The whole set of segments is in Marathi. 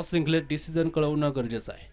शृंखलेत डिसिजन कळवणं गरजेचं आहे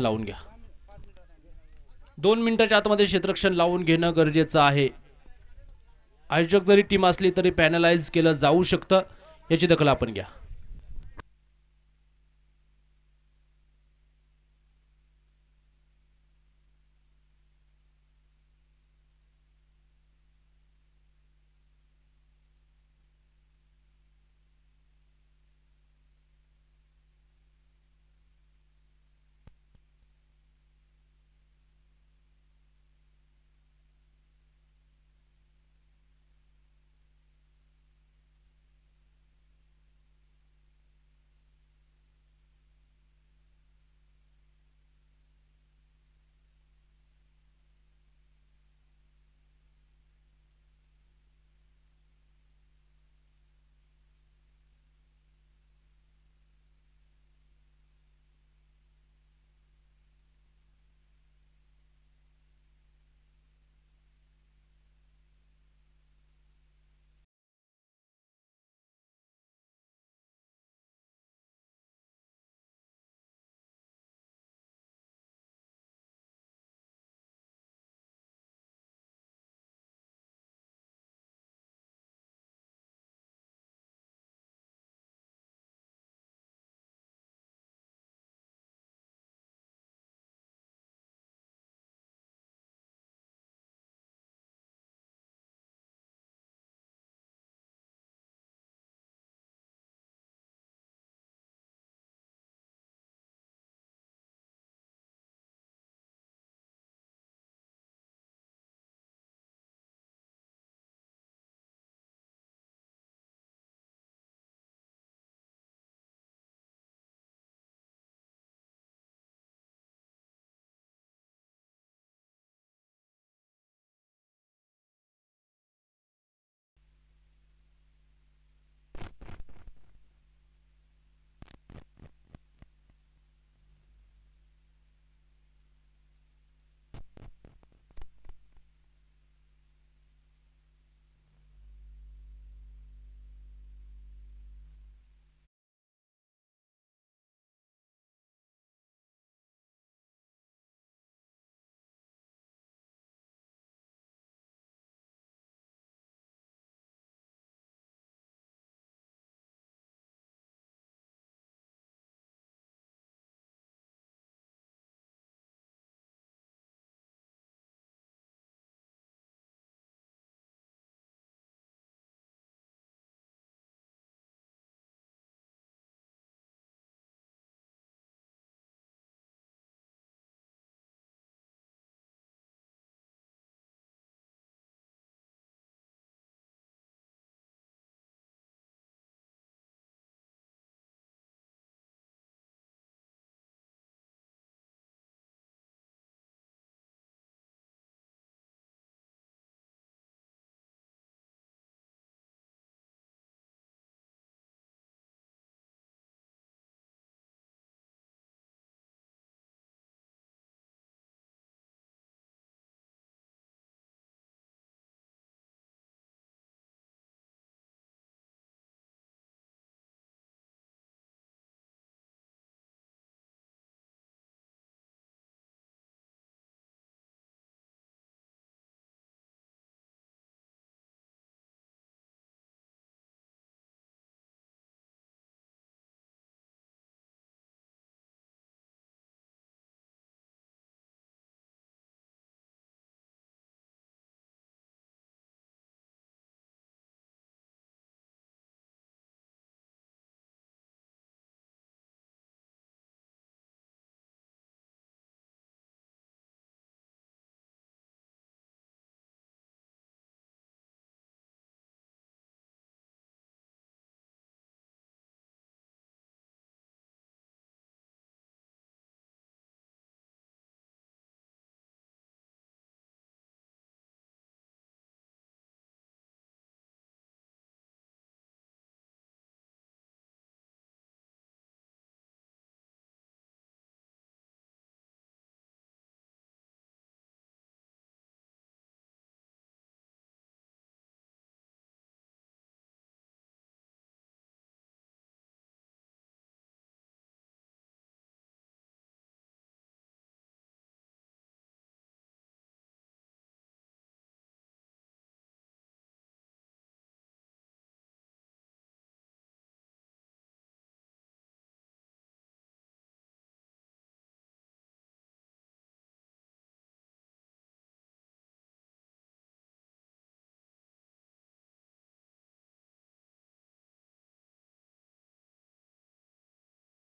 लावून घ्या दोन मिनिटाच्या आतमध्ये क्षेत्रक्षण लावून घेणं गरजेचं आहे आयोजक जरी टीम असली तरी पॅनलाइज केलं जाऊ शकतं याची दखल आपण घ्या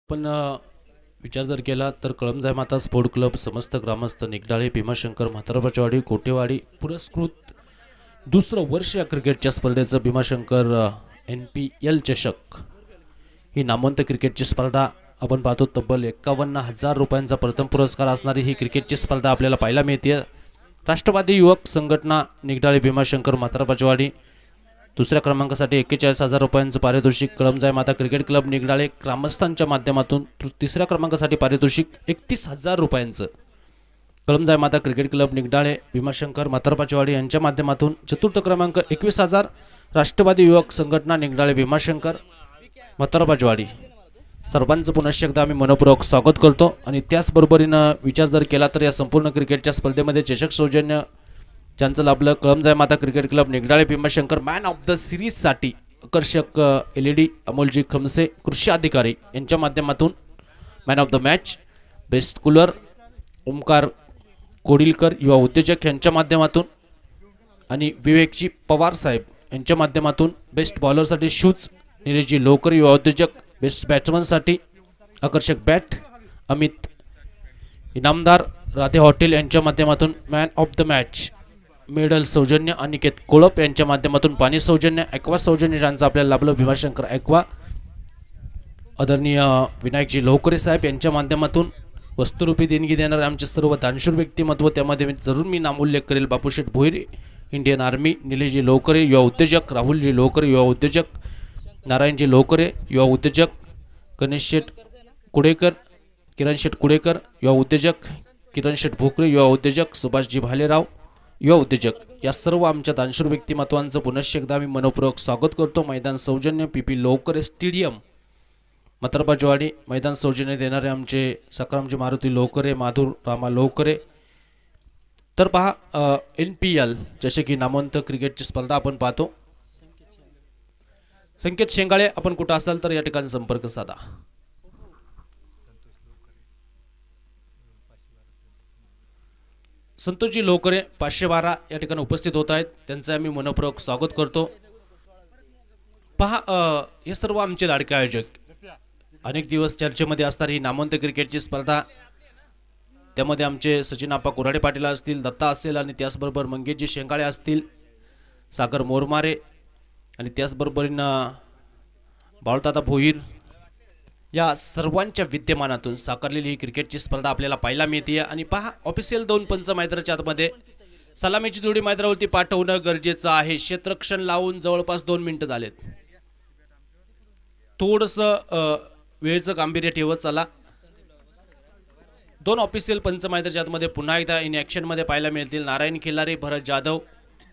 पण विचार जर केला तर कळमजाय माता स्पोर्ट क्लब समस्त ग्रामस्थ निगडाळे भीमाशंकर म्हातारबाचवाडी कोटेवाडी पुरस्कृत दुसरं वर्ष या क्रिकेटच्या स्पर्धेचं भीमाशंकर एन पी एल चषक ही नामवंत क्रिकेटची स्पर्धा आपण पाहतो तब्बल एक्कावन्न हजार रुपयांचा प्रथम पुरस्कार असणारी ही क्रिकेटची स्पर्धा आपल्याला पाहायला मिळते राष्ट्रवादी युवक संघटना निगडाळे भीमाशंकर म्हातारबाचवाडी दुसऱ्या क्रमांकासाठी एक्केचाळीस हजार रुपयांचं पारितोषिक कळमजाय माता क्रिकेट क्लब निगडाळे ग्रामस्थांच्या माध्यमातून तिसऱ्या क्रमांकासाठी पारितोषिक एकतीस हजार रुपयांचं कळमजाय माता क्रिकेट क्लब निगडाळे भीमाशंकर म्हातारपाचेवाडी यांच्या माध्यमातून चतुर्थ क्रमांक एकवीस हजार राष्ट्रवादी युवक संघटना निगडाळे भीमाशंकर म्हातारपाचेवाडी सर्वांचं पुनश्च एकदा आम्ही मनपूर्वक स्वागत करतो आणि त्याचबरोबरीनं विचार जर केला तर या संपूर्ण क्रिकेटच्या स्पर्धेमध्ये चषक सौजन्य ज्यांचं लाभलं Jai Mata cricket club Nigdale Bhimashankar man of the सिरीजसाठी आकर्षक एल ई डी अमोलजी खमसे कृषी अधिकारी यांच्या माध्यमातून man of the match best cooler Omkar Kodilkar युवा उद्योजक यांच्या माध्यमातून आणि विवेकजी पवार साहेब यांच्या माध्यमातून बेस्ट बॉलरसाठी शूज निलेशजी लोकर युवा उद्योजक बेस्ट बॅट्समनसाठी आकर्षक बॅट अमित इनामदार राधे हॉटेल यांच्या माध्यमातून man of the match medal सौजन्य अनिकेत कोळप यांच्या माध्यमातून पाणी सौजन्य ॲक्वा सौजन्य ज्यांचं आपल्याला लाभलं भीमाशंकर ॲक्वा आदरणीय विनायकजी लोहकरे साहेब यांच्या माध्यमातून वस्तुरूपी देणगी देणारे आमचे सर्व दानशूर व्यक्तिमत्व त्यामध्ये जरूर मी नामोल्लेख करेल बापूशेठ भोईरे इंडियन आर्मी निलेशजी लोहकरे युवा उद्योजक राहुलजी लोहकरे युवा उद्योजक नारायणजी लोहकरे युवा उद्योजक गणेश शेठ कुडेकर किरण शेठ कुडेकर युवा उद्योजक किरण शेठ भोकरे युवा उद्योजक सुभाषजी भालेराव युवा उद्योजक या सर्व आमच्या दानशूर व्यक्तिमत्वांचं पुनश्च एकदा मी मनपूर्वक स्वागत करतो मैदान सौजन्य P P Lokar stadium Matarbajwadi मैदान सौजन्य देणारे आमचे सकारामजी मारुती लोकरे माधुर रामा लोकरे तर पहा एन पी एल जसे की नामवंत क्रिकेटची स्पर्धा आपण पाहतो संकेत शेंगाळे आपण कुठं असाल तर या ठिकाणी संपर्क साधा संतोषजी लोकरे पाचशे बारा या ठिकाणी उपस्थित होत आहेत त्यांचं आम्ही मनपूर्वक स्वागत करतो पहा हे सर्व आमचे लाडके आयोजक अनेक दिवस चर्चेमध्ये असणार ही नामवंत क्रिकेटची स्पर्धा त्यामध्ये आमचे सचिन आप्पा कुऱ्हाडे पाटील असतील दत्ता असेल आणि त्याचबरोबर मंगेशजी शेंगाळे असतील सागर मोरमारे आणि त्याचबरोबरीनं बाळतादा भोईर या सर्वांच्या विद्यमानातून साकारलेली ही क्रिकेटची स्पर्धा आपल्याला पाहायला मिळते आणि पहा ऑफिशियल दोन पंच मैत्राच्या आतमध्ये सलामीची जोडी मैत्रावरती पाठवणं गरजेचं आहे क्षेत्रक्षण लावून जवळपास दोन मिनिटं झालेत थोडंसं वेळेचं गांभीर्य ठेवत चला दोन ऑफिशियल पंच मैत्राच्या आतमध्ये पुन्हा एकदा इन ॲक्शनमध्ये पाहायला मिळतील नारायण खिलारे भरत जाधव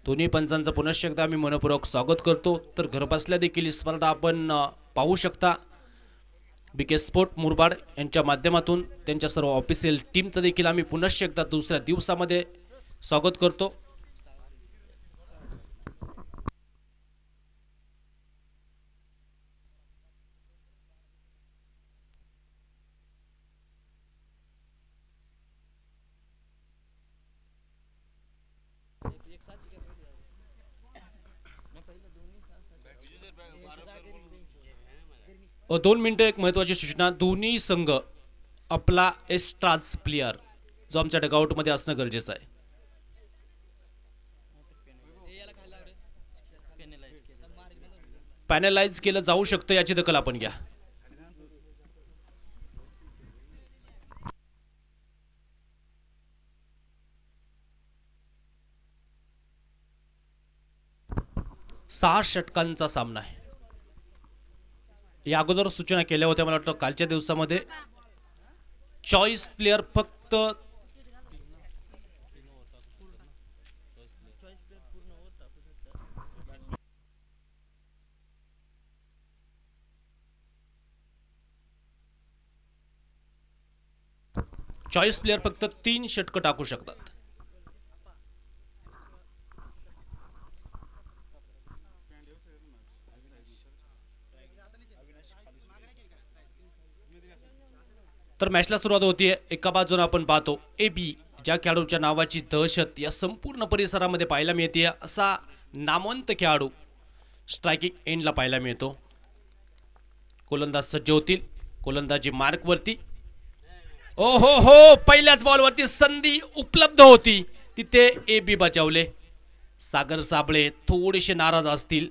दोन्ही पंचांचं पुनश्च एकदा आम्ही मनपूर्वक स्वागत करतो तर घरबसल्या देखील ही स्पर्धा आपण पाहू शकता बी के स्पोर्ट मुरबाड यांच्या माध्यमातून त्यांच्या सर्व ऑफिसियल टीमचं देखील आम्ही पुनश्च एकदा दुसऱ्या दिवसामध्ये स्वागत करतो दोन मिनटं एक महत्वाची सूचना दोन्ही संघ आपला एस्ट्राज प्लेयर जो आमच्या डगआउटमध्ये असणं गरजेचं आहे पॅनलाइज केलं जाऊ शकतं याची दखल आपण घ्या सहा षटकांचा सामना आहे या अगोदर सूचना केल्या होत्या मला वाटतं कालच्या दिवसामध्ये चॉईस प्लेयर फक्त चॉईस प्लेयर फक्त तीन षटकं टाकू शकतात तर मॅचला सुरुवात होतीये एका बाजूने आपण पाहतो ए बी ज्या खेळाडूच्या नावाची दहशत या संपूर्ण परिसरामध्ये पाहायला मिळते असा नामवंत खेळाडू स्ट्रायकिंग एंडला पाहायला मिळतो गोलंदाज सज्ज होतील गोलंदाजी मार्कवरती ओ हो हो पहिल्याच बॉलवरती संधी उपलब्ध होती तिथे ए बी बचावले सागर साबळे थोडेसे नाराज असतील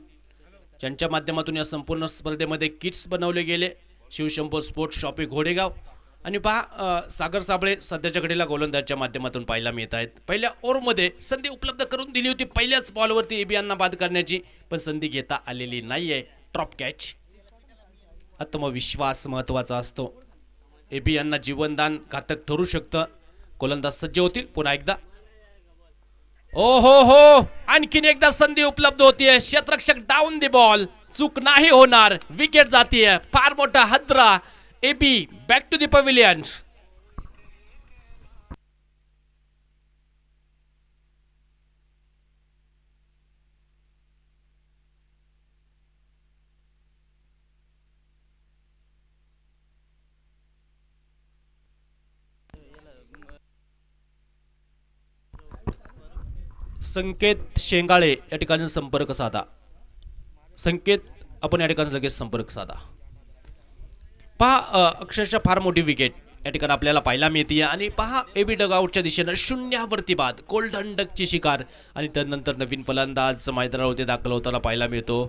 ज्यांच्या माध्यमातून या संपूर्ण स्पर्धेमध्ये किट्स बनवले गेले शिवशंभो स्पोर्ट्स शॉपी घोडेगाव आणि पहा सागर साबळे सध्याच्या घडीला गोलंदाजच्या माध्यमातून पाहायला मिळत आहेत पहिल्या ओव्हरमध्ये संधी उपलब्ध करून दिली होती पहिल्याच बॉलवरती एबियांना बाद करण्याची पण संधी घेता आलेली नाही आहे ट्रॉप कॅच आत्मविश्वास महत्त्वाचा असतो एबी यांना जीवनदान घातक ठरू शकतं गोलंदाज सज्ज होतील पुन्हा एकदा ओ हो हो आणखीन एकदा संधी उपलब्ध होतीये क्षेत्रक्षक डाऊन दी बॉल चूक नाही होणार विकेट जातीय फार मोठा हद्रा एपी back to the Sanket Shengale या ठिकाणी संपर्क साधा संकेत आपण या ठिकाणी लगेच संपर्क साधा पहा अक्षरशः फार मोठी विकेट या ठिकाणी आपल्याला पाहायला मिळते आणि पहा एबी डगआउटच्या दिशेनं शून्यावरती बाद गोल्डन शिकार आणि त्यानंतर नवीन फलंदाज मैदानावरती दाखल होताना पाहायला मिळतो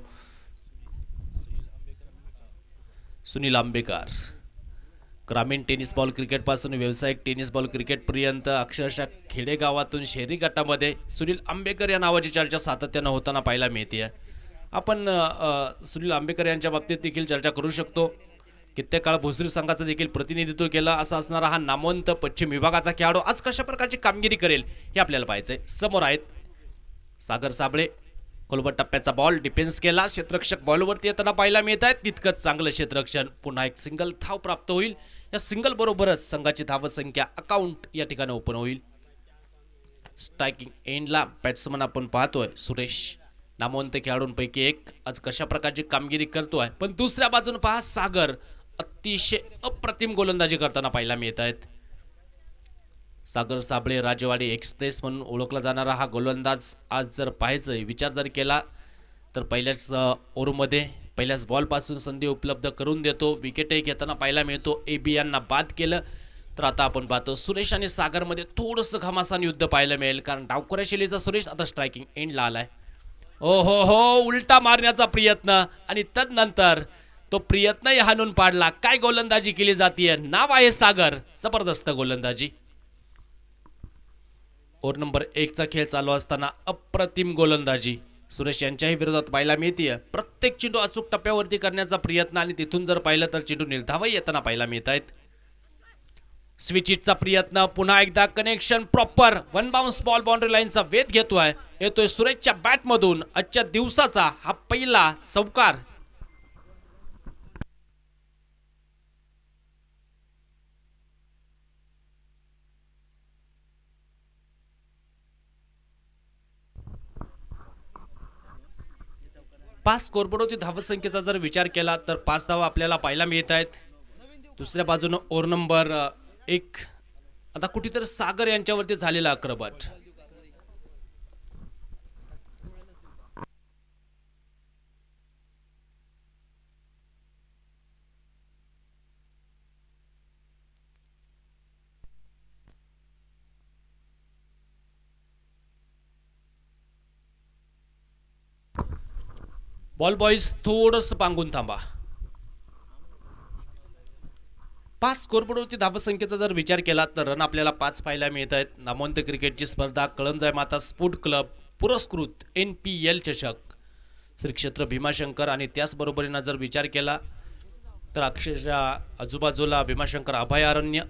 सुनील आंबेकर ग्रामीण टेनिस बॉल क्रिकेटपासून व्यावसायिक टेनिस बॉल क्रिकेटपर्यंत अक्षरशः खेडेगावातून शहरी गटामध्ये सुनील आंबेकर या नावाची चर्चा सातत्यानं होताना पाहायला मिळते आपण सुनील आंबेकर यांच्या बाबतीत देखील चर्चा करू शकतो कित्येक काळ भोसरी संघाचं देखील प्रतिनिधित्व केलं असा असणारा हा नामवंत पश्चिम विभागाचा खेळाडू आज कशा प्रकारची कामगिरी करेल हे आपल्याला पाहायचंय समोर आहेत सागर साबळे खोलबट टप्प्याचा बॉल डिफेन्स केला क्षेत्ररक्षक बॉलवरती येताना पाहायला मिळत आहेत तितकंच चांगलं क्षेत्ररक्षण पुन्हा एक सिंगल धाव प्राप्त होईल या सिंगल बरोबरच संघाची धावसंख्या अकाउंट या ठिकाणी ओपन होईल स्ट्रायकिंग एंडला बॅट्समन आपण पाहतोय सुरेश नामवंत खेळाडूंपैकी एक आज कशा प्रकारची कामगिरी करतोय पण दुसऱ्या बाजून पहा सागर अतिशय अप्रतिम गोलंदाजी करताना पाहायला मिळत आहेत सागर साबळे राजेवाडी एक्सप्रेस म्हणून ओळखला जाणारा हा गोलंदाज आज जर पाहायचं विचार जर केला तर पहिल्याच ओव्हरमध्ये पहिल्याच बॉलपासून संधी उपलब्ध करून देतो विकेटही घेताना पाहायला मिळतो ए बी यांना बाद केलं तर आता आपण पाहतो सुरेश आणि सागरमध्ये थोडंसं घमासान युद्ध पाहायला मिळेल कारण डावकोऱ्या शैलीचा सुरेश आता स्ट्रायकिंग एंडला आलाय ओ हो हो उलटा मारण्याचा प्रयत्न आणि तदनंतर तो प्रयत्नही हाणून पाडला काय गोलंदाजी केली जाते नाव आहे सागर जबरदस्त गोलंदाजी ओर नंबर एकचा खेळ चालू असताना अप्रतिम गोलंदाजी सुरेश यांच्याही विरोधात पाहायला मिळते प्रत्येक चेंडू अचूक टप्प्यावरती करण्याचा प्रयत्न आणि तिथून जर पाहिलं तर चेंडू निर्धावही येताना पाहायला मिळत आहेत स्विचिटचा प्रयत्न पुन्हा एकदा connection proper one bound ball boundary लाईनचा वेध घेतोय येतोय सुरेशच्या बॅटमधून आजच्या दिवसाचा हा पहिला चौकार पाच स्कोरबोर्डवरती धावसंख्येचा जर विचार केला तर पाच धावा आपल्याला पाहायला मिळत आहेत दुसऱ्या बाजूनं ओर नंबर एक आता कुठेतरी सागर यांच्यावरती झालेला आक्रमण बॉल बॉईज थोडस पांगून थांबा पाच स्कोरबोर्डवरती धावसंख्येचा जर विचार केला तर रन आपल्याला पाच पाहायला मिळत आहेत नामवंत क्रिकेटची स्पर्धा कळंजय माता स्पोर्ट क्लब पुरस्कृत एन पी एल चषक श्री क्षेत्र भीमाशंकर आणि त्याचबरोबरीनं जर विचार केला तर अक्षरशः आजूबाजूला भीमाशंकर अभयारण्य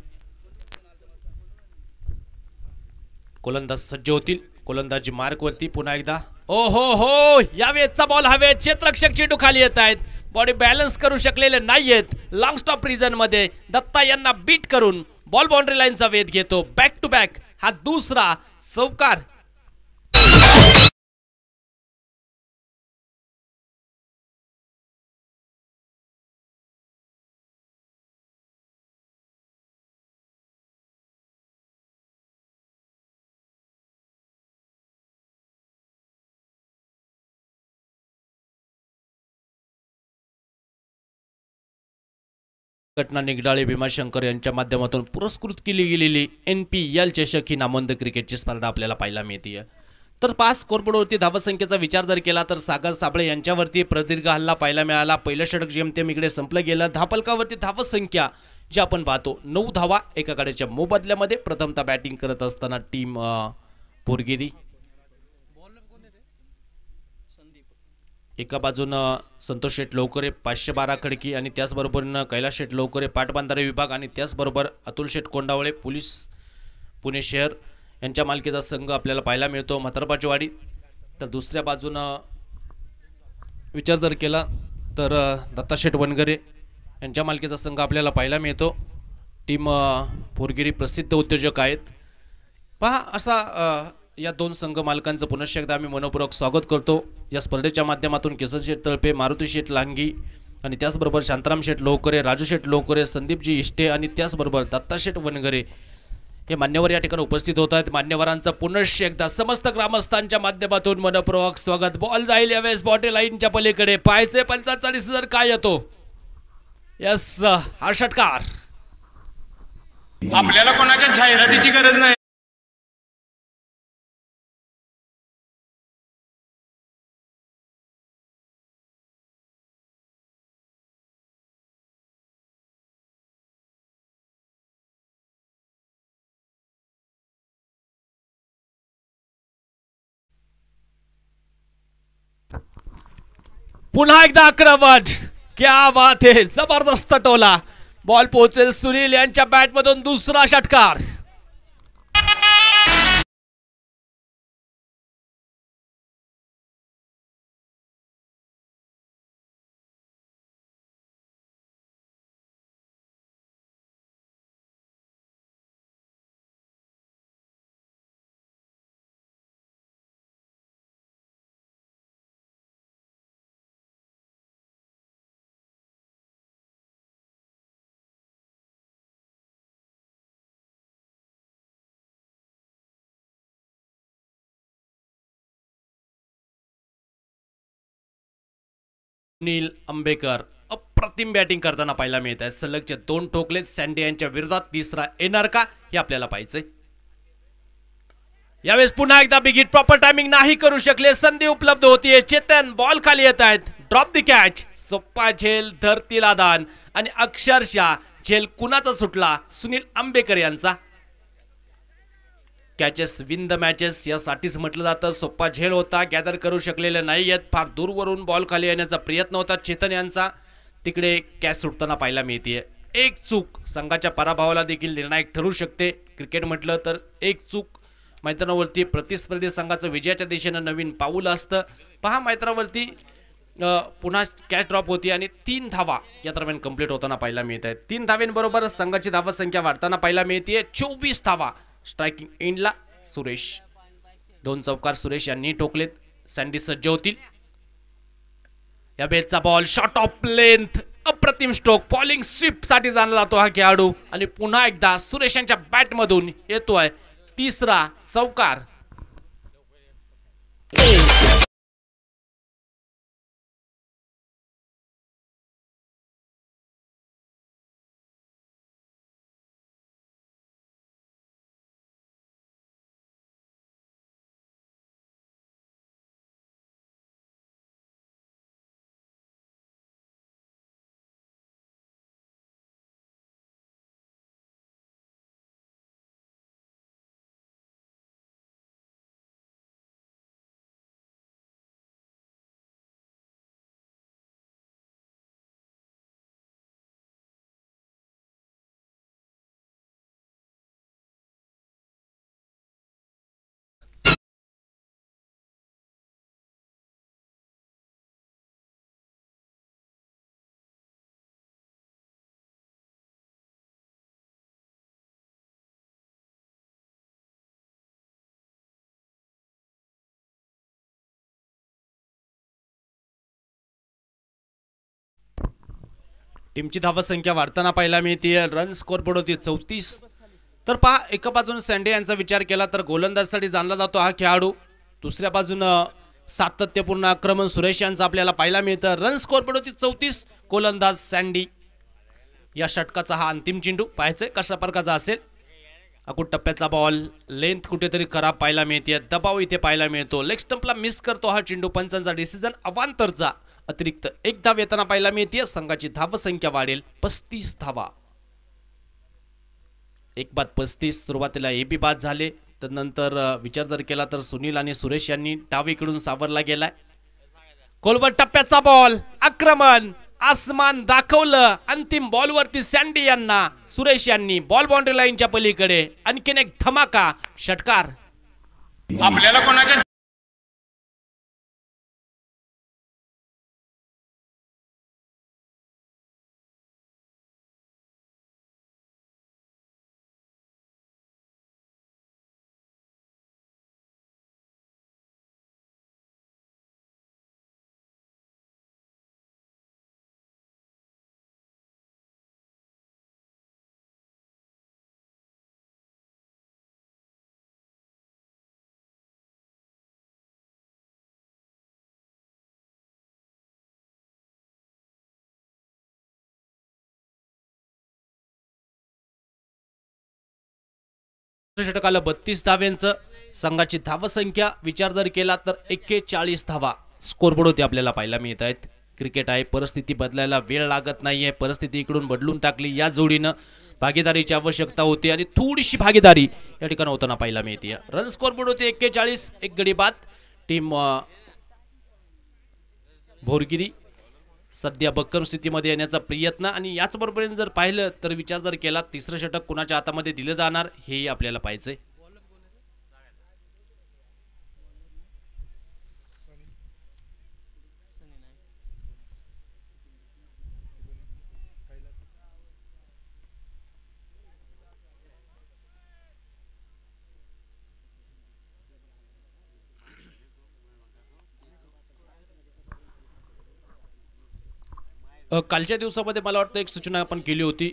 कोलंदाज सज्ज होतील गोलंदाजी मार्कवरती पुन्हा एकदा ओ हो हो वेचा बॉल हवे चेत्रक्षक चेंडू खाली येत आहेत बॉडी बॅलन्स करू शकलेले नाहीयेत लॉंग स्टॉप रीजन मध्ये दत्ता यांना बीट करून बॉल बाउंड्री लाईनचा वेध घेतो बॅक टू बॅक हा दुसरा सौकार घटना निगडाळे भीमाशंकर यांच्या माध्यमातून पुरस्कृत केली गेलेली एन पी एल चषक ही नामंद क्रिकेटची स्पर्धा आपल्याला पाहायला मिळते तर पाच स्कोरबोर्डवरती धावसंख्येचा विचार जर केला तर सागर साबळे यांच्यावरती प्रदीर्घ हल्ला पाहायला मिळाला पहिलं षटक जेमतेम इकडे संपलं गेलं धापलकावरती धावसंख्या जी आपण पाहतो नऊ धावा एका गाड्याच्या मोबदल्यामध्ये प्रथमता बॅटिंग करत असताना टीम पोरगिरी एका बाजूनं संतोष शेठ लवकरे पाचशे बारा खडकी आणि त्याचबरोबरनं कैलास शेठ लवकरे पाटबंधारे विभाग आणि त्याचबरोबर अतुल शेठ कोंडावळे पोलीस पुणे शहर यांच्या मालकीचा संघ आपल्याला पाहायला मिळतो म्हातारबाची तर दुसऱ्या बाजूनं विचार जर केला तर दत्ता शेठ वनगरे यांच्या मालकीचा संघ आपल्याला पाहायला मिळतो टीम फोरगिरी प्रसिद्ध उद्योजक आहेत पहा असा या दोन संघ मालकांचं पुनश्च एकदा आम्ही मनपूर्वक स्वागत करतो या स्पर्धेच्या माध्यमातून किसन शेठ तळपे मारुती शेठ लांगी आणि त्याचबरोबर शांताराम शेठ लोकरे राजू शेठ लोकरे संदीपजी इष्टे आणि त्याचबरोबर दत्ता शेठ वनगरे हे मान्यवर या ठिकाणी उपस्थित होत आहेत मान्यवरांचं पुनश्च एकदा समस्त ग्रामस्थांच्या माध्यमातून मनपूर्वक स्वागत बॉल जाईल यावेळेस बॉटे लाईनच्या पलीकडे पायचे पंचाचाळीस हजार काय येतो यस हा षटकार आपल्याला कोणाच्या जाहिरातीची गरज नाही पुन्हा एकदा अकरा वाज क्या बात आहे जबरदस्त टोला बॉल पोहोचेल सुनील यांच्या बॅटमधून दुसरा षटकार सुनील आंबेकर अप्रतिम बॅटिंग करताना पाहायला मिळत आहे सलगचे दोन ठोकले सँडे यांच्या विरोधात तिसरा येणार का हे आपल्याला पाहिजे यावेळेस पुन्हा एकदा बिगिट प्रॉपर टायमिंग नाही करू शकले संधी उपलब्ध होतीये चेतन बॉल खाली येत आहेत ड्रॉप द कॅच सोप्पा झेल धरतीला दान आणि अक्षरशः झेल कुणाचा सुटला सुनील आंबेकर यांचा कॅचेस विन द मॅचेस यासाठीच म्हटलं जातं सोप्पा झेल होता गॅदर करू शकलेले नाही आहेत फार दूरवरून बॉल खाली येण्याचा प्रयत्न होता चेतन यांचा तिकडे कॅच सुटताना पाहायला मिळते एक चूक संघाच्या पराभवाला देखील निर्णायक ठरू शकते क्रिकेट म्हटलं तर एक चूक मैत्रावरती प्रतिस्पर्धी संघाचं विजयाच्या दिशेनं नवीन पाऊल असतं पहा मैत्रावरती पुन्हा कॅच ड्रॉप होती आणि तीन धावा या दरम्यान कंप्लीट होताना पाहायला मिळत आहेत तीन धाव्यांबरोबरच संघाची धावसंख्या वाढताना पाहायला मिळते चोवीस धावा स्ट्रायकिंग एंडला सुरेश दोन चौकार सुरेश यांनी टोकलेत सँडी सज्ज होतील या बेचचा बॉल शॉर्ट ऑफ लेंथ अप्रतिम स्ट्रोक बॉलिंग स्वीप साठी जाणला जातो हा खेळाडू आणि पुन्हा एकदा सुरेश यांच्या बॅटमधून येतोय तिसरा चौकार टीमची धावसंख्या वाढताना पाहायला मिळते रन स्कोर होती चौतीस तर पहा एका बाजून सँडे यांचा विचार केला तर गोलंदाजसाठी जाणला जातो हा खेळाडू दुसऱ्या बाजूनं सातत्यपूर्ण आक्रमण सुरेश यांचं आपल्याला पाहायला मिळतं रन स्कोर होती चौतीस गोलंदाज सँडी या षटकाचा हा अंतिम चेंडू पाहायचंय कशा प्रकारचा असेल अकूट टप्प्याचा बॉल लेंथ कुठेतरी खराब पाहायला मिळते दबाव इथे पाहायला मिळतो लेग स्टंपला मिस करतो हा चेंडू पंचांचा डिसिजन अवांतरचा अतिरिक्त एक धाव येताना पाहायला मिळते संघाची धाव संख्या वाढेल पस्तीस धावा एक बाद पस्तीस सुरुवातीला ए बी बाद झाले तर नंतर विचार जर केला तर सुनील आणि सुरेश यांनी डावीकडून सावरला गेलाय कोलवर टप्प्याचा बॉल आक्रमण आसमान दाखवलं अंतिम बॉलवरती सँडी यांना सुरेश यांनी बॉल बाउंड्री लाईनच्या पलीकडे आणखीन एक धमाका षटकार आपल्याला कोणाच्या षटकाला बत्तीस धाव्यांचं संघाची धावसंख्या विचार जर केला तर एक्केचाळीस धावा स्कोरबोर्ड होते आपल्याला पाहायला मिळत आहेत क्रिकेट आहे परिस्थिती बदलायला वेळ लागत नाही आहे परिस्थिती इकडून बदलून टाकली या जोडीनं भागीदारीची आवश्यकता होती आणि थोडीशी भागीदारी या ठिकाणी होताना पाहायला मिळते रन बोर्ड होते एक्केचाळीस एक गडी बाद टीम भोरगिरी सध्या भक्कम स्थितीमध्ये येण्याचा प्रयत्न आणि याचबरोबर जर पाहिलं तर विचार जर केला तिसरं षटक कुणाच्या हातामध्ये दिलं जाणार हेही आपल्याला पाहिजे कालच्या दिवसामध्ये मला वाटतं एक सूचना आपण केली होती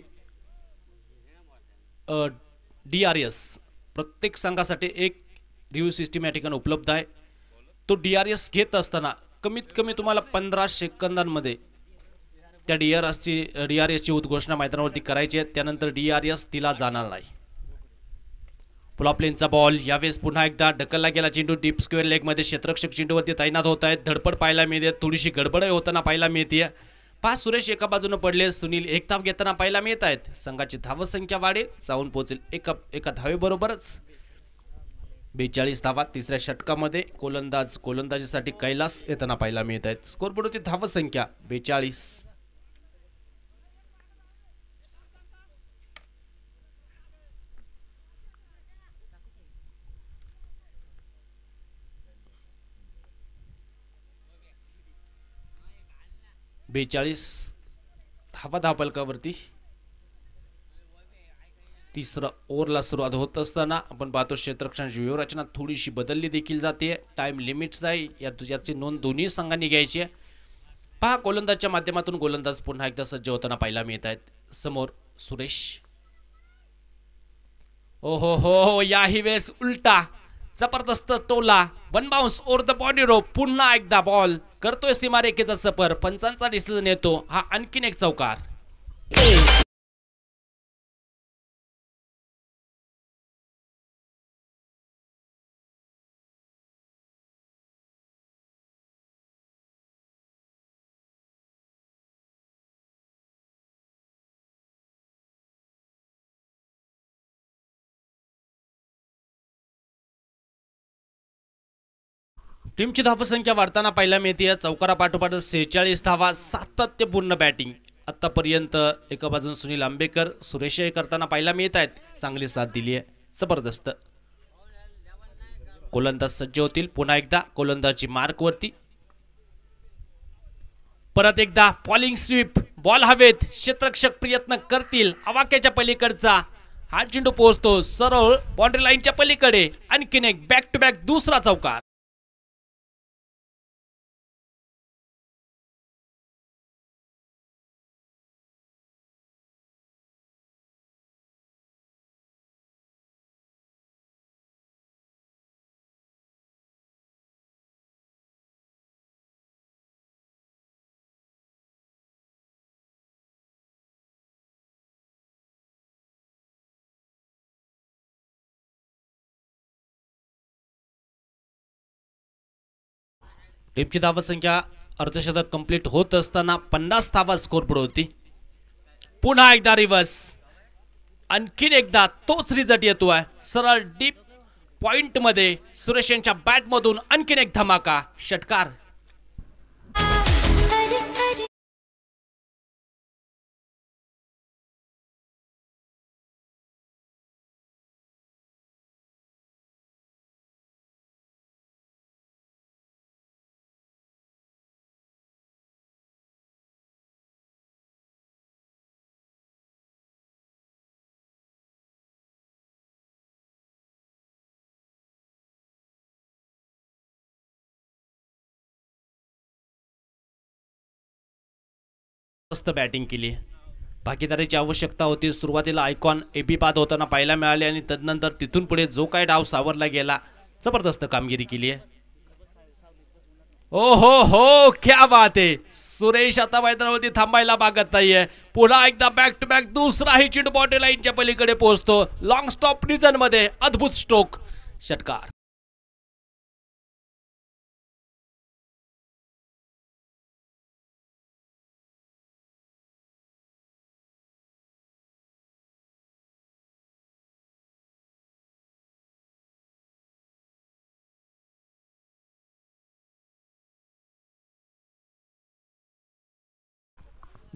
डी आर एस प्रत्येक संघासाठी एक रिव्ह्यू सिस्टीम या ठिकाणी उपलब्ध आहे तो डी आर एस घेत असताना कमीत कमी तुम्हाला पंधरा सेकंदांमध्ये त्या डी आर एसची डी आर एसची उद्घोषणा मैदानावरती करायची आहे त्यानंतर डी आर एस तिला जाणार नाही पुलाप्लेनचा बॉल यावेळेस पुन्हा एकदा ढकलला गेला चेंडू डीप स्क्वेअर लेगमध्ये क्षेत्रक्षक चेंडूवरती तैनात होत आहेत धडपड पाहायला मिळते थोडीशी गडबडही होताना पाहायला मिळते पाच सुरेश एका बाजूनं पडले सुनील एक धाव घेताना पाहायला मिळत आहेत संघाची धावसंख्या वाढेल जाऊन पोहोचेल एका एका बरोबरच बेचाळीस धावा तिसऱ्या षटकामध्ये कोलंदाज गोलंदाजीसाठी कैलास येताना पाहायला मिळत आहेत धाव धावसंख्या बेचाळीस बेचाळीस धावा धापलकावरती तिसरं तिसरा ओव्हरला सुरुवात होत असताना आपण पाहतो क्षेत्रक्षांची व्यूहरचना थोडीशी बदलली देखील जाते टाइम लिमिट्स आहे या याची नोंद दोन्ही संघांनी घ्यायची आहे पहा गोलंदाजच्या माध्यमातून गोलंदाज पुन्हा एकदा सज्ज होताना पाहायला मिळत आहेत समोर सुरेश ओ हो हो याही वेळेस उलटा जबरदस्त टोला one bounce over the boundary rope पुन्हा एकदा बॉल करतोय सीमारेखेचा सफर पंचांचा डिसिजन येतो हा आणखीन एक चौकार टीमची धावसंख्या वाढताना पाहायला मिळते या चौकारापाठोपाठ सेहेचाळीस धावा सातत्यपूर्ण बॅटिंग आत्तापर्यंत एका बाजून सुनील आंबेकर सुरेश करताना पाहायला मिळत आहेत चांगली साथ दिली आहे जबरदस्त गोलंदाज सज्ज होतील पुन्हा एकदा गोलंदाजी मार्कवरती परत एकदा बॉलिंग स्वीप बॉल हवेत क्षेत्रक्षक प्रयत्न करतील अवाक्याच्या पलीकडचा हा चेंडू पोहोचतो सरळ बाउंड्री लाईनच्या पलीकडे आणखीन एक बॅक टू बॅक दुसरा चौकार टीमची संख्या अर्धशतक कंप्लीट होत असताना पन्नास धावा स्कोर पुढे होती पुन्हा एकदा रिवर्स आणखीन एकदा तोच रिझल्ट येतो आहे सरळ डीप पॉइंटमध्ये सुरेश यांच्या बॅटमधून आणखीन एक धमाका षटकार जबरदस्त बॅटिंग केली भागीदारीची आवश्यकता होती सुरुवातीला आयकॉन ए होताना पाहायला मिळाले आणि तदनंतर तिथून पुढे जो काय डाव सावरला गेला जबरदस्त कामगिरी केली आहे ओ हो हो क्या बात आहे सुरेश आता मैदानावरती थांबायला मागत नाहीये पुन्हा एकदा बॅक टू बॅक दुसराही चिट बॉडी लाईनच्या पलीकडे पोहोचतो लॉंग स्टॉप रिझन मध्ये अद्भुत स्ट्रोक षटकार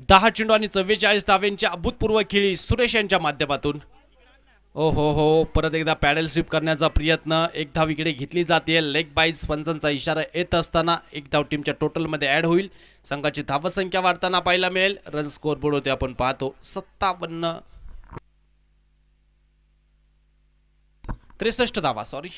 दहा चेंडू आणि चव्वेचाळीस धाव्यांच्या अभूतपूर्व खेळी सुरेश यांच्या माध्यमातून ओ हो हो परत एकदा पॅडल स्वीप करण्याचा प्रयत्न एक धाव इकडे घेतली जाते लेग बाईज पंचांचा इशारा येत असताना एक धाव टीमच्या टोटलमध्ये ॲड होईल संघाची धावसंख्या वाढताना पाहायला मिळेल रन स्कोअर बोर्ड होते आपण पाहतो सत्तावन्न त्रेसष्ट धावा सॉरी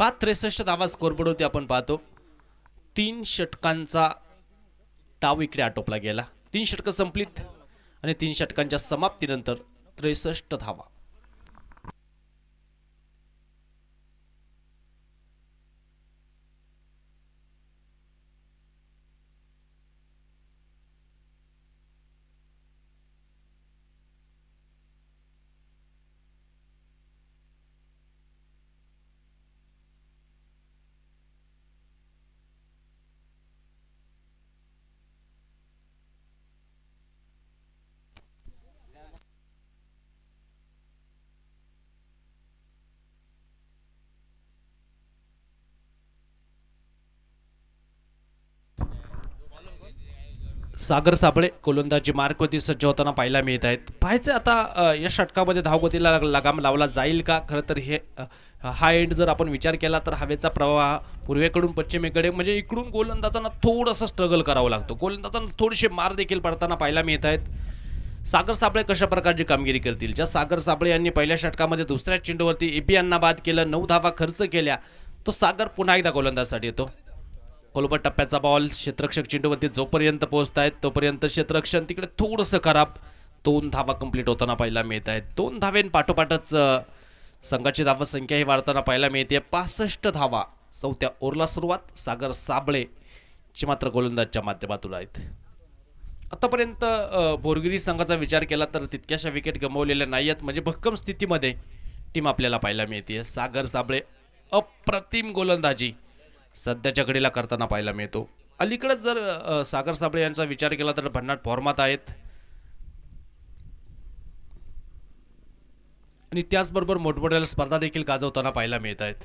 पाच त्रेसष्ट धावा स्कोरबोर्ड होती आपण पाहतो तीन षटकांचा ताव इकडे आटोपला गेला तीन षटकं संपलीत आणि तीन षटकांच्या समाप्तीनंतर त्रेसष्ट धावा सागर सापळे गोलंदाजी मार्कवरती सज्ज होताना पाहायला मिळत आहेत पाहायचं आता या षटकामध्ये धावगतीला लगाम लावला जाईल का खरं तर हे हा एंड जर आपण विचार केला तर हवेचा प्रवाह पूर्वेकडून पश्चिमेकडे म्हणजे इकडून गोलंदाजांना थोडंसं स्ट्रगल करावं लागतो गोलंदाजांना थोडेसे मार देखील पडताना पाहायला मिळत आहेत सागर साबळे कशा प्रकारची कामगिरी करतील ज्या सागर साबळे यांनी पहिल्या षटकामध्ये दुसऱ्या चेंडूवरती एपी यांना बाद केलं नऊ धावा खर्च केल्या तो सागर पुन्हा एकदा गोलंदाजसाठी येतो कोलोबर टप्प्याचा बॉल क्षेत्रक्षक चेंडूवरती जोपर्यंत पोहोचत आहेत तोपर्यंत क्षेत्रक्षण तिकडे थोडंसं खराब दोन धावा कंप्लीट होताना पाहायला मिळत आहेत दोन धावेन पाठोपाठच संघाची संख्या ही वाढताना पाहायला मिळते पासष्ट धावा चौथ्या ओरला सुरुवात सागर साबळे ची मात्र गोलंदाजच्या माध्यमातून आहेत आतापर्यंत बोरगिरी संघाचा विचार केला तर तितक्याशा विकेट गमावलेल्या नाही आहेत म्हणजे भक्कम स्थितीमध्ये टीम आपल्याला पाहायला मिळते सागर साबळे अप्रतिम गोलंदाजी सध्याच्या घडीला करताना पाहायला मिळतो अलीकडेच जर सागर साबळे यांचा विचार केला तर भन्नाट फॉर्मात आहेत आणि त्याचबरोबर मोठमोठ्या स्पर्धा देखील गाजवताना पाहायला मिळत आहेत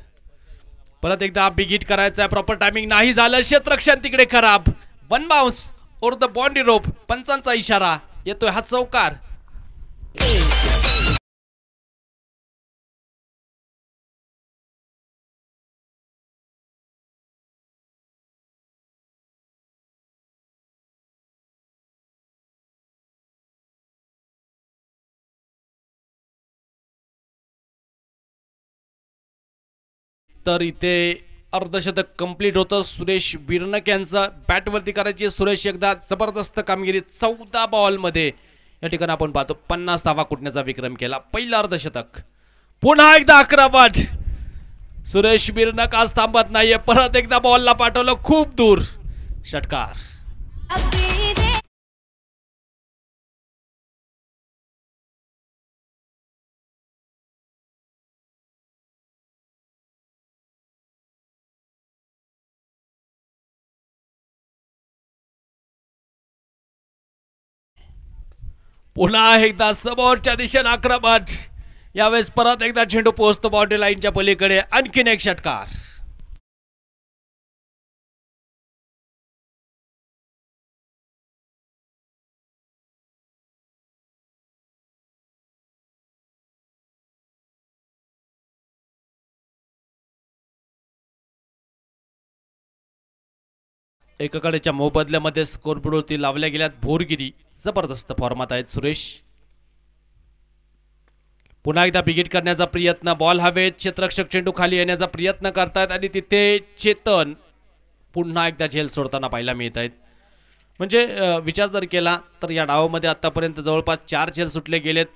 परत एकदा बिगिट करायचा आहे प्रॉपर टायमिंग नाही झालं क्षेत्रक्षण तिकडे खराब one bounce over the boundary rope पंचांचा इशारा येतोय हा चौकार तर इथे अर्धशतक कंप्लीट होतं सुरेश बिरनक यांचं बॅटवरती करायची सुरेश एकदा जबरदस्त कामगिरी चौदा बॉलमध्ये या ठिकाणी आपण पाहतो पन्नास धावा कुटण्याचा विक्रम केला पहिला अर्धशतक पुन्हा एकदा अकरा वाट सुरेश बिरनक आज थांबत नाहीये परत एकदा बॉलला पाठवलं खूप दूर षटकार पुन्हा एकदा समोरच्या दिशेने आक्रमण यावेळेस परत एकदा झेंडू पोहोचतो बाउंड्री लाईनच्या पलीकडे आणखीन एक षटकार एकाकडेच्या मोबदल्यामध्ये स्कोरबोर्डवरती लावल्या गेल्यात भोरगिरी जबरदस्त फॉर्मात आहेत सुरेश पुन्हा एकदा बिगेट करण्याचा प्रयत्न बॉल हवेत क्षेत्रक्षक चेंडू खाली येण्याचा प्रयत्न करतायत आणि तिथे चेतन पुन्हा एकदा झेल सोडताना पाहायला मिळत आहेत म्हणजे विचार जर केला तर या डावामध्ये आतापर्यंत जवळपास चार झेल सुटले गेलेत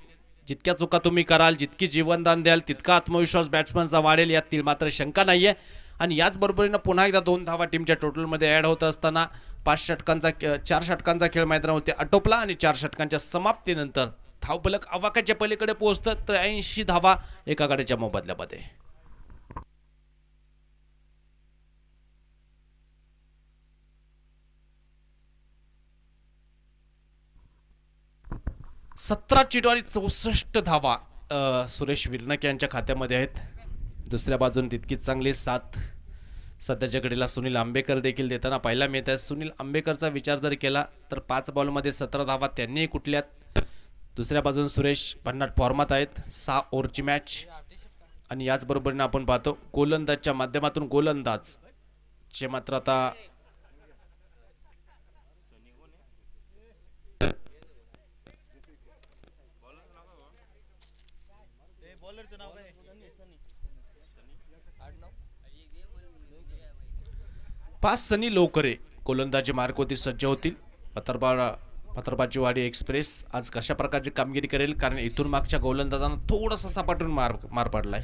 जितक्या चुका तुम्ही कराल जितकी जीवनदान द्याल तितका आत्मविश्वास बॅट्समनचा वाढेल यातील मात्र शंका नाही आहे आणि याचबरोबरीनं पुन्हा एकदा दोन धावा टीमच्या टोटलमध्ये ॲड होत असताना पाच षटकांचा चार षटकांचा खेळ होते आटोपला आणि चार षटकांच्या समाप्तीनंतर धावफलक अवाकाच्या पलीकडे पोहोचतं त्र्याऐंशी धावा एका गाड्याच्या मोबदल्यामध्ये सतरा चिडवारी चौसष्ट धावा सुरेश विरनक यांच्या खात्यामध्ये आहेत दुसऱ्या बाजूने तितकीच चांगली साथ सध्याच्या घडीला सुनील आंबेकर देखील देताना पाहायला मिळत आहे सुनील आंबेकरचा विचार जर केला तर पाच बॉलमध्ये सतरा धावा त्यांनीही कुठल्यात दुसऱ्या बाजूने सुरेश भन्नाट फॉर्मात आहेत सहा ओव्हरची मॅच आणि याचबरोबरीनं आपण पाहतो गोलंदाजच्या माध्यमातून गोलंदाज जे मात्र आता पाच सनी लवकरे गोलंदाजी होती सज्ज होतील पत्रबा पत्रबाजीवाडी एक्सप्रेस आज कशा प्रकारची कामगिरी करेल कारण इथून मागच्या गोलंदाजांना थोडासा सापाटून मार मार पडलाय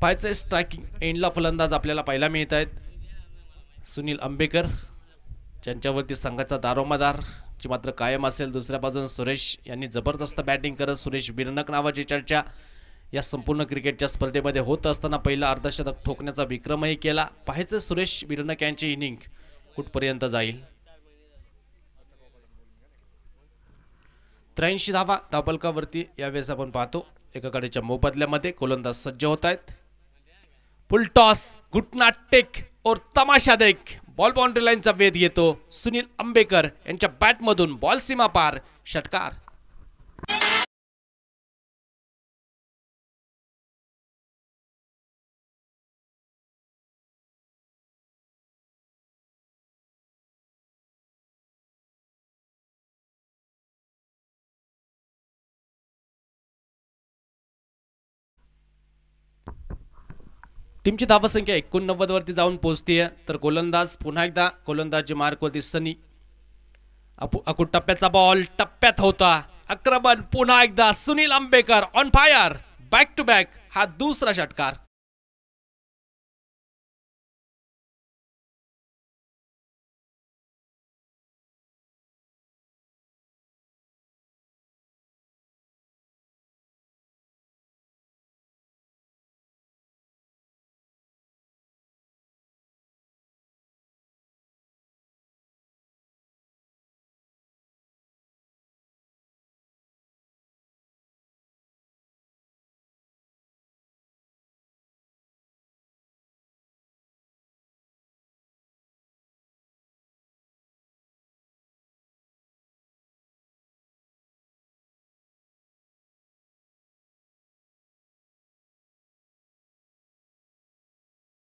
पाहायचं स्ट्रायकिंग एंडला फलंदाज आपल्याला पाहायला मिळत आहेत सुनील आंबेकर ज्यांच्यावरती संघाचा दारोमदार ची मात्र कायम असेल दुसऱ्या बाजून सुरेश यांनी जबरदस्त बॅटिंग करत सुरेश बिरनक नावाची चर्चा या संपूर्ण क्रिकेटच्या स्पर्धेमध्ये होत असताना पहिला अर्धशतक ठोकण्याचा विक्रमही केला पाहायचं सुरेश बिरनक यांची इनिंग कुठपर्यंत जाईल त्र्याऐंशी धावा धाबलकावरती यावेळेस आपण पाहतो एकाकडेच्या मोबदल्यामध्ये कोलंदाज सज्ज होत आहेत फुल टॉस और तमाशा देख बॉल बाउंड्री लाईनचा वेध येतो सुनील आंबेकर यांच्या बॅटमधून बॉल सीमा पार षटकार टीमची धावसंख्या वरती जाऊन पोहोचतीय तर गोलंदाज पुन्हा एकदा मार्क मार्कवरती सनी अपू अकूट टप्प्याचा बॉल टप्प्यात होता अक्रमण पुन्हा एकदा Sunil Ambekar on fire back to back हा दुसरा षटकार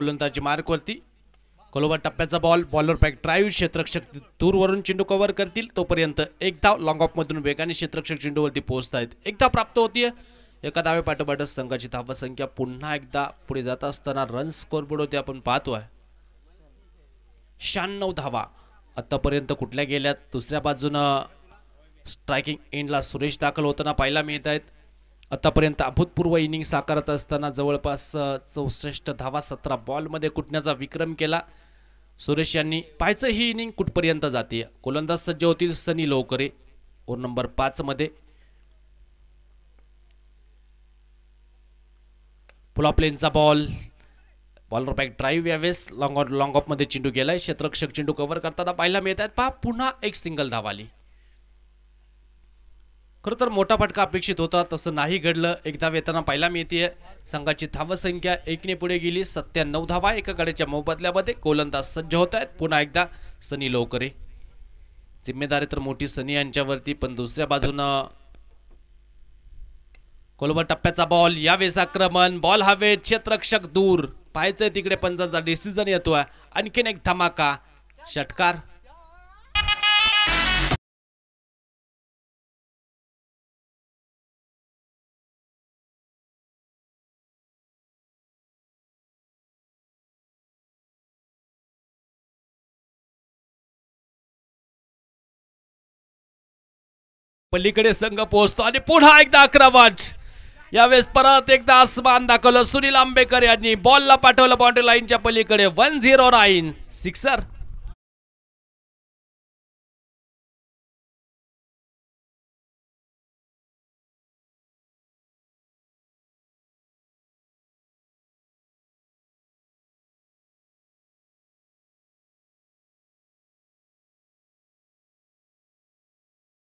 गोलंदाजी मार्कवरती कोलोबा टप्प्याचा बॉल बॉलर पॅक ड्राईव्ह क्षेत्रक्षक दूरवरून चेंडू कव्हर करतील तोपर्यंत एक धाव लॉंग मधून वेगाने क्षेत्रक्षक चेंडूवरती पोहोचत आहेत एक धाव प्राप्त होतीय एका धावे पाठोपाठ संघाची धावसंख्या पुन्हा एकदा पुढे जात असताना रन बोर्ड होते आपण पाहतोय शहाण्णव धावा आतापर्यंत कुठल्या गेल्यात दुसऱ्या बाजूनं स्ट्रायकिंग एंडला सुरेश दाखल होताना पाहायला मिळत आहेत आतापर्यंत अभूतपूर्व इनिंग साकारत असताना जवळपास चौसष्ट धावा सतरा बॉलमध्ये कुटण्याचा विक्रम केला सुरेश यांनी पाहायचं ही इनिंग कुठपर्यंत जाते गोलंदाज सज्ज होतील सनी लोकरे ओर नंबर पाचमध्ये पुला प्लेनचा बॉल बॉलर बॅक ड्राईव्ह यावेळेस लॉंग ऑफ लॉंग मध्ये चेंडू गेलाय क्षेत्रक्षक चेंडू कव्हर करताना पाहायला मिळत आहेत पहा पुन्हा एक सिंगल धावाली आली खरं तर मोठा फटका अपेक्षित होता तसं नाही घडलं एकदा वेताना येताना पाहायला मिळते संघाची धावसंख्या एकने पुढे गेली सत्त्याण्णव धावा एका गड्याच्या मोबदल्यामध्ये गोलंदाज सज्ज होत आहेत पुन्हा एकदा सनी लवकरे जिम्मेदारी तर मोठी सनी यांच्यावरती पण दुसऱ्या बाजूनं कोलबर टप्प्याचा बॉल यावेळेस आक्रमण बॉल हवे क्षेत्रक्षक दूर पाहायचंय तिकडे पंचांचा डिसिजन येतोय आणखीन एक धमाका षटकार पलीकडे संघ पोहोचतो आणि पुन्हा एकदा अकरा वाट यावेळेस परत एकदा आसमान दाखवलं सुनील आंबेकर यांनी बॉलला पाठवलं बाउंड्री लाईनच्या पलीकडे वन झिरो नाईन सिक्सर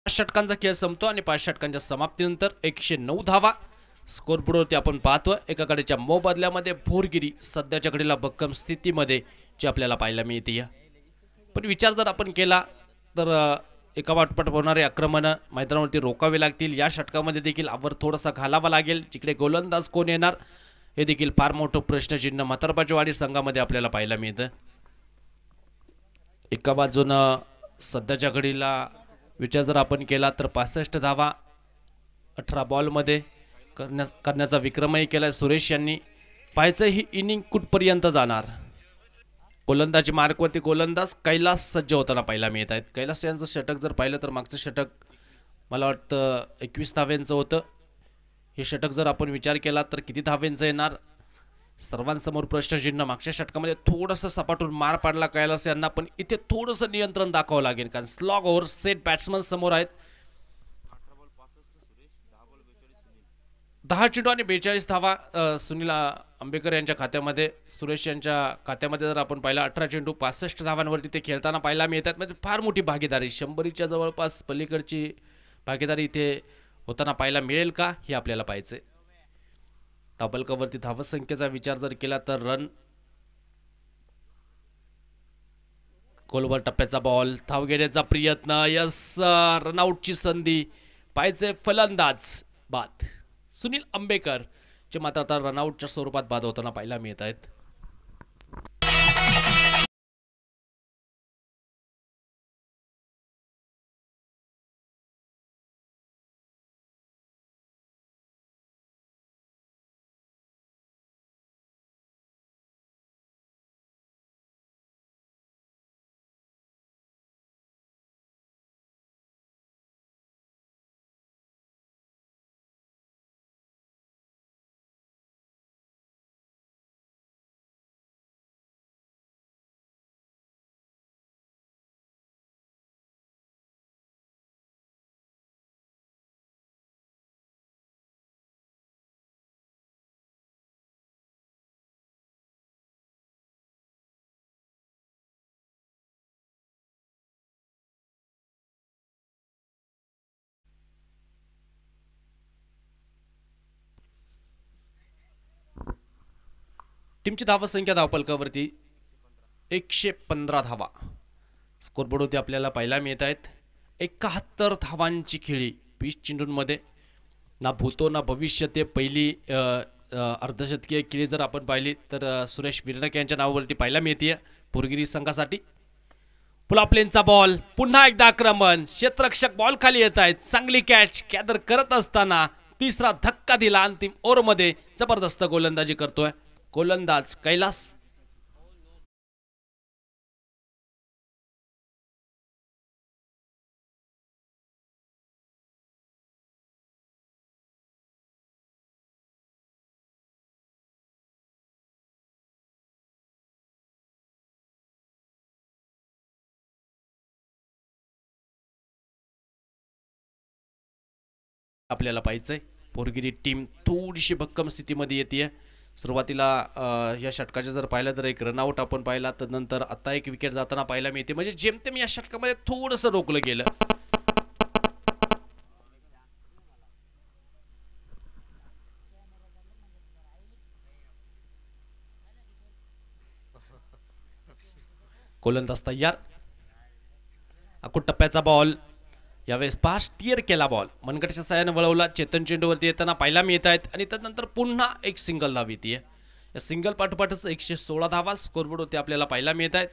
पाच षटकांचा खेळ संपतो आणि पाच षटकांच्या समाप्तीनंतर एकशे नऊ धावा स्कोरबोर्डवरती आपण पाहतो एकाकडेच्या मोबदल्यामध्ये भोरगिरी सध्याच्या घडीला भक्कम स्थितीमध्ये जी आपल्याला पाहायला मिळते पण विचार जर आपण केला तर एका वाटपट होणारे आक्रमणं मैदानावरती रोकावे लागतील या षटकामध्ये देखील आवर थोडासा घालावा लागेल जिकडे गोलंदाज कोण येणार हे देखील फार मोठं प्रश्नचिन्ह म्हातारबाजवाडी संघामध्ये आपल्याला पाहायला मिळतं एका बाजूनं सध्याच्या घडीला विचार जर आपण केला तर पासष्ट धावा अठरा बॉलमध्ये करण्या करण्याचा विक्रमही केला सुरेश यांनी पाहायचं ही इनिंग कुठपर्यंत जाणार गोलंदाजी मार्कवरती गोलंदाज कैलास सज्ज होताना पाहायला मिळत आहेत कैलास यांचं षटक जर पाहिलं तर मागचं षटक मला वाटतं एकवीस धाव्यांचं होतं हे षटक जर आपण विचार केला तर किती धाव्यांचं येणार सर्वांसमोर प्रश्नचिन्ह मागच्या षटकामध्ये थोडंसं सपाटून मार पाडला कैलास यांना पण इथे थोडंसं नियंत्रण दाखवावं लागेल कारण स्लॉग ओव्हर सेट बॅट्समन समोर आहेत दहा चेंडू आणि बेचाळीस धावा सुनील आंबेकर यांच्या खात्यामध्ये सुरेश यांच्या खात्यामध्ये जर आपण पाहिलं अठरा चेंडू पासष्ट धावांवरती ते खेळताना पाहायला मिळतात म्हणजे फार मोठी भागीदारी शंभरीच्या जवळपास पलीकडची भागीदारी इथे होताना पाहायला मिळेल का हे आपल्याला पाहिजे ताबलकावरती धावसंख्येचा विचार जर केला तर रन गोलवर टप्प्याचा बॉल धाव घेण्याचा प्रयत्न यस रनआउटची संधी पाहिजे फलंदाज बाद सुनील आंबेकर जे मात्र आता रनआउटच्या स्वरूपात बाद होताना पाहायला मिळत आहेत टीमची धावसंख्या धावपलकावरती एकशे पंधरा धावा स्कोरबोर्ड होते आपल्याला पाहायला मिळत आहेत एकाहत्तर धावांची खेळी पीच चिंडूनमध्ये ना भूतो ना भविष्य ते पहिली अर्धशतकीय खेळी जर आपण पाहिली तर सुरेश विरणक यांच्या नावावरती पाहायला मिळते पुरगिरी संघासाठी पुलाप्लेनचा बॉल पुन्हा एकदा आक्रमण क्षेत्ररक्षक बॉल खाली येत आहेत चांगली कॅच कॅदर करत असताना तिसरा धक्का दिला अंतिम ओव्हरमध्ये जबरदस्त गोलंदाजी करतोय गोलंदाज कैलास आपल्याला पाहिजे पोरगिरी टीम थोडीशी भक्कम स्थितीमध्ये येते सुरुवातीला या षटकाचे जर पाहिलं तर एक रनआउट आपण पाहिला तर नंतर आता एक विकेट जाताना पाहायला मिळते म्हणजे जेमतेम या षटकामध्ये थोडंसं रोखलं गेलं कोलंदाज तयार अकुट टप्प्याचा बॉल यावेळेस पहा स्टिअर केला बॉल मनगटच्या सहाय्याने वळवला चेतन चेंडूवरती येताना पाहायला मिळत आहेत आणि त्यानंतर पुन्हा एक सिंगल धाव येते या सिंगल पाठोपाठच एकशे सोळा धावा होते आपल्याला पाहायला मिळत आहेत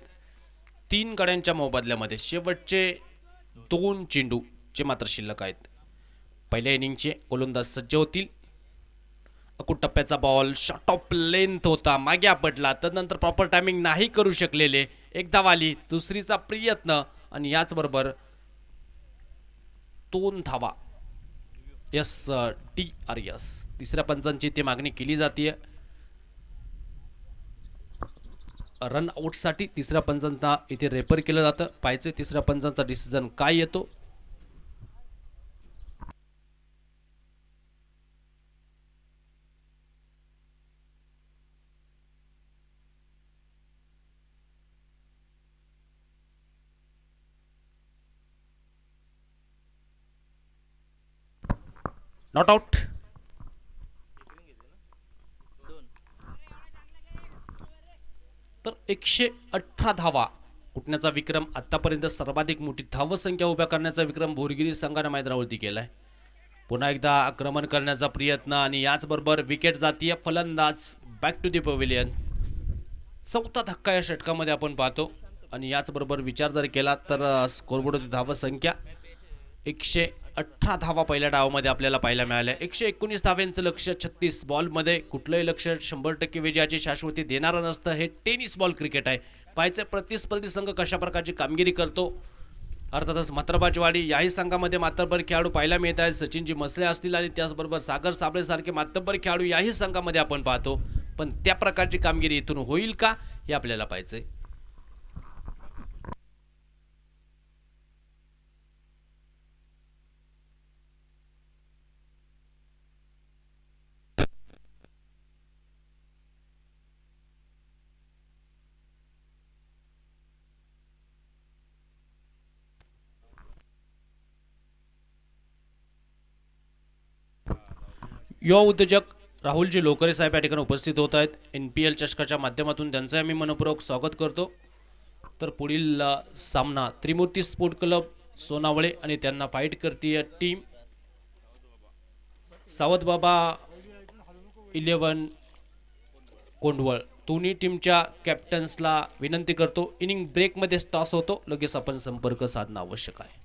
तीन गड्यांच्या मोबदल्यामध्ये शेवटचे दोन चेंडू जे मात्र शिल्लक आहेत पहिल्या इनिंगचे गोलंदाज सज्ज होतील अकूट टप्प्याचा बॉल शॉर्ट ऑफ लेंथ होता मागे पडला त्यानंतर प्रॉपर टायमिंग नाही करू शकलेले एक धाव आली दुसरीचा प्रयत्न आणि याचबरोबर दोन धावा एस टी आर एस तिसऱ्या पंचांची इथे मागणी केली जाते साठी तिसऱ्या पंचांचा इथे रेफर केलं जातं पाहिजे तिसऱ्या पंचांचा डिसिजन काय येतो नॉट आउट तर एकशे अठरा धावा कुटण्याचा विक्रम आतापर्यंत सर्वाधिक मोठी धावसंख्या उभ्या करण्याचा विक्रम भोरगिरी संघाने मैदानावरती केला आहे पुन्हा एकदा आक्रमण करण्याचा प्रयत्न आणि याचबरोबर विकेट जातीय फलंदाज बॅक टू दी पवेलियन चौथा धक्का या षटकामध्ये आपण पाहतो आणि याचबरोबर विचार जर केला तर होती धावसंख्या एकशे अठरा धावा पहिल्या डावामध्ये आपल्याला पाहायला मिळाल्या एकशे एकोणीस धाव्यांचं लक्ष छत्तीस बॉलमध्ये कुठलंही लक्ष शंभर टक्के विजयाची शाश्वती देणारं नसतं हे टेनिस बॉल क्रिकेट आहे पाहायचं प्रतिस्पर्धी संघ कशा प्रकारची कामगिरी करतो अर्थातच मातरबाजवाडी याही संघामध्ये मातब्बर खेळाडू पाहायला मिळत आहेत सचिनजी मसले असतील आणि त्याचबरोबर सागर साबळेसारखे मातब्बर खेळाडू याही संघामध्ये आपण पाहतो पण त्या प्रकारची कामगिरी इथून होईल का हे आपल्याला पाहिजे युवा उद्योजक राहुलजी लोकरे साहेब या ठिकाणी उपस्थित होत आहेत एन पी एल चषकाच्या माध्यमातून त्यांचं आम्ही मनपूर्वक स्वागत करतो तर पुढील सामना त्रिमूर्ती स्पोर्ट क्लब सोनावळे आणि त्यांना फाईट करतीय टीम सावधबाबा इलेवन कोंडवळ दोन्ही टीमच्या कॅप्टन्सला विनंती करतो इनिंग ब्रेकमध्येच टॉस होतो लगेच आपण संपर्क साधणं आवश्यक आहे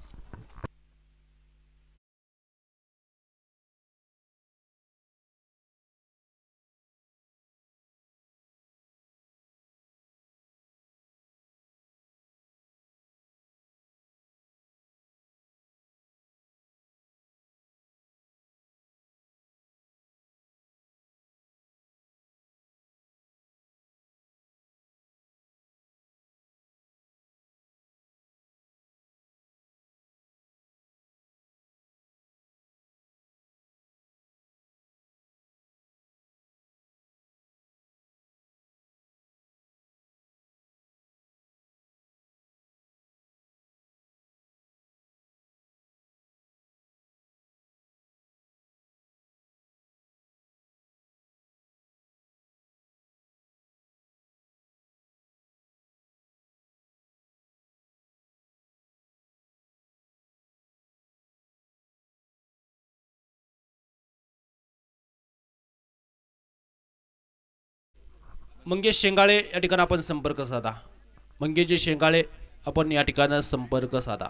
मंगेश शेंगाळे या ठिकाणी आपण संपर्क साधा मंगेश शेंगाळे आपण या ठिकाणी संपर्क साधा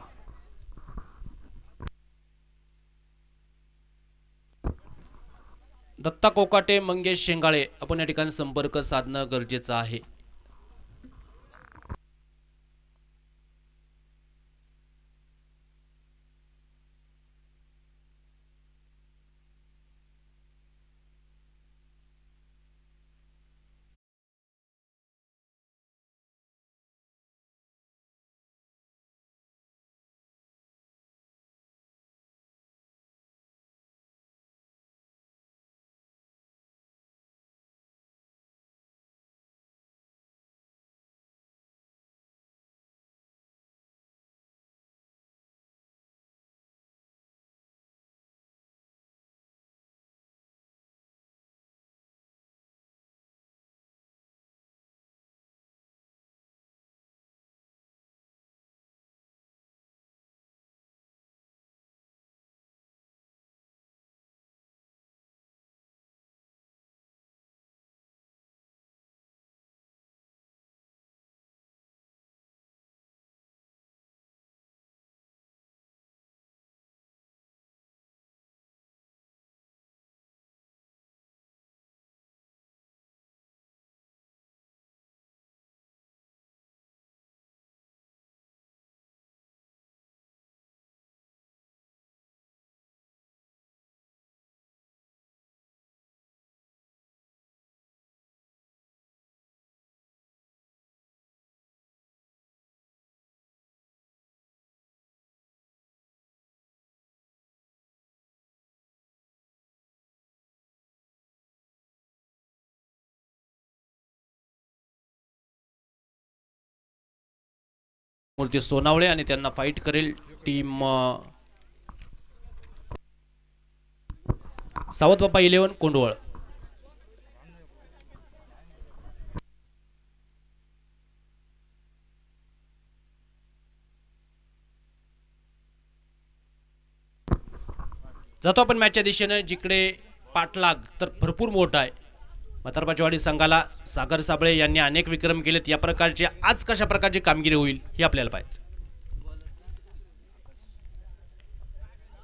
दत्ता कोकाटे मंगेश शेंगाळे आपण या ठिकाणी संपर्क साधणं गरजेचं आहे मूर्ती सोनावळे आणि त्यांना फाईट करेल टीम सावत बाप्पा इलेव्हन कोंडवळ जातो आपण मॅचच्या दिशेनं जिकडे पाठलाग तर भरपूर मोठा आहे पत्रपाचवाडी संघाला सागर साबळे यांनी अनेक विक्रम केलेत या प्रकारचे आज कशा प्रकारची कामगिरी होईल हे आपल्याला पाहायचं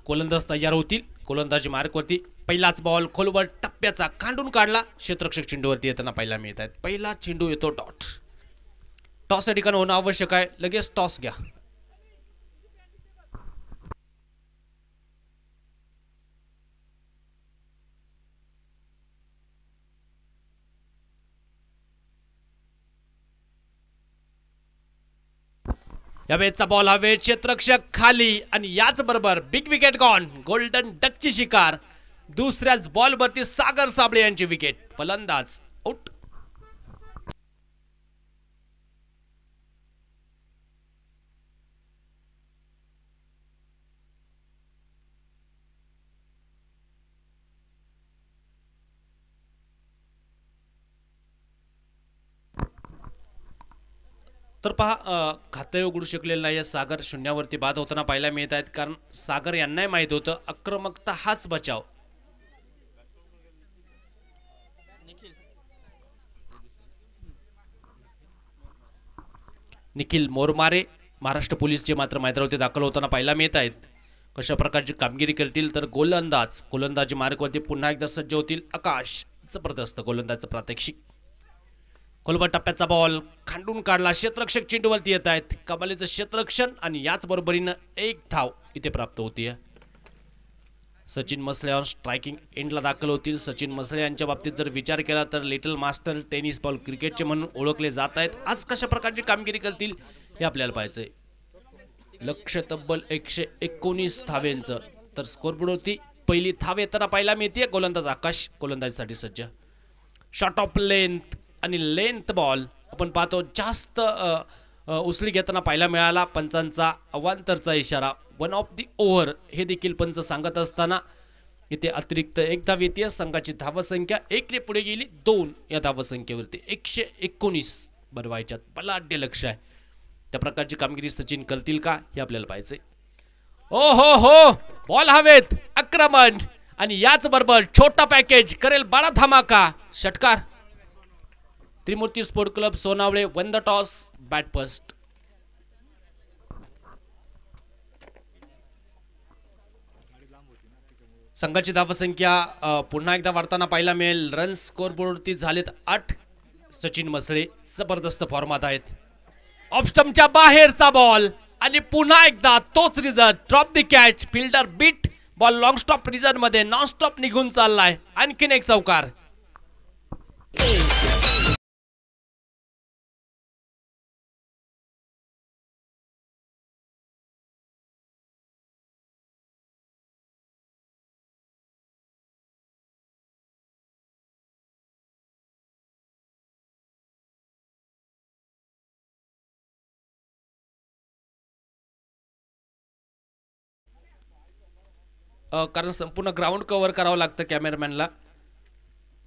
कोलंदाज तयार होतील गोलंदाजी मार्कवरती पहिलाच बॉल खोलवर टप्प्याचा खांडून काढला क्षेत्रक्षक चेंडूवरती येताना पहिला मिळत आहेत पहिला चेंडू येतो डॉट टॉस या ठिकाणी होणं आवश्यक आहे लगेच टॉस घ्या यावेळेचा बॉल हा वेळ क्षेत्रक्षक खाली आणि याचबरोबर बिग विकेट गॉन गोल्डन डकची शिकार दुसऱ्याच बॉलवरती सागर साबळे यांची विकेट फलंदाज आउट तर पहा खातंही उघडू शकलेलं नाही आहे सागर शून्यावरती बाद होताना पाहायला मिळत आहेत कारण सागर यांनाही माहीत होतं आक्रमकता हाच बचाव निखिल मोरमारे महाराष्ट्र पोलीसचे मात्र मैदानावरती दाखल होताना पाहायला मिळत आहेत कशा प्रकारची कामगिरी करतील तर गोलंदाज गोलंदाजी मार्गवरती पुन्हा एकदा सज्ज होतील आकाश जबरदस्त गोलंदाजचं प्रात्यक्षिक कोलबा टप्प्याचा बॉल खांडून काढला क्षेत्रक्षक चेंडूवरती येत आहेत कबालीचं क्षेत्ररक्षण आणि याच बरोबरीनं एक धाव इथे प्राप्त होतीय सचिन मसले स्ट्रायकिंग एंडला दाखल होतील सचिन मसले यांच्या बाबतीत जर विचार केला तर लिटल मास्टर टेनिस बॉल क्रिकेटचे म्हणून ओळखले जात आहेत आज कशा प्रकारची कामगिरी करतील हे आपल्याला पाहायचंय लक्ष तब्बल एकशे एकोणीस थाव्यांचं तर स्कोरबोर्ड होती पहिली थाव येताना पाहायला मिळते गोलंदाज आकाश गोलंदाजीसाठी सज्ज शॉर्ट ऑफ लेंथ आणि लेंथ बॉल आपण पाहतो जास्त उसली घेताना पाहायला मिळाला पंचांचा अवांतरचा इशारा वन ऑफ दी ओव्हर हे देखील पंच सांगत असताना इथे अतिरिक्त एक धाव येते संघाची धावसंख्या एकने पुढे गेली दोन या धावसंख्येवरती एकशे एकोणीस बनवायच्यात बलाढ्य लक्ष आहे त्या प्रकारची कामगिरी सचिन करतील का हे आपल्याला पाहिजे ओ हो हो बॉल हवेत आक्रमण आणि याच बरोबर छोटा पॅकेज करेल बडा धमाका षटकार Trimurti sport club Sonawale won the toss bat संघाची धावसंख्या पुन्हा एकदा वाढताना पाहायला मिळेल रन स्कोरबोर्डवरती झालेत आठ सचिन मसळे जबरदस्त फॉर्मात आहेत स्टंपच्या बाहेरचा बॉल आणि पुन्हा एकदा तोच result drop the catch fielder beat ball long stop result मध्ये नॉन स्टॉप निघून चाललाय आणखीन एक चौकार कारण संपूर्ण ग्राउंड कव्हर करावं लागतं कॅमेरामॅनला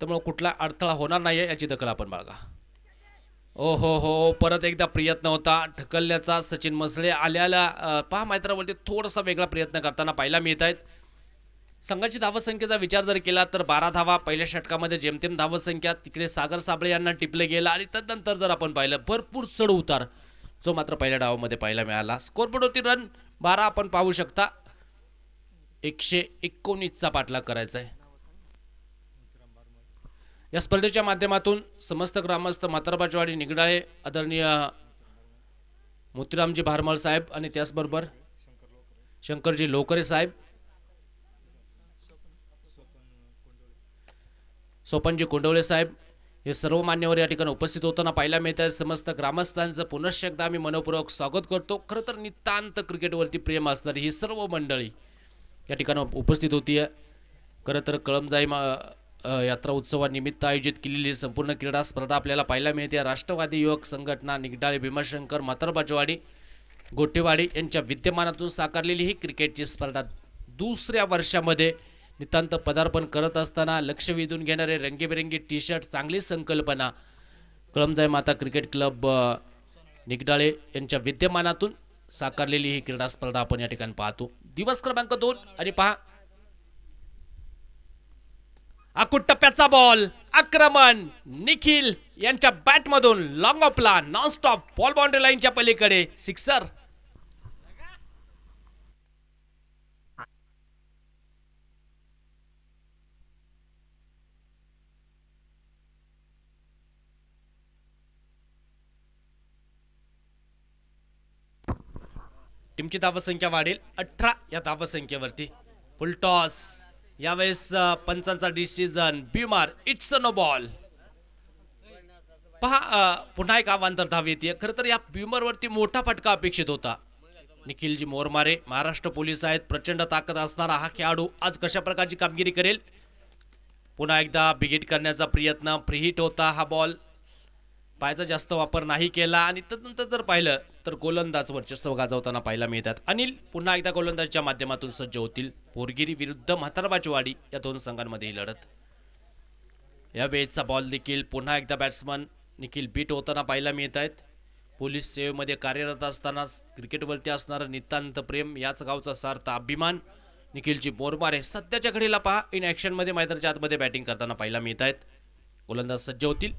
त्यामुळं कुठला अडथळा होणार नाही आहे याची दखल आपण बाळगा ओ हो हो परत एकदा प्रयत्न होता ढकलण्याचा सचिन मसळे आल्याला पहा मैत्रावरती थोडासा वेगळा प्रयत्न करताना पाहायला मिळत आहेत संघाची धावसंख्येचा विचार जर केला तर बारा धावा पहिल्या षटकामध्ये जेमतेम धावसंख्या तिकडे सागर साबळे यांना टिपले गेला आणि त्यानंतर जर आपण पाहिलं भरपूर चढ उतार जो मात्र पहिल्या डावामध्ये पाहायला मिळाला होती रन बारा आपण पाहू शकता एकशे एकोणीसचा पाठलाग करायचा आहे या स्पर्धेच्या माध्यमातून समस्त ग्रामस्थ म्हातारबाजवाडी निगडाळे आदरणीय मोतीरामजी भारमळ साहेब आणि त्याचबरोबर शंकरजी लोकरे साहेब सोपनजी कोंडवले साहेब हे सर्व मान्यवर या ठिकाणी उपस्थित होताना पाहायला मिळत आहे समस्त ग्रामस्थांचं पुनश्च एकदा आम्ही मनपूर्वक स्वागत करतो खरं तर नितांत क्रिकेटवरती प्रेम असणारी ही सर्व मंडळी या ठिकाणी उपस्थित होती आहे खरं तर कळमजाई मा यात्रा उत्सवानिमित्त आयोजित केलेली संपूर्ण क्रीडा स्पर्धा आपल्याला पाहायला मिळते राष्ट्रवादी युवक संघटना निगडाळे भीमाशंकर मातरबाजवाडी गोटेवाडी यांच्या विद्यमानातून साकारलेली ही क्रिकेटची स्पर्धा दुसऱ्या वर्षामध्ये नितांत पदार्पण करत असताना लक्ष वेधून घेणारे रंगीबेरंगी टी शर्ट चांगली संकल्पना कळमजाई माता क्रिकेट क्लब निगडाळे यांच्या विद्यमानातून साकारलेली ही क्रीडा स्पर्धा आपण या ठिकाणी पाहतो दिवस क्रमांक दोन आणि पहा अकुट टप्प्याचा बॉल आक्रमण निखिल यांच्या बॅटमधून लॉंग ऑफला नॉन स्टॉप बॉल बाउंड्री लाईनच्या पलीकडे सिक्सर टीमची धावसंख्या वाढेल अठरा या धावसंख्येवरती फुलटॉस यावेळेस पंचांचा decision beamer it's a no ball पहा पुन्हा एक आव्हांतर धाव येते खरतर तर या वरती मोठा फटका अपेक्षित होता निखिलजी मोरमारे महाराष्ट्र पोलीस आहेत प्रचंड ताकद असणारा हा खेळाडू आज कशा प्रकारची कामगिरी करेल पुन्हा एकदा बिगिट करण्याचा प्रयत्न फ्री हिट होता हा बॉल पायचा जास्त वापर नाही केला आणि तदनंतर जर पाहिलं तर गोलंदाज वर्चस्व गाजवताना पाहायला मिळतात अनिल पुन्हा एकदा गोलंदाजच्या माध्यमातून सज्ज होतील पोरगिरी विरुद्ध म्हातारबाजवाडी या दोन संघांमध्ये लढत या वेळेचा बॉल देखील पुन्हा एकदा बॅट्समन निखिल बीट होताना पाहायला मिळत आहेत पोलीस सेवेमध्ये कार्यरत असताना क्रिकेटवरती असणारं नितांत प्रेम याच गावचा सार्थ अभिमान निखिलची आहे सध्याच्या घडीला पहा इन ॲक्शनमध्ये मैदानाच्या आतमध्ये बॅटिंग करताना पाहायला मिळत आहेत गोलंदाज सज्ज होतील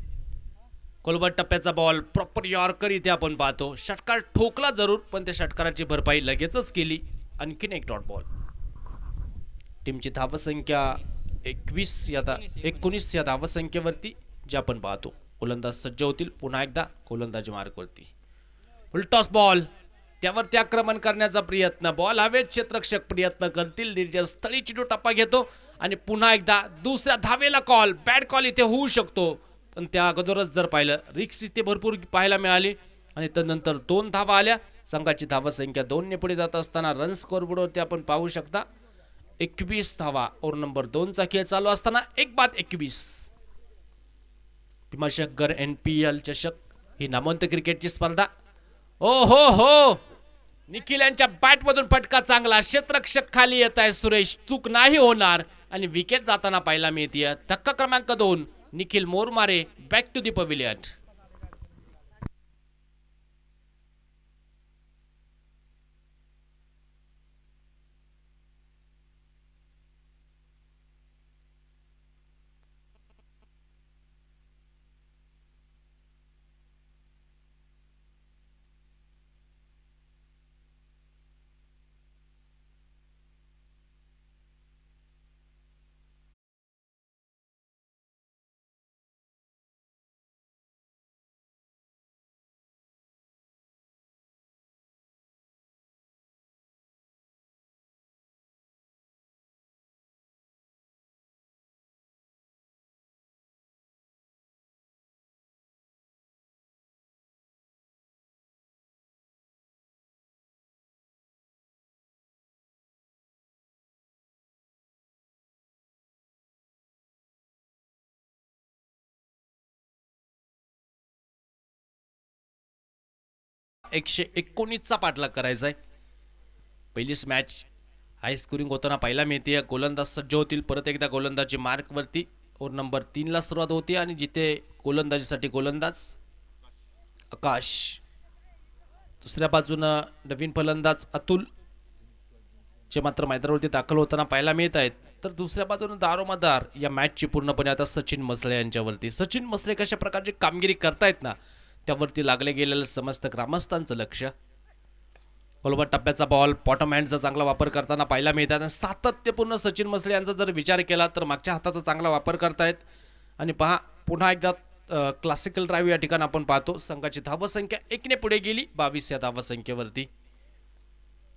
कोलबट टप्प्याचा बॉल प्रॉपर यॉर्कर इथे आपण पाहतो षटकार ठोकला जरूर पण त्या षटकाराची भरपाई लगेचच केली आणखीन एक डॉट बॉल टीमची धावसंख्या एकवीस या दा एकोणीस या धावसंख्येवरती जे आपण पाहतो गोलंदाज सज्ज होतील पुन्हा एकदा गोलंदाजी मार्गवरती फुलटॉस बॉल त्यावरती आक्रमण करण्याचा प्रयत्न बॉल हवेत क्षेत्रक्षक प्रयत्न करतील निर्जन स्थळी चिडू टप्पा घेतो आणि पुन्हा एकदा दुसऱ्या धावेला कॉल बॅड कॉल इथे होऊ शकतो पण त्या अगोदरच जर पाहिलं रिक्स इथे भरपूर पाहायला मिळाली आणि त्यानंतर दोन धावा आल्या संघाची संख्या दोन ने पुढे जात असताना रन ते आपण पाहू शकता एकवीस धावा ओर नंबर दोनचा खेळ चालू असताना एक बाद एकवीस भीमाशंकर एन पी एल चषक ही नामवंत क्रिकेटची स्पर्धा ओ हो हो निखिल यांच्या बॅटमधून फटका चांगला क्षेत्रक्षक खाली येत आहे सुरेश चूक नाही होणार आणि विकेट जाताना पाहायला मिळते धक्का क्रमांक दोन Nikhil Mormare back to the pavilion एकशे एकोणीसचा पाठलाग करायचा आहे पहिलीच मॅच हाय स्कोरिंग होताना पाहायला मिळते गोलंदाज सज्ज होतील परत एकदा गोलंदाजी मार्कवरती ओवर नंबर तीनला सुरुवात होते आणि जिथे गोलंदाजीसाठी गोलंदाज आकाश दुसऱ्या बाजूनं नवीन फलंदाज अतुल जे मात्र मैदानावरती दाखल होताना पाहायला मिळत आहेत तर दुसऱ्या बाजूनं दारोमदार या मॅचची पूर्णपणे आता सचिन मसले यांच्यावरती सचिन मसले कशा प्रकारची कामगिरी करतायत ना त्यावरती लागले गेलेलं समस्त ग्रामस्थांचं लक्ष बरोबर टप्प्याचा बॉल बॉटम हँडचा चांगला वापर करताना पाहायला मिळतात आणि सातत्यपूर्ण सचिन मसले यांचा जर विचार केला तर मागच्या हाताचा चांगला वापर करतायत आणि पहा पुन्हा एकदा क्लासिकल ड्राईव्ह या ठिकाणी आपण पाहतो संघाची धावसंख्या एकने पुढे गेली बावीस या धावसंख्येवरती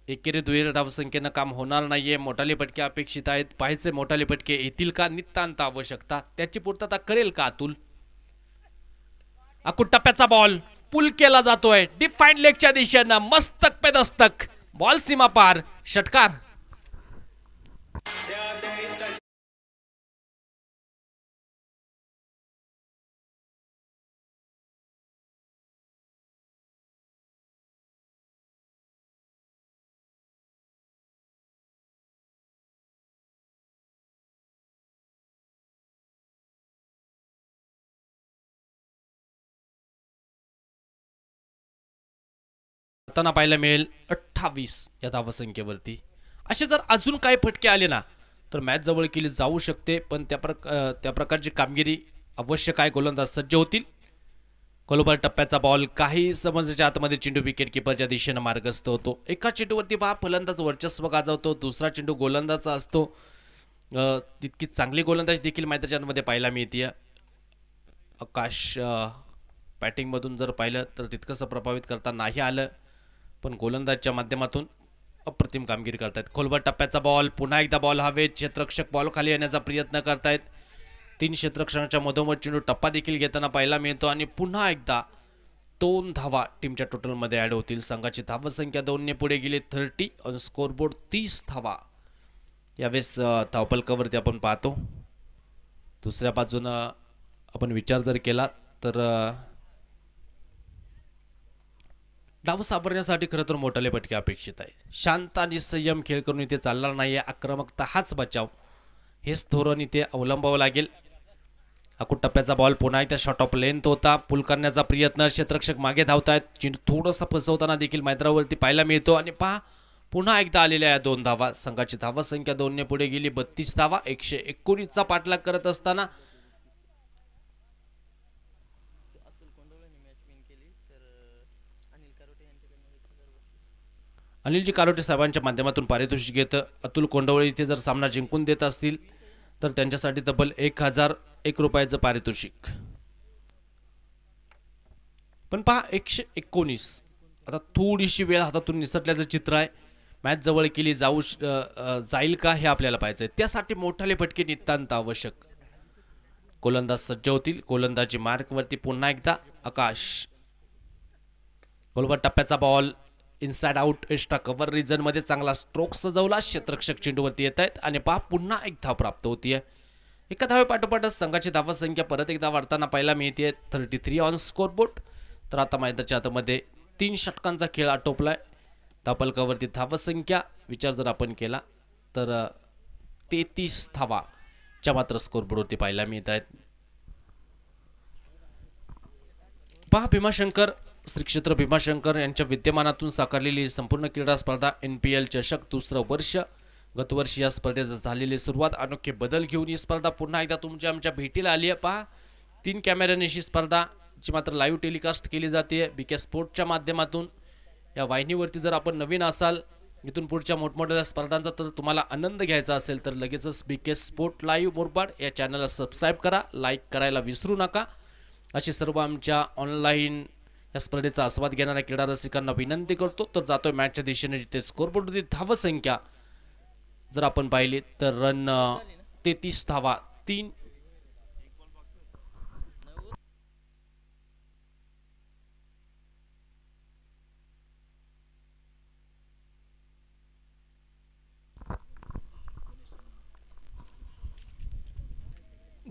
एकेरी दुहेरी धावसंख्येनं काम होणार नाहीये मोठाले पटके अपेक्षित आहेत पाहायचे मोठाले पटके येतील का नितांत आवश्यकता त्याची पूर्तता करेल का अतुल अकू टप्प्याचा बॉल पुल केला जातोय डिफाईन लेगच्या दिशेनं मस्तक पे दस्तक बॉल सीमा पार षटकार त्यांना पाहायला मिळेल अठ्ठावीस या धावसंख्येवरती असे जर अजून काही फटके आले ना तर मॅच जवळ केली जाऊ शकते पण त्या प्रकार त्या प्रकारची कामगिरी अवश्य काय गोलंदाज सज्ज होतील गोलबॉल टप्प्याचा बॉल काही समजच्या आतमध्ये चेंडू विकेट किपरच्या दिशेनं मार्गस्थ होतो एका चेंडूवरती पहा फलंदाज वर्चस्व गाजवतो दुसरा चेंडू गोलंदाजचा असतो तितकी चांगली गोलंदाज देखील मैदानामध्ये पाहायला मिळते आकाश बॅटिंगमधून जर पाहिलं तर तितकंसं प्रभावित करता नाही आलं पण गोलंदाजच्या माध्यमातून अप्रतिम कामगिरी करतायत खोलवर टप्प्याचा बॉल पुन्हा एकदा बॉल हवेत क्षेत्रक्षक बॉल खाली येण्याचा प्रयत्न करतायत तीन क्षेत्रक्षणाच्या मधोमध चेंडू टप्पा देखील घेताना पाहायला मिळतो आणि पुन्हा एकदा दोन धावा टीमच्या टोटलमध्ये ॲड होतील संघाची धावसंख्या दोनने पुढे गेली थर्टी ऑन स्कोरबोर्ड तीस धावा यावेळेस धावपलकावरती आपण पाहतो दुसऱ्या बाजूनं आपण विचार जर केला तर डाव सापडण्यासाठी खरं तर मोठाले पटके अपेक्षित आहे शांत आणि संयम खेळ करून इथे चालणार नाही आहे आक्रमकता हाच बचाव हेच धोरण इथे अवलंबावं लागेल अकुट टप्प्याचा बॉल पुन्हा इथे शॉर्ट ऑफ लेंथ होता पुल करण्याचा प्रयत्न क्षेत्रक्षक मागे धावत आहेत चिंटू थोडंसं फसवताना देखील मैद्रावरती पाहायला मिळतो आणि पहा पुन्हा एकदा आलेल्या या दोन धावा संघाची धावा संख्या दोनने पुढे गेली बत्तीस धावा एकशे एकोणीसचा पाठलाग करत असताना अनिलजी कालोटे साहेबांच्या माध्यमातून पारितोषिक घेत अतुल कोंडवळे इथे जर सामना जिंकून देत असतील तर त्यांच्यासाठी तब्बल एक हजार एक रुपयाचं पारितोषिक पण पहा एकशे एकोणीस आता थोडीशी वेळ हातातून निसटल्याचं चित्र आहे मॅच जवळ केली जाऊ जाईल का हे आपल्याला पाहायचं त्यासाठी मोठाले फटके नितांत आवश्यक गोलंदाज सज्ज होतील गोलंदाजी मार्कवरती पुन्हा एकदा आकाश गोलवर टप्प्याचा ball inside out extra region मध्ये चांगला स्ट्रोक सजवला क्षेत्रक्षक चेंडूवरती येत आहेत आणि पहा पुन्हा एक धाव प्राप्त होतीये एका धावेपाठोपाठच संघाची धावसंख्या परत एकदा वाढताना पाहायला मिळते थर्टी थ्री ऑन स्कोरबोर्ड तर आता मैदानाच्या आतमध्ये तीन षटकांचा खेळ आटोपला आहे धावा संख्या विचार जर आपण केला तर तेहतीस धावा च्या मात्र स्कोरबोर्डवरती पाहायला मिळत आहेत पहा भीमाशंकर श्रीक्षेत्र भीमाशंकर यांच्या विद्यमानातून साकारलेली संपूर्ण क्रीडा स्पर्धा एन पी एल चषक दुसरं वर्ष गतवर्षी या स्पर्धेत झालेली सुरुवात अनोखे बदल घेऊन ही स्पर्धा पुन्हा एकदा तुमच्या आमच्या भेटीला आली आहे पहा तीन कॅमेऱ्याने ही स्पर्धा जी मात्र लाईव्ह टेलिकास्ट केली जाते बी के स्पोर्टच्या माध्यमातून या वाहिनीवरती जर आपण नवीन असाल इथून पुढच्या मोठमोठ्या स्पर्धांचा तर तुम्हाला आनंद घ्यायचा असेल तर लगेचच बी के स्पोर्ट लाईव्ह मोरबाड या चॅनलला सबस्क्राईब करा लाईक करायला विसरू नका असे सर्व आमच्या ऑनलाईन या स्पर्धेचा आस्वाद घेणाऱ्या क्रीडा रसिकांना विनंती करतो तर जातोय मॅचच्या दिशेने जिथे स्कोरबोर्ड होती संख्या जर आपण पाहिली तर रन तेहतीस धावा तीन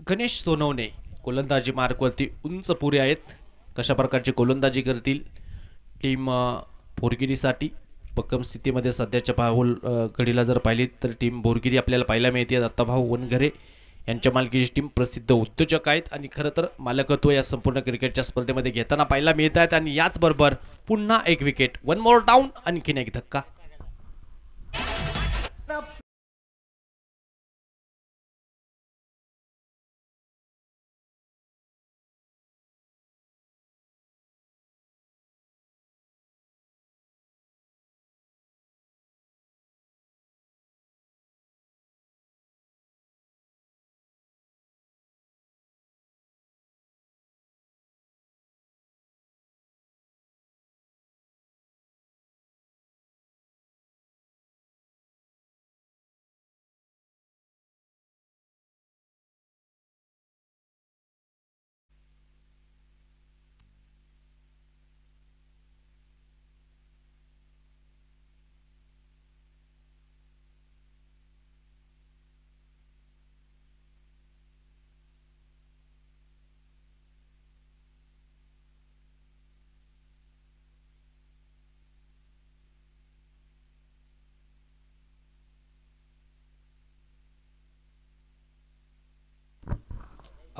गणेश सोनवणे गोलंदाजी मार्गवरती उंच पुरे आहेत कशा प्रकारची गोलंदाजी करतील टीम भोरगिरीसाठी भक्कम स्थितीमध्ये सध्याच्या पाहुल घडीला जर पाहिली तर टीम भोरगिरी आपल्याला पाहायला मिळते भाऊ वनघरे यांच्या मालकीची टीम प्रसिद्ध उद्योजक आहेत आणि खरं तर मालकत्व या संपूर्ण क्रिकेटच्या स्पर्धेमध्ये घेताना पाहायला मिळत आहेत आणि याचबरोबर पुन्हा एक विकेट वन मोर डाऊन आणखीन एक धक्का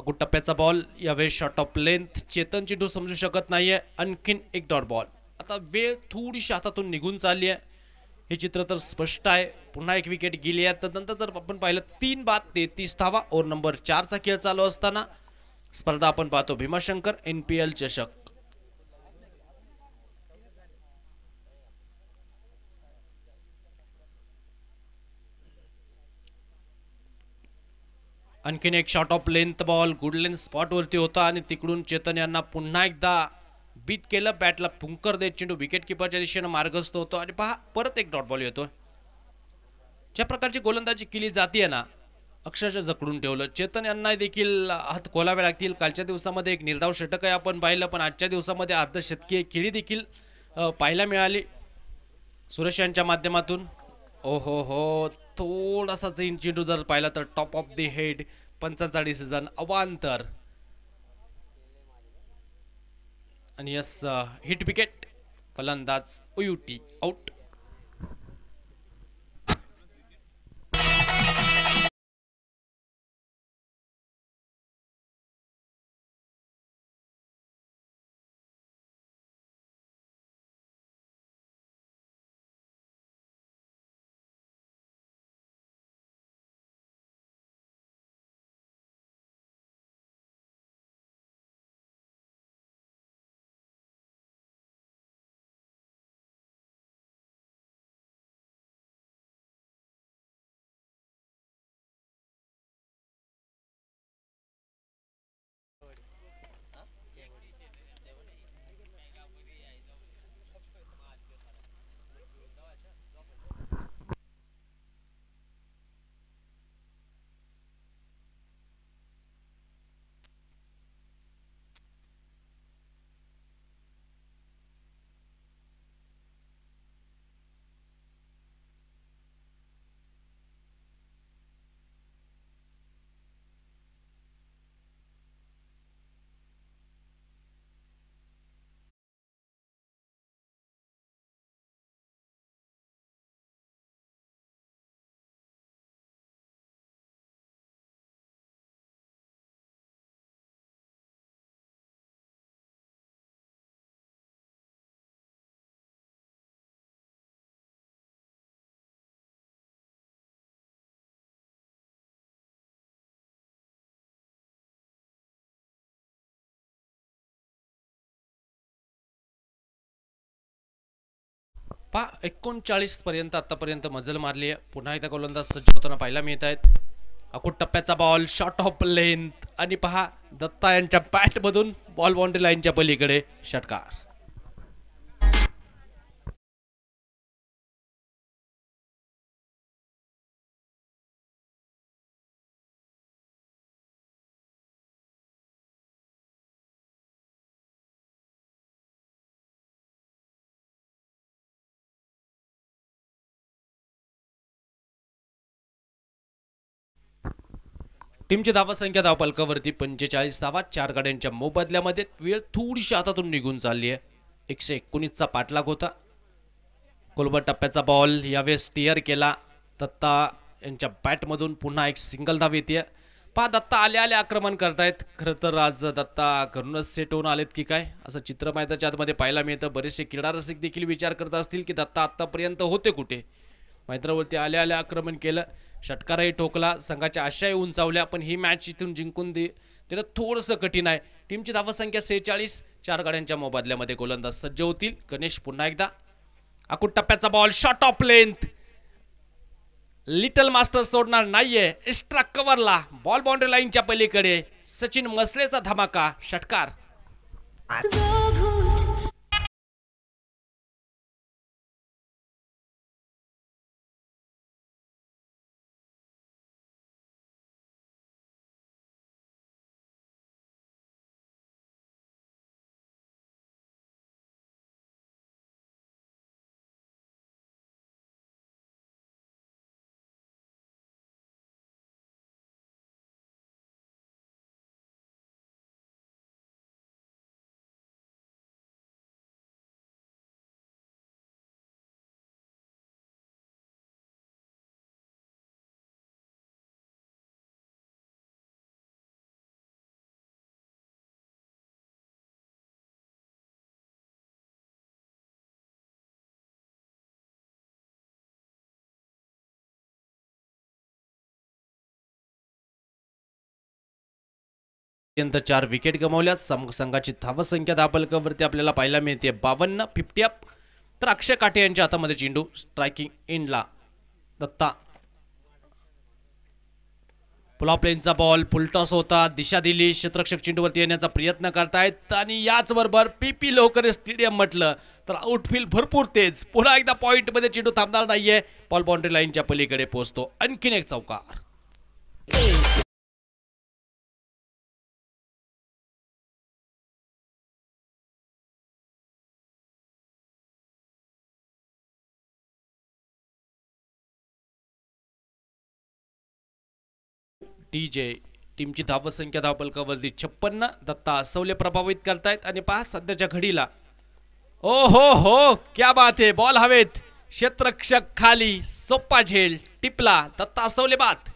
गुटप्प्याचा टप्प्याचा बॉल यावेळी शॉर्ट ऑफ लेंथ चेतन चिडू समजू शकत नाहीये आणखीन एक डॉट बॉल आता वेळ थोडीशी हातातून निघून चालली आहे हे चित्र तर स्पष्ट आहे पुन्हा एक विकेट गेली आहे तर नंतर जर आपण पाहिलं तीन बाद तेहतीस धावा ओव्हर नंबर चारचा खेळ चालू असताना स्पर्धा आपण पाहतो भीमाशंकर एन पी एल चषक आणखीन एक short of length ball good length स्पॉटवरती होता आणि तिकडून चेतन यांना पुन्हा एकदा बीट केलं बॅटला फुंकर देत चेंडू विकेट किपरच्या दिशेनं मार्गस्थ होतो आणि पहा परत एक डॉट बॉल येतो ज्या प्रकारची गोलंदाजी केली जाते ना अक्षरशः जकडून ठेवलं चेतन यांना देखील हात खोलावे लागतील कालच्या दिवसामध्ये एक निर्धाव आहे आपण पाहिलं पण आजच्या दिवसामध्ये अर्धशतकीय खेळी देखील पाहायला मिळाली सुरेश यांच्या माध्यमातून ओहो हो थोडासा इंचिंटू जर पाहिला तर टॉप ऑफ द हेड पंचाळीस जण अवांतर आणि यस हिट विकेट फलंदाज ओयुटी आउट पहा एकोणचाळीसपर्यंत आत्तापर्यंत मजल मारली आहे पुन्हा एकदा गोलंदाज सज्ज होताना पाहायला मिळत आहेत अकूट टप्प्याचा बॉल शॉर्ट ऑफ लेंथ आणि पहा दत्ता यांच्या बॅटमधून बॉल बाउंड्री लाईनच्या पलीकडे षटकार टीमची धावसंख्या धावपालकावरती पंचेचाळीस धावा चार गाड्यांच्या मोबदल्यामध्ये वेळ थोडीशी हातातून निघून चालली आहे एकशे एकोणीसचा पाठलाग होता कोलबर टप्प्याचा बॉल यावेळेस टिअर केला दत्ता यांच्या बॅटमधून पुन्हा एक सिंगल धाव येते पहा दत्ता आले आले आक्रमण करतायत खरं तर आज दत्ता घरूनच सेट होऊन आलेत की काय असं चित्र त्याच्या आतमध्ये पाहायला मिळतं बरेचसे क्रीडा रसिक देखील विचार करत असतील की दत्ता आत्तापर्यंत होते कुठे मैत्रावरती आले आले आक्रमण केलं षटकारही ठोकला संघाच्या आशाही उंचावल्या पण ही मॅच इथून जिंकून दे देणं थोडंसं कठीण आहे टीमची धावसंख्या सेहेचाळीस चार गाड्यांच्या मोबदल्यामध्ये गोलंदाज सज्ज होतील गणेश पुन्हा एकदा अकुट टप्प्याचा ball short of length little master सोडणार नाहीये एक्स्ट्रा कव्हरला बॉल बाउंड्री लाईनच्या पलीकडे सचिन मसलेचा धमाका षटकार अत्यंत चार विकेट गमावल्या सम संघाची धावसंख्या धाबलकावरती आपल्याला पाहायला मिळते बावन्न फिफ्टी अप तर अक्षय काटे यांच्या हातामध्ये चेंडू स्ट्रायकिंग इनला दत्ता प्लेनचा बॉल फुलटॉस होता दिशा दिली क्षेत्रक्षक चेंडूवरती येण्याचा प्रयत्न करतायत आणि याचबरोबर पी पी लोकर स्टेडियम म्हटलं तर आउटफील भरपूर तेज पुन्हा एकदा मध्ये चेंडू थांबणार नाहीये पॉल बाउंड्री लाईनच्या पलीकडे पोहोचतो आणखीन एक चौकार टी जे टीमची धावसंख्या धावपलकावरती छप्पन्न दत्ता असौले प्रभावित करतायत आणि पहा सध्याच्या घडीला ओ हो हो क्या बात आहे बॉल हवेत क्षेत्रक्षक खाली सोप्पा झेल टिपला दत्ता असवले बात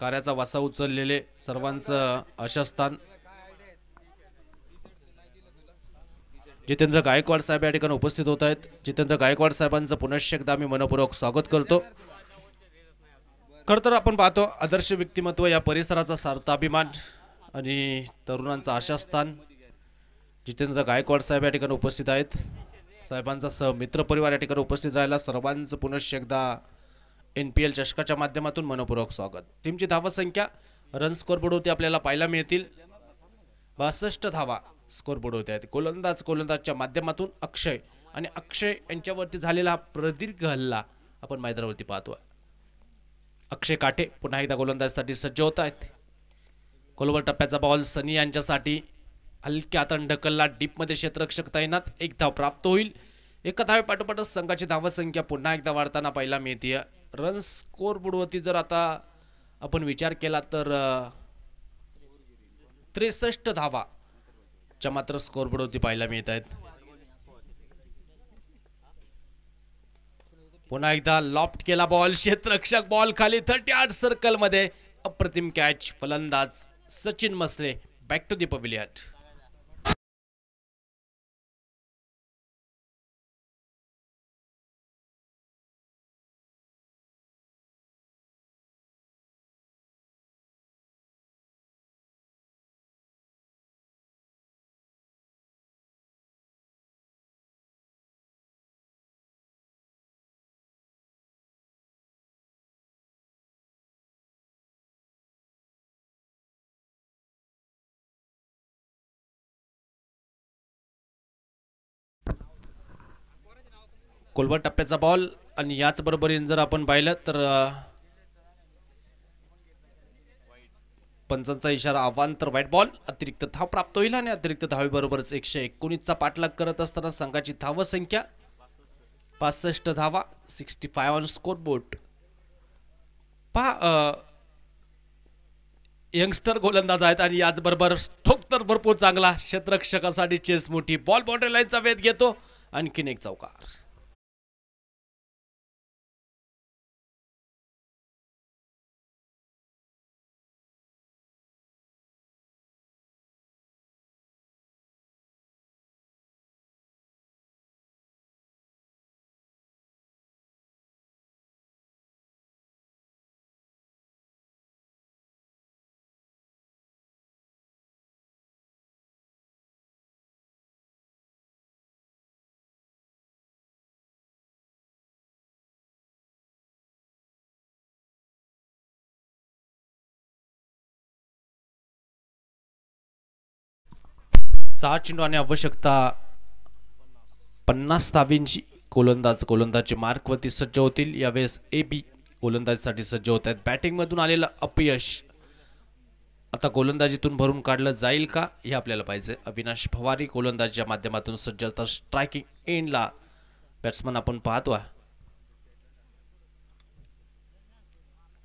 कार्याचा वासा उचललेले सर्वांचं अशस्थान जितेंद्र गायकवाड साहेब या ठिकाणी उपस्थित होत आहेत जितेंद्र गायकवाड साहेबांचं पुनश्च एकदा आम्ही मनपूर्वक स्वागत करतो खर तर आपण पाहतो आदर्श व्यक्तिमत्व या परिसराचा सार्थाभिमान आणि तरुणांचं आशास्थान जितेंद्र गायकवाड साहेब या ठिकाणी उपस्थित आहेत साहेबांचा सह मित्रपरिवार या ठिकाणी उपस्थित राहिला सर्वांचं पुनश्च एकदा एन पी एल चषकाच्या माध्यमातून मनपूर्वक स्वागत टीमची धावसंख्या रन स्कोर होती आपल्याला पाहायला मिळतील बासष्ट धावा होते होत्या गोलंदाज गोलंदाजच्या माध्यमातून अक्षय आणि अक्षय यांच्यावरती झालेला हा प्रदीर्घ हल्ला आपण मैदानावरती पाहतो अक्षय काठे पुन्हा एकदा गोलंदाजसाठी सज्ज होत आहेत गोलवर टप्प्याचा बॉल सनी यांच्यासाठी हलक्या ढकलला डीपमध्ये क्षेत्ररक्षक तैनात एक धाव प्राप्त होईल एका धावे पाठोपाठच संघाची धावसंख्या पुन्हा एकदा वाढताना पाहायला मिळते रन स्कोर बुडवती जर आता आपण विचार केला तर त्रेसष्ट च्या मात्र स्कोर बुडवती पाहायला मिळत आहेत पुन्हा एकदा लॉफ्ट केला बॉल क्षेत्ररक्षक बॉल खाली थर्टी आठ मध्ये अप्रतिम कॅच फलंदाज सचिन मसले बॅक टू दी पविलियट कोलबा टप्प्याचा बॉल आणि याच याचबरोबरीने जर आपण पाहिलं तर पंचांचा इशारा आव्हान तर व्हाईट बॉल अतिरिक्त धाव प्राप्त होईल आणि अतिरिक्त बरोबरच एकशे एकोणीसचा पाठलाग करत असताना संघाची धाव संख्या पासष्ट धावा sixty five on score board पहा यंगस्टर गोलंदाज आहेत आणि याचबरोबर ठोक तर भरपूर चांगला क्षेत्रक्षकासाठी चेस मोठी बॉल बाउंड्री लाईनचा वेध घेतो आणखीन एक चौकार सहा चेंडू आणि आवश्यकता पन्नास गोलंदाज गोलंदाजचे मार्कवरती सज्ज होतील यावेळेस ए बी गोलंदाजीसाठी सज्ज होत आहेत बॅटिंगमधून आलेलं अपयश आता गोलंदाजीतून भरून काढलं जाईल का हे आपल्याला पाहिजे अविनाश भवारी गोलंदाजीच्या माध्यमातून सज्ज तर स्ट्रायकिंग एंडला बॅट्समन आपण पाहतो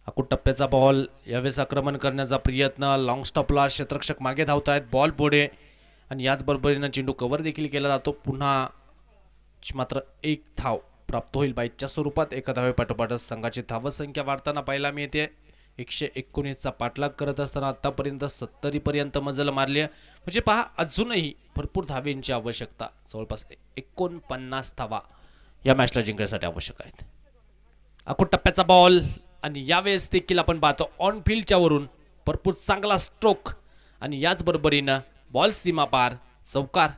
अकूट टप्प्याचा बॉल यावेळेस आक्रमण करण्याचा प्रयत्न लॉंग स्टॉपला क्षेत्रक्षक मागे धावत आहेत बॉल पुढे आणि याचबरोबरीनं चेंडू कवर देखील केला जातो पुन्हा मात्र एक धाव प्राप्त होईल बाईकच्या स्वरूपात एका पाठोपाठ संघाची धावसंख्या वाढताना पाहायला मिळते एकशे एकोणीसचा पाठलाग करत असताना आत्तापर्यंत सत्तरीपर्यंत मजल मारली आहे म्हणजे पहा अजूनही भरपूर धावेंची आवश्यकता जवळपास एकोणपन्नास धावा या मॅचला जिंकण्यासाठी आवश्यक आहेत अकोट टप्प्याचा बॉल आणि यावेळेस देखील आपण पाहतो ऑन फील्डच्या वरून भरपूर चांगला स्ट्रोक आणि याचबरोबरीनं बॉल पार, चौकार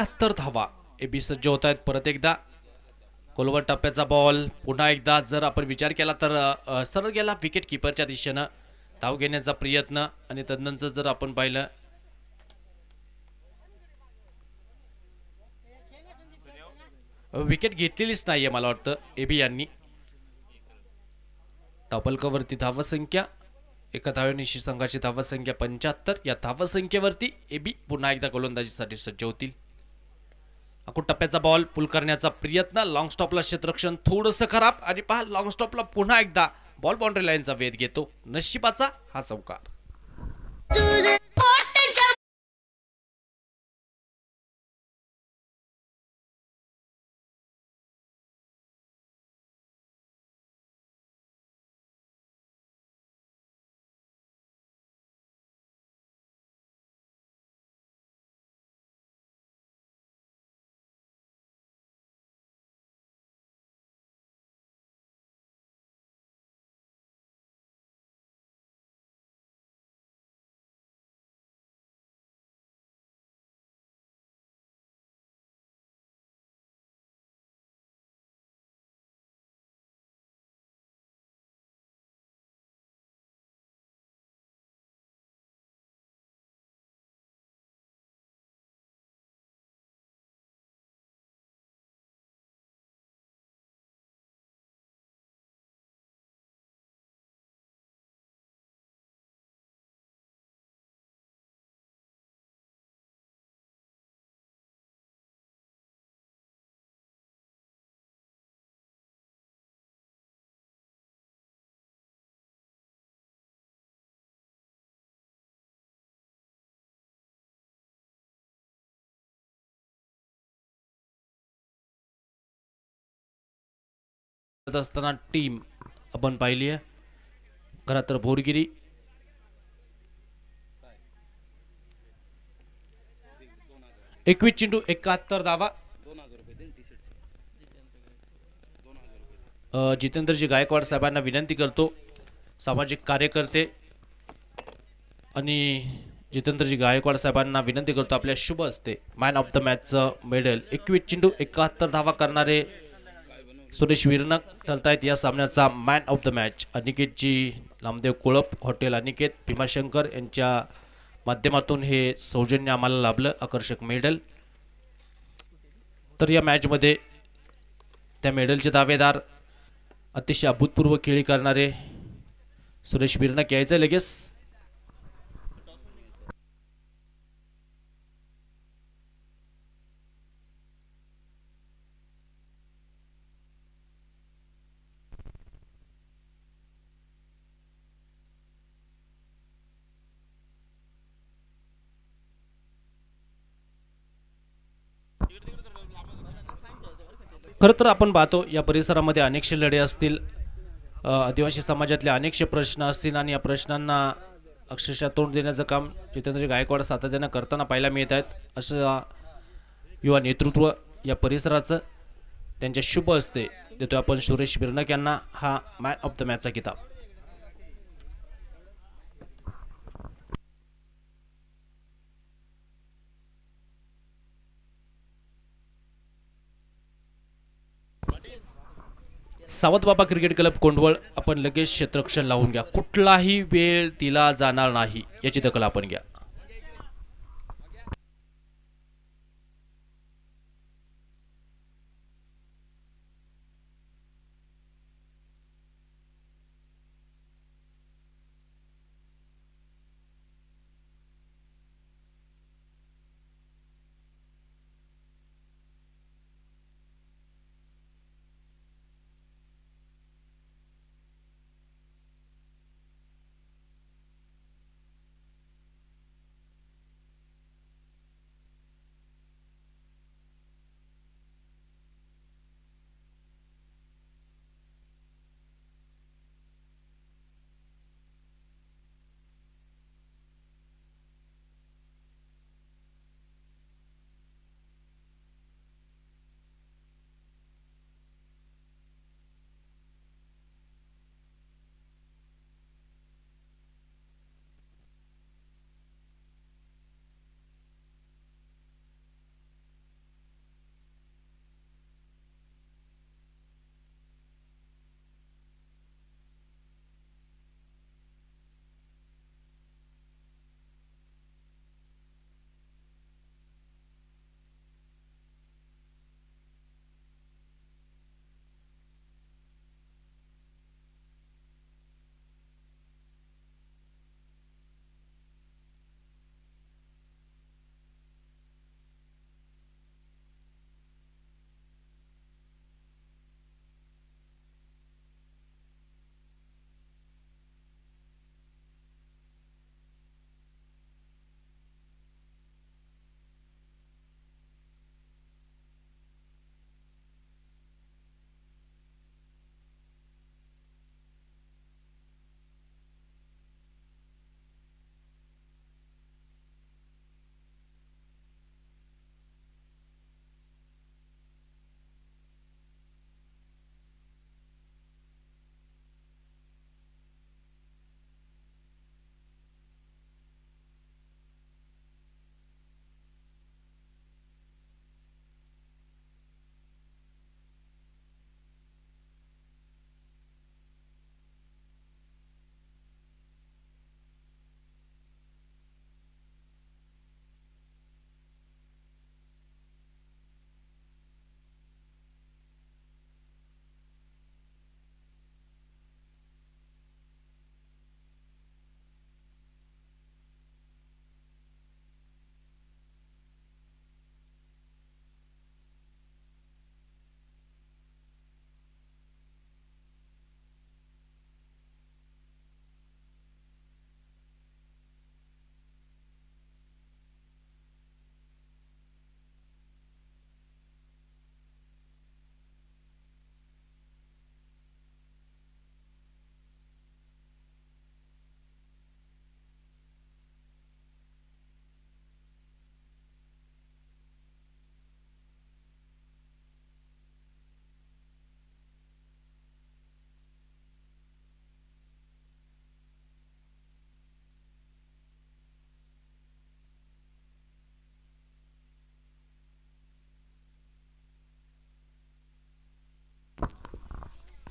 एकाहत्तर धावा एबी सज्ज होत आहेत परत एकदा कोलवर टप्प्याचा बॉल पुन्हा एकदा जर आपण विचार केला तर सरळ गेला विकेट किपरच्या दिशेनं धाव घेण्याचा प्रयत्न आणि तज्ञांचं जर आपण पाहिलं विकेट घेतलेलीच नाहीये मला वाटतं एबी यांनी तापलकावरती धावसंख्या एका धाव्यानिशी संघाची धावसंख्या पंच्याहत्तर या धावसंख्येवरती एबी पुन्हा एकदा गोलंदाजीसाठी सज्ज होतील अकूट टप्प्याचा बॉल पुल करण्याचा प्रयत्न लॉंग स्टॉपला क्षेत्रक्षण थोडंसं खराब आणि पहा लॉंग स्टॉपला पुन्हा एकदा बॉल बाउंड्री लाईनचा वेध घेतो नशिबाचा हा चौकार खेळत असताना टीम आपण पाहिली आहे खरं तर भोरगिरी एकवीस चेंडू एकाहत्तर धावा जितेंद्रजी गायकवाड साहेबांना विनंती करतो सामाजिक कार्यकर्ते आणि जितेंद्रजी गायकवाड साहेबांना विनंती करतो आपल्या शुभ असते मॅन ऑफ द मॅचचं मेडल एकवीस चेंडू एकाहत्तर धावा करणारे सुरेश विरनक ठरतायत या सामन्याचा मॅन ऑफ द मॅच जी नामदेव कोळप हॉटेल अनिकेत भीमाशंकर यांच्या माध्यमातून हे सौजन्य आम्हाला लाभलं आकर्षक मेडल तर या मॅचमध्ये त्या मेडलचे दावेदार अतिशय अभूतपूर्व खेळी करणारे सुरेश वीरनक यायचं लगेच खरं तर आपण पाहतो या परिसरामध्ये अनेकशे लढे असतील आदिवासी समाजातले अनेकशे प्रश्न असतील आणि या प्रश्नांना अक्षरशः तोंड देण्याचं काम जितेंद्र गायकवाड सातत्यानं करताना पाहायला मिळत आहेत असं युवा नेतृत्व या परिसराचं त्यांच्या शुभ असते देतो आपण सुरेश बिरनक यांना हा मॅन ऑफ द मॅचचा किताब सावंतबाबा क्रिकेट क्लब कोंडवळ आपण लगेच क्षेत्रक्षण लावून घ्या कुठलाही वेळ दिला जाणार नाही याची दखल आपण घ्या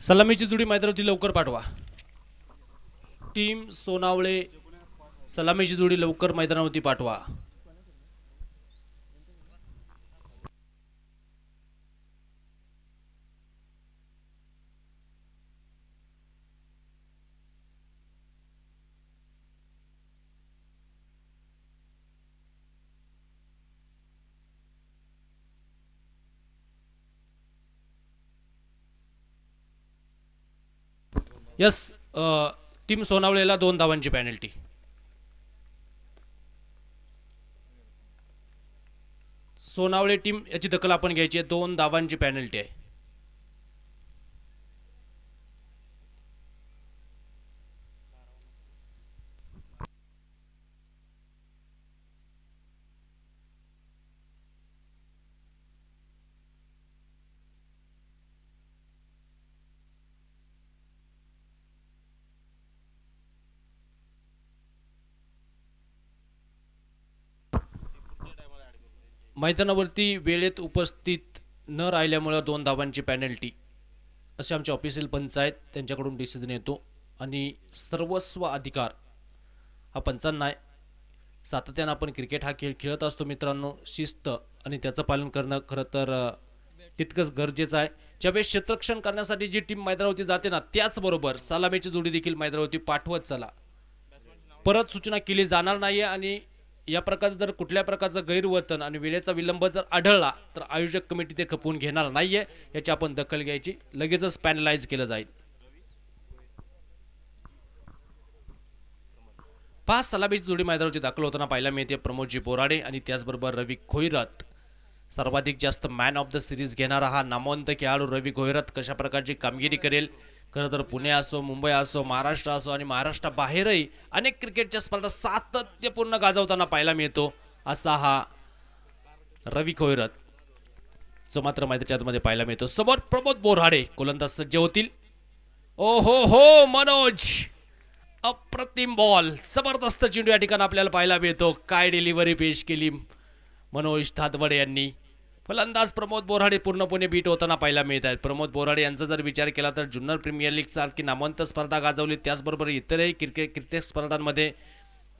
सलामीची जुडी मैदानावरती लवकर पाठवा टीम सोनावळे सलामीची जुडी लवकर मैदानावरती पाठवा यस टीम सोनावळेला दोन धावांची पॅनल्टी सोनावळे टीम याची दखल आपण घ्यायची आहे दोन धावांची पॅनल्टी आहे मैदानावरती वेळेत उपस्थित न राहिल्यामुळं दोन धावांची पॅनल्टी असे आमचे ऑफिशियल पंच आहेत त्यांच्याकडून डिसिजन येतो आणि सर्वस्व अधिकार हा पंचांना आहे सातत्यानं आपण क्रिकेट हा खेळ खेळत असतो मित्रांनो शिस्त आणि त्याचं पालन करणं खरं तर तितकंच गरजेचं आहे ज्यावेळेस क्षेत्रक्षण करण्यासाठी जी टीम मैदानावरती जाते ना त्याचबरोबर सलामीची जोडी देखील मैदानावरती पाठवत चला परत सूचना केली जाणार नाही आणि या प्रकारचं जर कुठल्या प्रकारचं गैरवर्तन आणि वेळेचा विलंब जर आढळला तर आयोजक कमिटी ते खपवून घेणार नाही आहे याची आपण दखल घ्यायची लगेचच पॅनलाइज केलं जाईल पाच सलाबीची जोडी मैदानावरती दाखल होताना पाहायला मिळते प्रमोदजी बोराडे आणि त्याचबरोबर रवी खोईरत सर्वाधिक जास्त मॅन ऑफ द सिरीज घेणारा हा नामवंत खेळाडू रवी खोईरत कशा प्रकारची कामगिरी करेल खरं तर पुणे असो मुंबई असो महाराष्ट्र असो आणि महाराष्ट्राबाहेरही अनेक क्रिकेटच्या स्पर्धा सातत्यपूर्ण गाजवताना पाहायला मिळतो असा हा रवी खोयरत जो मात्र माहिती आतमध्ये पाहायला मिळतो समोर प्रमोद बोराडे गोलंदाज सज्ज होतील ओ हो हो मनोज अप्रतिम बॉल जबरदस्त चेंडू या ठिकाणी आपल्याला पाहायला मिळतो काय डिलिव्हरी पेश केली मनोज धातवडे यांनी फलंदाज प्रमोद बोराडे पूर्णपणे बीट होताना पाहायला मिळत आहेत प्रमोद बोराडे यांचा जर विचार केला तर जुन्नर प्रीमियर लीग सारखी नामवंत स्पर्धा गाजवली त्याचबरोबर इतरही क्रिकेट क्रिकेट स्पर्धांमध्ये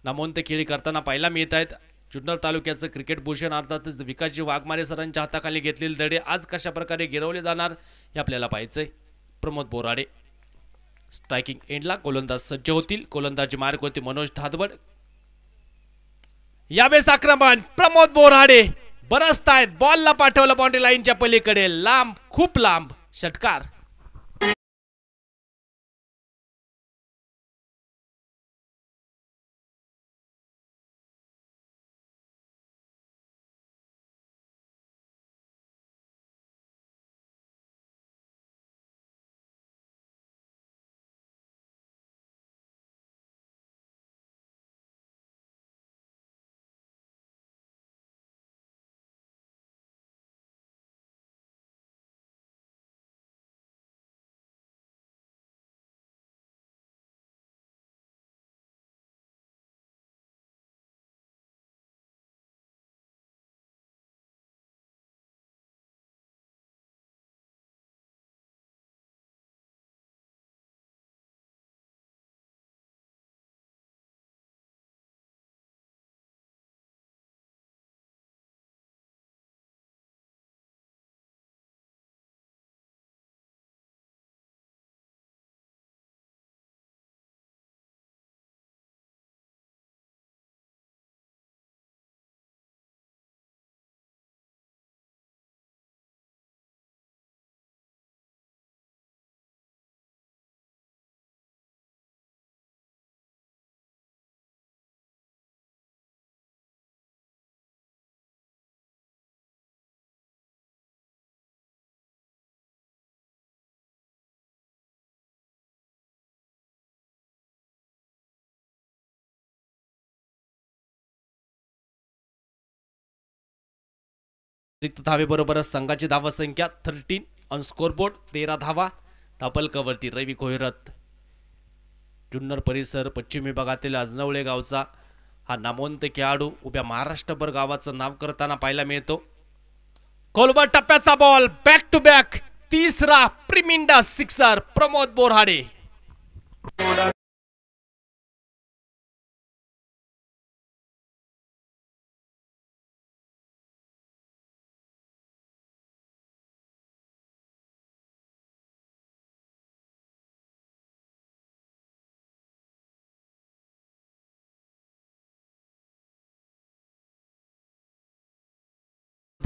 नामवंत खेळी करताना पाहायला मिळत आहेत जुन्नर तालुक्याचं क्रिकेट भूषण अर्थातच विकासजी वाघमारे सरांच्या हाताखाली घेतलेले दडे आज कशा प्रकारे गिरवले जाणार हे आपल्याला पाहायचंय प्रमोद बोराडे स्ट्रायकिंग एंडला गोलंदाज सज्ज होतील गोलंदाजी मार्ग होती मनोज धादवड यावेळेस आक्रमण प्रमोद बोराडे बरसतायत बॉलला पाठवलं बाउंड्री लाईनच्या पलीकडे लांब खूप लांब षटकार रिक्त बरोबरच संघाची संख्या थर्टीन ऑन स्कोरबोर्ड तेरा धावा धापलकावरती रवी कोहिरत जुन्नर परिसर पश्चिम विभागातील अजनवळे गावचा हा नामवंत खेळाडू उभ्या महाराष्ट्रभर गावाचं नाव करताना पाहायला मिळतो कोलबर टप्प्याचा बॉल बॅक टू बॅक तिसरा प्रिमिंडा सिक्सर प्रमोद बोरहाडे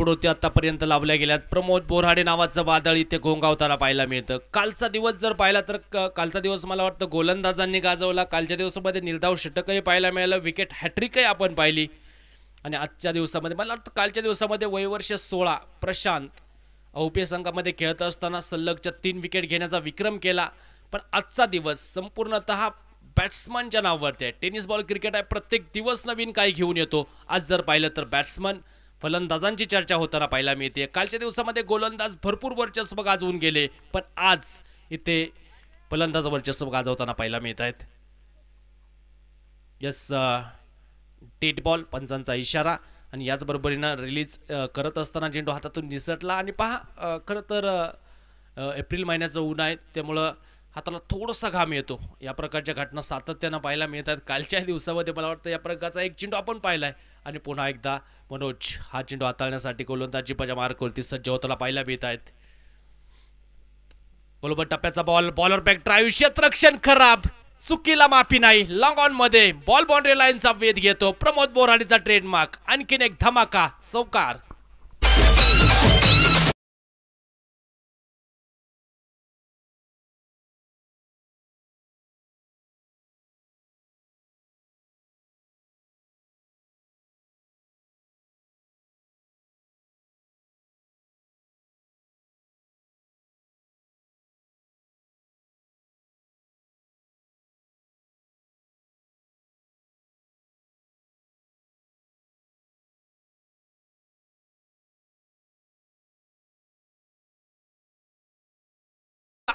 पुढवती आतापर्यंत लावल्या गेल्यात प्रमोद बोराडे नावाचं वादळ इथे गोंगावताना पाहायला मिळतं कालचा दिवस जर पाहिला तर कालचा दिवस मला वाटतं गोलंदाजांनी गाजवला कालच्या दिवसामध्ये निर्धाव षटकही पाहायला मिळालं विकेट हॅट्रिकही आपण पाहिली आणि आजच्या दिवसामध्ये मला वाटतं कालच्या दिवसामध्ये वयवर्ष सोळा प्रशांत औपे संघामध्ये खेळत असताना सल्लगच्या तीन विकेट घेण्याचा विक्रम केला पण आजचा दिवस संपूर्णत बॅट्समनच्या नावावरती आहे टेनिस बॉल क्रिकेट आहे प्रत्येक दिवस नवीन काही घेऊन येतो आज जर पाहिलं तर बॅट्समन फलंदाजांची चर्चा होताना पाहायला मिळते कालच्या दिवसामध्ये गोलंदाज भरपूर वर्चस्व गाजवून गेले पण आज इथे फलंदाज वर्चस्व गाजवताना पाहायला मिळत आहेत यस डेट बॉल पंचांचा इशारा आणि याचबरोबरीनं रिलीज करत असताना झेंडू हातातून निसटला आणि पहा खरं तर एप्रिल महिन्याचं ऊन आहे त्यामुळं हाताला थोडासा घाम येतो या प्रकारच्या घटना सातत्यानं पाहायला मिळतात कालच्या दिवसामध्ये मला वाटतं या प्रकारचा एक चेंडू आपण पाहिला आहे आणि पुन्हा एकदा मनोज हा चेंडू हाताळण्यासाठी गोलंदाजी मार्ग मार्कवरती सज्ज होताना पाहायला मिळत आहेत बोलबर टप्प्याचा बॉल बॉलर बॅक ड्राईव्ह क्षेत्रक्षण खराब चुकीला माफी नाही लॉंग ऑन मध्ये बॉल बाउंड्री लाईनचा वेध घेतो प्रमोद बोराडीचा ट्रेडमार्क आणखीन एक धमाका सौकार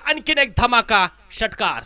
आणखीन एक धमाका षटकार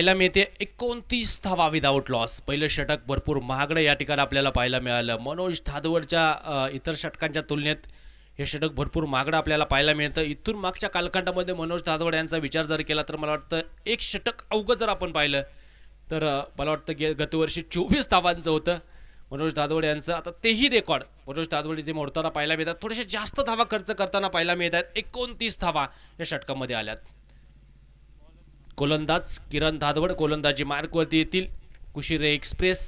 पाहायला मिळते एकोणतीस धावा विदाऊट लॉस पहिलं षटक भरपूर महागडं या ठिकाणी आपल्याला पाहायला मिळालं मनोज धादवडच्या इतर षटकांच्या तुलनेत हे षटक भरपूर महागडं आपल्याला पाहायला मिळतं इथून मागच्या कालखंडामध्ये मनोज धादवड यांचा विचार जर केला तर मला वाटतं एक षटक अवघं जर आपण पाहिलं तर मला वाटतं गे गतवर्षी चोवीस धावांचं होतं मनोज दादवड यांचं आता तेही रेकॉर्ड मनोज धादवड इथे मोडताना पाहायला मिळतात थोडेसे जास्त धावा खर्च करताना पाहायला मिळत आहेत एकोणतीस धावा या षटकामध्ये आल्यात गोलंदाज किरण धादवड गोलंदाजी मार्गवरती येतील कुशीरे एक्सप्रेस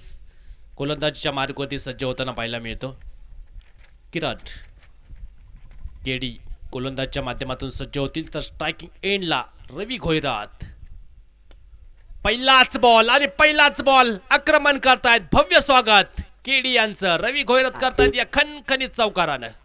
गोलंदाजीच्या मार्गवरती सज्ज होताना पाहायला मिळतो किरण केडी गोलंदाजच्या माध्यमातून सज्ज होतील तर स्ट्रायकिंग एंडला रवी घोयरात पहिलाच बॉल आणि पहिलाच बॉल आक्रमण करतायत भव्य स्वागत केडी यांचं रवी घोयरत करतायत या खनखनीत चौकारानं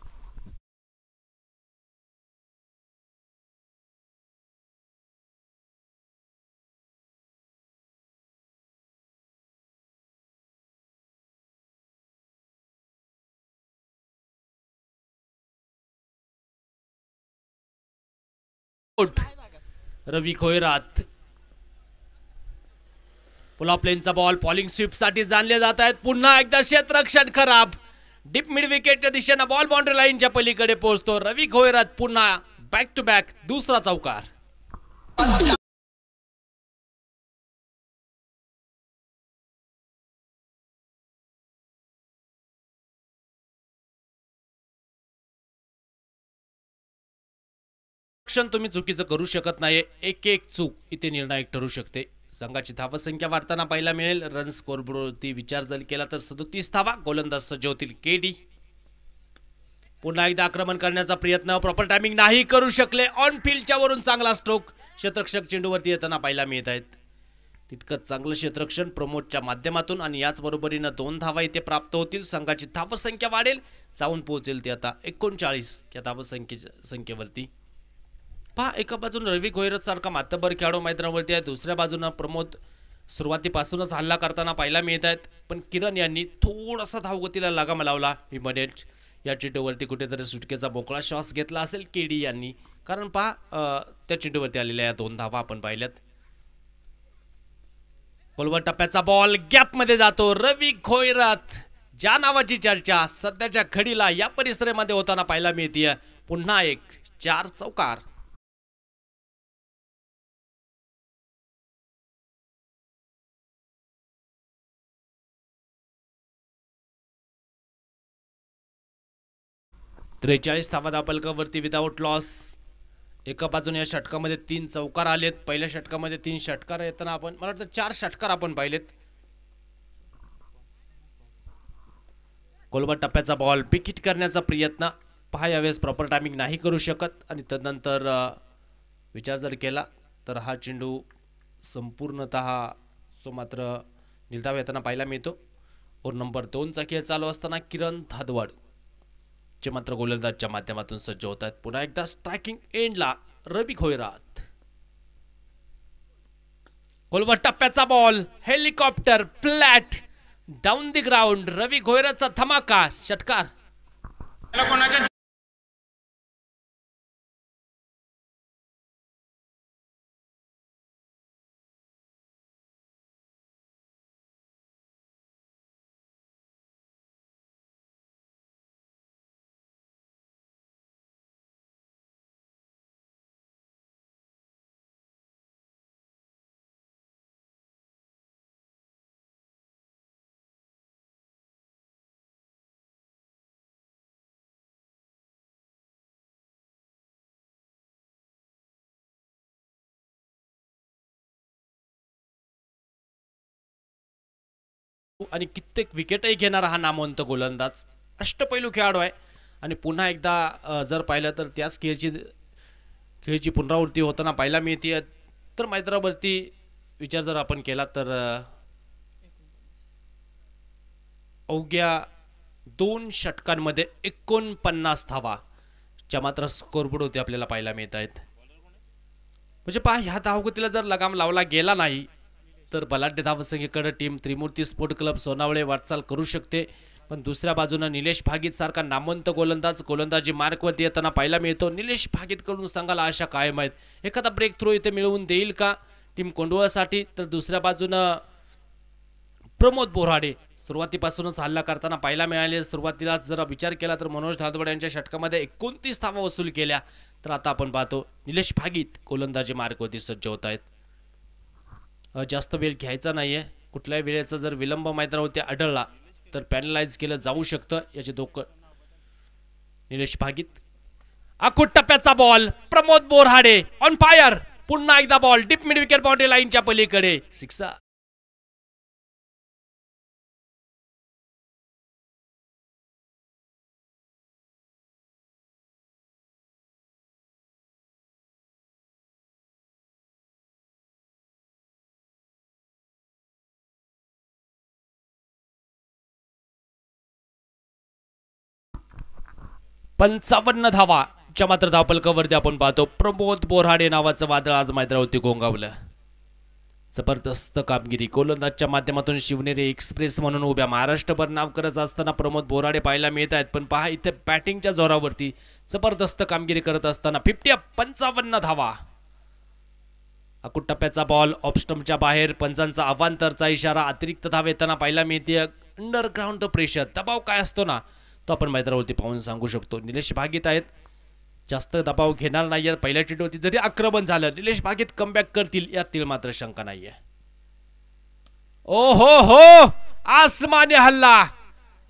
रवी पुला प्लेनचा बॉल पॉलिंग स्वीपसाठी साठी जाणले जात आहेत पुन्हा एकदा क्षेत्रक्षण खराब डीप मिड विकेटच्या दिशेनं बॉल बाउंड्री लाईनच्या पलीकडे पोहोचतो रवी खोयरात पुन्हा बॅक टू बॅक दुसरा चौकार क्षण तुम्ही चुकीचं करू शकत नाही एक एक चूक इथे निर्णायक ठरू शकते संघाची संख्या वाढताना पाहायला मिळेल रन स्कोर स्कोरबरोबरती विचार जर केला तर सदोतीस धावा गोलंदाज सजवतील डी पुन्हा एकदा आक्रमण करण्याचा प्रयत्न प्रॉपर टायमिंग नाही करू शकले ऑन फील्डच्या वरून चांगला स्ट्रोक क्षेत्रक्षक चेंडूवरती येताना पाहायला मिळत आहेत तितकंच चांगलं क्षेत्रक्षण प्रमोदच्या माध्यमातून आणि याचबरोबरीनं दोन धावा इथे प्राप्त होतील संघाची धावसंख्या वाढेल जाऊन पोहोचेल ते आता एकोणचाळीस या धावसंख्ये संख्येवरती पहा एका बाजून रवी गोयरत सारखा मातबर खेळाडू मैदानावरती आहे दुसऱ्या बाजूनं प्रमोद सुरुवातीपासूनच हल्ला करताना पाहायला मिळत आहेत पण किरण यांनी थोडासा धावगतीला लगाम लावला मी म्हणेल या चेंडूवरती कुठेतरी सुटकेचा मोकळा श्वास घेतला असेल केडी यांनी कारण पहा त्या चेंडूवरती आलेल्या या दोन धावा आपण पाहिल्यात कोलवर टप्प्याचा बॉल गॅपमध्ये जातो रवी खोयरत ज्या नावाची चर्चा सध्याच्या खडीला या परिसरामध्ये होताना पाहायला मिळतीय पुन्हा एक चार चौकार त्रेचाळीस धावा दापलकावरती विदाऊट लॉस एका बाजूने या षटकामध्ये तीन चौकार आलेत पहिल्या षटकामध्ये तीन षटकार येताना आपण मला वाटतं चार षटकार आपण पाहिलेत कोलबा टप्प्याचा बॉल पिकिट करण्याचा प्रयत्न पहा यावेळेस प्रॉपर टायमिंग नाही करू शकत आणि तदनंतर विचार जर केला तर हा चेंडू संपूर्णत सो मात्र निलताव येताना पाहायला मिळतो और नंबर दोनचा खेळ चालू असताना किरण धादवाड जे मात्र गोलंदाजच्या माध्यमातून सज्ज होत आहेत पुन्हा एकदा स्ट्रायकिंग एंडला रवी खोयरात गोलवर टप्प्याचा ball helicopter flat down the ground Ravi घोयराचा धमाका षटकार आणि कित्येक विकेटही घेणारा हा नामवंत गोलंदाज अष्टपैलू खेळाडू आहे आणि पुन्हा एकदा जर पाहिलं तर त्याच खेळची खेळची पुनरावृत्ती होताना पाहायला मिळते तर मैत्रावरती विचार जर आपण केला तर अवघ्या दोन षटकांमध्ये एकोणपन्नास धावा ज्या मात्र स्कोरबोर्ड होते आपल्याला पाहायला मिळत आहेत म्हणजे पहा ह्या धावगतीला जर लगाम लावला गेला नाही तर बलाढ्य धावसंख्येकडं team Trimurti sport club Sonawale वाटचाल करू शकते पण दुसऱ्या बाजूनं निलेश भागीत सारखा नामवंत गोलंदाज गोलंदाजी मार्कवरती येताना पाहायला मिळतो निलेश भागीतकडून संघाला आशा कायम आहेत एखादा ब्रेक थ्रू इथे मिळवून देईल का टीम कोंडोळासाठी तर दुसऱ्या बाजूनं प्रमोद बोराडे सुरुवातीपासूनच हल्ला करताना पाहायला मिळाले सुरुवातीलाच जर विचार केला तर मनोज धादवड यांच्या षटकामध्ये एकोणतीस धावा वसूल केल्या तर आता आपण पाहतो निलेश भागीत गोलंदाजी मार्कवरती सज्ज होत आहेत जास्त वेळ घ्यायचा नाही आहे कुठल्याही वेळेचा जर विलंब होते आढळला तर पॅनलाइज केलं जाऊ शकतं याचे धोकं निलेश भागीत आखूट टप्प्याचा ball Pramod Borhade on fire पुन्हा एकदा ball deep mid wicket boundary लाईनच्या पलीकडे सिक्सा पंचावन्न धावा च्या मात्र धावपलकावरती आपण पाहतो प्रमोद बोराडे नावाचं वादळ आज मैद्रावरती गोंगावलं जबरदस्त कामगिरी गोलंदाजच्या माध्यमातून शिवनेरी एक्सप्रेस म्हणून उभ्या महाराष्ट्रभर नाव करत असताना प्रमोद बोराडे पाहायला मिळत आहेत पण पहा इथे बॅटिंगच्या जोरावरती जबरदस्त कामगिरी करत असताना फिफ्टी पंचावन्न धावा अकुट टप्प्याचा बॉल ऑपस्टमच्या बाहेर पंचांचा अवांतरचा इशारा अतिरिक्त धाव येताना पाहायला मिळते अंडरग्राऊंड प्रेशर दबाव काय असतो ना तो आपण मैदानावरती पाहून सांगू शकतो निलेश भागीत आहेत जास्त दबाव घेणार नाही आहेत पहिल्या टी जरी आक्रमण झालं निलेश भागीत कमबॅक करतील यातील मात्र शंका नाही ओ हो हो आसमानी हल्ला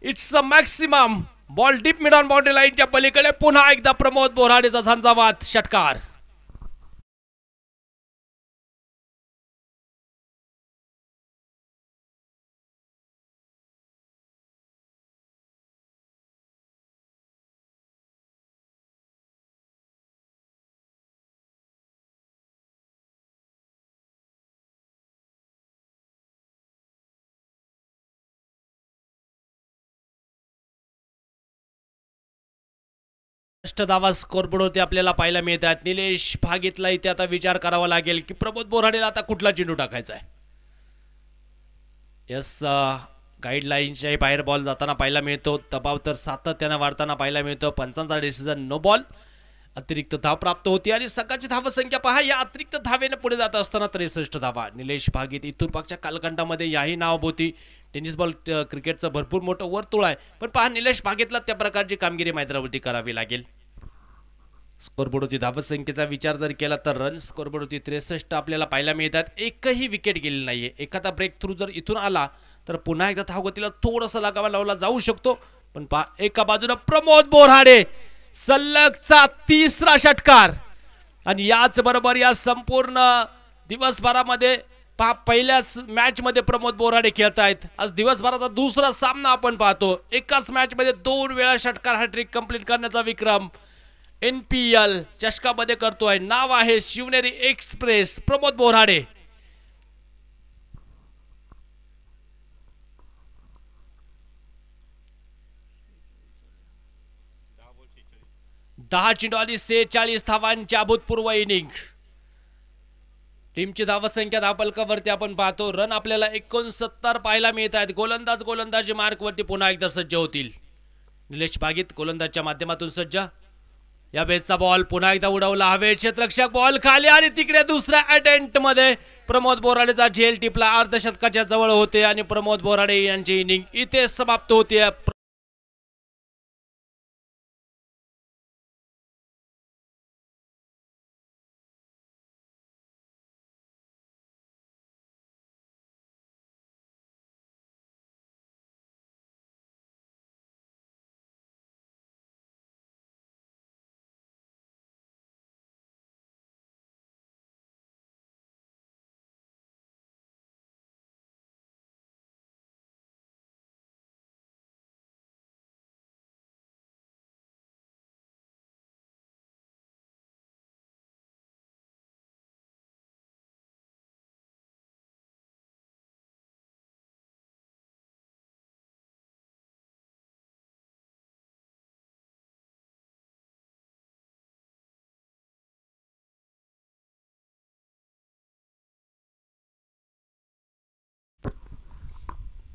it's a maximum ball deep mid on boundary लाईनच्या पलीकडे पुन्हा एकदा प्रमोद बोराडेचा झंझावात षटकार अष्ट धावा स्कोरबोर्ड होते आपल्याला पाहायला मिळत आहेत निलेश भागीतला इथे आता विचार करावा लागेल की प्रमोद बोराडेला आता कुठला चेंडू टाकायचा आहे यस गाईडलाईनच्याही uh, बाहेर बॉल जाताना पाहायला मिळतो दबाव तर सातत्यानं वाढताना पाहायला मिळतो पंचांचा डिसिजन नो बॉल अतिरिक्त धाव प्राप्त होती आणि सकाळची संख्या पहा या अतिरिक्त धावेनं पुढे जात असताना त्रेसष्ट धावा निलेश भागीत पाकच्या कालखंडामध्ये याही नाव होती टेनिस बॉल क्रिकेटचं भरपूर मोठं वर्तुळ आहे पण पहा निलेश भागीतला त्या प्रकारची कामगिरी मैदानावरती करावी लागेल होती धावसंख्येचा विचार जर केला तर रन होती त्रेसष्ट आपल्याला पाहायला मिळतात एकही विकेट गेली नाहीये आहे एखादा ब्रेक थ्रू जर इथून आला तर पुन्हा एकदा धावगतीला थोडासा लागावा लावला जाऊ शकतो पण पहा एका बाजूला प्रमोद बोराडे सलगचा तिसरा षटकार आणि याच बरोबर या संपूर्ण दिवसभरामध्ये पहा पहिल्याच मॅचमध्ये प्रमोद बोराडे खेळत आहेत आज दिवसभराचा दुसरा सामना आपण पाहतो एकाच मॅचमध्ये दोन वेळा षटकार हॅट्रिक कंप्लीट करण्याचा विक्रम एन पी एल चषकामध्ये करतोय नाव आहे शिवनेरी एक्सप्रेस प्रमोद बोराडे दहा चिंडॉली सेहेचाळीस धावांच्या अभूतपूर्व इनिंग टीमची धावसंख्या पलकावरती आपण पाहतो रन आपल्याला एकोणसत्तर पाहायला मिळत आहेत गोलंदाज गोलंदाजी मार्कवरती पुन्हा एकदा सज्ज होतील निलेश भागीत गोलंदाजच्या माध्यमातून सज्ज या बेचचा बॉल पुन्हा एकदा उडवला हवे क्षेत्रक्षक बॉल खाली आणि तिकडे दुसऱ्या अटेंट मध्ये प्रमोद बोराडेचा झेल टिपला अर्धशतकाच्या जवळ होते आणि प्रमोद बोराडे यांची इनिंग इथे समाप्त होते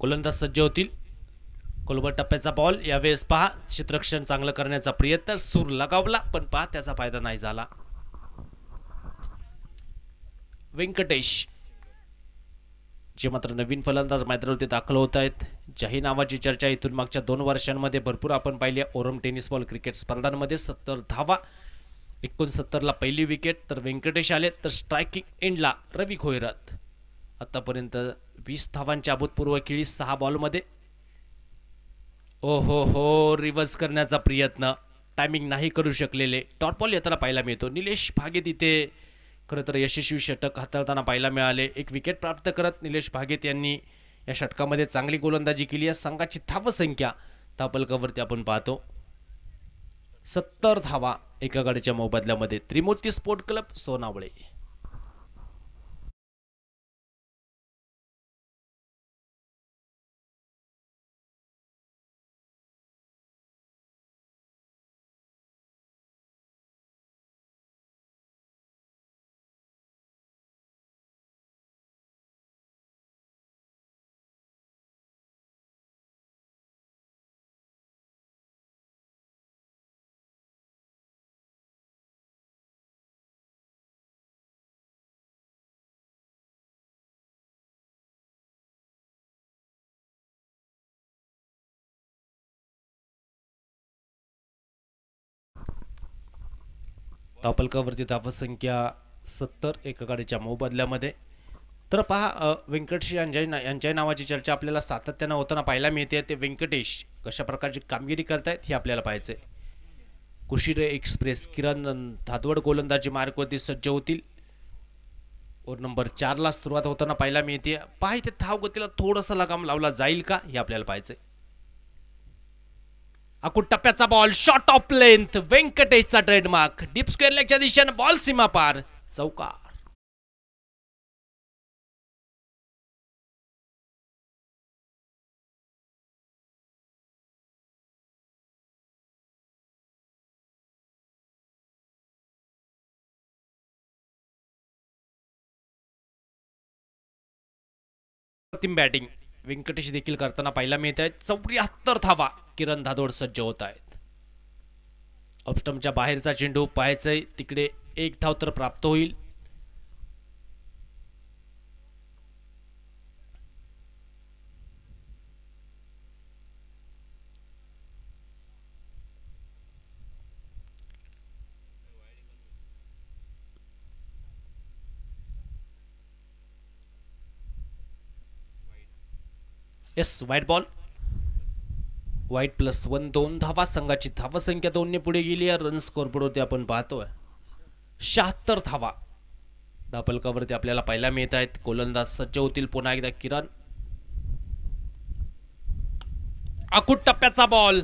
गोलंदाज सज्ज होतील कोलबर टप्प्याचा बॉल यावेळेस पहा चित्रक्षण चांगलं करण्याचा प्रयत्न सूर लगावला पण पहा त्याचा फायदा नाही झाला व्यंकटेश जे मात्र नवीन फलंदाज मैदानावरती दाखल होत आहेत जाही नावाची चर्चा इथून मागच्या दोन वर्षांमध्ये भरपूर आपण पाहिली ओरम टेनिस बॉल क्रिकेट स्पर्धांमध्ये सत्तर धावा एकोणसत्तरला पहिली विकेट तर व्यंकटेश आले तर स्ट्रायकिंग एंडला रवी खोयरत आतापर्यंत वीस धावांच्या अभूतपूर्व खेळी सहा बॉलमध्ये ओ हो हो रिव्हर्स करण्याचा प्रयत्न टायमिंग नाही करू शकलेले टॉट बॉल येताना पाहायला मिळतो निलेश भागे तिथे खरं तर यशस्वी षटक हाताळताना पाहायला मिळाले एक विकेट प्राप्त करत निलेश भागेत यांनी या षटकामध्ये चांगली गोलंदाजी केली या संघाची संख्या धापलकावरती आपण पाहतो सत्तर धावा एका गाडीच्या मोबदल्यामध्ये त्रिमूर्ती स्पोर्ट क्लब सोनावळे तापलकावरती धावसंख्या सत्तर एकगाडीच्या मोबदल्यामध्ये तर पहा व्यंकटेश यांच्या यांच्या नावाची चर्चा आपल्याला सातत्यानं होताना पाहायला मिळते ते व्यंकटेश कशा प्रकारची कामगिरी करतायत हे आपल्याला पाहायचं आहे एक्सप्रेस किरण धादवड गोलंदाजी मार्गवरती सज्ज होतील और नंबर चारला सुरुवात होताना पाहायला मिळते पहा इथे धावगतीला थोडासा लगाम लावला जाईल का हे आपल्याला पाहायचं आहे अकूट टप्प्याचा बॉल शॉर्ट ऑफ लेंथ व्यंकटेशचा ट्रेडमार्क डीप स्क्वेअर लेगच्या दिशेनं बॉल सीमा पार चौकार बॅटिंग व्यंकटेश देखील करताना पाहायला मिळत आहेत चौऱ्याहत्तर धावा किरण धादोड सज्ज होत आहेत ऑप्स्टमच्या बाहेरचा चेंडू पाहायचंय तिकडे एक धाव तर प्राप्त होईल yes wide ball wide plus one दोन धावा संघाची धावा संख्या दोनने पुढे गेली या रन स्कोर पुढे आपण पाहतोय शहात्तर धावा धापलकावरती आपल्याला पाहायला मिळत आहेत गोलंदाज सज्ज होतील पुन्हा एकदा किरण आकूट टप्प्याचा बॉल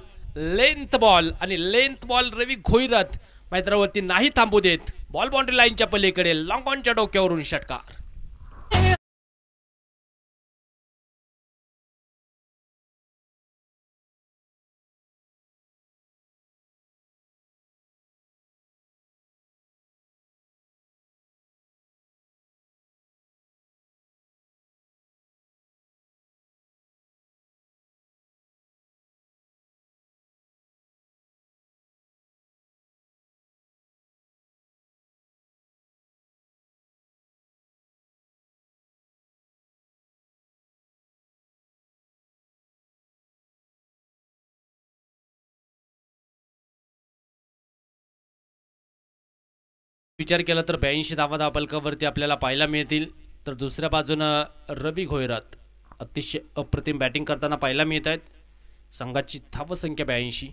लेंथ बॉल आणि लेंथ बॉल रवी घोईरथ मैत्रावरती नाही थांबू देत बॉल बाउंड्री लाईनच्या पलीकडे लॉंग ऑनच्या डोक्यावरून षटकार विचार केला तर ब्याऐंशी धावा धापलकावरती आपल्याला पाहायला मिळतील तर दुसऱ्या बाजूनं रबी घोयरात अतिशय अप्रतिम बॅटिंग करताना पाहायला मिळत आहेत संघाची धावसंख्या ब्याऐंशी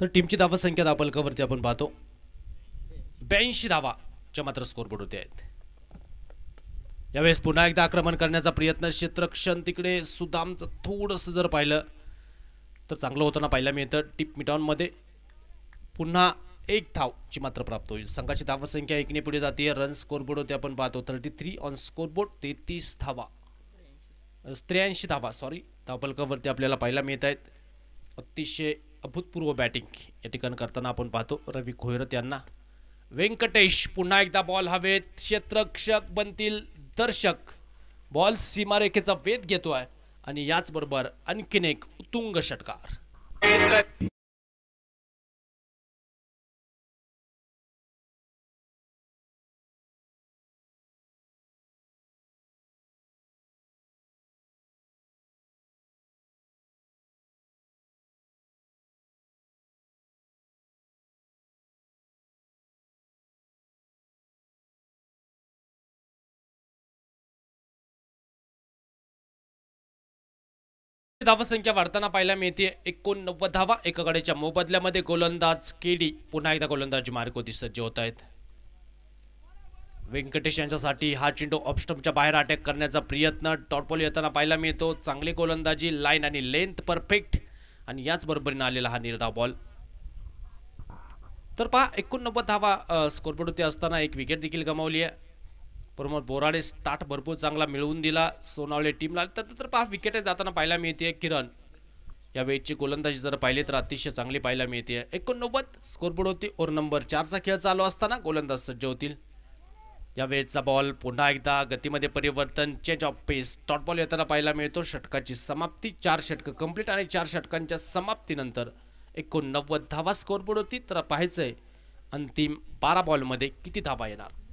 तर टीमची धावसंख्या धावफलकावरती आपण पाहतो ब्याऐंशी धावा मात्र स्कोरबोर्ड होते आहेत यावेळेस पुन्हा एकदा आक्रमण करण्याचा प्रयत्न क्षेत्रक्षण तिकडे आमचं थोडंसं जर पाहिलं तर चांगलं होताना पाहायला मिळतं टिप मिटॉनमध्ये पुन्हा एक धावची मात्र प्राप्त होईल संघाची संख्या एकने पुढे जाते रन स्कोरबोर्ड होते आपण पाहतो थर्टी थ्री ऑन स्कोरबोर्ड तेहतीस धावा त्र्याऐंशी धावा सॉरी धावपलकावरती आपल्याला पाहायला मिळत आहेत अतिशय अभूतपूर्व बॅटिंग या ठिकाणी करताना आपण पाहतो रवी खोयरत यांना व्यंकटेश पुन्हा एकदा बॉल हवेत क्षेत्रक्षक बनतील दर्शक बॉल सीमारेखेचा वेध घेतो आहे आणि याचबरोबर आणखीन एक उत्तुंग षटकार धावसंख्या वाढताना पाहायला मिळते एकोणनव्वद धावा एकाकडेच्या मोबदल्यामध्ये गोलंदाज केडी पुन्हा एकदा गोलंदाज मार्गोदी सज्ज होत आहेत व्यंकटेश यांच्यासाठी हा चेंडू ऑप्स्टमच्या बाहेर अटॅक करण्याचा प्रयत्न टॉटपॉल येताना पाहायला मिळतो चांगली गोलंदाजी लाईन आणि लेंथ परफेक्ट आणि याच बरोबरीनं आलेला हा निर्धाव बॉल तर पहा एकोणनव्वद धावा स्कोरबोर्ड होते असताना एक विकेट देखील गमावली आहे प्रमोद बोराडे स्टार्ट भरपूर चांगला मिळवून दिला सोनावले टीमला तर पहा विकेट जाताना पाहायला मिळते किरण या वेळची गोलंदाजी जर पाहिले तर अतिशय चांगली पाहायला मिळते एकोणनव्वद स्कोरबोर्ड होती ओर नंबर चारचा खेळ चालू असताना गोलंदाज सज्ज होतील या वेळेचा बॉल पुन्हा एकदा गतीमध्ये परिवर्तन चेंज ऑफ पेस टॉट बॉल येताना पाहायला मिळतो षटकाची समाप्ती चार षटकं कंप्लीट आणि चार षटकांच्या समाप्तीनंतर एकोणनव्वद धावा स्कोरबोर्ड होती तर पाहायचं अंतिम बारा बॉलमध्ये किती धावा येणार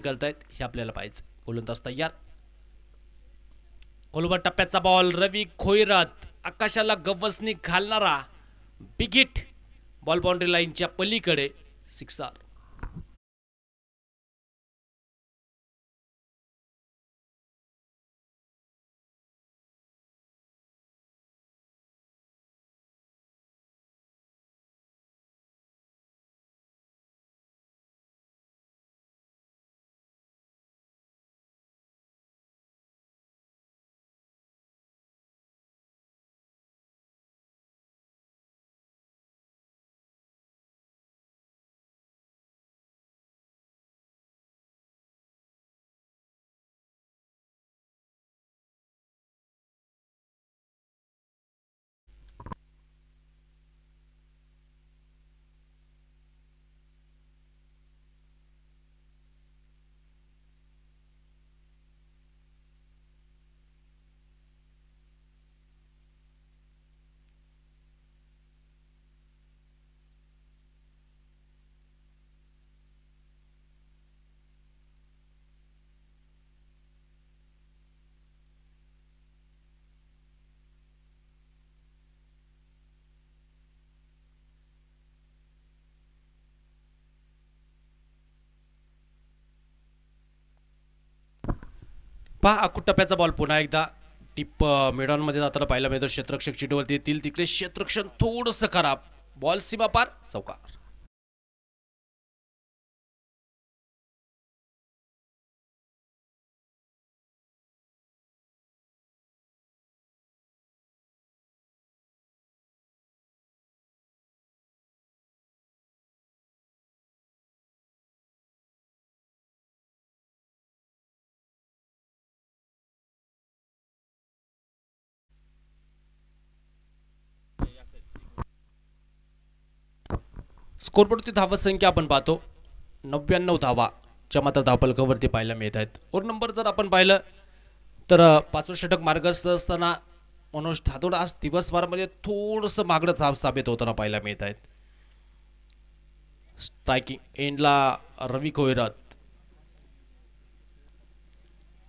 करतायत हे आपल्याला पाहिजे गोलंदाज तयार गोलूबर टप्प्याचा बॉल रवी खोईरत आकाशाला गव्वसनी घालणारा बिगिट बॉल बाउंड्री लाईनच्या पलीकडे सिक्सार पहा अकुट टप्प्याचा बॉल पुन्हा एकदा टिप मिडॉनमध्ये जाताना पाहिला मिळतो क्षेत्रक्षक चिटवरती येतील तिकडे क्षेत्रक्षण थोडंसं खराब बॉल सीमा पार चौकार धावत संख्या आपण पाहतो नव्याण्णव धावा मात्र धावपलकावरती पाहायला मिळत आहेत ओर नंबर जर आपण पाहिलं तर पाचवं षटक मार्गस्थ असताना मनोज धातोड आज दिवसभरामध्ये थोडंसं मागडं धाव स्थापित होताना पाहायला मिळत आहेत स्ट्रायकिंग एंडला रवी कोयरात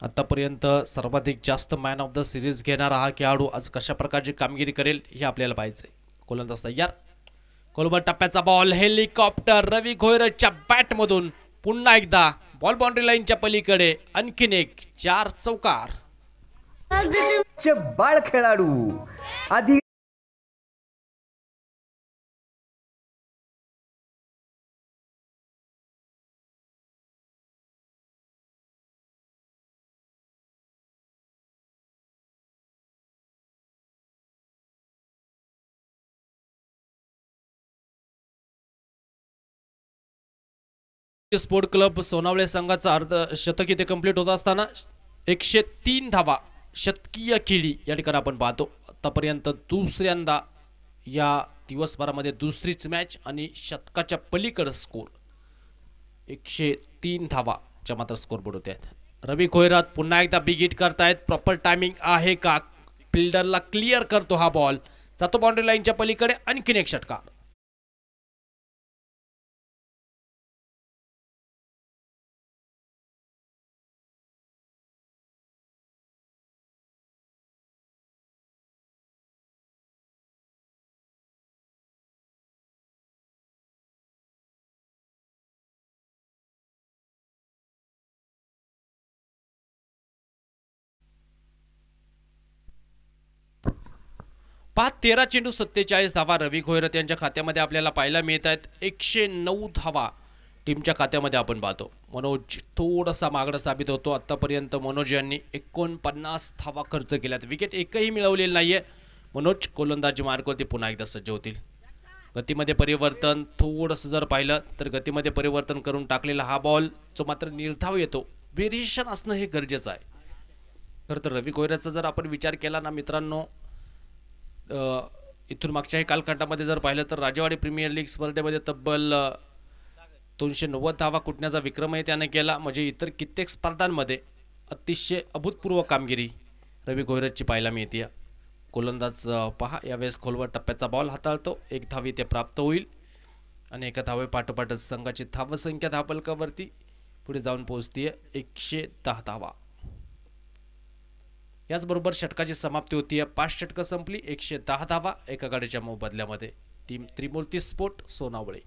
आतापर्यंत सर्वाधिक जास्त मॅन ऑफ द सिरीज घेणारा हा खेळाडू आज कशा प्रकारची कामगिरी करेल हे आपल्याला पाहायचंय आहे यार कोलबर टप्प्याचा बॉल हेलिकॉप्टर रवी घोयरच्या बॅटमधून पुन्हा एकदा बॉल बाउंड्री लाईनच्या पलीकडे आणखीन एक चार चौकार खेळाडू आधी स्पोर्ट क्लब सोनावळे संघाचा अर्ध शतक इथे कम्प्लीट होत असताना एकशे तीन धावा शतकीय खेळी या ठिकाणी आपण पाहतो आतापर्यंत दुसऱ्यांदा या दिवसभरामध्ये दुसरीच मॅच आणि शतकाच्या पलीकडे स्कोर एकशे तीन धावाच्या मात्र स्कोर बोर्ड आहेत रवी खोयरात पुन्हा एकदा बिग हिट करतायत प्रॉपर टायमिंग आहे का फिल्डरला क्लिअर करतो हा बॉल जातो बाउंड्री लाईनच्या पलीकडे आणखीन एक षटकार पाच तेरा चेंडू सत्तेचाळीस धावा रवी खोयरत यांच्या खात्यामध्ये आपल्याला पाहायला मिळत आहेत एकशे नऊ धावा टीमच्या खात्यामध्ये आपण पाहतो मनोज थोडासा मागडा साबित होतो आत्तापर्यंत मनोज यांनी एकोणपन्नास धावा खर्च केल्यात विकेट एकही मिळवलेलं नाही आहे मनोज गोलंदाजी मार्गवरती पुन्हा एकदा सज्ज होतील गतीमध्ये परिवर्तन थोडंसं जर पाहिलं तर गतीमध्ये परिवर्तन करून टाकलेला हा बॉल जो मात्र निर्धाव येतो वेरिएशन असणं हे गरजेचं आहे खरं तर रवी कोयराचा जर आपण विचार केला ना मित्रांनो इथून मागच्याही कालखंडामध्ये जर पाहिलं तर राजेवाडी प्रीमियर लीग स्पर्धेमध्ये तब्बल दोनशे नव्वद धावा कुटण्याचा विक्रमही त्याने केला म्हणजे इतर कित्येक स्पर्धांमध्ये अतिशय अभूतपूर्व कामगिरी रवी गोहिरजची पाहायला मिळते गोलंदाज पहा यावेळेस खोलवर टप्प्याचा बॉल हाताळतो एक धावी ते प्राप्त होईल आणि एका धावे पाठोपाठच संघाची धावसंख्या धावपलकावरती पुढे जाऊन पोहोचते एकशे दहा धावा याचबरोबर षटकाची समाप्ती होती आहे पाच षटकं संपली एकशे दहा धावा एका गाडीच्या मोबदल्यामध्ये टीम त्रिमूर्ती स्पोर्ट सोनावळे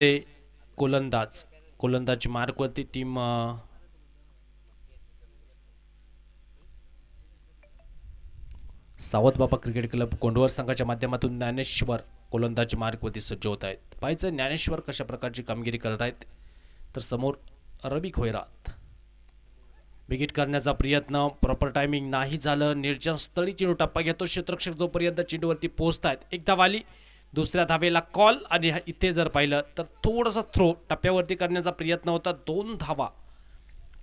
ते गोलंदाज गोलंदाज मार्कवरती टीम सावत बाबा क्रिकेट क्लब कोंडवर संघाच्या माध्यमातून ज्ञानेश्वर गोलंदाज मार्कवरती सज्ज होत आहेत पाहिजे ज्ञानेश्वर कशा प्रकारची कामगिरी करत आहेत तर समोर रवी खोयरात विकेट करण्याचा प्रयत्न प्रॉपर टायमिंग नाही झालं निर्जन स्थळी चेंडू टप्पा घेतो क्षेत्रक्षक जोपर्यंत चेंडूवरती पोहोचतायत आहेत एकदा वाली दुसऱ्या धावेला कॉल आणि इथे जर पाहिलं तर थोडंसं थ्रो टप्प्यावरती करण्याचा प्रयत्न होता दोन धावा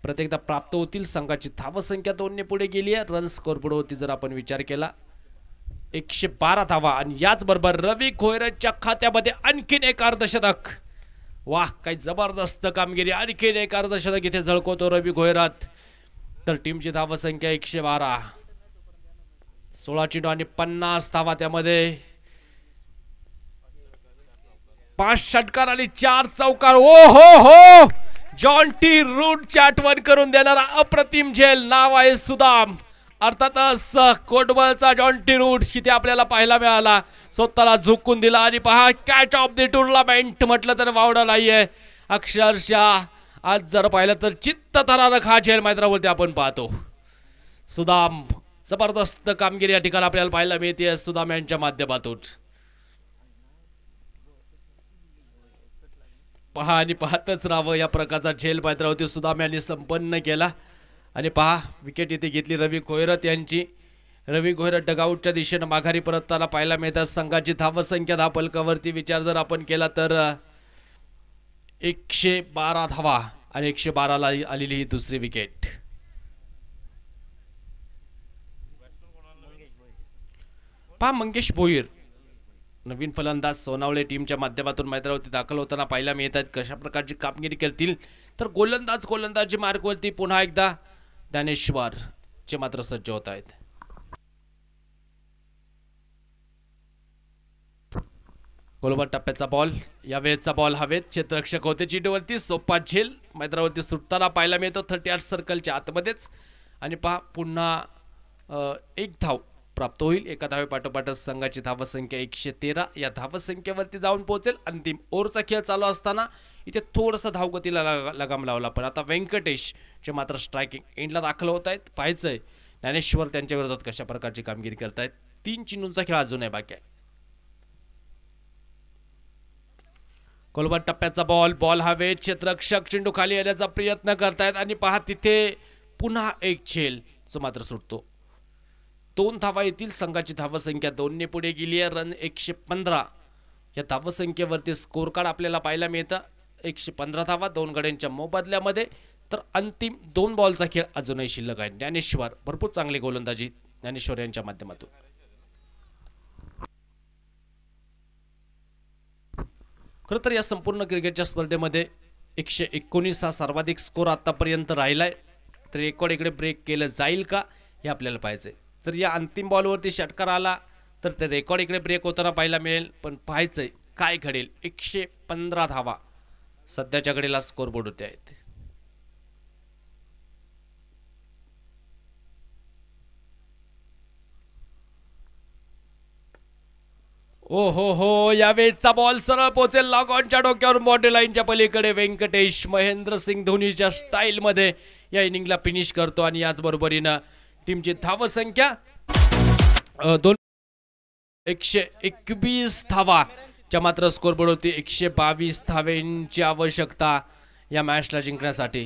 प्रत्येकदा प्राप्त होतील संघाची धावसंख्या दोनने पुढे गेली आहे रन स्कोर होती जर आपण विचार केला एकशे बारा धावा आणि याचबरोबर रवी खोयरच्या खात्यामध्ये आणखीन एक अर्धशतक वाह काही जबरदस्त कामगिरी आणखीन एक अर्धशतक इथे झळकवतो रवी खोयरात तर टीमची धावसंख्या एकशे बारा सोळा चेंडू आणि पन्नास धावा त्यामध्ये पाच षटकार आणि चार चौकार ओ हो हो जॉन टी रूटची आठवण करून देणारा अप्रतिम झेल नाव आहे सुदाम अर्थातच कोटबलचा जॉन टी रूट किती आपल्याला पाहायला मिळाला स्वतःला झुकून दिला आणि पहा कॅच ऑफ द टुर्नामेंट म्हटलं तर वावडा नाहीये अक्षरशः आज जर पाहिलं तर चित्त थरारक हा झेल मैत्रावरती आपण पाहतो सुदाम जबरदस्त कामगिरी या ठिकाणी आपल्याला पाहायला मिळते सुदाम यांच्या माध्यमातून पहा आणि पाहतच राहावं या प्रकारचा झेल सुद्धा मी यांनी संपन्न केला आणि पहा विकेट इथे घेतली रवी कोयरत यांची रवी कोयरत डगाऊटच्या दिशेनं माघारी परतताना पाहायला मिळतात संघाची धावसंख्या पलकावरती विचार जर आपण केला तर एकशे बारा धावा आणि एकशे बाराला आलेली ही दुसरी विकेट पहा मंगेश भोईर नवीन फलंदाज सोनावळे टीमच्या माध्यमातून मैदानावरती दाखल होताना पाहायला मिळत आहेत कशा प्रकारची कामगिरी करतील तर गोलंदाज गोलंदाजी मार्गवरती पुन्हा एकदा ज्ञानेश्वर चे मात्र सज्ज होत आहेत गोलवर टप्प्याचा बॉल या वेळेचा बॉल हवेत क्षेत्ररक्षक होते चेंडूवरती सोपा झेल मैदानावरती सुटताना पाहायला मिळतो थर्टी आठ सर्कलच्या आतमध्येच आणि पहा पुन्हा एक धाव प्राप्त होईल एका धावेपाठोपाठ संघाची धावसंख्या एकशे तेरा या धावसंख्येवरती जाऊन पोहोचेल अंतिम ओव्हरचा खेळ चालू असताना इथे थोडासा धावगतीला लगाम लावला पण आता व्यंकटेश जे मात्र स्ट्रायकिंग एंडला दाखल होत आहेत पाहायचं आहे ज्ञानेश्वर त्यांच्या विरोधात कशा प्रकारची कामगिरी करत आहेत तीन चिन्हूंचा खेळ अजून आहे बाकी आहे टप्प्याचा बॉल बॉल हवे क्षेत्रक्षक चेंडू खाली येण्याचा प्रयत्न करतायत आणि पहा तिथे पुन्हा एक झेल जो मात्र सुटतो दोन धावा येतील संघाची धावसंख्या दोनने पुढे गेली आहे रन एकशे पंधरा या धावसंख्येवरती स्कोर कार्ड आपल्याला पाहायला मिळतं एकशे पंधरा धावा दोन गड्यांच्या मोबदल्यामध्ये तर अंतिम दोन बॉलचा खेळ अजूनही शिल्लक आहे ज्ञानेश्वर भरपूर चांगले गोलंदाजी ज्ञानेश्वर यांच्या माध्यमातून खरं तर या संपूर्ण क्रिकेटच्या स्पर्धेमध्ये एकशे एकोणीस हा सर्वाधिक स्कोर आतापर्यंत राहिला आहे तर रेकॉर्ड इकडे ब्रेक केलं जाईल का हे आपल्याला पाहिजे तर या अंतिम बॉलवरती षटकार आला तर ते रेकॉर्ड इकडे ब्रेक होताना पाहायला मिळेल पण पाहायचंय काय घडेल एकशे पंधरा धावा सध्याच्या घडीला बोर्ड होते आहेत ओ हो हो या यावेळेचा बॉल सरळ पोचेल लागॉनच्या डोक्यावर मॉडेल लाईनच्या पलीकडे व्यंकटेश महेंद्र सिंग धोनीच्या स्टाईलमध्ये या इनिंगला फिनिश करतो आणि याचबरोबरीनं टीमची संख्या दोन एकशे एकवीस धावा मात्र स्कोरबोर्ड होती एकशे बावीस धावेंची आवश्यकता या मॅचला जिंकण्यासाठी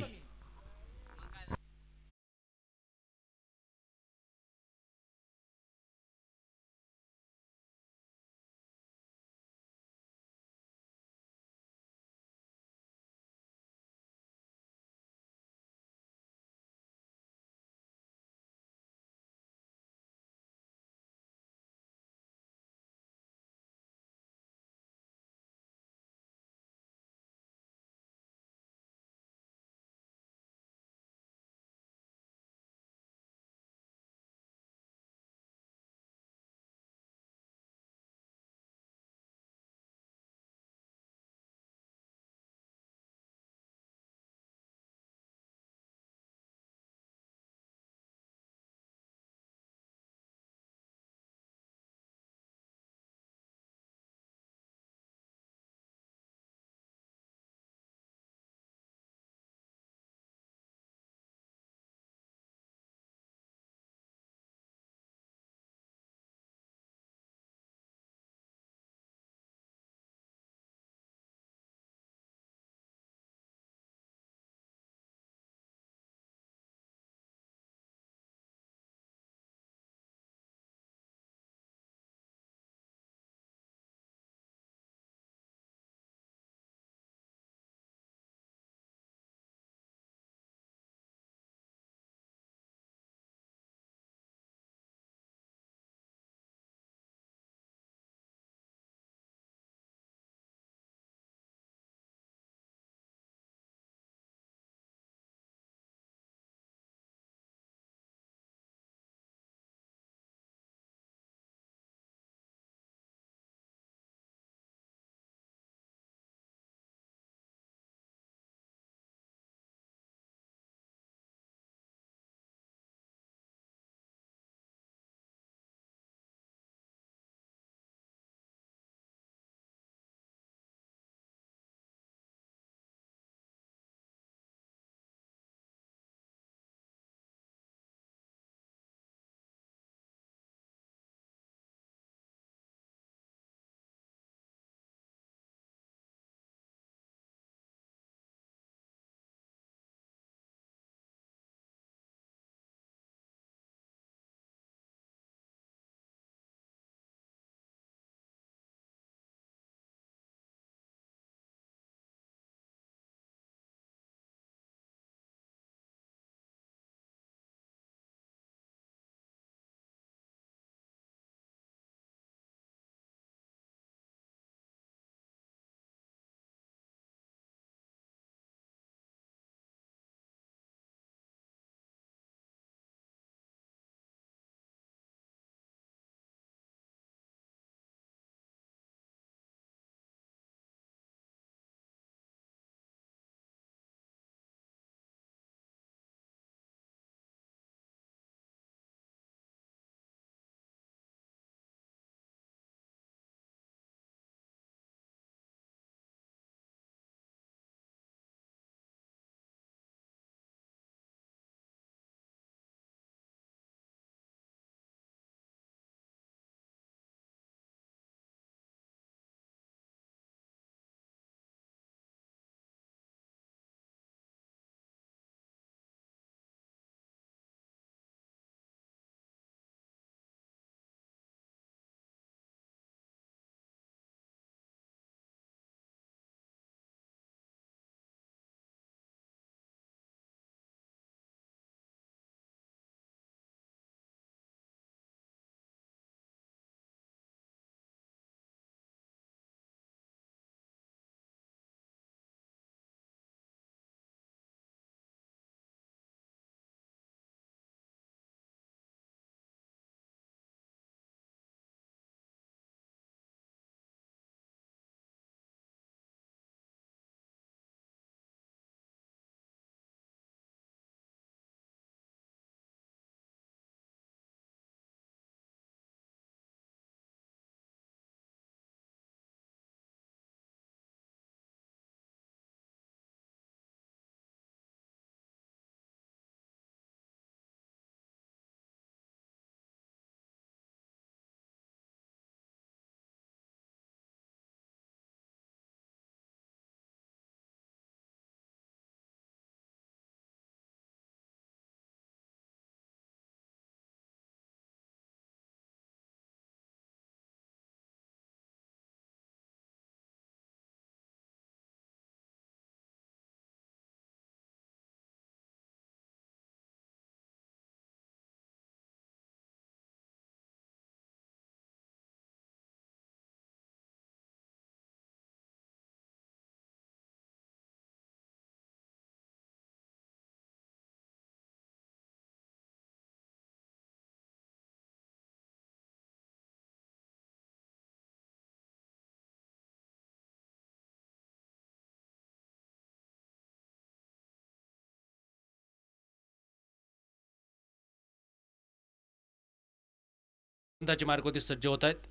मार्ग मार्गवरती सज्ज होत आहेत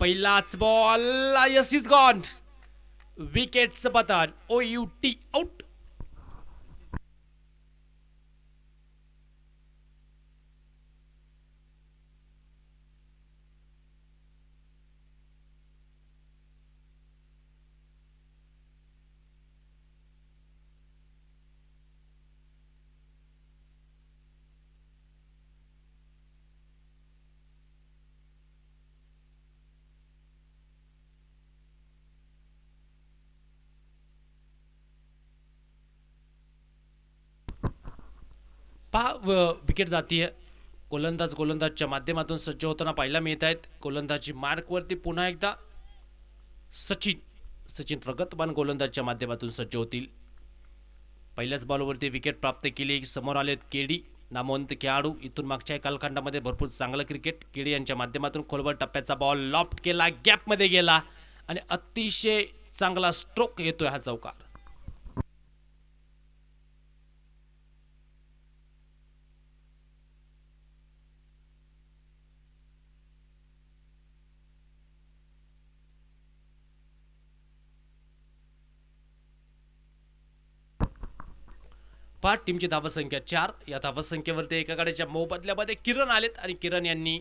पहिलाच बॉल यस इज गॉन विकेटचं पतन ओ यू टी आउट पहा विकेट जाती आहे गोलंदाज गोलंदाजच्या माध्यमातून सज्ज होताना पाहायला मिळत आहेत गोलंदाजी मार्कवरती पुन्हा एकदा सचिन सचिन प्रगतवान गोलंदाजच्या माध्यमातून सज्ज होतील पहिल्याच बॉलवरती विकेट प्राप्त केली समोर आलेत केडी नामवंत खेळाडू इथून मागच्या कालखंडामध्ये भरपूर चांगलं क्रिकेट केडी यांच्या माध्यमातून खोलवर टप्प्याचा बॉल लॉफ्ट केला गॅपमध्ये गेला आणि अतिशय चांगला स्ट्रोक येतोय हा चौकार पाच टीमची धावसंख्या चार या धावसंख्येवरती एका गाड्याच्या मोबदल्यामध्ये किरण आलेत आणि किरण यांनी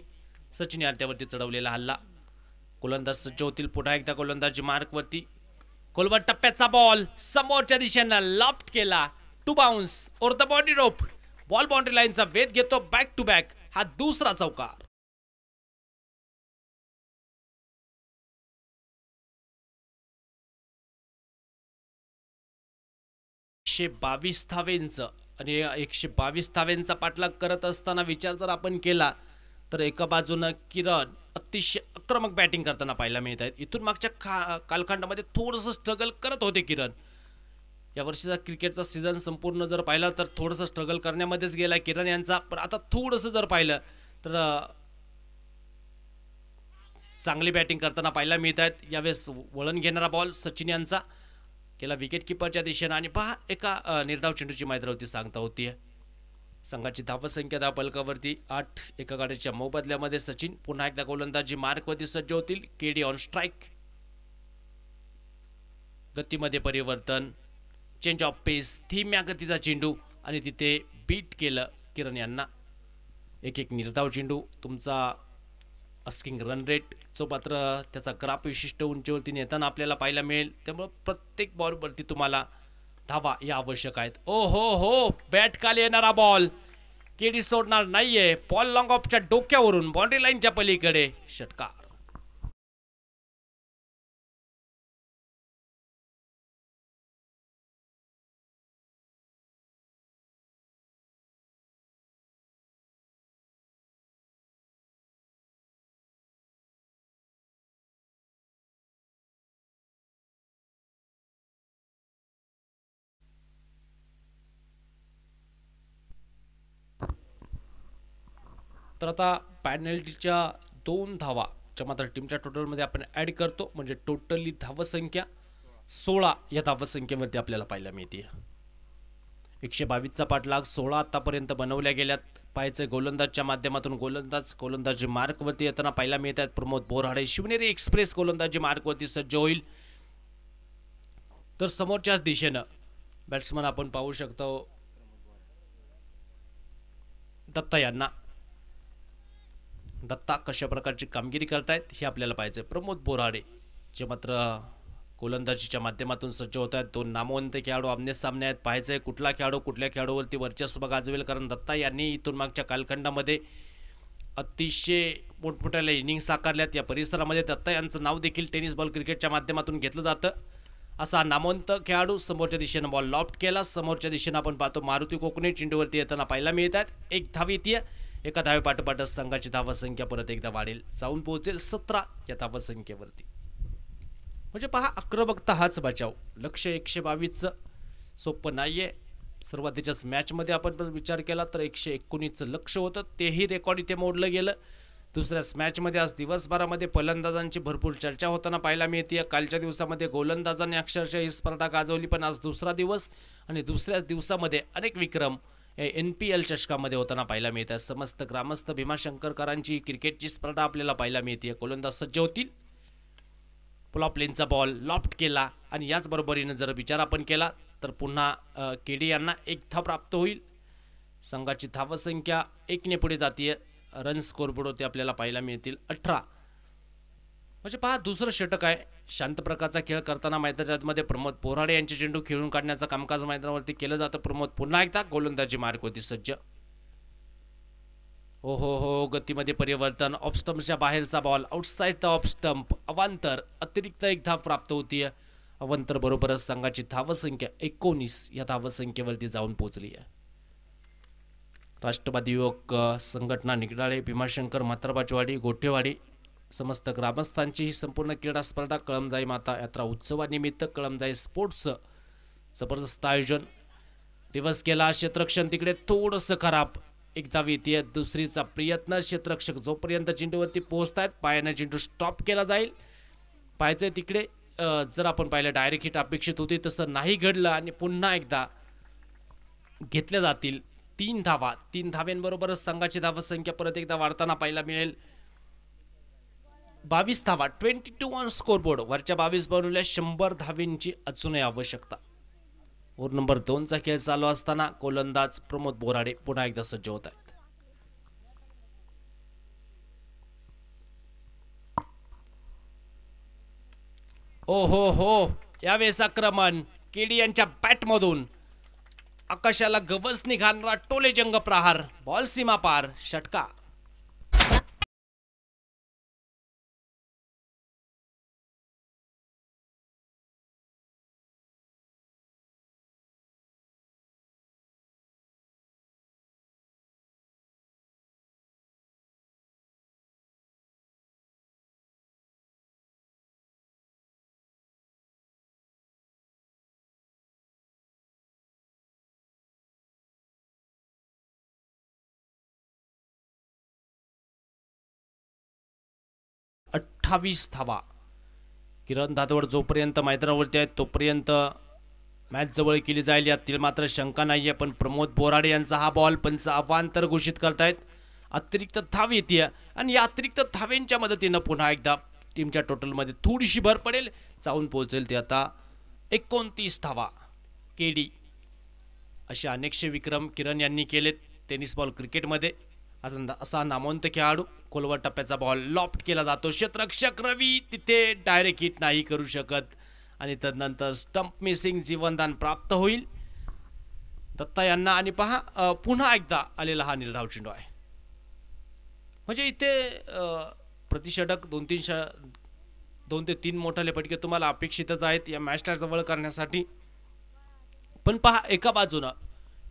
सचिन यात्यावरती चढवलेला हल्ला गोलंदाज सज्ज होतील पुन्हा एकदा गोलंदाजी मार्कवरती कोलबर टप्प्याचा बॉल समोरच्या दिशेनं लॉफ्ट केला two bounce over the boundary rope ball boundary लाईनचा वेध घेतो बॅक टू बॅक हा दुसरा चौकार एकशे बावीस थावेंचं आणि एकशे बावीस थावेंचा पाठलाग करत असताना विचार जर आपण केला तर एका बाजूनं किरण अतिशय आक्रमक बॅटिंग करताना पाहायला मिळत आहेत इथून मागच्या खा कालखंडामध्ये थोडंसं स्ट्रगल करत होते किरण या वर्षीचा क्रिकेटचा सीझन संपूर्ण जर पाहिला तर थोडंसं स्ट्रगल करण्यामध्येच गेला किरण यांचा पण आता थोडंसं जर पाहिलं तर चांगली बॅटिंग करताना पाहायला मिळत आहेत यावेळेस वळण घेणारा बॉल सचिन यांचा केला विकेट किपरच्या दिशेनं आणि पहा एका निर्धाव चेंडूची होती सांगता होती संघाची धावसंख्या दहा पलकावरती आठ एका गाडीच्या मोबदल्यामध्ये सचिन पुन्हा एकदा गोलंदाजी मार्कवरती सज्ज होतील केडी ऑन स्ट्राईक गतीमध्ये परिवर्तन चेंज ऑफ पेस थीम या गतीचा चेंडू आणि तिथे बीट केलं किरण यांना एक एक निर्धाव चेंडू तुमचा अस्किंग रन रेट जो मात्र त्याचा ग्राफ विशिष्ट उंचीवरती नेताना आपल्याला पाहायला मिळेल त्यामुळं प्रत्येक बॉलवरती तुम्हाला धावा या आवश्यक आहेत ओ हो हो बॅट खाली येणारा बॉल केडी सोडणार नाहीये पॉल लॉंग ऑफच्या डोक्यावरून बाउंड्री लाईनच्या पलीकडे षटका तर आता पॅनल्टीच्या दोन धावा मात्र टीमच्या टोटलमध्ये आपण ॲड करतो म्हणजे टोटली धावसंख्या सोळा या धावसंख्येवरती आपल्याला पाहायला मिळते एकशे बावीसचा पाठलाग सोळा आत्तापर्यंत बनवल्या गेल्यात पाहायचं गोलंदाजच्या माध्यमातून गोलंदाज गोलंदाजी मार्कवरती येताना पाहायला मिळतात प्रमोद बोराडे शिवनेरी एक्सप्रेस गोलंदाजी मार्कवरती सज्ज होईल तर समोरच्याच दिशेनं बॅट्समन आपण पाहू शकतो दत्ता यांना दत्ता कशा प्रकारची कामगिरी करतायत हे आपल्याला पाहिजे प्रमोद बोराडे जे मात्र गोलंदाजीच्या माध्यमातून सज्ज होत आहेत दोन नामवंत खेळाडू आमने सामने आहेत पाहायचं कुठला खेळाडू कुठल्या खेळाडूवरती वर्चस्व गाजवेल कारण दत्ता यांनी इथून मागच्या कालखंडामध्ये अतिशय मोठमोठ्याला इनिंग साकारल्यात या परिसरामध्ये दत्ता यांचं नाव देखील टेनिस बॉल क्रिकेटच्या माध्यमातून घेतलं जातं असा नामवंत खेळाडू समोरच्या दिशेनं बॉल लॉफ्ट केला समोरच्या दिशेनं आपण पाहतो मारुती कोकणे चेंडूवरती येताना पाहायला मिळतात एक धाव येते एका धावेपाठोपाठ संघाची धावसंख्या परत एकदा वाढेल जाऊन पोहोचेल सतरा या धावसंख्येवरती म्हणजे पहा बघता हाच बचाव लक्ष एकशे बावीसचं सोपं नाही आहे सुरुवातीच्याच मॅचमध्ये आपण विचार केला तर एकशे एकोणीसचं लक्ष होतं तेही रेकॉर्ड इथे मोडलं गेलं दुसऱ्याच मॅचमध्ये आज दिवसभरामध्ये फलंदाजांची भरपूर चर्चा होताना पाहायला मिळते कालच्या दिवसामध्ये गोलंदाजांनी अक्षरशः ही स्पर्धा गाजवली पण आज दुसरा दिवस आणि दुसऱ्याच दिवसामध्ये अनेक विक्रम एन पी एल चषकामध्ये होताना पाहायला मिळत आहे समस्त ग्रामस्थ भीमाशंकरकरांची क्रिकेटची स्पर्धा आपल्याला पाहायला मिळते कोलंदाज सज्ज होतील पुला लेनचा बॉल लॉफ्ट केला आणि याचबरोबरीनं जर विचार आपण केला तर पुन्हा के डी यांना एक था प्राप्त होईल संघाची धावसंख्या एकने पुढे जाते रन स्कोरबोर्ड होते आपल्याला पाहायला मिळतील अठरा म्हणजे पहा दुसरं षटक आहे शांत प्रकारचा खेळ करताना मैदानामध्ये प्रमोद पोराडे यांचे चेंडू खेळून काढण्याचं कामकाज मैदानावरती केलं जातं प्रमोद पुन्हा एकदा गोलंदाजी मार्ग होती सज्ज हो हो हो गतीमध्ये परिवर्तन ऑफस्टम्पच्या बाहेरचा बॉल आउटसाईड द ऑफस्टम्प अवांतर अतिरिक्त एक धाव प्राप्त होती अवंतर अवांतर बरोबरच संघाची धावसंख्या एकोणीस या धावसंख्येवरती जाऊन पोहोचली आहे राष्ट्रवादी युवक संघटना निगडाळे भीमाशंकर म्हातारबाचवाडी गोठेवाडी समस्त ग्रामस्थांची ही संपूर्ण क्रीडा स्पर्धा कळमजाई माता यात्रा उत्सवानिमित्त कळमजाई स्पोर्ट्सचं जबरदस्त आयोजन दिवस केला क्षेत्रक्षण तिकडे थोडंसं खराब एकदा येते दुसरीचा प्रयत्न क्षेत्रक्षक जोपर्यंत चेंडूवरती पोहोचतायत पायाने चेंडू स्टॉप केला जाईल पाहायचं तिकडे जर आपण पाहिलं डायरेक्ट हिट अपेक्षित होती तसं नाही घडलं आणि पुन्हा एकदा घेतल्या जातील तीन धावा तीन धावेंबरोबरच संघाची संख्या परत एकदा वाढताना पाहायला मिळेल बावीस धावा ट्वेंटी टू ऑन बोर्ड वरच्या बावीस बनवल्या शंभर धावींची अजूनही आवश्यकता ओर नंबर दोनचा खेळ चालू असताना गोलंदाज प्रमोद बोराडे पुन्हा एकदा सज्ज होत आहेत ओ हो हो यावेळेस आक्रमण केडी यांच्या बॅटमधून आकाशाला गवस निघाणारा टोले जंग प्रहार बॉल सीमा पार षटकार अठ्ठावीस किरण धादवड जोपर्यंत मैदानावरती आहेत तोपर्यंत मॅच जवळ केली जाईल यातील मात्र शंका नाही आहे पण प्रमोद बोराडे यांचा हा बॉल पंच अवांतर घोषित करतायत अतिरिक्त धाव येते आणि या अतिरिक्त धावेंच्या मदतीनं पुन्हा एकदा टीमच्या टोटलमध्ये थोडीशी भर पडेल जाऊन पोहोचेल ते आता एकोणतीस धावा केडी असे अनेकशे विक्रम किरण यांनी केलेत टेनिस बॉल क्रिकेटमध्ये असा नामवंत खेळाडू खोलवर टप्प्याचा बॉल लॉप्ट केला जातो क्षेत्रक्षक रवी तिथे डायरेक्ट हिट नाही करू शकत आणि तदनंतर स्टंप मिसिंग जीवनदान प्राप्त होईल दत्ता यांना आणि पहा पुन्हा एकदा आलेला हा निलराव चेंडू आहे म्हणजे इथे प्रतिषटक दोन तीन श दोन ते तीन मोठाले फटके तुम्हाला अपेक्षितच आहेत या मॅचला जवळ करण्यासाठी पण पहा एका बाजूनं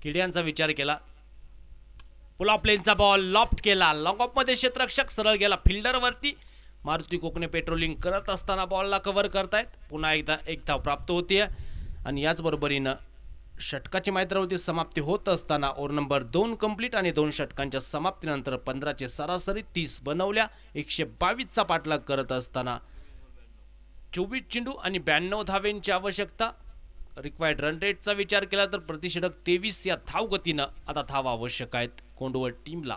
किड्यांचा विचार केला पुला लेनचा बॉल लॉफ्ट केला ऑफ ऑफमध्ये क्षेत्ररक्षक सरळ गेला फिल्डरवरती मारुती कोकणे पेट्रोलिंग करत असताना बॉलला कव्हर करतायत पुन्हा एकदा एक धाव प्राप्त होती आणि याचबरोबरीनं षटकाची होती समाप्ती होत असताना ओर नंबर दोन कंप्लीट आणि दोन षटकांच्या समाप्तीनंतर पंधराचे सरासरी तीस बनवल्या एकशे बावीसचा पाठलाग करत असताना चोवीस चेंडू आणि ब्याण्णव धावेंची आवश्यकता रिक्वायर्ड रन रेटचा विचार केला तर प्रतिषेधक तेवीस या धावगतीनं आता धाव आवश्यक आहेत कोंडवळ टीमला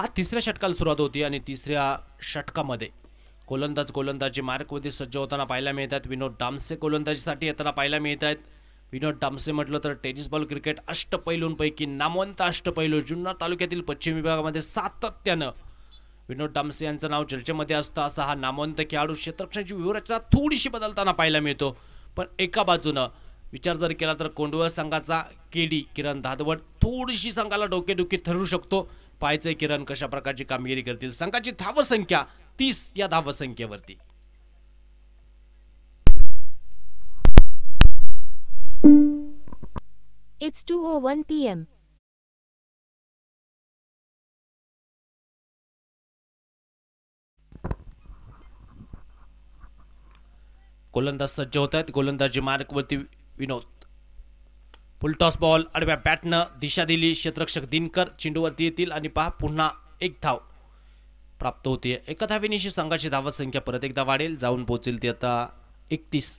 पा तिसऱ्या षटकाला सुरुवात होती आणि तिसऱ्या षटकामध्ये गोलंदाज गोलंदाजी मार्कमध्ये सज्ज होताना पाहायला मिळत आहेत विनोद डामसे गोलंदाजीसाठी येताना पाहायला मिळत आहेत विनोद डामसे म्हटलं तर टेनिस बॉल क्रिकेट अष्टपैलूंपैकी नामवंत अष्टपैलू जुन्नर तालुक्यातील पश्चिम विभागामध्ये सातत्यानं विनोद डामसे यांचं नाव चर्चेमध्ये असतं असा हा नामवंत खेळाडू क्षेत्रक्षणाची व्यूहरचना थोडीशी बदलताना पाहायला मिळतो पण एका बाजूनं विचार जर केला तर कोंडवळ संघाचा केडी किरण धादवड थोडीशी संघाला डोकेदुखी ठरू शकतो पाहायचंय किरण कशा प्रकारची कामगिरी करतील संघाची धावसंख्या तीस या धावसंख्येवरती It's 2:01 p.m. गोलंदाज सज्ज होत आहेत गोलंदाजी मार्गवरती विनोद फुलटॉस बॉल आडव्या बॅटनं दिशा दिली क्षेत्रक्षक दिनकर चेंडूवरती येतील आणि पहा पुन्हा एक धाव प्राप्त होते एका धावेनिशी संघाची संख्या परत एकदा वाढेल जाऊन पोहोचेल ती आता एकतीस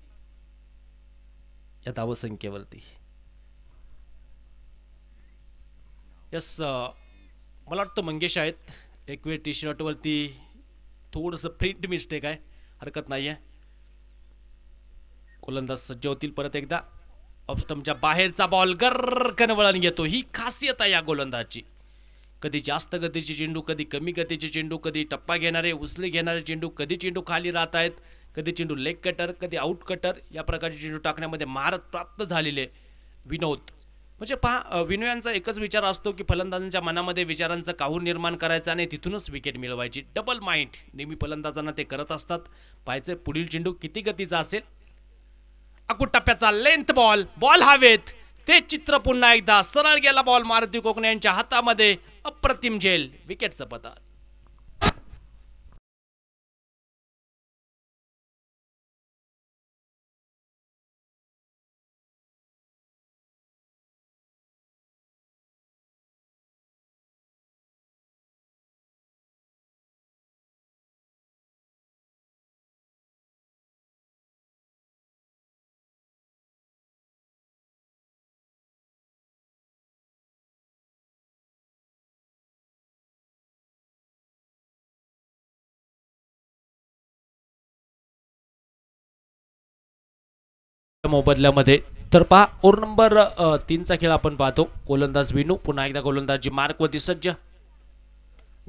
या धावसंख्येवरती यस मला वाटतं मंगेश आहेत एक वेळ टी शर्टवरती थोडस प्रिंट मिस्टेक आहे हरकत नाही आहे गोलंदाज सज्ज होतील परत एकदा ऑफस्टमच्या बाहेरचा बॉल गर्रकन वळण घेतो ही खासियत आहे या गोलंदाजची कधी जास्त गतीचे चेंडू कधी कमी गतीचे चेंडू कधी टप्पा घेणारे उसले घेणारे चेंडू कधी चेंडू खाली राहत आहेत कधी चेंडू लेग कटर कधी आउट कटर या प्रकारचे चेंडू टाकण्यामध्ये महारत प्राप्त झालेले विनोद म्हणजे पहा विनोयांचा एकच विचार असतो की फलंदाजांच्या मनामध्ये विचारांचं काहूर निर्माण करायचं आणि तिथूनच विकेट मिळवायची डबल माइंड नेहमी फलंदाजांना ते करत असतात पाहायचं पुढील चेंडू किती गतीचा असेल टप्प्याचा लेंथ बॉल बॉल हवेत ते चित्र पुन्हा एकदा सरळ गेला बॉल मारुती कोकण यांच्या हातामध्ये अप्रतिम झेल विकेटचं पदार मोबदल्यामध्ये तर पहा ओर नंबर तीनचा खेळ आपण पाहतो गोलंदाज विनू पुन्हा एकदा गोलंदाजी मार्कवरती सज्ज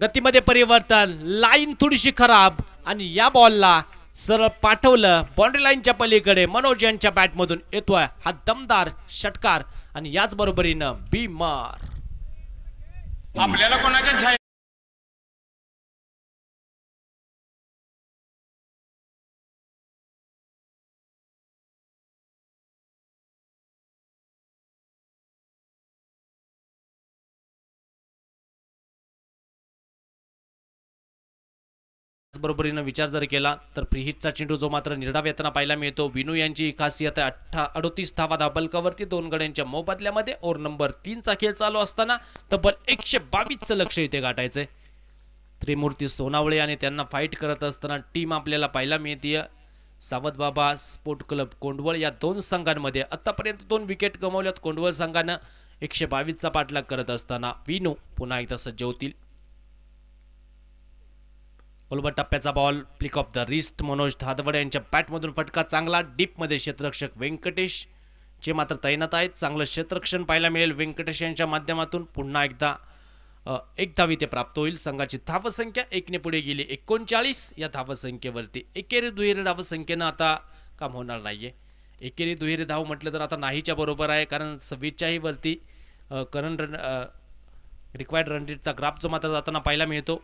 गतीमध्ये परिवर्तन लाईन थोडीशी खराब आणि या बॉलला सरळ पाठवलं बाउंड्री लाईनच्या पलीकडे मनोज यांच्या बॅटमधून येतोय हा दमदार षटकार आणि याच बरोबरीनं बीमार आपल्याला कोणाच्या बरोबरीनं विचार जर केला तर प्रिहितचा चेंडू जो मात्र निर्धाव येताना पाहायला मिळतो विनू यांची खासियत आहे अठ्ठा अडोतीस धावा धाबलकावरती दोन गड्यांच्या मोबदल्यामध्ये ओर नंबर तीनचा खेळ चालू असताना तब्बल एकशे बावीसचं लक्ष इथे गाठायचंय त्रिमूर्ती सोनावळे आणि त्यांना फाईट करत असताना टीम आपल्याला पाहायला मिळते सावधबाबा स्पोर्ट क्लब कोंडवळ या दोन संघांमध्ये आतापर्यंत दोन विकेट गमावल्यात कोंडवळ संघानं एकशे बावीसचा पाठलाग करत असताना विनू पुन्हा एकदा सज्ज होतील कोलबर टप्प्याचा ball flick off the wrist Manoj Dhadwade यांच्या बॅटमधून फटका चांगला डीपमध्ये क्षेत्ररक्षक व्यंकटेश जे मात्र तैनात आहेत चांगलं क्षेत्ररक्षण पाहायला मिळेल व्यंकटेश यांच्या माध्यमातून पुन्हा एकदा एक धावी ते प्राप्त होईल संघाची धावसंख्या एकने पुढे गेली एकोणचाळीस या धावसंख्येवरती एकेरी दुहेरी धावसंख्येनं आता काम होणार नाही आहे एकेरी दुहेरी धाव म्हटलं तर आता नाहीच्या बरोबर आहे कारण सव्वीसच्याही वरती current run required run graph जो मात्र जाताना पाहायला मिळतो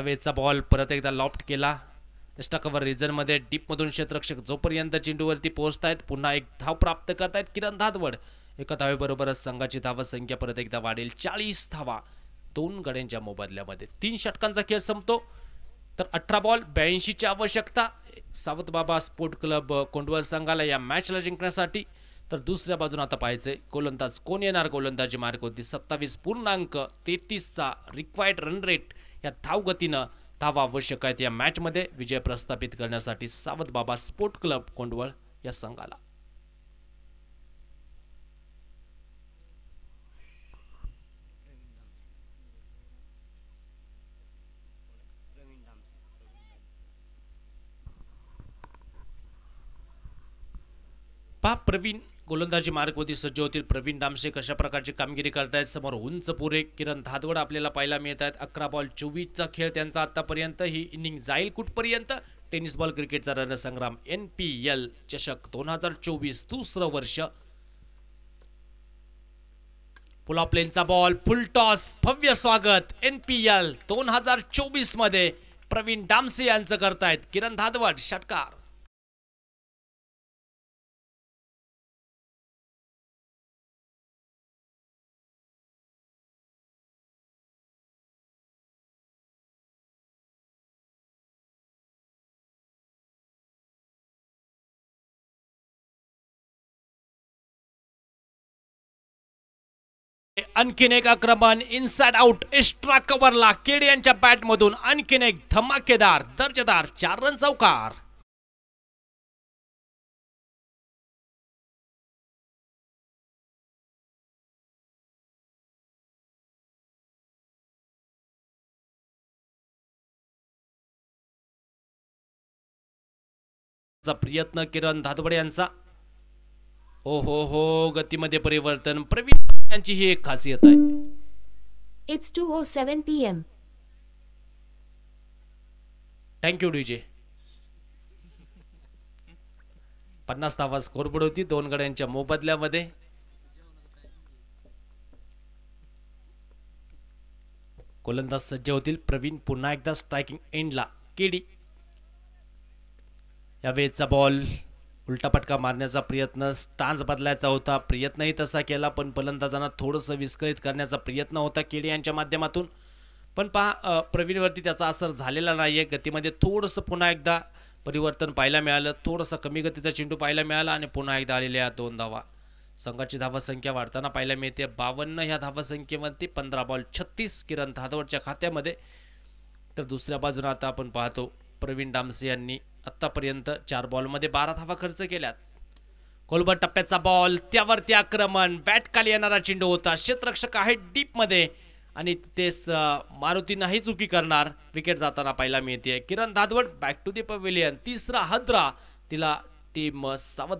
वेचा बॉल परत एकदा लॉफ्ट केला मध्ये रिझनमध्ये डीपमधून क्षेत्रक्षक जोपर्यंत चेंडूवरती पोहोचत आहेत पुन्हा एक धाव प्राप्त करतायत किरण धादवड एका धावेबरोबरच संघाची धावसंख्या परत एकदा वाढेल चाळीस धावा दोन गड्यांच्या मोबदल्यामध्ये तीन षटकांचा खेळ संपतो तर अठरा बॉल ब्याऐंशीची आवश्यकता बाबा स्पोर्ट क्लब कोंडवर संघाला या मॅचला जिंकण्यासाठी तर दुसऱ्या बाजून आता पाहायचे गोलंदाज कोण येणार गोलंदाजी मार्ग होती सत्तावीस पूर्णांक तेहतीसचा रिक्वायर्ड रन रेट या धावगतीनं धाव आवश्यक आहेत या मॅचमध्ये विजय प्रस्थापित करण्यासाठी सावध बाबा स्पोर्ट क्लब कोंडवळ या संघाला पा प्रवीण गोलंदाजी मार्गवधी सज्ज होतील प्रवीण डामसे कशा प्रकारची कामगिरी करतायत समोर उंच पुरे किरण धादवड आपल्याला पाहायला मिळत आहेत अकरा बॉल चोवीसचा खेळ त्यांचा आतापर्यंत ही इनिंग जाईल कुठपर्यंत टेनिस बॉल क्रिकेटचा रणसंग्राम एन पी एल चषक दोन हजार चोवीस दुसरं वर्ष पुला बॉल फुल टॉस भव्य स्वागत एन पी एल दोन हजार चोवीस मध्ये प्रवीण डामसे यांचं करतायत किरण धादवड षटकार आणखीन एक आक्रमण इनसाइड आउट एक्स्ट्रा कव्हरला केडी यांच्या बॅटमधून आणखीन एक धमाकेदार दर्जेदार चार रन चौकार प्रयत्न किरण धातवडे यांचा ओ हो, हो हो गतीमध्ये परिवर्तन प्रवीण त्यांची ही एक खासियत आहे it's two O seven P M thank you DJ पन्नास धावा स्कोर होती दोन गड्यांच्या मोबदल्यामध्ये गोलंदाज सज्ज होतील प्रवीण पुन्हा एकदा स्ट्रायकिंग एंडला केडी वेचा बॉल उलटापटका मारण्याचा प्रयत्न स्टान्स बदलायचा होता प्रयत्नही तसा केला पण फलंदाजांना थोडंसं विस्कळीत करण्याचा प्रयत्न होता केळे यांच्या माध्यमातून पण पहा प्रवीणवरती त्याचा असर झालेला नाही आहे गतीमध्ये थोडंसं पुन्हा एकदा परिवर्तन पाहायला मिळालं थोडंसं कमी गतीचा चेंडू पाहायला मिळाला आणि पुन्हा एकदा आलेल्या दोन धावा संघाची धावासंख्या वाढताना पाहायला मिळते बावन्न ह्या धावासंख्येवरती पंधरा बॉल छत्तीस किरण धादवडच्या खात्यामध्ये तर दुसऱ्या बाजूनं आता आपण पाहतो प्रवीण डामसे यांनी आतापर्यंत चार बॉलमध्ये बारा धावा खर्च केल्यात कोलबर टप्प्याचा बॉल त्यावरती आक्रमण बॅट खाली येणारा चेंडू होता क्षेत्ररक्षक आहे मध्ये आणि तेच मारुती नाही चुकी करणार विकेट जाताना पाहायला मिळते Kiran Dadwad back to the pavilion तिसरा हद्रा तिला टीम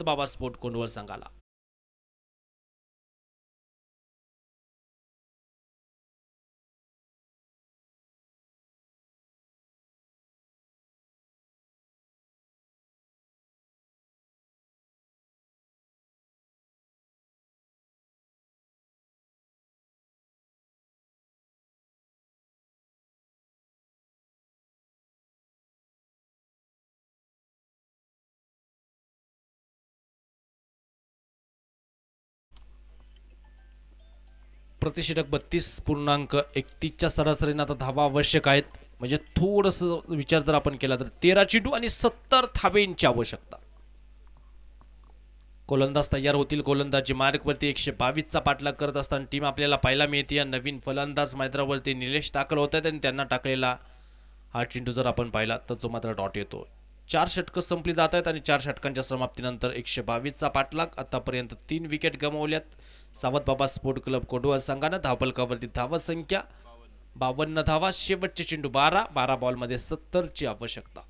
बाबा स्पोर्ट कोंडवर संघाला प्रतिषेधक बत्तीस पूर्णांक एकतीसच्या सरासरीनं आता धावा आवश्यक आहेत म्हणजे थोडस विचार जर आपण केला तर तेरा चिटू आणि सत्तर थाबेंची आवश्यकता गोलंदाज तयार होतील गोलंदाजी मार्गवरती एकशे बावीसचा पाठलाग करत असताना टीम आपल्याला पाहायला मिळते या नवीन फलंदाज मैदानावरती निलेश दाखल होत आहेत आणि त्यांना टाकलेला हा चिंटू जर आपण पाहिला तर जो मात्र डॉट येतो चार षटकं संपली जात आहेत आणि चार षटकांच्या समाप्तीनंतर एकशे बावीसचा पाठलाग आतापर्यंत तीन विकेट गमावल्यात बाबा स्पोर्ट क्लब कोडुआ संघानं धावपलकावरती धावसंख्या बावन्न धावा शेवटचे चेंडू बारा बारा बॉलमध्ये सत्तरची आवश्यकता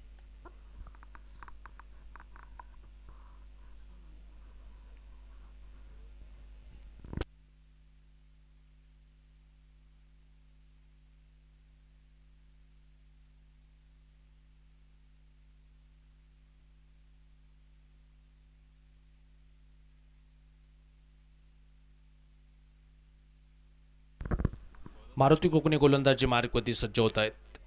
मारुती कोकणी गोलंदाजी मार्गवती सज्ज होत आहेत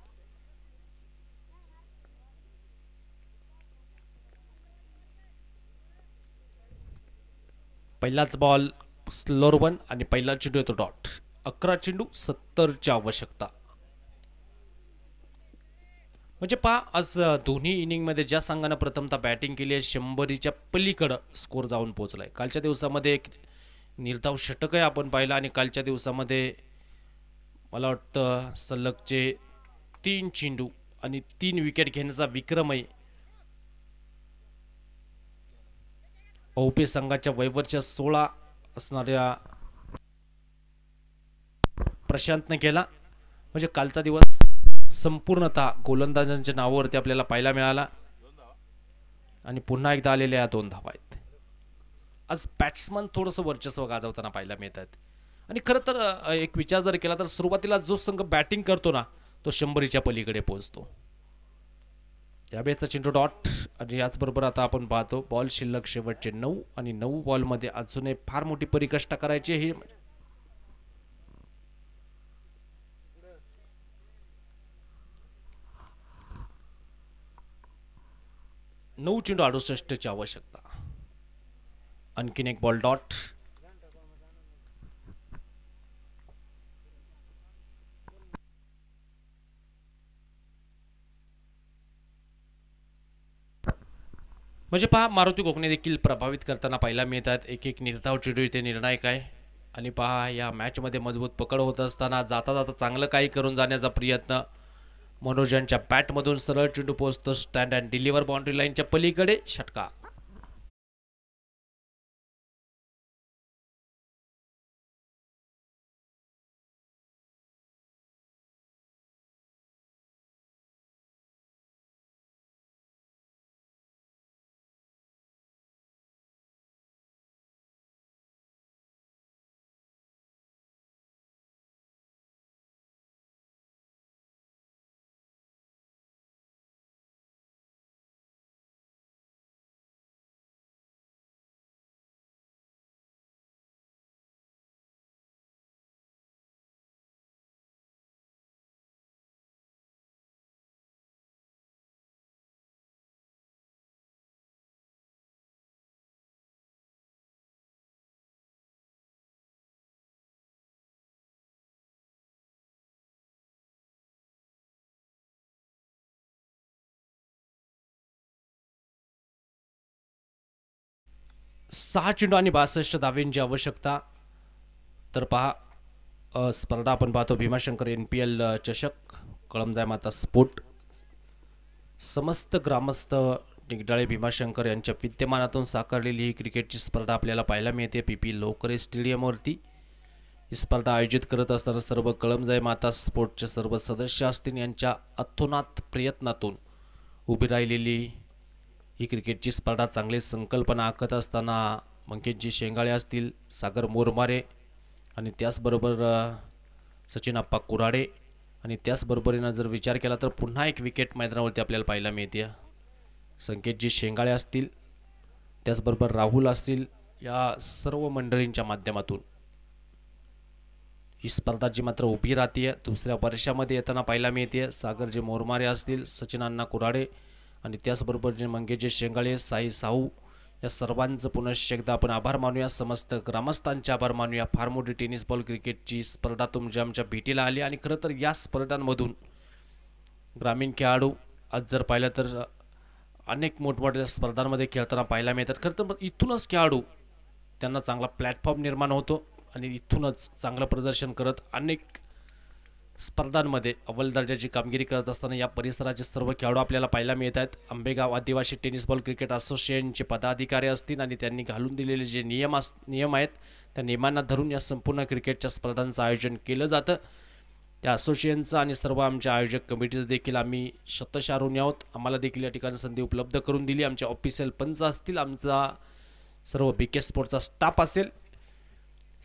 पहिलाच बॉल स्लोर वन आणि पहिला चेंडू येतो डॉट अकरा चेंडू सत्तरची आवश्यकता म्हणजे पहा आज दोन्ही इनिंगमध्ये ज्या संघानं प्रथमता बॅटिंग केली आहे शंभरीच्या पलीकडं स्कोर जाऊन पोहोचला आहे कालच्या दिवसामध्ये निर्धाव षटकही आपण पाहिलं आणि कालच्या दिवसामध्ये मला वाटतं सलगचे तीन चेंडू आणि तीन विकेट घेण्याचा विक्रमही औपे संघाच्या वैवरच्या सोळा असणाऱ्या प्रशांतने केला म्हणजे कालचा दिवस संपूर्णतः गोलंदाजांच्या नावावरती आपल्याला पाहायला मिळाला आणि पुन्हा एकदा आलेल्या या दोन धावा आहेत आज बॅट्समन थोडंसं वर्चस्व गाजवताना पाहायला मिळत आहेत आणि खरं तर एक विचार जर केला तर सुरुवातीला जो संघ बॅटिंग करतो ना तो शंभरीच्या पलीकडे पोहोचतो यावेळेचा चेंडू डॉट आणि याचबरोबर आता आपण पाहतो बॉल शिल्लक शेवटचे नऊ आणि नऊ बॉलमध्ये अजूनही फार मोठी परिकष्टा करायची हे नऊ चेंडू अडुसष्टची आवश्यकता आणखीन एक बॉल डॉट म्हणजे पहा मारुती कोकणे देखील प्रभावित करताना पाहायला मिळतात एक एक निर्धाव चिडू इथे निर्णायक आहे आणि पहा या मॅचमध्ये मजबूत पकड होत असताना जाता जाता चांगलं काही करून जाण्याचा प्रयत्न मनोज यांच्या बॅटमधून सरळ चिडू पोचतो स्टँड अँड डिलिव्हर बाउंड्री लाईनच्या पलीकडे षटका सहा चेंडू आणि बासष्ट धावेंची आवश्यकता तर पहा स्पर्धा आपण पाहतो भीमाशंकर एन पी एल चषक कळमजाय माता स्पोर्ट समस्त ग्रामस्थ निगडाळे भीमाशंकर यांच्या विद्यमानातून साकारलेली ही क्रिकेटची स्पर्धा आपल्याला पाहायला मिळते पी पी लोकरे स्टेडियमवरती ही स्पर्धा आयोजित करत असताना सर्व कळमजाय माता स्पोर्टचे सर्व सदस्य असतील यांच्या अथोनात प्रयत्नातून उभी राहिलेली ही क्रिकेटची स्पर्धा चांगली संकल्पना आखत असताना मंकेतजी शेंगाळे असतील सागर मोरमारे आणि त्याचबरोबर सचिन आप्पा कुराडे आणि त्याचबरोबरीनं जर विचार केला तर पुन्हा एक विकेट मैदानावरती आपल्याला पाहायला मिळते संकेतजी शेंगाळे असतील त्याचबरोबर राहुल असतील या सर्व मंडळींच्या माध्यमातून ही स्पर्धा जी मात्र उभी राहते दुसऱ्या वर्षामध्ये येताना पाहायला मिळते सागरजी मोरमारे असतील सचिनांना कुऱ्हाडे कुराडे आणि त्याचबरोबर मंगेश शेंगाळे साई साहू या सर्वांचं पुन्हा एकदा आपण आभार मानूया समस्त ग्रामस्थांचे आभार मानूया फार मोठी टेनिस बॉल क्रिकेटची स्पर्धा तुमच्या आमच्या भेटीला आली आणि खरं तर या स्पर्धांमधून ग्रामीण खेळाडू आज जर पाहिलं तर अनेक मोठमोठ्या स्पर्धांमध्ये खेळताना पाहायला मिळतात खरं तर इथूनच खेळाडू त्यांना चांगला प्लॅटफॉर्म निर्माण होतो आणि इथूनच चांगलं प्रदर्शन करत अनेक स्पर्धांमध्ये अव्वल दर्जाची कामगिरी करत असताना या परिसराचे सर्व खेळाडू आपल्याला पाहायला मिळत आहेत आंबेगाव आदिवासी टेनिस बॉल क्रिकेट असोसिएशनचे पदाधिकारी असतील आणि त्यांनी घालून दिलेले जे नियम अस नियम आहेत त्या नियमांना धरून या संपूर्ण क्रिकेटच्या स्पर्धांचं आयोजन केलं जातं त्या असोसिएशनचं आणि सर्व आमच्या आयोजक कमिटीचं देखील आम्ही शतशारून आहोत आम्हाला देखील या ठिकाणी संधी उपलब्ध करून दिली आमच्या ऑफिसियल पंच असतील आमचा सर्व बी के स्पोर्टचा स्टाफ असेल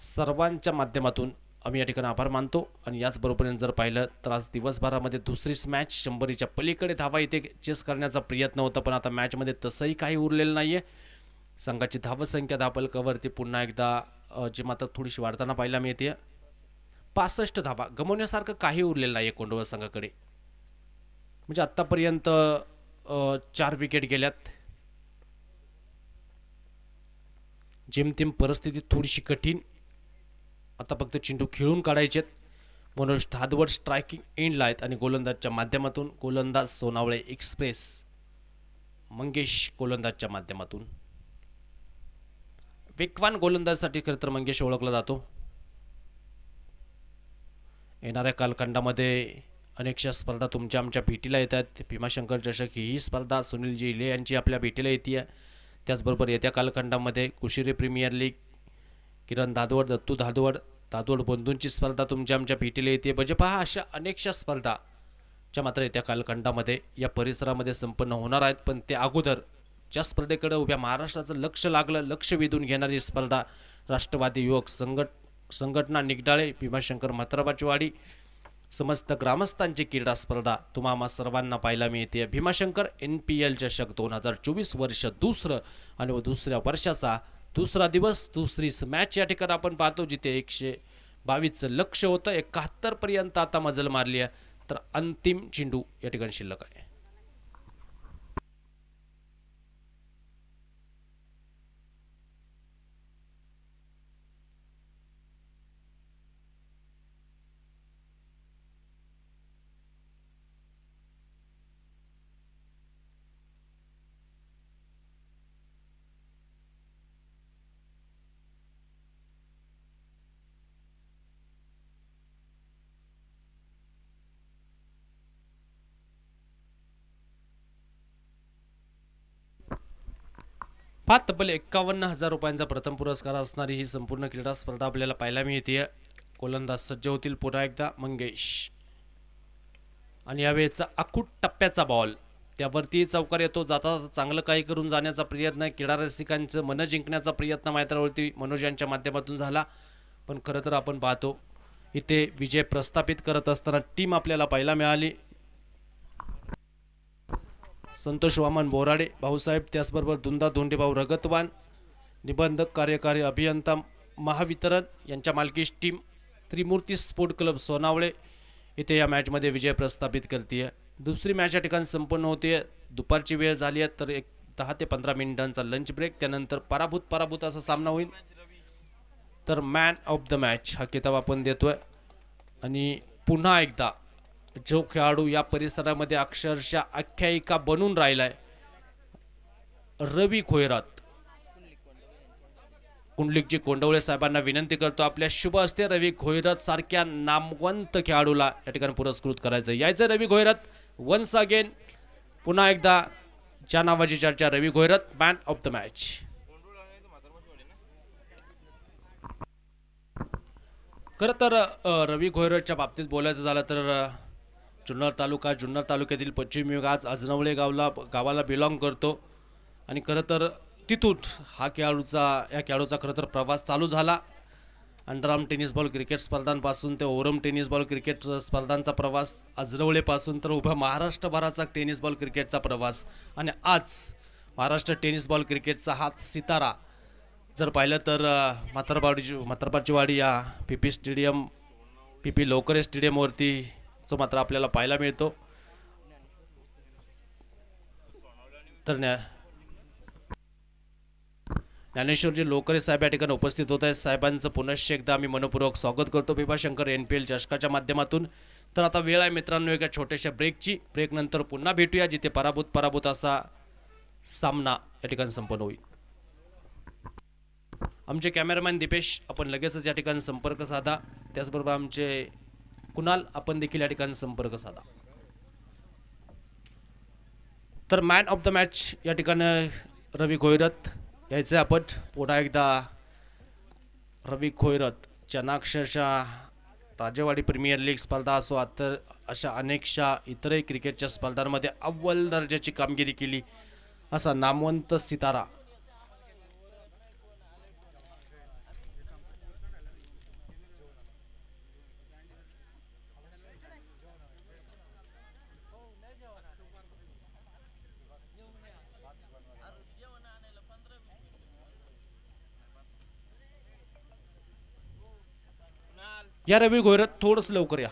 सर्वांच्या माध्यमातून आम्ही या ठिकाणी आभार मानतो आणि याचबरोबरीने जर पाहिलं तर आज दिवसभरामध्ये दुसरीच मॅच शंभरीच्या पलीकडे धावा इथे चेस करण्याचा प्रयत्न होता पण आता मॅचमध्ये तसंही काही उरलेलं नाही आहे संघाची धावसंख्या धापलकावरती पुन्हा एकदा जे मात्र थोडीशी वाढताना पाहायला मिळते पासष्ट धावा गमवण्यासारखं काही उरलेलं नाही आहे कोंडोळ संघाकडे म्हणजे आत्तापर्यंत चार विकेट गेल्यात जेमतेम परिस्थिती थोडीशी कठीण आता फक्त चिंटू खेळून काढायचे मनोज धादवड स्ट्रायकिंग एंडला आहेत आणि गोलंदाजच्या माध्यमातून गोलंदाज सोनावळे एक्सप्रेस मंगेश गोलंदाजच्या माध्यमातून वेगवान गोलंदाजसाठी खरं तर मंगेश ओळखला जातो येणाऱ्या कालखंडामध्ये अनेकशा स्पर्धा तुमच्या आमच्या भेटीला येतात भीमाशंकर चषक ही स्पर्धा सुनील जी ले यांची आपल्या भेटीला येते त्याचबरोबर येत्या कालखंडामध्ये कुशिरी प्रीमियर लीग किरण दादवड दत्तू दादवड दादोड बंधूंची स्पर्धा तुमच्या आमच्या भेटीला येते म्हणजे पहा अशा अनेकशा स्पर्धा ज्या मात्र येत्या कालखंडामध्ये या परिसरामध्ये संपन्न होणार आहेत पण ते अगोदर ज्या स्पर्धेकडे उभ्या महाराष्ट्राचं लक्ष लागलं लक्ष वेधून घेणारी स्पर्धा राष्ट्रवादी युवक संघट संघटना निगडाळे भीमाशंकर म्हात्राबाची वाडी समस्त ग्रामस्थांची क्रीडा स्पर्धा तुम्हाला सर्वांना पाहायला मिळते भीमाशंकर एन पी एल चषक दोन हजार चोवीस वर्ष दुसरं आणि व दुसऱ्या वर्षाचा दुसरा दिवस दुसरी मॅच या ठिकाणी आपण पाहतो जिथे एकशे बावीसचं लक्ष होतं एकाहत्तरपर्यंत आता मजल मारली आहे तर अंतिम चिंडू या ठिकाणी शिल्लक आहे पाच तब्बल एक्कावन्न हजार रुपयांचा प्रथम पुरस्कार असणारी ही संपूर्ण क्रीडा स्पर्धा आपल्याला पाहायला मिळते गोलंदाज सज्ज होतील पुन्हा एकदा मंगेश आणि यावेळेचा अकूट टप्प्याचा बॉल त्यावरती चौकार येतो जाता जाता चांगलं काही करून जाण्याचा प्रयत्न क्रीडा रसिकांचं मन जिंकण्याचा प्रयत्न मायत्रावरती मनोज यांच्या माध्यमातून झाला पण खरं तर आपण पाहतो इथे विजय प्रस्थापित करत असताना टीम आपल्याला पाहायला मिळाली संतोष वामन बोराडे भाऊसाहेब त्याचबरोबर दुंदा धोंडेभाऊ रगतवान निबंधक कार्यकारी अभियंता महावितरण यांच्या मालकीश team Trimurti sport club Sonawale इथे या मॅचमध्ये विजय प्रस्थापित करते आहे दुसरी मॅच या ठिकाणी संपन्न होते दुपारची वेळ झाली आहे तर एक दहा ते पंधरा मिनिटांचा लंच ब्रेक त्यानंतर पराभूत पराभूत असा सामना होईल तर मॅन ऑफ द मॅच हा किताब आपण देतोय आणि पुन्हा एकदा जो खेळाडू या परिसरामध्ये अक्षरशः आख्यायिका बनून राहिलाय रवी खोयरात कुंडलिकजी कोंडवळे साहेबांना विनंती करतो आपल्या शुभ असते रवी खोयरत सारख्या नामवंत खेळाडूला या ठिकाणी पुरस्कृत करायचं यायचं रवी खोयरत वन्स अगेन पुन्हा एकदा ज्या नावाची चर्चा Ravi Khoyrat man of the match खरं तर रवी घोयरच्या बाबतीत बोलायचं झालं तर जुन्नर तालुका जुन्नर तालुक्यातील पश्चिम युग आज अजनवळे गावला गावाला बिलॉंग करतो आणि खरं तर तिथून हा खेळाडूचा या खेळाडूचा खरं तर प्रवास चालू झाला अंडरआर्म टेनिस बॉल क्रिकेट स्पर्धांपासून ते ओरम टेनिस बॉल क्रिकेट स्पर्धांचा प्रवास अजरवळेपासून तर उभ्या महाराष्ट्रभराचा टेनिस बॉल क्रिकेटचा प्रवास आणि आज महाराष्ट्र टेनिस बॉल क्रिकेटचा हात सितारा जर पाहिलं तर म्हातारबाडी म्हातारबाची वाडी या P P stadium P P Lokare स्टेडियमवरती मात्र आपल्याला पाहायला मिळतो तर ज्ञानेश्वर जी लोकरे साहेब या ठिकाणी उपस्थित होत आहेत साहेबांचं पुनश्च एकदा आम्ही मनपूर्वक स्वागत करतो बिभाशंकर एन पी एल चषकाच्या माध्यमातून तर आता वेळ आहे मित्रांनो एका छोट्याशा ब्रेकची ब्रेकनंतर पुन्हा भेटूया जिथे पराभूत पराभूत असा सामना या ठिकाणी संपन्न होईल आमचे कॅमेरामॅन दिपेश आपण लगेचच या ठिकाणी संपर्क साधा त्याचबरोबर आमचे कुणाल आपण देखील या ठिकाणी संपर्क साधा तर मॅन ऑफ द मॅच या ठिकाणी रवी खोयरत यायचे आपण पुन्हा एकदा रवी खोयरत चनाक्षरच्या राजेवाडी प्रीमियर लीग स्पर्धा असो तर अशा अनेकशा इतरही क्रिकेटच्या स्पर्धांमध्ये अव्वल दर्जाची कामगिरी केली असा नामवंत सितारा या रवी गोयरात थोडंसं लवकर या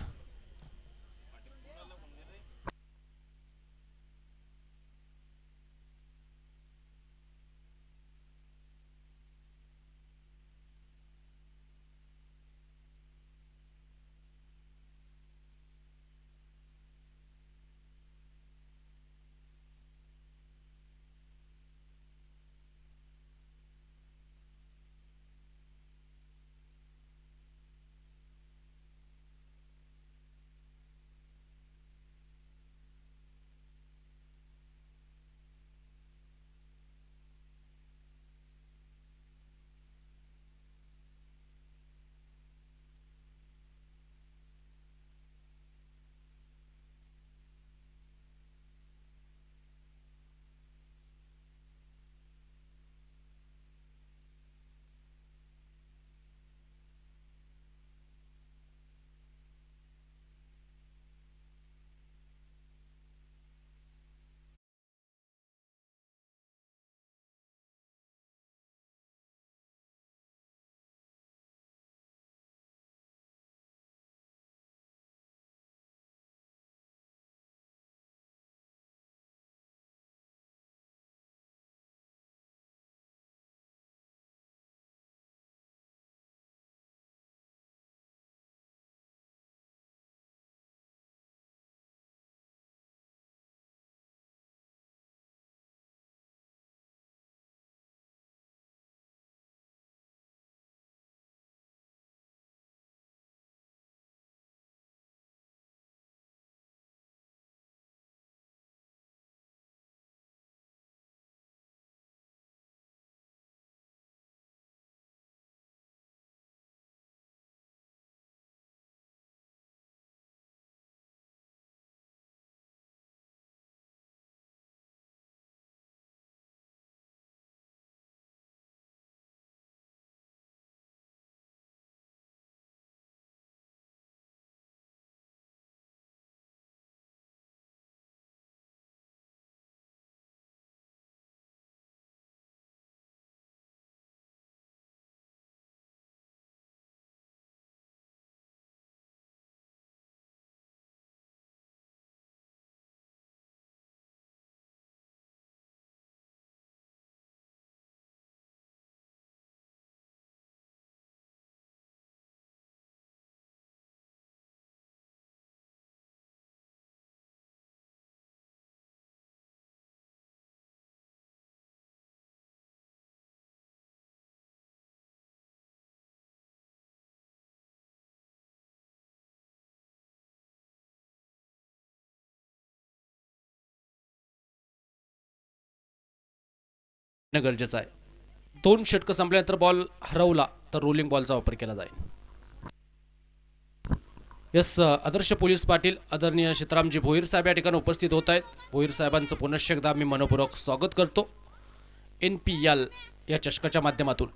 गरजेचं आहे दोन षटक संपल्यानंतर बॉल हरवला तर रोलिंग बॉलचा वापर केला जाईल यस आदर्श पोलीस पाटील आदरणीय सीतारामजी भोईर साहेब या ठिकाणी उपस्थित होत आहेत भोईर साहेबांचं पुनश्च एकदा मी मनपूर्वक स्वागत करतो एन पी एल या चषकाच्या माध्यमातून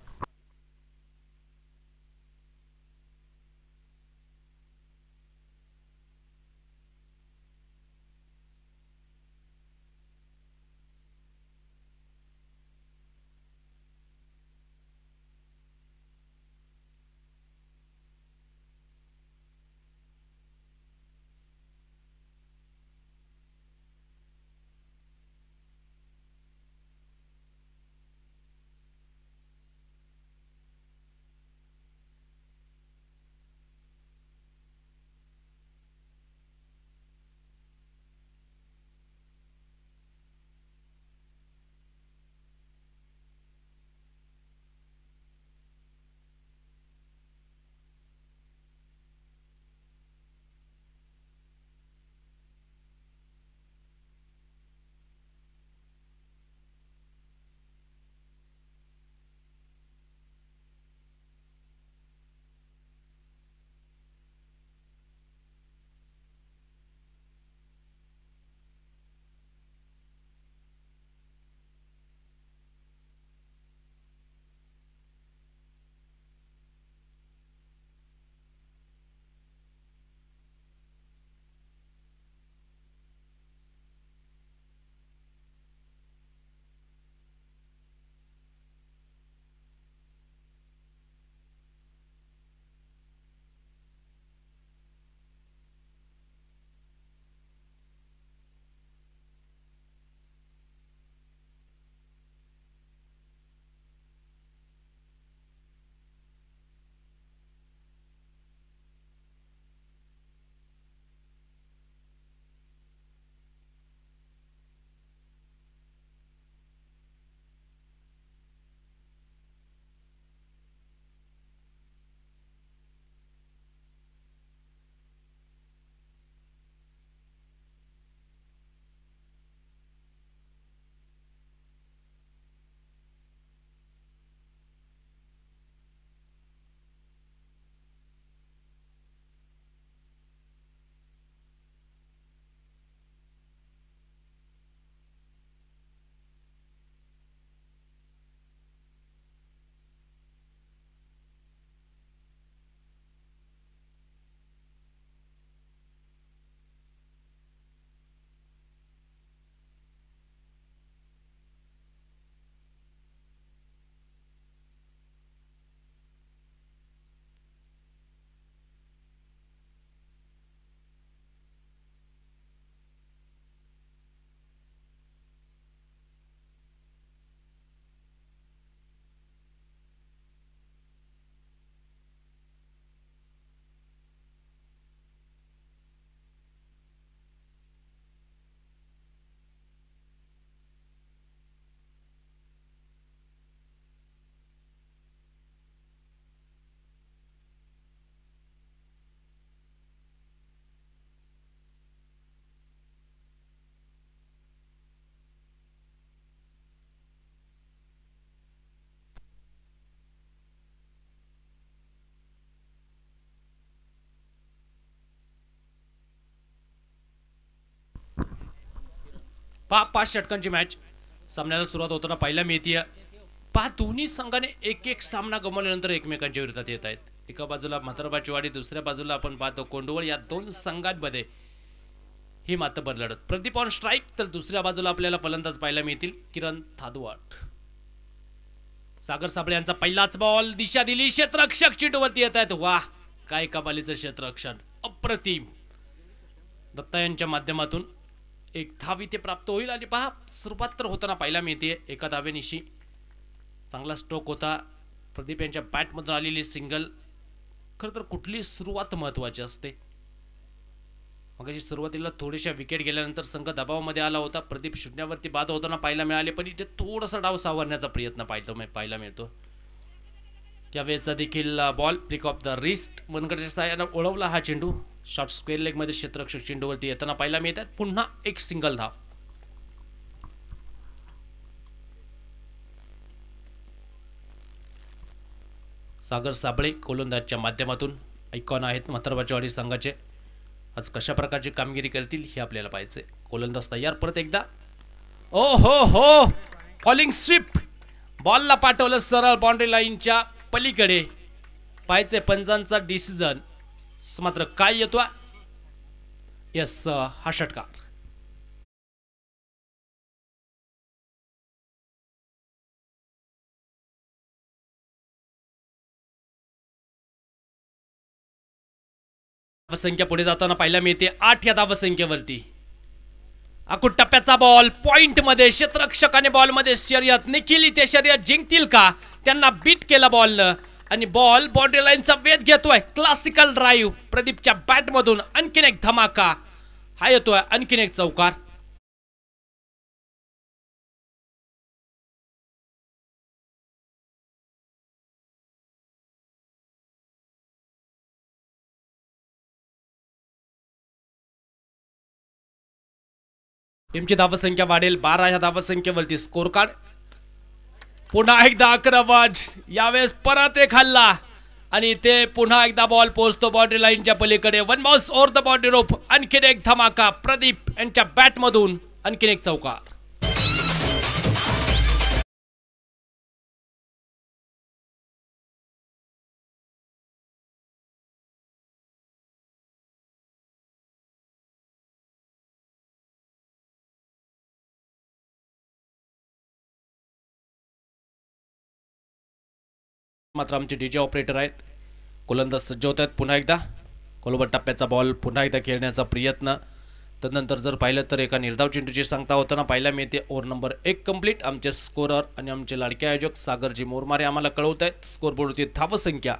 पहा पाच षटकांची मॅच सामन्याला सुरुवात होताना पहिल्या मिळतीय पहा दोन्ही संघाने एक एक सामना गमावल्यानंतर एकमेकांच्या विरोधात येत आहेत एका बाजूला वाडी दुसऱ्या बाजूला आपण पाहतो कोंडवळ या दोन संघांमध्ये ही मात्र लढत प्रदीप ऑन स्ट्राईक तर दुसऱ्या बाजूला आपल्याला फलंदाज पाहायला मिळतील किरण थादुवाट सागर साबळे यांचा पहिलाच बॉल दिशा दिली क्षेत्ररक्षक चिटवरती येत आहेत वा काय कमालीचं क्षेत्ररक्षण अप्रतिम दत्ता यांच्या माध्यमातून एक धाव ते प्राप्त होईल आणि पहा सुरुवात तर होताना पाहायला मिळते एका धावेनिशी चांगला स्ट्रोक होता प्रदीप यांच्या बॅटमधून आलेली सिंगल खरं तर कुठली सुरुवात महत्त्वाची असते मगाशी सुरुवातीला थोडेशा विकेट गेल्यानंतर संघ दबावामध्ये आला होता प्रदीप शून्यावरती बाद होताना पाहायला मिळाले पण इथे थोडासा डाव सावरण्याचा प्रयत्न पाहिजे पाहायला मिळतो यावेळेचा देखील ball break off the wrist मनगडच्या ओळवला हा चेंडू शॉर्ट स्क्वेअर मध्ये क्षेत्ररक्षक चेंडूवरती येताना पाहायला मिळतात पुन्हा एक सिंगल धाव सागर साबळे कोलंदाजच्या माध्यमातून ऐकॉन आहेत म्हातारबाचेवाडी संघाचे आज कशा प्रकारची कामगिरी करतील हे आपल्याला पाहिजे गोलंदाज तयार परत एकदा ओ हो हो कॉलिंग स्विप बॉलला पाठवलं सरळ बाउंड्री लाईनच्या पलीकडे पाहिजे पंचांचा डिसिजन मात्र काय येतो यस हा षटकार संख्या पुढे जाताना पाहायला मिळते आठ या दावसंख्येवरती अकुट टप्प्याचा बॉल पॉइंट मध्ये क्षेत्रक्षकाने बॉल मध्ये शर्यत निखिल इथे शर्यत जिंकतील का त्यांना बीट केला बॉलनं आणि बॉल बाउंड्री लाईनचा वेध घेतोय क्लासिकल ड्राईव्ह प्रदीपच्या बॅटमधून आणखीन एक धमाका हा येतोय आणखीन एक चौकार टीमची धावसंख्या वाढेल बारा ह्या धावसंख्येवरती स्कोर कार्ड पुन्हा एकदा अकरा वाज यावेळेस परत एक हल्ला आणि ते पुन्हा एकदा बॉल पोहोचतो बॉडी लाईनच्या पलीकडे one bounce over the boundary rope आणखीन एक धमाका प्रदीप यांच्या बॅटमधून आणखीन एक चौकार मात्र आमचे डीजे ऑपरेटर आहेत गोलंदाज सज्ज होत आहेत पुन्हा एकदा कोलोबर टप्प्याचा बॉल पुन्हा एकदा खेळण्याचा प्रयत्न तदनंतर जर पाहिलं तर एका निर्धाव चेंडूची सांगता होताना पाहायला मिळते ओव्हर नंबर एक कंप्लीट आमचे स्कोरर आणि आमचे लाडके आयोजक सागरजी मोरमारे आम्हाला कळवत आहेत स्कोरबोर्डवरती धावसंख्या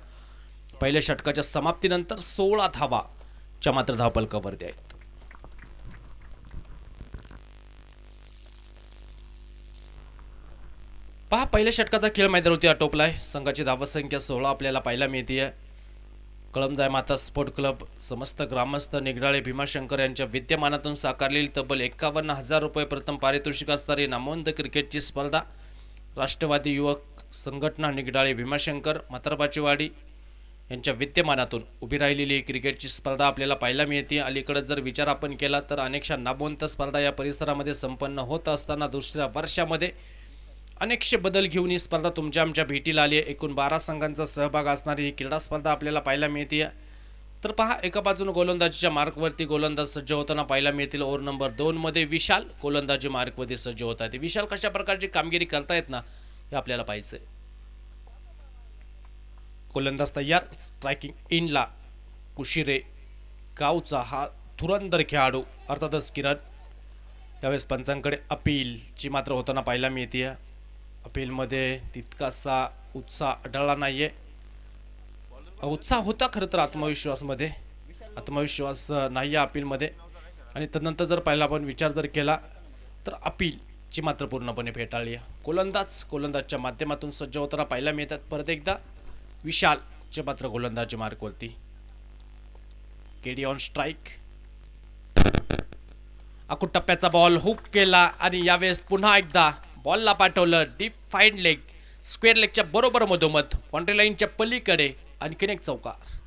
पहिल्या षटकाच्या समाप्तीनंतर सोळा धावा च्या मात्र धावपलकावरती आहेत पहा पहिल्या षटकाचा खेळ मैदानावरती आटोपलाय संघाची धावसंख्या सोळा आपल्याला पाहायला मिळते कळमजाय माता स्पोर्ट क्लब समस्त ग्रामस्थ निगडाळे भीमाशंकर यांच्या विद्यमानातून साकारलेली तब्बल एकावन्न हजार रुपये प्रथम पारितोषिक असणारी नामवंत क्रिकेटची स्पर्धा राष्ट्रवादी युवक संघटना निगडाळे भीमाशंकर म्हातारबाचीवाडी यांच्या विद्यमानातून उभी राहिलेली क्रिकेटची स्पर्धा आपल्याला पाहायला मिळते अलीकडे जर विचार आपण केला तर अनेकशा नामवंत स्पर्धा या परिसरामध्ये संपन्न होत असताना दुसऱ्या वर्षामध्ये अनेकशे बदल घेऊन ही स्पर्धा तुमच्या आमच्या भेटीला आली आहे एकूण बारा संघांचा सहभाग असणारी ही क्रीडा स्पर्धा आपल्याला पाहायला मिळते तर पहा एका बाजूने गोलंदाजीच्या मार्कवरती गोलंदाज सज्ज होताना पाहायला मिळतील ओव्हर नंबर दोनमध्ये विशाल गोलंदाजी मार्कवरती सज्ज होत आहे विशाल कशा प्रकारची कामगिरी करतायत ना हे आपल्याला पाहिजे गोलंदाज तयार स्ट्रायकिंग इनला कुशिरे गावचा हा धुरंदर खेळाडू अर्थातच किरण यावेळेस पंचांकडे अपीलची मात्र होताना पाहायला मिळते अपीलमध्ये तितकासा उत्साह आढळला नाहीये उत्साह होता खरं तर आत्मविश्वासमध्ये आत्मविश्वास नाही आहे अपीलमध्ये आणि तदनंतर जर पहिला आपण विचार जर केला तर ची मात्र पूर्णपणे फेटाळली आहे गोलंदाज गोलंदाजच्या माध्यमातून सज्ज होताना पाहायला मिळतात परत एकदा विशाल चे मात्र गोलंदाजी मार्कवरती केडी ऑन स्ट्राईक अकुट टप्प्याचा बॉल हुक केला आणि यावेळेस पुन्हा एकदा बॉलला पाठवलं डीप फाईन लेग स्क्वेअर लेगच्या बरोबर मधोमध बाउंड्री पलीकडे आणखीन एक चौकार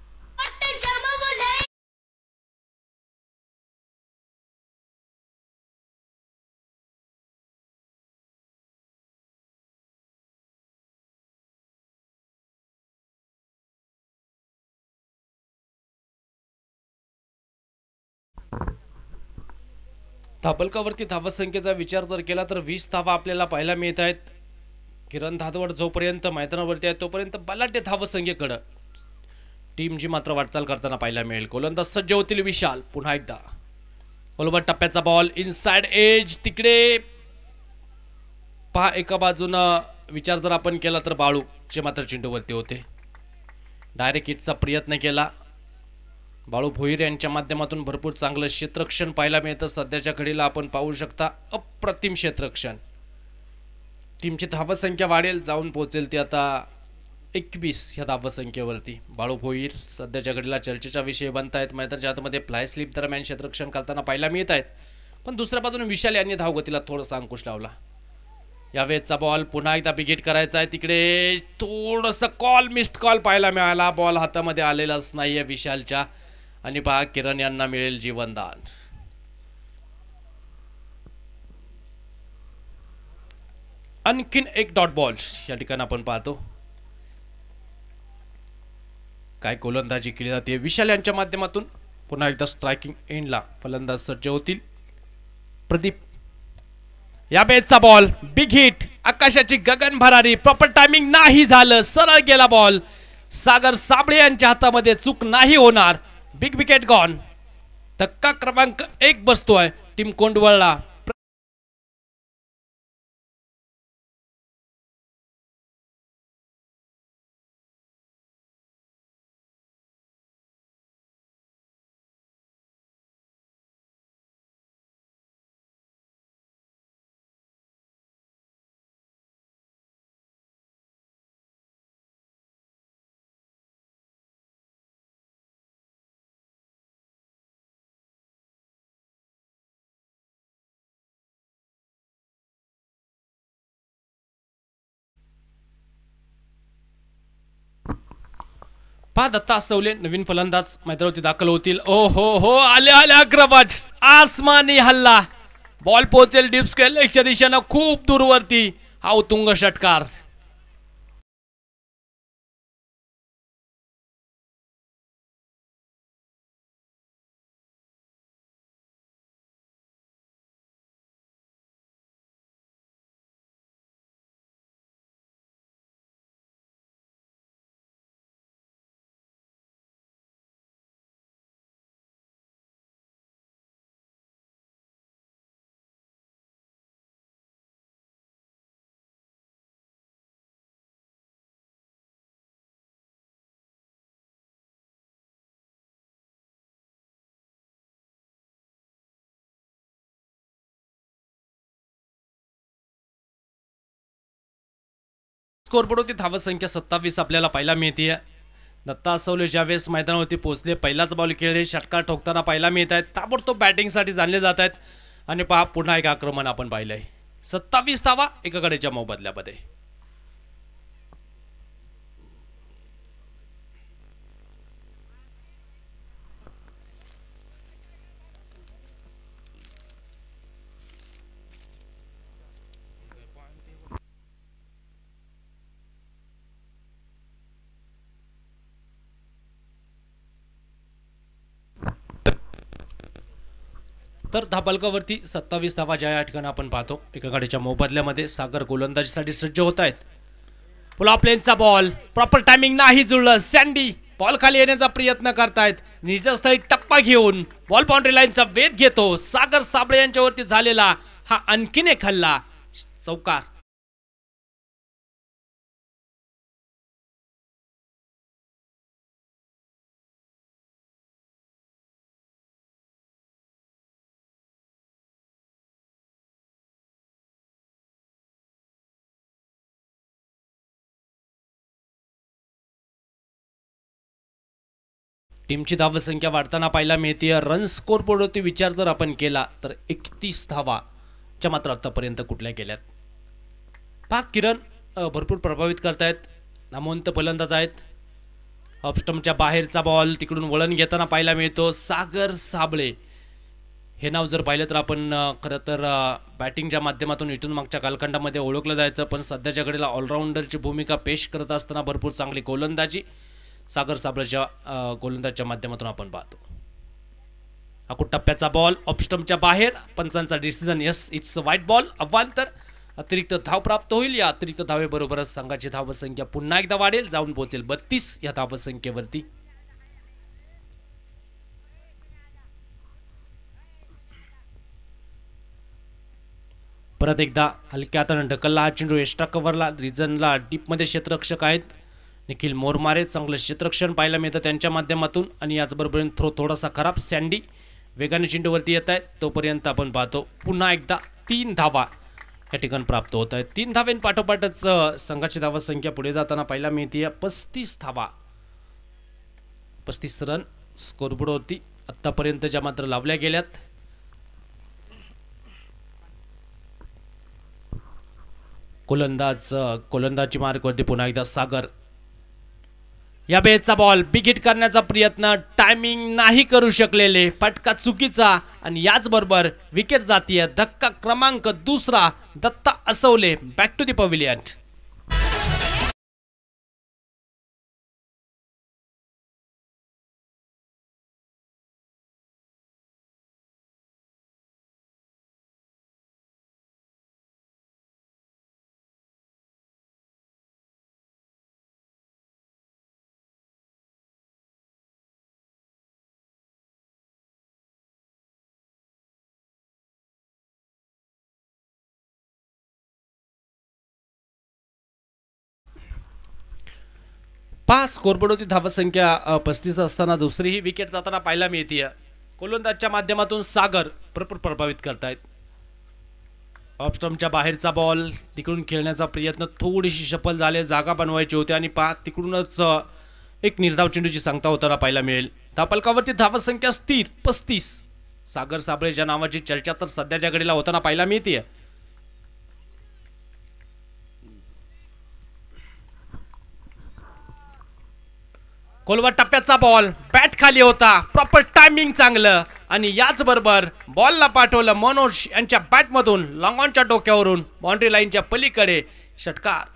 धाबलकावरती धावसंख्येचा विचार जर केला तर वीस धावा आपल्याला पाहायला मिळत आहेत किरण धादवड जोपर्यंत मैदानावरती आहे तोपर्यंत बलाढ्य धावसंख्येकडं टीम जी मात्र वाटचाल करताना पाहायला मिळेल गोलंदाज सज्ज होतील विशाल पुन्हा एकदा बरोबर टप्प्याचा बॉल इनसाइड एज तिकडे पहा एका बाजूनं विचार जर आपण केला तर बाळू जे मात्र चेंडूवरती होते डायरेक्ट हिटचा प्रयत्न केला बाळू भोईर यांच्या माध्यमातून भरपूर चांगलं क्षेत्रक्षण पाहायला मिळतं सध्याच्या घडीला आपण पाहू शकता अप्रतिम क्षेत्रक्षण टीमची धावसंख्या वाढेल जाऊन पोहोचेल ती आता एकवीस ह्या धावसंख्येवरती बाळू भोईर सध्याच्या घडीला चर्चेचा विषय बनत आहेत मैदानाच्या आतमध्ये फ्लाय स्लिप दरम्यान क्षेत्रक्षण करताना पाहायला मिळत आहेत पण दुसऱ्या बाजूने विशाल यांनी धावगतीला थोडासा अंकुश लावला यावेळेसचा बॉल पुन्हा एकदा बिगेट करायचा आहे तिकडे थोडंसं कॉल मिस्ड कॉल पाहायला मिळाला बॉल हातामध्ये आलेलाच नाही आहे विशालच्या आणि पहा किरण यांना मिळेल जीवनदान आणखीन एक डॉट बॉल या ठिकाणी आपण पाहतो काय गोलंदाजी केली जाते विशाल यांच्या माध्यमातून पुन्हा एकदा स्ट्रायकिंग एंडला फलंदाज सज्ज होतील प्रदीप या बेचचा बॉल बिग हिट आकाशाची गगन भरारी प्रॉपर टायमिंग नाही झालं सरळ गेला बॉल सागर साबळे यांच्या हातामध्ये चूक नाही होणार बिग विकेट गॉन धक्का क्रमांक एक बसतोय टीम कोंडवळला पहा दत्ता सवले नवीन फलंदाज मैदानावरती दाखल होतील ओ हो हो आले आले अग्रवाज आसमानी हल्ला बॉल पोहोचेल डिप्स स्केल दिशेनं खूप दूरवरती हा उतुंग षटकार धाव धावसंख्या सत्तावीस आपल्याला पाहायला मिळते दत्ता असवले ज्यावेळेस मैदानावरती पोहोचले पहिलाच बॉल खेळले षटकार ठोकताना पाहायला मिळत आहेत ताबडतोब बॅटिंगसाठी जाणले जात आहेत आणि पहा पुन्हा एक आक्रमण आपण पाहिलंय आहे सत्तावीस धावा एकाकडेच्या मोबदल्यामध्ये तर धापालकावरती सत्तावीस धावा ज्या या ठिकाणी आपण पाहतो एका गाडीच्या मोबदल्यामध्ये सागर गोलंदाजीसाठी सज्ज होत आहेत पुलापलेनचा प्लेनचा बॉल प्रॉपर टायमिंग नाही जुळलं सँडी बॉल खाली येण्याचा प्रयत्न करतायत निजस्थळी टप्पा घेऊन बॉल बाउंड्री लाईनचा वेध घेतो सागर साबळे यांच्यावरती झालेला हा आणखीन एक हल्ला चौकार टीमची धावसंख्या वाढताना पाहायला मिळते रन स्कोर पोळवरती विचार जर आपण केला तर एकतीस धावाच्या मात्र आत्तापर्यंत कुठल्या गेल्यात पा किरण भरपूर प्रभावित करतायत नामवंत फलंदाज आहेत ऑप्स्टमच्या बाहेरचा बॉल तिकडून वळण घेताना पाहायला मिळतो सागर साबळे हे नाव जर पाहिलं तर आपण खरं तर बॅटिंगच्या माध्यमातून इथून मागच्या कालखंडामध्ये ओळखलं जायचं पण सध्याच्या घडीला ऑलराऊंडरची भूमिका पेश करत असताना भरपूर चांगली गोलंदाजी सागर साबळेच्या गोलंदाजच्या माध्यमातून आपण पाहतो अकुट टप्प्याचा बॉल स्टंपच्या बाहेर पंचांचा decision yes it's wide ball अव्वांतर अतिरिक्त धाव प्राप्त होईल या अतिरिक्त धावेबरोबरच संघाची धावसंख्या पुन्हा एकदा वाढेल जाऊन पोहोचेल बत्तीस या धावसंख्येवरती परत एकदा हलक्या आता ढकलला हा चेंडू एक्स्ट्रा कव्हरला रिजनला डीपमध्ये क्षेत्ररक्षक आहेत निखिल मोरमारे चांगलं क्षेत्रक्षण पाहायला मिळतं त्यांच्या माध्यमातून आणि याचबरोबर थ्रो थोडासा खराब सँडी वेगाने चेंडूवरती येत आहेत तोपर्यंत आपण पाहतो पुन्हा एकदा तीन धावा या ठिकाणी प्राप्त होत आहेत तीन पाठोपाठच संघाची धावा संख्या पुढे जाताना पाहायला मिळते पस्तीस धावा पस्तीस रन होती आत्तापर्यंत ज्या मात्र लावल्या गेल्यात गोलंदाज कोलंदाजी मार्गवरती पुन्हा एकदा सागर या बेचा बॉल बिग करण्याचा प्रयत्न टायमिंग नाही करू शकलेले फटका चुकीचा आणि याचबरोबर विकेट जातीय धक्का क्रमांक दुसरा Datta Asawale back to the pavilion पाच कोरबडोची धावसंख्या पस्तीस असताना दुसरीही विकेट जाताना पाहायला मिळते कोलंदाजच्या माध्यमातून सागर भरपूर प्रभावित करतायत ऑपस्टमच्या बाहेरचा बॉल तिकडून खेळण्याचा प्रयत्न थोडीशी सफल झाले जागा बनवायची होती आणि पा तिकडूनच एक निर्धाव चेंडूची सांगता होताना पाहायला मिळेल धापलकावरती धावसंख्या स्थिर पस्तीस सागर साबळेच्या नावाची चर्चा तर सध्याच्या घडीला होताना पाहायला मिळते कोलवा टप्प्याचा बॉल बॅट खाली होता प्रॉपर टायमिंग चांगलं आणि याचबरोबर बॉलला पाठवलं मनोज यांच्या बॅटमधून लॉंगॉनच्या डोक्यावरून बाउंड्री लाईनच्या पलीकडे षटकार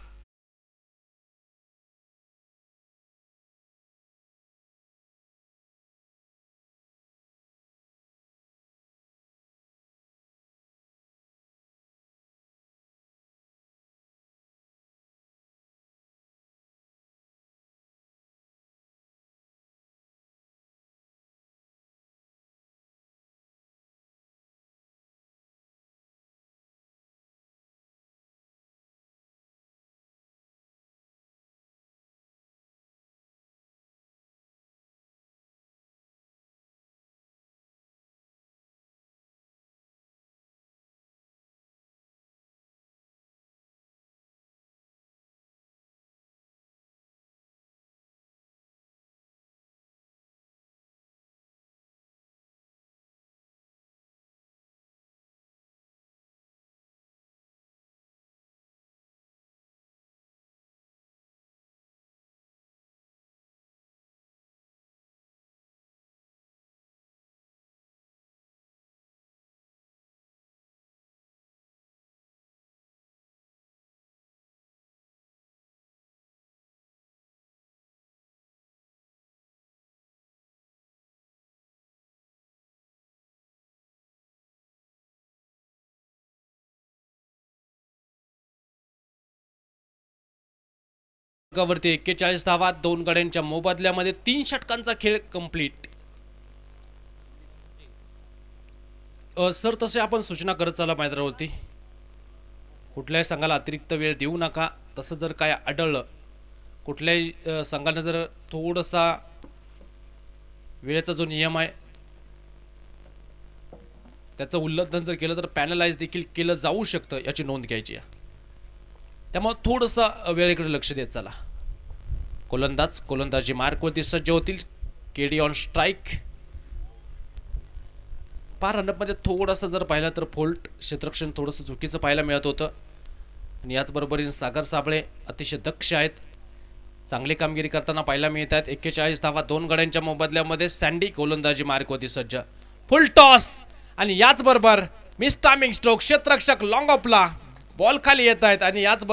वरती एक्केचाळीस धावा दोन गड्यांच्या मोबदल्यामध्ये तीन षटकांचा खेळ कम्प्लीट सर तसे आपण सूचना करत चला मैदानावरती कुठल्याही संघाला अतिरिक्त वेळ देऊ नका तसं जर काय आढळलं कुठल्याही संघाने जर थोडासा वेळेचा जो नियम आहे त्याचं उल्लंघन जर केलं तर पॅनलाइज देखील केलं जाऊ शकतं याची नोंद घ्यायची आहे त्यामुळं थोडंसं वेळेकडे लक्ष देत चला गोलंदाज गोलंदाजी मार्कवरती सज्ज होतील केडी ऑन स्ट्राईक पार रनअपमध्ये थोडंसं जर पाहिलं तर फोल्ट क्षेत्रक्षण थोडंसं चुकीचं पाहायला मिळत होतं आणि याचबरोबर सागर साबळे अतिशय दक्ष आहेत चांगली कामगिरी करताना पाहायला मिळत आहेत एक्केचाळीस धावा दोन गड्यांच्या मोबदल्यामध्ये सँडी गोलंदाजी मार्कवरती सज्ज फुल टॉस आणि याचबरोबर मिस टायमिंग स्ट्रोक क्षेत्रक्षक लॉंग ऑफला बॉल खाली येत आहेत आणि याच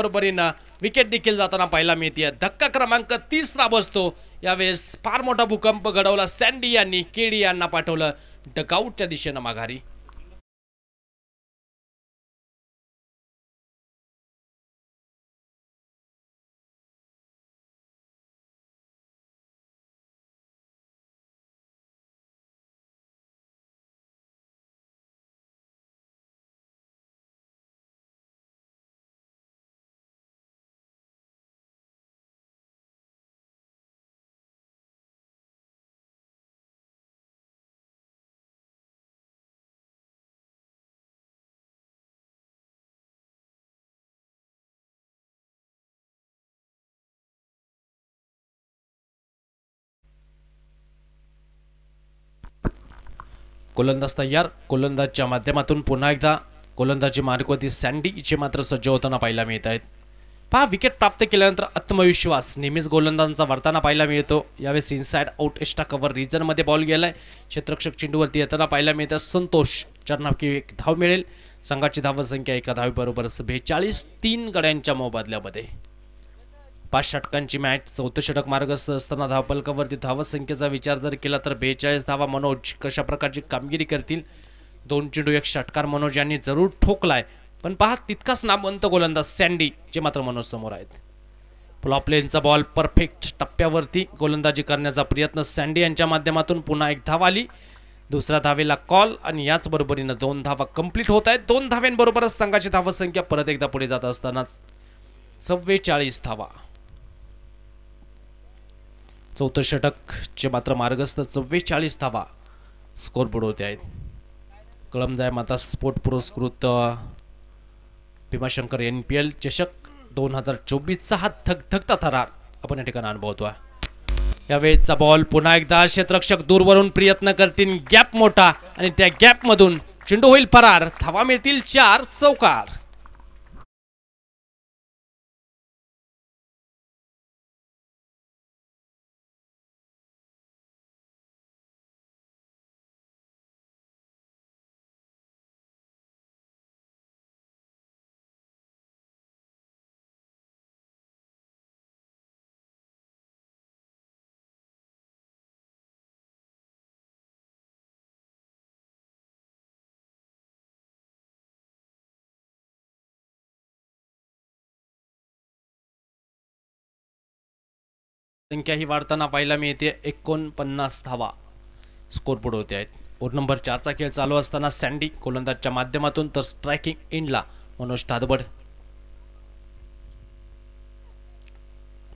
विकेट देखील जाताना पाहायला मिळते धक्का क्रमांक तीस बसतो यावेळेस फार मोठा भूकंप घडवला सँडी यांनी केडी यांना पाठवलं डकआउटच्या दिशेनं माघारी गोलंदाज तयार गोलंदाजच्या माध्यमातून पुन्हा एकदा गोलंदाजी मार्गवती सँडी इचे मात्र सज्ज होताना पाहायला मिळत आहेत पहा विकेट प्राप्त केल्यानंतर आत्मविश्वास नेहमीच गोलंदाजांचा वाढताना पाहायला मिळतो यावेळेस इनसाईड आउट एक्स्ट्रा कव्हर रिजनमध्ये बॉल गेलाय क्षेत्रक्षक चेंडूवरती येताना पाहायला मिळतात संतोष चरणापकी एक धाव मिळेल संघाची धावसंख्या एका धावीबरोबरच बेचाळीस तीन गड्यांच्या मोबदल्यामध्ये पाच षटकांची मॅच चौथं षटक मार्गस्थ असताना धावपलकावरती धावसंख्येचा विचार जर केला तर बेचाळीस धावा मनोज कशा प्रकारची कामगिरी करतील दोन चेंडू एक षटकार मनोज यांनी जरूर ठोकलाय पण पहा तितकाच नामवंत गोलंदाज सँडी जे मात्र मनोज समोर आहेत फ्लॉपलेनचा बॉल परफेक्ट टप्प्यावरती गोलंदाजी करण्याचा प्रयत्न सँडी यांच्या माध्यमातून पुन्हा एक धाव आली दुसऱ्या धावेला कॉल आणि याच बरोबरीनं दोन धावा कंप्लीट होत आहेत दोन धाव्यांबरोबरच संघाची धावसंख्या परत एकदा पुढे जात असताना चव्वेचाळीस धावा चौथं षटकचे मात्र मार्गस्थ चव्वेचाळीस धावा स्कोर बुडवते आहेत कळमजाय माता स्पोर्ट पुरस्कृत भीमाशंकर एन पी एल चषक दोन हजार चोवीसचा हा थकथकता थरार आपण या ठिकाणी अनुभवतो यावेळेचा बॉल पुन्हा एकदा क्षेत्रक्षक दूरवरून प्रयत्न करतील गॅप मोठा आणि त्या गॅपमधून चेंडू होईल फरार धावा मिळतील चार चौकार संख्या ही वाढताना पाहायला मिळते एकोणपन्नास धावा स्कोर बोर्ड होते आहेत बोर्ड नंबर चारचा खेळ चालू असताना सँडी गोलंदाजच्या माध्यमातून तर स्ट्रायकिंग इंडला मनोज तादबड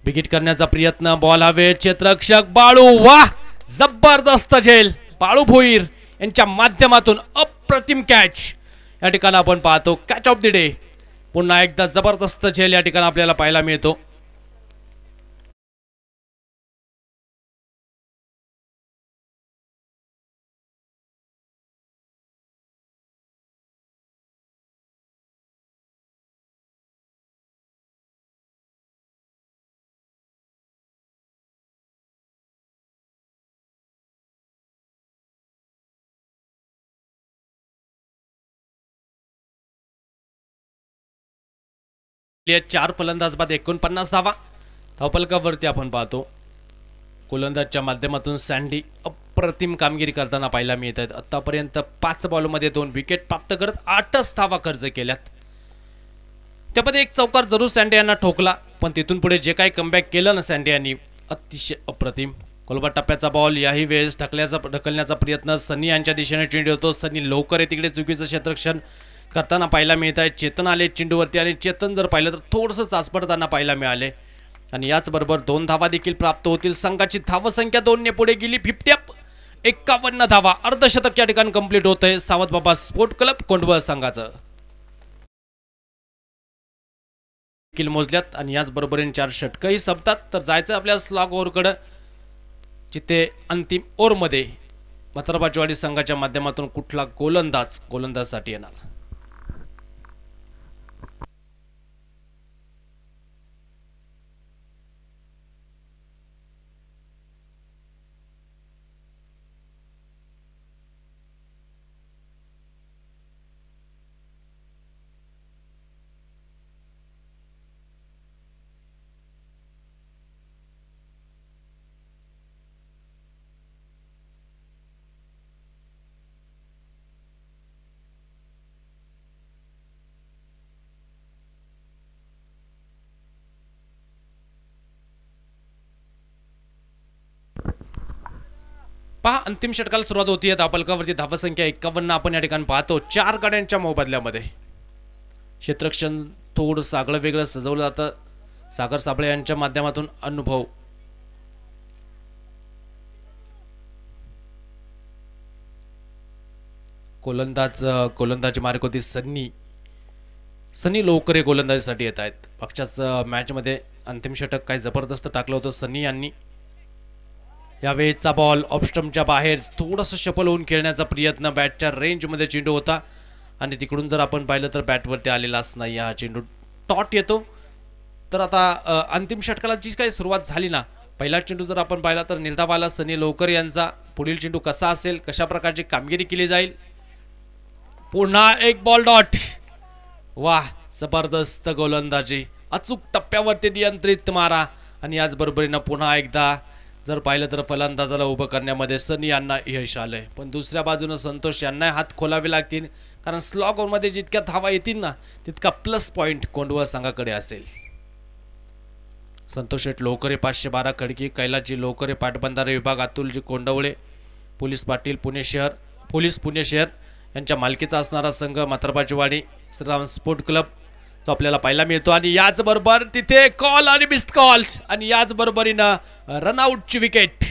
विकेट करण्याचा प्रयत्न बॉल हवे क्षेत्रक्षक बाळू वा जबरदस्त झेल बाळू भोईर यांच्या माध्यमातून अप्रतिम कॅच या ठिकाणी आपण पाहतो कॅच ऑफ द डे पुन्हा एकदा जबरदस्त झेल या ठिकाणी आपल्याला पाहायला मिळतो केले चार फलंदाज बाद एकोणपन्नास धावा धावपलकावरती आपण पाहतो गोलंदाजच्या माध्यमातून सँडी अप्रतिम कामगिरी करताना पाहायला मिळत आहेत आतापर्यंत पाच बॉलमध्ये दोन विकेट प्राप्त करत आठच धावा खर्च केल्यात त्यामध्ये एक चौकार जरूर सँडे यांना ठोकला पण तिथून पुढे जे काही कमबॅक केलं ना सँडे यांनी अतिशय अप्रतिम कोलबा टप्प्याचा बॉल याही वेळेस ढकल्याचा ढकलण्याचा प्रयत्न सनी यांच्या दिशेने चेंडी होतो सनी लवकर आहे तिकडे चुकीचं क्षेत्रक्षण करताना पाहायला मिळत आहे चेतन आले चेंडूवरती आणि चेतन जर पाहिलं तर थोडंसं चाचपडताना पाहायला मिळाले आणि याचबरोबर दोन धावा देखील प्राप्त होतील संघाची धावसंख्या दोनने पुढे गेली फिफ्ट्याप एक्कावन्न धावा अर्धशतक या ठिकाणी कंप्लीट होत आहे बाबा स्पोर्ट क्लब कोंडवळ संघाचं देखील मोजल्यात आणि याचबरोबर चार षटकही संपतात तर जायचं आपल्या स्लॉग ओव्हरकडं जिथे अंतिम ओव्हरमध्ये म्हातारबाजवाडी संघाच्या माध्यमातून कुठला गोलंदाज गोलंदाजसाठी येणार पहा अंतिम षटकाला सुरुवात होती धापलकावरती धावसंख्या एकावन्न आपण या ठिकाणी पाहतो चार गाड्यांच्या मोबदल्यामध्ये क्षेत्रक्षण थोडं सागळं वेगळं सजवलं जातं सागर साबळे यांच्या माध्यमातून अनुभव गोलंदाज गोलंदाजी मार्ग होती सन्नी सनी हे गोलंदाजीसाठी येत आहेत पक्षाच मॅचमध्ये अंतिम षटक काही जबरदस्त टाकलं होतं सनी यांनी या यावेळेचा बॉल ऑपस्टमच्या बाहेर थोडंसं शपल होऊन खेळण्याचा प्रयत्न बॅटच्या रेंजमध्ये चेंडू होता आणि तिकडून जर आपण पाहिलं तर बॅटवरती आलेलाच नाही हा चेंडू टॉट येतो तर आता अंतिम षटकाला जी काही सुरुवात झाली ना पहिला चेंडू जर आपण पाहिला तर निर्धावाला सनी लोकर यांचा पुढील चेंडू कसा असेल कशा प्रकारची कामगिरी केली जाईल पुन्हा एक बॉल डॉट वाह जबरदस्त गोलंदाजी अचूक टप्प्यावरती नियंत्रित मारा आणि याचबरोबरीनं पुन्हा एकदा जर पाहिलं तर फलंदाजाला उभं करण्यामध्ये सनी यांना यश आलंय पण दुसऱ्या बाजूनं संतोष यांनाही हात खोलावे लागतील कारण स्लॉग ओव्हरमध्ये जितक्या धावा येतील ना तितका प्लस पॉईंट कोंडवळ संघाकडे असेल संतोष शेठ लोकरे पाचशे बारा खडकी कैलासजी लोकरे पाटबंधारे विभाग अतुलजी कोंडवळे पोलीस पाटील पुणे शहर पोलीस पुणे शहर यांच्या मालकीचा असणारा संघ मात्रबाजीवाडी श्रीराम स्पोर्ट क्लब आपल्याला पाहायला मिळतो आणि याचबरोबर तिथे कॉल आणि मिस्ड कॉल आणि याचबरोबरीनं रनआउटची विकेट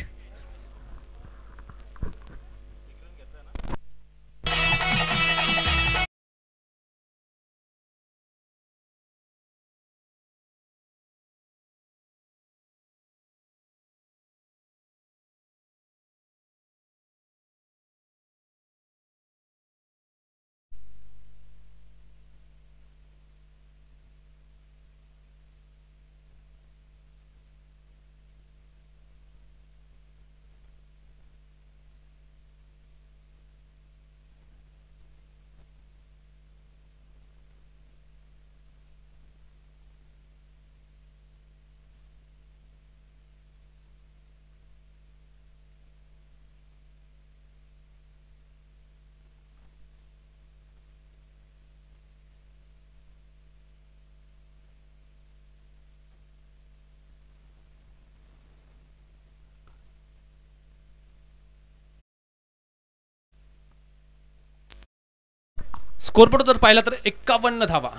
स्कोरबोर्ड जर पाहिला तर एक्कावन्न धावा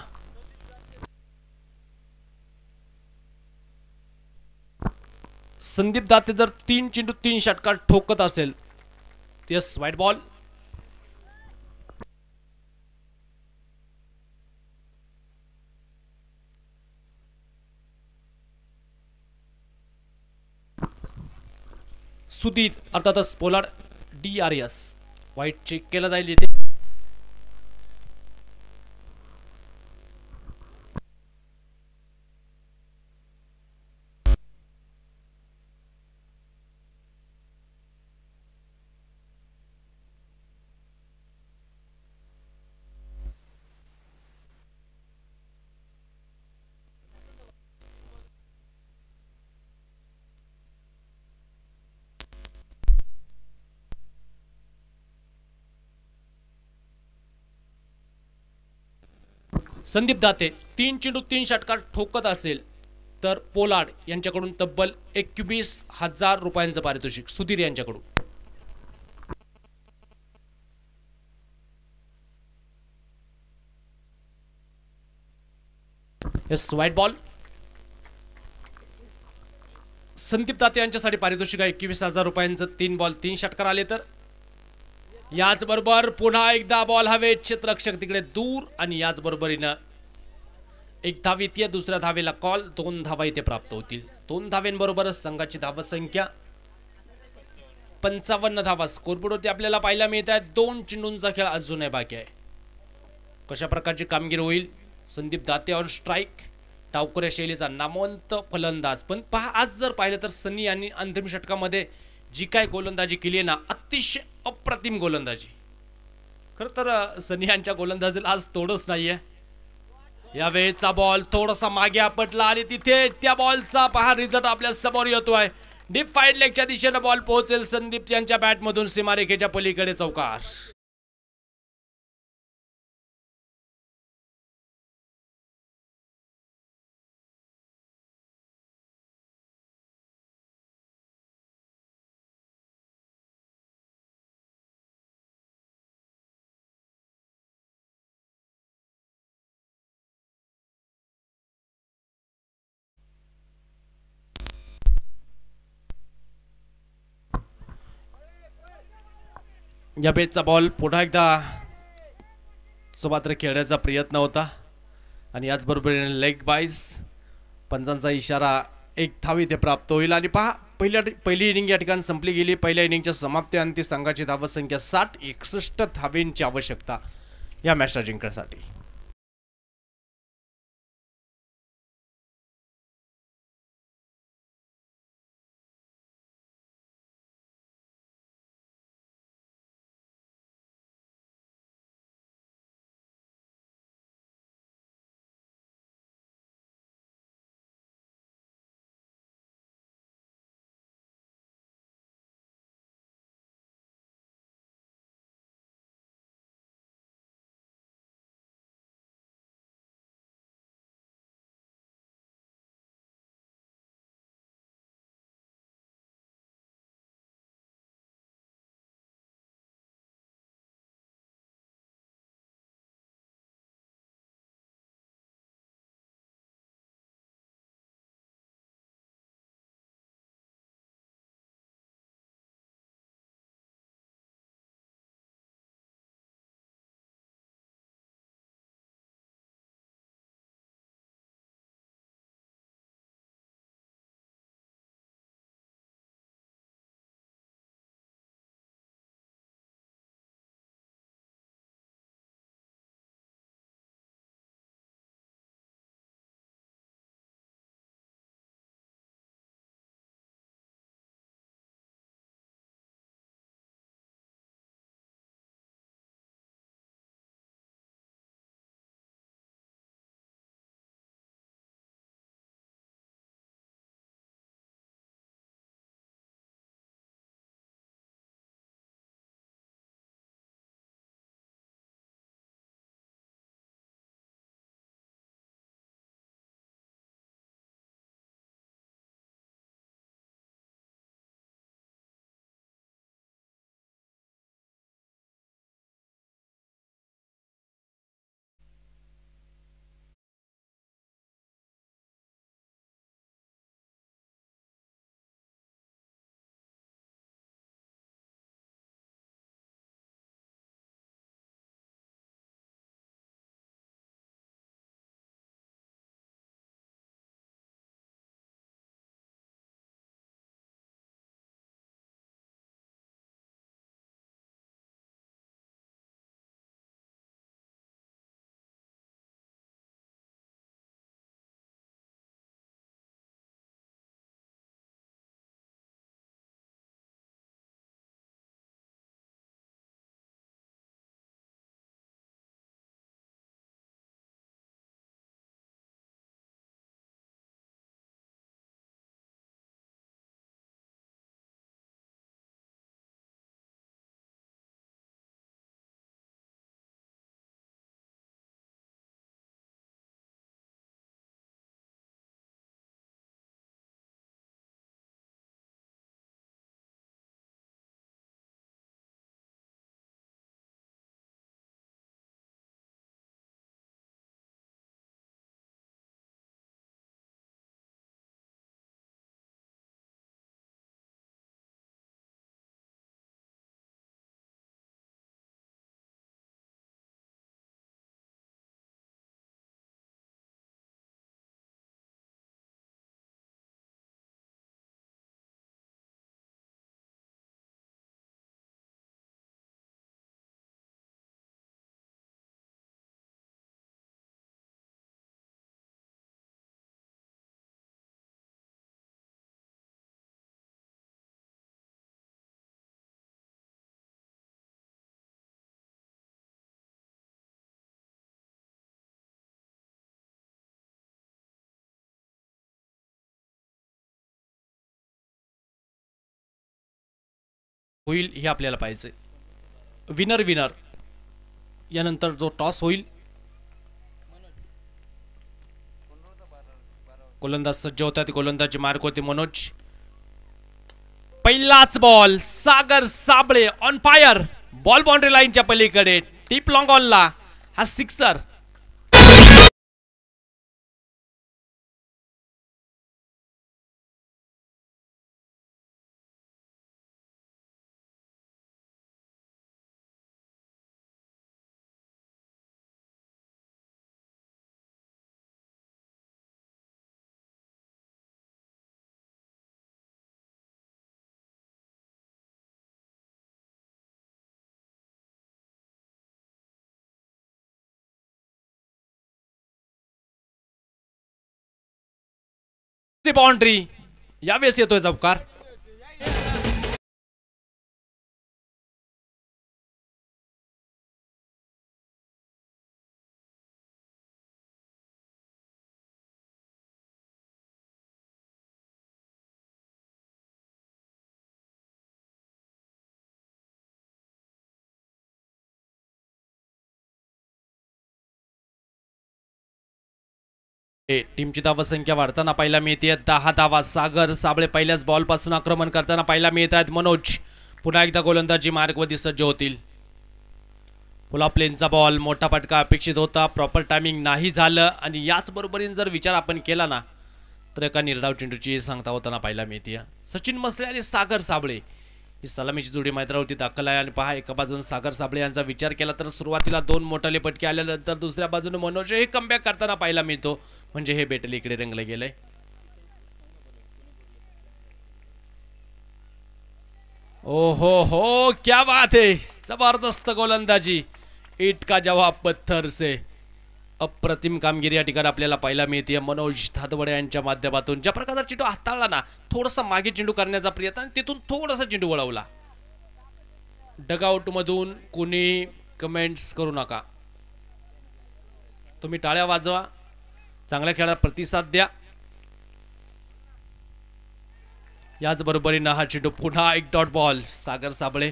संदीप दाते जर तीन चेंडू तीन षटकार ठोकत असेल यस व्हाइट बॉल सुदीत अर्थातच पोलाड D R S wide check केला जाईल संदीप दाते तीन चेंडू तीन षटकार ठोकत असेल तर पोलाड यांच्याकडून तब्बल एकवीस हजार रुपयांचं पारितोषिक सुधीर यांच्याकडून yes wide ball Sandeep Date यांच्यासाठी पारितोषिक आहे एकवीस हजार रुपयांचं तीन बॉल तीन षटकार आले तर याचबरोबर पुन्हा एकदा बॉल हवे क्षेत्ररक्षक तिकडे दूर आणि याचबरोबरीनं एक धाव येते दुसऱ्या धावेला कॉल दोन धावा इथे प्राप्त होतील दोन धाव्यांबरोबरच संघाची संख्या पंचावन्न धावा होती आपल्याला पाहायला मिळत आहे दोन चेंडूंचा खेळ अजूनही बाकी आहे कशा प्रकारची कामगिरी होईल संदीप दाते ऑन स्ट्राईक या शैलीचा नामवंत फलंदाज पण पहा आज जर पाहिलं तर सनी यांनी अंतिम षटकामध्ये जी काय गोलंदाजी केली ना अतिशय अप्रतिम गोलंदाजी खरं तर सनियांच्या गोलंदाजीला आज तोडच नाहीये यावेळेचा बॉल थोडासा मागे आपटला आणि तिथे त्या बॉलचा पहा रिझल्ट आपल्या समोर येतोय डीप फाईड लेगच्या दिशेनं बॉल पोहोचेल संदीप यांच्या बॅटमधून सीमारेखेच्या पलीकडे चौकार या बेचचा बॉल पुन्हा एकदा सो खेळण्याचा प्रयत्न होता आणि याचबरोबर लेग बाईज पंचांचा इशारा एक धाव इथे प्राप्त होईल आणि पहा पहिल्या पहिली इनिंग या ठिकाणी संपली गेली पहिल्या इनिंगच्या समाप्ती अंतिम संघाची धावसंख्या साठ एकसष्ट धावेंची आवश्यकता या मॅचला जिंकण्यासाठी होईल हे आपल्याला पाहिजे विनर विनर यानंतर जो टॉस होईल गोलंदाज सज्ज होत्या ते गोलंदाजी मार्ग होते मनोज पहिलाच ball Sagar Sable on fire ball boundary लाईनच्या पलीकडे टीप लॉंग ऑनला हा सिक्सर सिक्स्टी बाउंड्री यावेळेस येतोय जबकार टीमची धावसंख्या वाढताना पाहायला मिळते दहा धावा सागर साबळे पहिल्याच बॉलपासून आक्रमण करताना पाहायला मिळत आहेत मनोज पुन्हा एकदा गोलंदाजी मार्गवरती सज्ज होतील पुला प्लेनचा बॉल मोठा फटका अपेक्षित होता प्रॉपर टायमिंग नाही झालं आणि याच जर विचार आपण केला ना तर एका निर्धाव चेंडूची सांगता होताना पाहायला मिळते सचिन मसले आणि सागर साबळे ही सलामीची जोडी होती दाखल आहे आणि पहा एका बाजूने सागर साबळे यांचा विचार केला तर सुरुवातीला दोन मोठाले पटके आल्यानंतर दुसऱ्या बाजूने मनोज हे कमबॅक करताना पाहायला मिळतो म्हणजे हे बेटल इकडे रंगलं गेलंय ओ हो हो क्या बात है जबरदस्त गोलंदाजी इटका का जवाब पत्थर से अप्रतिम कामगिरी या ठिकाणी आपल्याला पाहायला मिळते मनोज धादवडे यांच्या माध्यमातून ज्या प्रकारचा चेंडू हाताळला ना थोडासा मागे चेंडू करण्याचा प्रयत्न आणि तिथून थोडासा चेंडू वळवला डगआउट मधून कोणी कमेंट्स करू नका तुम्ही टाळ्या वाजवा चांगल्या खेळाला प्रतिसाद द्या याचबरोबरीनं हा चेंडू पुन्हा एक डॉट बॉल सागर साबळे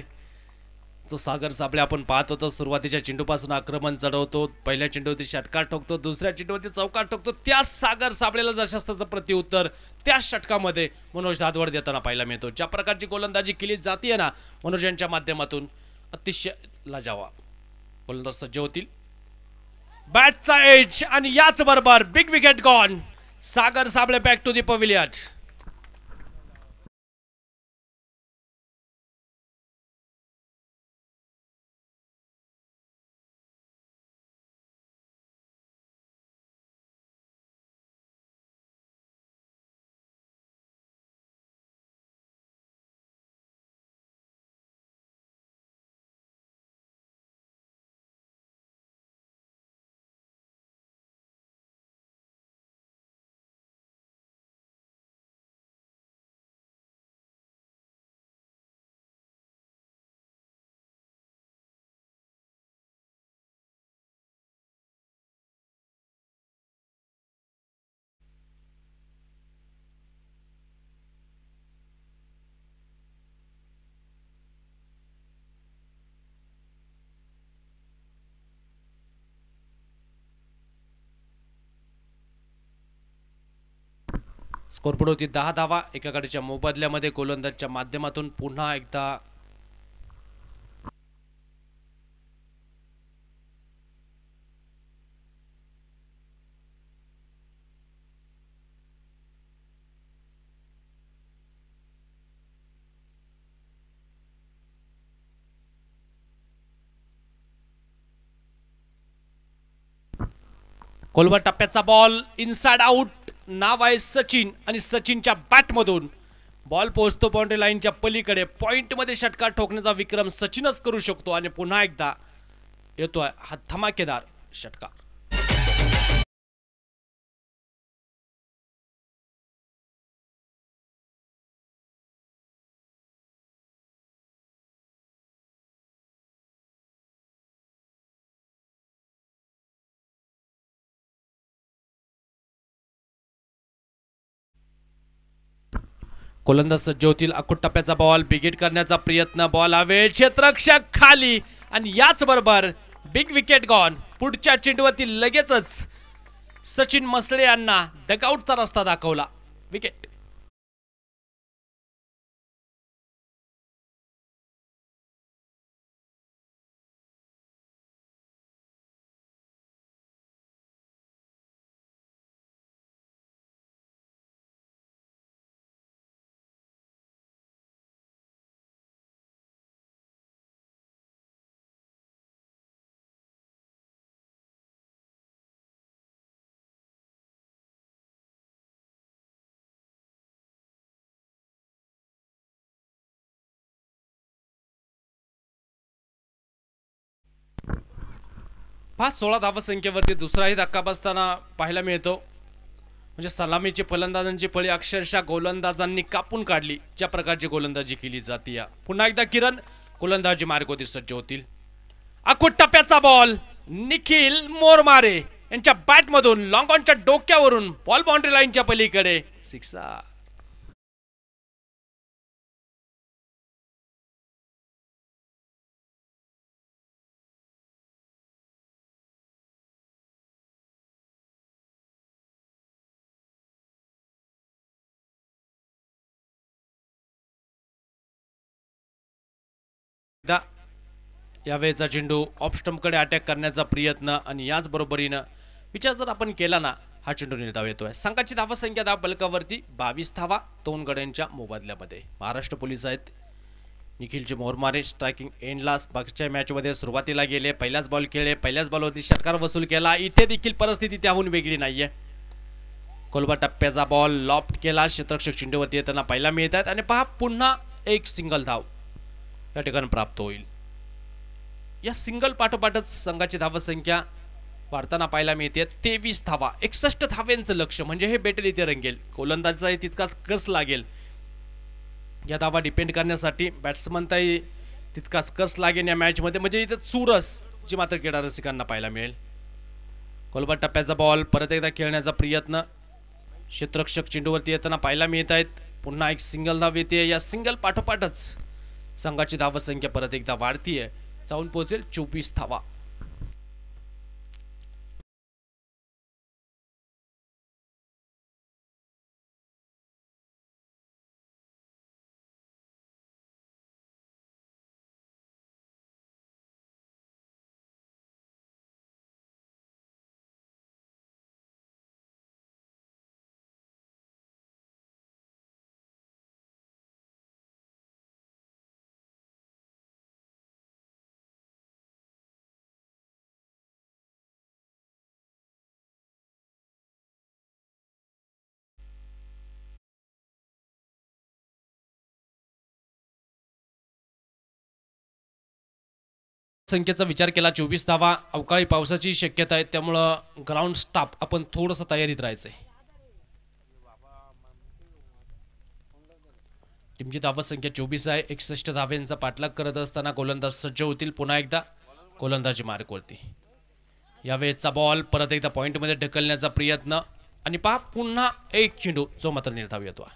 जो सागर साबळे आपण पाहत होतो सुरुवातीच्या चेंडूपासून आक्रमण चढवतो पहिल्या चेंडूवरती षटकार ठोकतो दुसऱ्या चेंडूवरती चौकार ठोकतो त्याच सागर साबळेला जशास्ताचं प्रत्युत्तर त्याच षटकामध्ये मनोज धादवड देताना पाहायला मिळतो ज्या प्रकारची गोलंदाजी केली जाते ना मनोज यांच्या माध्यमातून अतिशय लाजावा गोलंदाज सज्ज होतील बॅटचा एज आणि याच बरोबर big wicket gone Sagar Sable back to the pavilion scoreboard होती दहा धावा एकाकडेच्या मोबदल्यामध्ये गोलंदाजच्या माध्यमातून पुन्हा एकदा कोलवर टप्प्याचा बॉल इनसाइड आउट नाव आहे सचिन आणि सचिनच्या बॅटमधून बॉल पोहोचतो बाउंड्री लाईनच्या पलीकडे पॉईंटमध्ये षटकार ठोकण्याचा विक्रम सचिनच करू शकतो आणि पुन्हा एकदा येतोय हा धमाकेदार षटकार गोलंदाज ज्योतील अकुट टप्प्याचा बॉल बिगेट करण्याचा प्रयत्न बॉल हवे क्षेत्रक्षक खाली आणि याच बरोबर बिग विकेट गॉन पुढच्या चेंडूवरती लगेचच सचिन मसळे यांना डगआउटचा रस्ता दाखवला विकेट पाच सोळा धावसंख्येवरती दुसराही धक्का बसताना पाहायला मिळतो म्हणजे सलामीची फलंदाजांची फळी अक्षरशः गोलंदाजांनी कापून काढली ज्या प्रकारची गोलंदाजी केली जाते या पुन्हा एकदा किरण गोलंदाजी होती सज्ज होतील आखुट टप्प्याचा बॉल निखिल मोरमारे यांच्या बॅटमधून लॉंगॉनच्या डोक्यावरून बॉल बाउंड्री लाईनच्या पलीकडे सिक्सा यावेळेचा चेंडू कडे अटॅक करण्याचा प्रयत्न आणि याच बरोबरीनं विचार जर आपण केला ना हा चेंडू निर्धाव येतोय संघाची धावसंख्या दहा बलकावरती बावीस धावा दोन गड्यांच्या मोबदल्यामध्ये महाराष्ट्र पोलीस आहेत निखिलचे मोहरमारे स्ट्रायकिंग एंडला बाकीच्या मॅचमध्ये सुरुवातीला गेले पहिल्याच बॉल खेळले पहिल्याच बॉलवरती षटकार वसूल केला इथे देखील परिस्थिती त्याहून वेगळी नाहीये कोलबा टप्प्याचा बॉल लॉफ्ट केला क्षेत्रक्षक चेंडूवरती येताना पहिला मिळत आहेत आणि पहा पुन्हा एक सिंगल धाव या ठिकाणी प्राप्त होईल या सिंगल पाठोपाठच संघाची धावसंख्या वाढताना पाहायला मिळते तेवीस धावा एकसष्ट धाव्यांचं लक्ष म्हणजे हे बेटर इथे रंगेल गोलंदाजाही तितकाच कस लागेल या धावा डिपेंड करण्यासाठी बॅट्समनताही तितकाच कस लागेल या मॅचमध्ये म्हणजे इथं चुरस जी मात्र क्रीडा रसिकांना पाहायला मिळेल गोलबार टप्प्याचा बॉल परत एकदा खेळण्याचा प्रयत्न क्षेत्रक्षक चेंडूवरती येताना पाहायला मिळत आहेत पुन्हा एक सिंगल धाव येते या सिंगल पाठोपाठच संघाची धावसंख्या परत एकदा वाढतीये जाऊन पोहोचेल चोवीस थावा संख्येचा विचार केला चोवीस धावा अवकाळी पावसाची शक्यता आहे त्यामुळं ग्राउंड स्टाफ आपण थोडस तयारीत राहायचं आहे टीमची संख्या चोवीस आहे एकसष्ट धाव्यांचा पाठलाग करत असताना गोलंदाज सज्ज होतील पुन्हा एकदा गोलंदाजी मार्ग वरती यावेळेचा बॉल परत एकदा पॉईंटमध्ये ढकलण्याचा प्रयत्न आणि पहा पुन्हा एक चेंडू जो मात्र निर्धाव येतो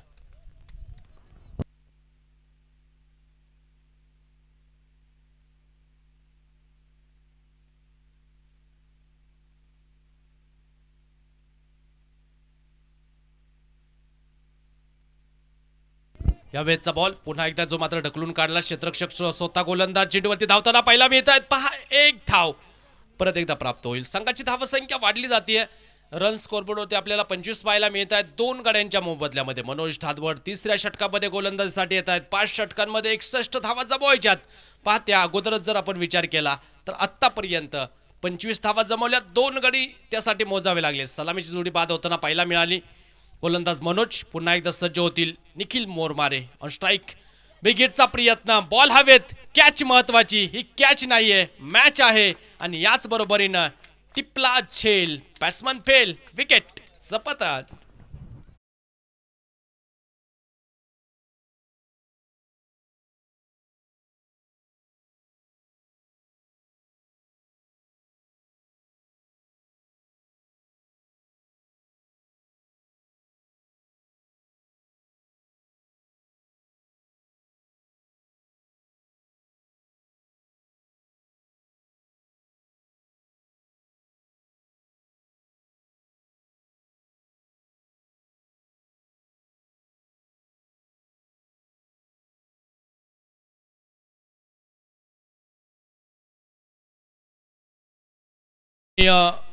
या यावेळेसचा बॉल पुन्हा एकदा जो मात्र ढकलून काढला क्षेत्रक्षक स्वतः गोलंदाज चेंडूवरती धावताना पाहायला मिळत आहेत पहा एक धाव परत एकदा प्राप्त होईल संघाची धावसंख्या वाढली जाते रन होते आपल्याला पंचवीस पाहायला मिळत आहेत दोन गड्यांच्या मोबदल्यामध्ये मनोज धादवड तिसऱ्या षटकामध्ये गोलंदाजीसाठी येत आहेत पाच षटकांमध्ये एकसष्ट धावा जमवायच्यात पाहत्या अगोदरच जर आपण विचार केला तर आत्तापर्यंत पंचवीस धावा जमवल्या दोन गडी त्यासाठी मोजावे लागले सलामीची जोडी बाद होताना पाहायला मिळाली गोलंदाज मनोज पुन्हा एकदा सज्ज होतील निखिल मोरमारे ऑन स्ट्राईक बिगेटचा प्रयत्न बॉल हवेत कॅच महत्वाची ही कॅच नाहीये मॅच आहे आणि याच बरोबरीनं टिपला छेल, बॅट्समन फेल विकेट चपतात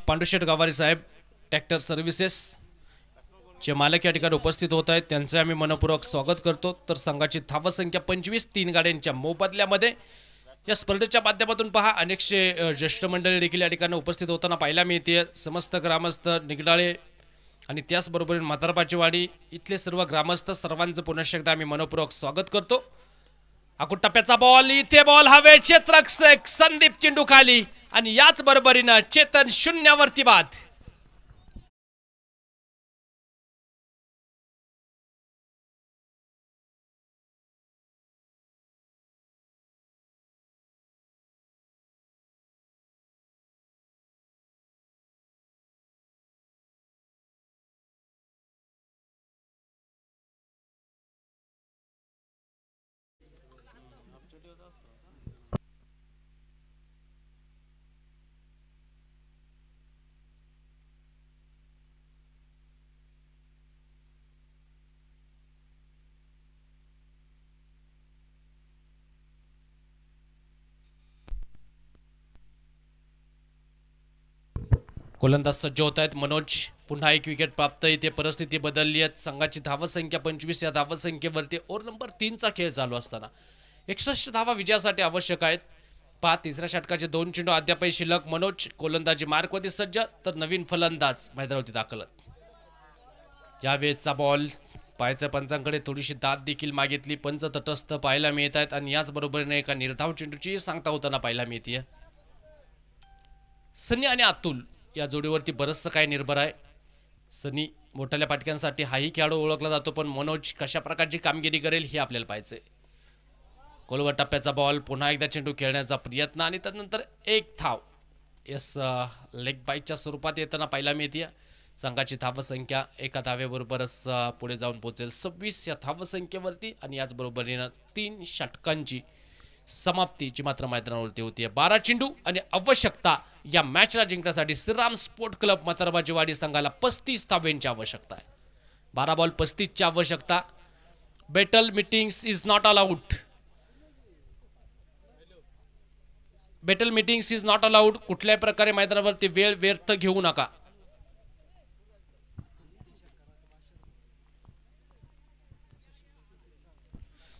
पांडुशेठ गावारी साहेब ट्रॅक्टर सर्व्हिसेस जे मालक या ठिकाणी उपस्थित होत आहेत त्यांचे आम्ही मनपूर्वक स्वागत करतो तर संघाची धावसंख्या संख्या पंचवीस तीन गाड्यांच्या मोबदल्यामध्ये या स्पर्धेच्या माध्यमातून पहा अनेकशे ज्येष्ठ मंडळी देखील या ठिकाणी उपस्थित होताना पाहायला मिळते समस्त ग्रामस्थ निगडाळे आणि त्याचबरोबर म्हातारपाची वाडी इथले सर्व ग्रामस्थ सर्वांचं पुन्हा एकदा आम्ही मनपूर्वक स्वागत करतो आकुट टप्प्याचा बॉल इथे बॉल हवे क्षेत्रक संदीप चिंडू खाली आणि याच बरोबरीनं चेतन शून्यावरती बाद गोलंदाज सज्ज होत आहेत मनोज पुन्हा एक विकेट प्राप्त इथे परिस्थिती बदलली आहे संघाची धावसंख्या पंचवीस या धावसंख्येवरती ओर नंबर तीनचा खेळ चालू असताना एकसष्ट धावा विजयासाठी आवश्यक आहेत पहा तिसऱ्या षटकाचे दोन चेंडू अद्यापही शिल्लक मनोज गोलंदाजी मार्कवरती सज्ज तर नवीन फलंदाज मैदानावरती दाखल वेजचा बॉल पायच्या पंचांकडे थोडीशी दाद देखील मागितली पंच तटस्थ पाहायला मिळत आहेत आणि याचबरोबरीने एका निर्धाव चेंडूची सांगता होताना पाहायला मिळते सनी आणि अतुल या जोडीवरती बरंचसं काय निर्भर आहे सनी मोठ्याल्या पाटक्यांसाठी हाही खेळाडू ओळखला जातो पण मनोज कशा प्रकारची कामगिरी करेल हे आपल्याला पाहिजे कोलवा टप्प्याचा बॉल पुन्हा एकदा चेंडू खेळण्याचा प्रयत्न आणि त्यानंतर एक थाव यस लेग बाईकच्या स्वरूपात येताना पाहायला मिळते संघाची धावसंख्या एका धावेबरोबरच पुढे जाऊन पोहोचेल सव्वीस या धावसंख्येवरती आणि याचबरोबरीनं तीन षटकांची समाप्ती जी मात्र मैदानावरती होती बारा चेंडू आणि आवश्यकता या मॅचला जिंकण्यासाठी श्रीराम स्पोर्ट क्लब मतरबाजीवाडी संघाला पस्तीस धाव्यांची आवश्यकता आहे बारा बॉल ची आवश्यकता betel meetings is not allowed betel meetings is not allowed कुठल्याही प्रकारे मैदानावरती वेळ व्यर्थ घेऊ नका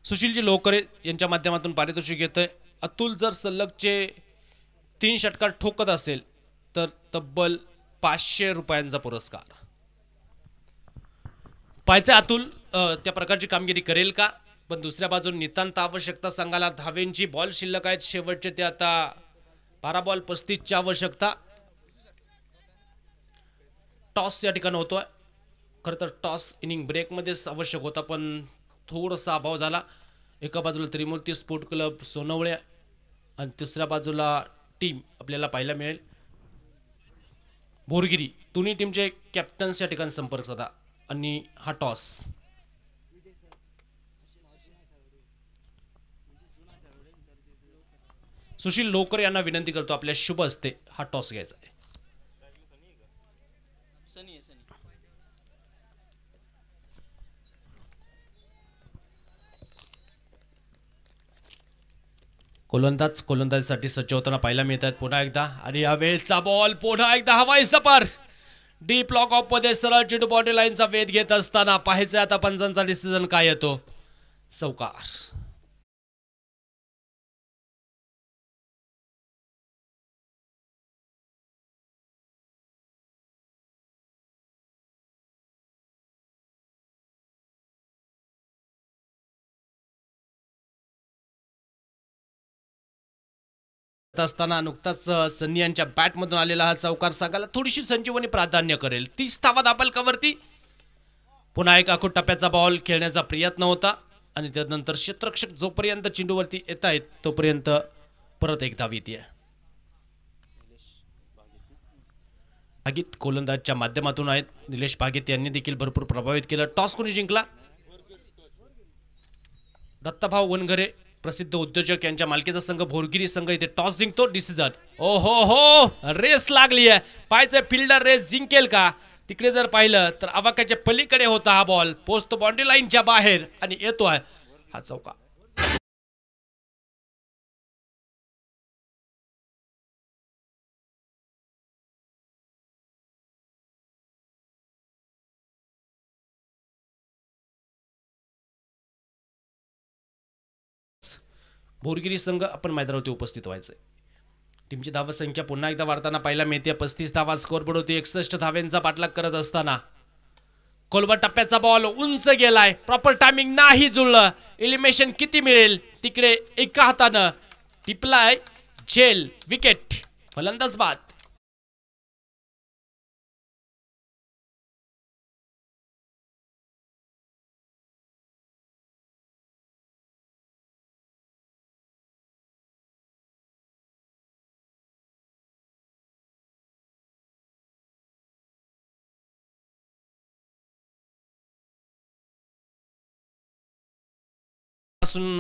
सुशीलजी लोकरे यांच्या माध्यमातून पारितोषिक घेत आहे अतुल जर सलगचे तीन षटकार ठोकत असेल तर तब्बल पाचशे रुपयांचा पुरस्कार पाहिजे अतुल त्या प्रकारची कामगिरी करेल का पण दुसऱ्या बाजून नितांत आवश्यकता सांगायला धावेंची बॉल शिल्लक आहेत शेवटचे ते आता बारा बॉल पस्तीसची आवश्यकता टॉस या ठिकाणी होतोय खरं तर टॉस इनिंग ब्रेकमध्येच आवश्यक होता पण थोडासा अभाव झाला एका बाजूला त्रिमूर्ती स्पोर्ट क्लब सोनवळ्या आणि तिसऱ्या बाजूला टीम आपल्याला पाहायला मिळेल भोरगिरी दोन्ही टीमचे कॅप्टन्स या ठिकाणी संपर्क साधा आणि हा टॉस सुशील लोकर यांना विनंती करतो आपल्या शुभ असते हा टॉस घ्यायचा आहे गोलंदाज गोलंदाजीसाठी सज्ज होताना पाहायला मिळत आहेत पुन्हा एकदा आणि या यावेळचा बॉल पुन्हा एकदा हवाई सफर डीप लॉक ऑफ मध्ये सरळ चिटू बॉडी लाईनचा वेध घेत असताना पाहायचं आता पंचांचा डिसिजन काय येतो चौकार असताना नुकताच सन्नी यांच्या बॅटमधून आलेला हा चौकार संघाला थोडीशी संजीवनी प्राधान्य करेल तीस धावा कवरती पुन्हा एक अखूट टप्प्याचा बॉल खेळण्याचा प्रयत्न होता आणि त्यानंतर क्षेत्रक्षक जोपर्यंत चेंडूवरती येत आहेत तोपर्यंत परत एक धाव येते भागीत गोलंदाजच्या माध्यमातून आहेत निलेश भागीत यांनी देखील भरपूर प्रभावित केलं टॉस कोणी जिंकला दत्ताभाऊ वनघरे प्रसिद्ध उद्योजक यांच्या मालकीचा संघ भोरगिरी संघ इथे टॉस जिंकतो डिसिजन ओ हो हो रेस लागली आहे पायचं फिल्डर रेस जिंकेल का तिकडे जर पाहिलं तर आवाकाच्या पलीकडे होता हा बॉल पोचतो बाउंड्री लाईनच्या बाहेर आणि येतो आहे हा चौका भोरगिरी संघ आपण मैदानावरती उपस्थित व्हायचं टीमची धावसंख्या पुन्हा एकदा वाढताना पाहिला मिळते पस्तीस धावा पड होती एकसष्ट धाव्यांचा पाठलाग करत असताना कोलबा टप्प्याचा बॉल उंच गेलाय प्रॉपर टायमिंग नाही जुळलं एलिमेशन किती मिळेल तिकडे एका हातानं टिपलाय झेल विकेट फलंदाज बाद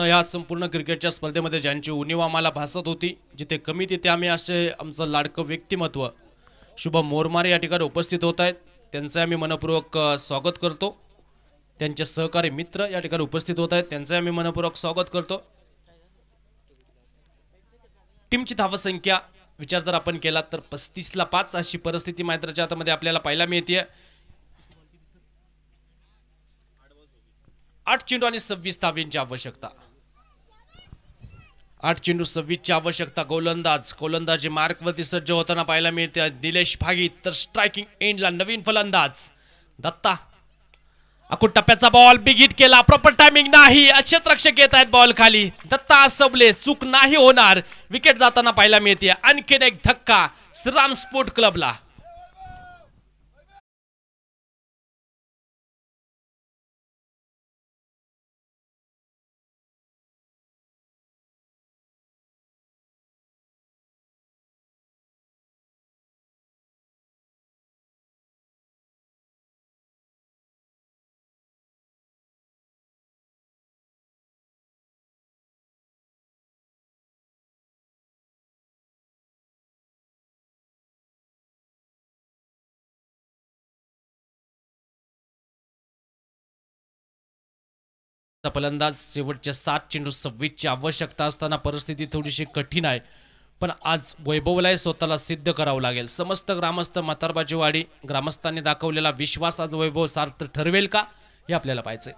या संपूर्ण क्रिकेटच्या स्पर्धेमध्ये ज्यांची उणीव आम्हाला भासत होती जिथे कमी तिथे आम्ही असे आमचं लाडकं व्यक्तिमत्व शुभम मोरमारे या ठिकाणी उपस्थित होत आहेत त्यांचं आम्ही मनपूर्वक स्वागत करतो त्यांचे सहकारी मित्र या ठिकाणी उपस्थित होत आहेत त्यांचं आम्ही मनपूर्वक स्वागत करतो टीमची धावसंख्या विचार जर आपण केला तर पस्तीसला पाच अशी परिस्थिती मैत्राच्या हातामध्ये आपल्याला पाहायला मिळते आठ चेंडू आणि सव्वीस धावेंची आवश्यकता आठ चेंडू सव्वीसची आवश्यकता गोलंदाज गोलंदाजी मार्कवरती सज्ज होताना पाहायला मिळते दिलेश भागी तर स्ट्रायकिंग एंडला नवीन फलंदाज दत्ता अकुट टप्प्याचा बॉल बिग केला प्रॉपर टायमिंग नाही रक्षक येत आहेत बॉल खाली दत्ता सबले चूक नाही होणार विकेट जाताना पाहायला मिळते आणखीन एक धक्का श्रीराम स्पोर्ट क्लबला फलंदाज शेवटच्या सात चेंडू सव्वीसची आवश्यकता असताना परिस्थिती थोडीशी कठीण आहे पण आज वैभवलाही स्वतःला सिद्ध करावं लागेल समस्त ग्रामस्थ म्हातारबाची वाडी ग्रामस्थांनी दाखवलेला विश्वास आज वैभव सार्थ ठरवेल का हे आपल्याला पाहिजे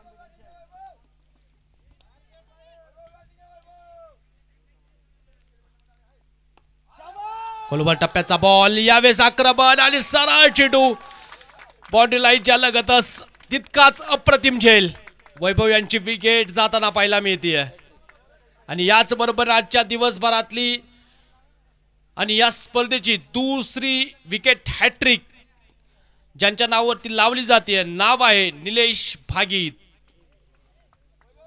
टप्प्याचा बॉल यावेळेस अकरा आणि सरळ चिडू बॉडी लाईटच्या लगतच तितकाच अप्रतिम झेल वैभव यांची विकेट जाताना पाहायला मिळते आणि याचबरोबर आजच्या दिवसभरातली आणि या स्पर्धेची दुसरी विकेट हॅट्रिक ज्यांच्या नावावरती लावली जाते नाव आहे निलेश भागीत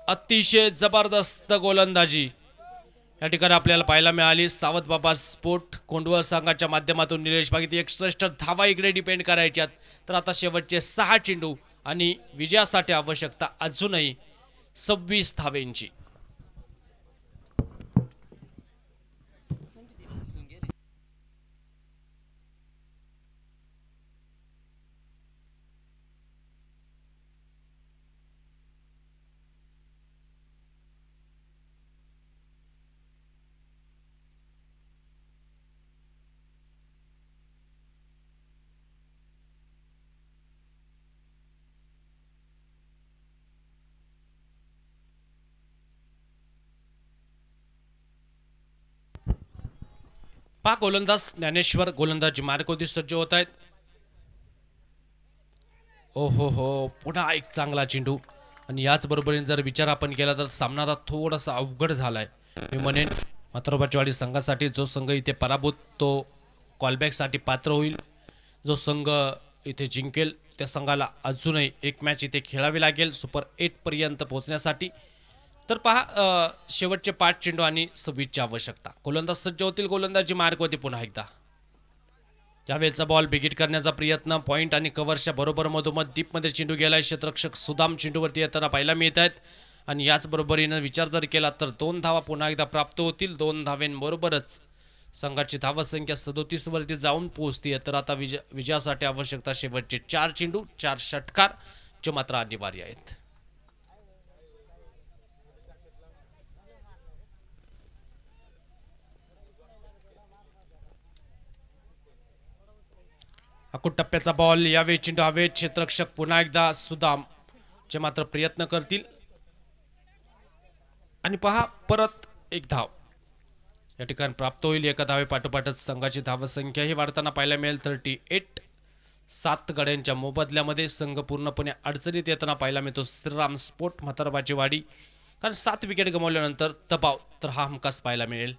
अतिशय जबरदस्त गोलंदाजी या ठिकाणी आपल्याला पाहायला मिळाली सावत बाबा स्पोर्ट कोंडवळ संघाच्या माध्यमातून निलेश भागीत एकसष्ट धावा इकडे डिपेंड करायच्यात तर आता शेवटचे सहा चेंडू आणि विजयासाठी आवश्यकता अजूनही सव्वीस धावेंची पाक गोलंदाज ज्ञानेश्वर गोलंदाजी मार्गोदी सज्ज होत आहेत ओ हो हो पुन्हा एक चांगला चेंडू आणि याचबरोबरीने जर विचार आपण केला तर सामना आता थोडासा अवघड झालाय आहे मी म्हणेन मातोबाचीवाडी संघासाठी जो संघ इथे पराभूत तो कॉलबॅकसाठी पात्र होईल जो संघ इथे जिंकेल त्या संघाला अजूनही एक मॅच इथे खेळावी लागेल सुपर एटपर्यंत पोहोचण्यासाठी तर पहा शेवटचे पाच चेंडू आणि सव्वीसची आवश्यकता गोलंदाज सज्ज होतील गोलंदाजी मार्ग होती पुन्हा एकदा यावेळचा बॉल बिगिट करण्याचा प्रयत्न पॉईंट आणि कव्हरच्या बरोबर मधोमध दीपमध्ये चेंडू गेला क्षेत्रक्षक सुदाम चेंडूवरती येताना पाहायला मिळत आहेत आणि याचबरोबरीनं विचार जर केला तर दोन धावा पुन्हा एकदा प्राप्त होतील दोन धावेंबरोबरच संघाची धावसंख्या सदोतीसवरती जाऊन पोहोचते तर आता विजय विजयासाठी आवश्यकता शेवटचे चार चेंडू चार षटकार जे मात्र अनिवार्य आहेत अकुट टप्प्याचा बॉल यावेळी चेंडू हवेत क्षेत्रक्षक पुन्हा एकदा सुदाम जे मात्र प्रयत्न करतील आणि पहा परत एक धाव या ठिकाणी प्राप्त होईल एका धावे पाठोपाठच संघाची ही वाढताना पाहायला मिळेल थर्टी एट सात गड्यांच्या मोबदल्यामध्ये संघ पूर्णपणे अडचणीत येताना पाहायला मिळतो श्रीराम स्फोट म्हातारबाची वाडी कारण सात विकेट गमावल्यानंतर दबाव तर हा हमकास पाहायला मिळेल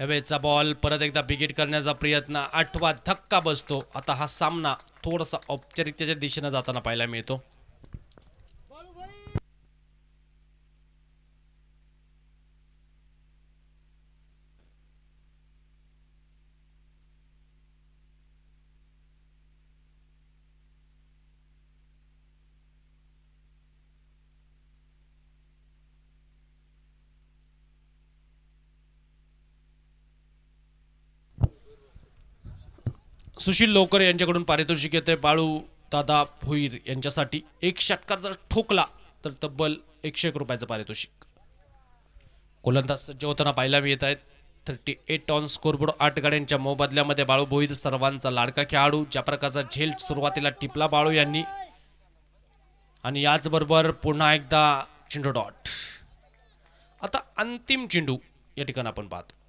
हवेचा बॉल परत एकदा बिगेट करण्याचा प्रयत्न आठवा धक्का बसतो आता हा सामना थोडासा औपचारिकतेच्या दिशेनं जाताना पाहायला मिळतो सुशील लोकर यांच्याकडून पारितोषिक येते बाळू दादा भोईर यांच्यासाठी एक जर ठोकला तर तब्बल एकशे एक रुपयाचं पारितोषिक गोलंदाज सज्ज होताना पाहायला मिळत आहेत थर्टी एट ऑन स्कोरबोर्ड आठ गाड्यांच्या मोबदल्यामध्ये बाळू भोईर सर्वांचा लाडका खेळाडू ज्या प्रकारचा झेल सुरुवातीला टिपला बाळू यांनी आणि याचबरोबर पुन्हा एकदा चेंडू डॉट आता अंतिम चेंडू या ठिकाणी आपण पाहतो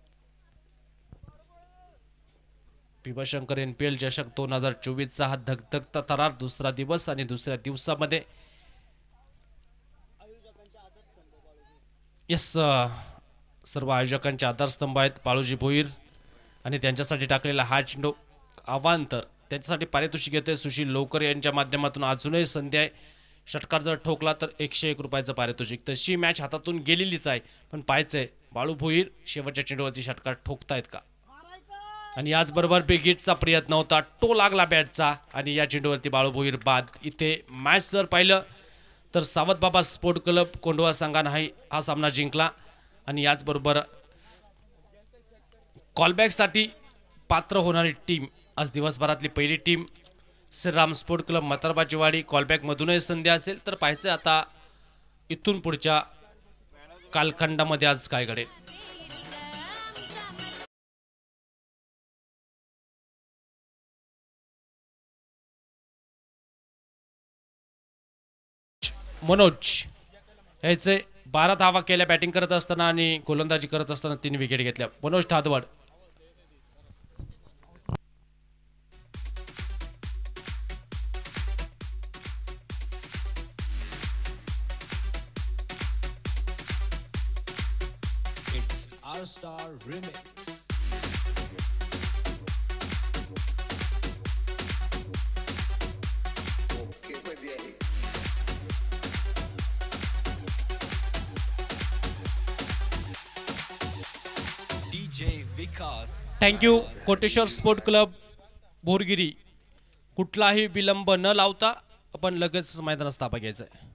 भीमशंकर एन पी एल चषक दोन हजार चोवीसचा हा धगधगता थरार दुसरा दिवस आणि दुसऱ्या दिवसामध्ये यस सर्व आयोजकांचे आधारस्तंभ आहेत पाळूजी भोईर आणि त्यांच्यासाठी टाकलेला हा चेंडू तर त्यांच्यासाठी पारितोषिक येते सुशील लोकर यांच्या माध्यमातून अजूनही संधी आहे षटकार जर ठोकला तर एकशे एक रुपयाचं पारितोषिक तशी मॅच हातातून गेलेलीच आहे पण पाहायचं आहे बाळू भोईर शेवटच्या चेंडूवरती षटकार ठोकतायत का आणि याचबरोबर बिगिटचा प्रयत्न होता तो लागला बॅटचा आणि या चेंडूवरती बाळूभोईर बाद इथे मॅच जर पाहिलं तर सावतबाबा स्पोर्ट क्लब कोंडवा संघानं हा हा सामना जिंकला आणि याचबरोबर कॉलबॅकसाठी पात्र होणारी टीम आज दिवसभरातली पहिली team Shriram sport club Mhatarbajiwadi कॉलबॅकमधूनही संधी असेल तर पाहायचं आता इथून पुढच्या कालखंडामध्ये आज काय घडेल मनोज याचे बारा धावा केल्या बॅटिंग करत असताना आणि गोलंदाजी करत असताना तीन विकेट घेतल्या Manoj Thadwad star remix. Thank you Koteshwar sport club Borgiri कुठलाही विलंब न लावता आपण लगेच मैदानात ताबा घ्यायचा आहे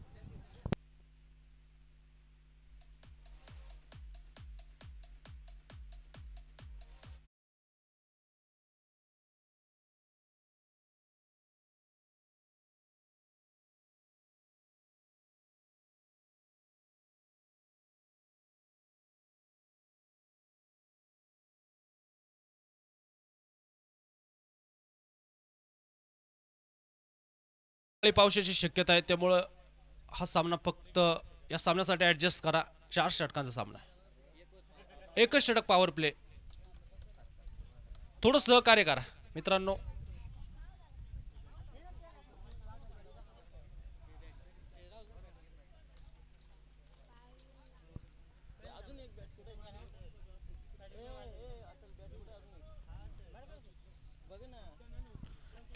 पावसाची शक्यता आहे त्यामुळं हा सामना फक्त या सामन्यासाठी ऍडजस्ट करा चार षटकांचा सामना आहे एकच षटक पॉवर प्ले थोडं सहकार्य करा मित्रांनो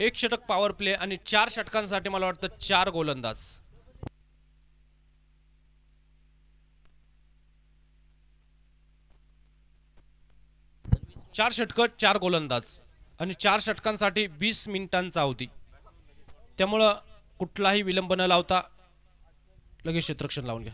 एक षटक पॉवर प्ले आणि चार षटकांसाठी मला वाटतं चार गोलंदाज चार षटक चार गोलंदाज आणि चार षटकांसाठी वीस मिनिटांचा होती त्यामुळं कुठलाही विलंब न लावता लगेच क्षेत्रक्षण लावून घ्या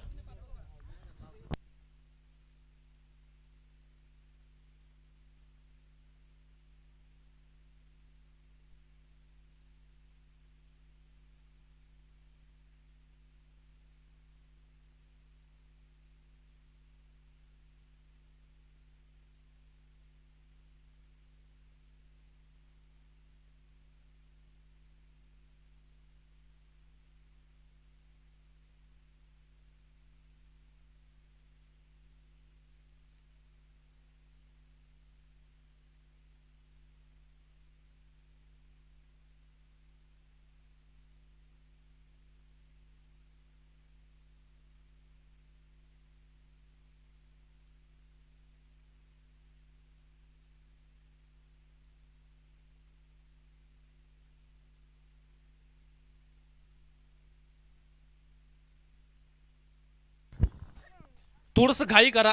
थोडस घाई करा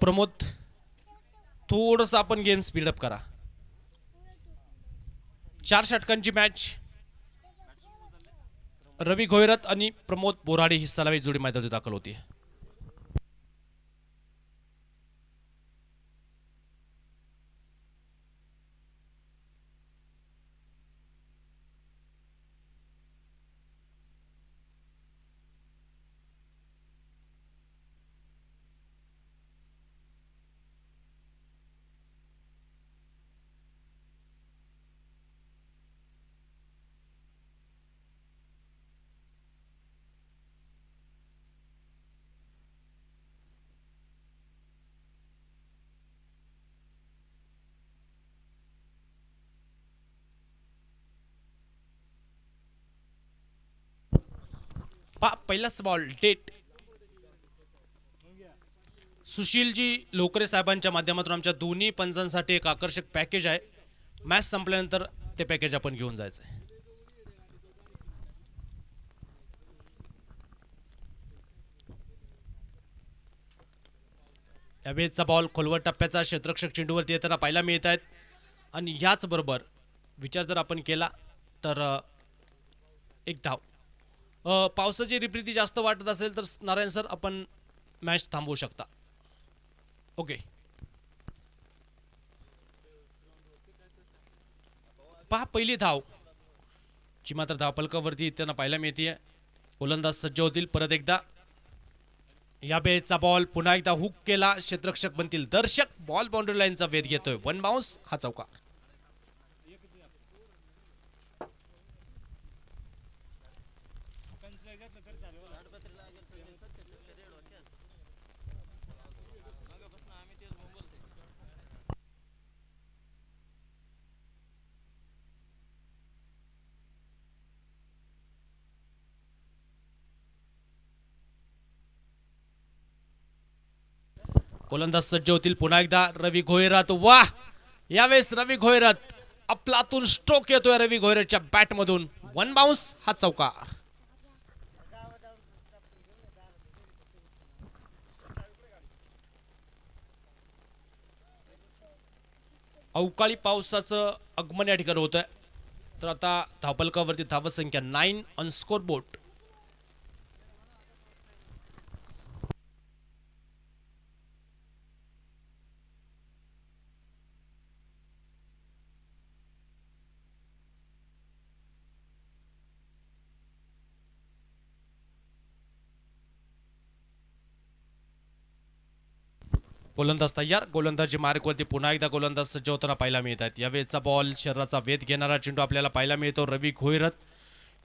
प्रमोद थोडस आपण गेम स्पीडअप करा चार षटकांची मॅच रवी गोयरत आणि प्रमोद बोराडे ही सलावी जोडी मैदानात दाखल होती पा पहिलाच बॉल डेट सुशीलजी लोकरे साहेबांच्या माध्यमातून आमच्या दोन्ही पंचांसाठी एक आकर्षक पॅकेज आहे मॅच संपल्यानंतर ते पॅकेज आपण घेऊन जायचं आहे यावेळेसचा बॉल खोलवर टप्प्याचा क्षेत्रक्षक चेंडूवरती येताना पाहायला मिळत आहेत आणि याचबरोबर विचार जर आपण केला तर एक धाव पावसाची रिप्रिती जास्त वाटत असेल तर नारायण सर आपण मॅच थांबवू शकता ओके पहा पहिली धाव जी मात्र धाव त्यांना पाहायला मिळते गोलंदाज सज्ज होतील परत एकदा या बेचा बॉल पुन्हा एकदा हुक केला क्षेत्रक्षक बनतील दर्शक बॉल बाउंड्री लाईनचा वेध घेतोय वन बाउन्स हा चौका गोलंदाज सज्ज होतील पुन्हा एकदा रवी घोयरात वाह यावेळेस रवी घोयरात अपलातून स्ट्रोक येतोय रवी बॅट बॅटमधून वन बाउन्स हा चौकार अवकाळी पावसाचं आगमन या ठिकाणी होतंय तर आता धावपलकावरती धावसंख्या नाईन ऑन स्कोर बोट गोलंदाज तयार गोलंदाजी मार्गवरती पुन्हा एकदा गोलंदाज होताना पाहायला मिळत आहेत यावेळेचा बॉल शरीराचा वेध घेणारा चेंडू आपल्याला पाहायला मिळतो रवी घोईरथ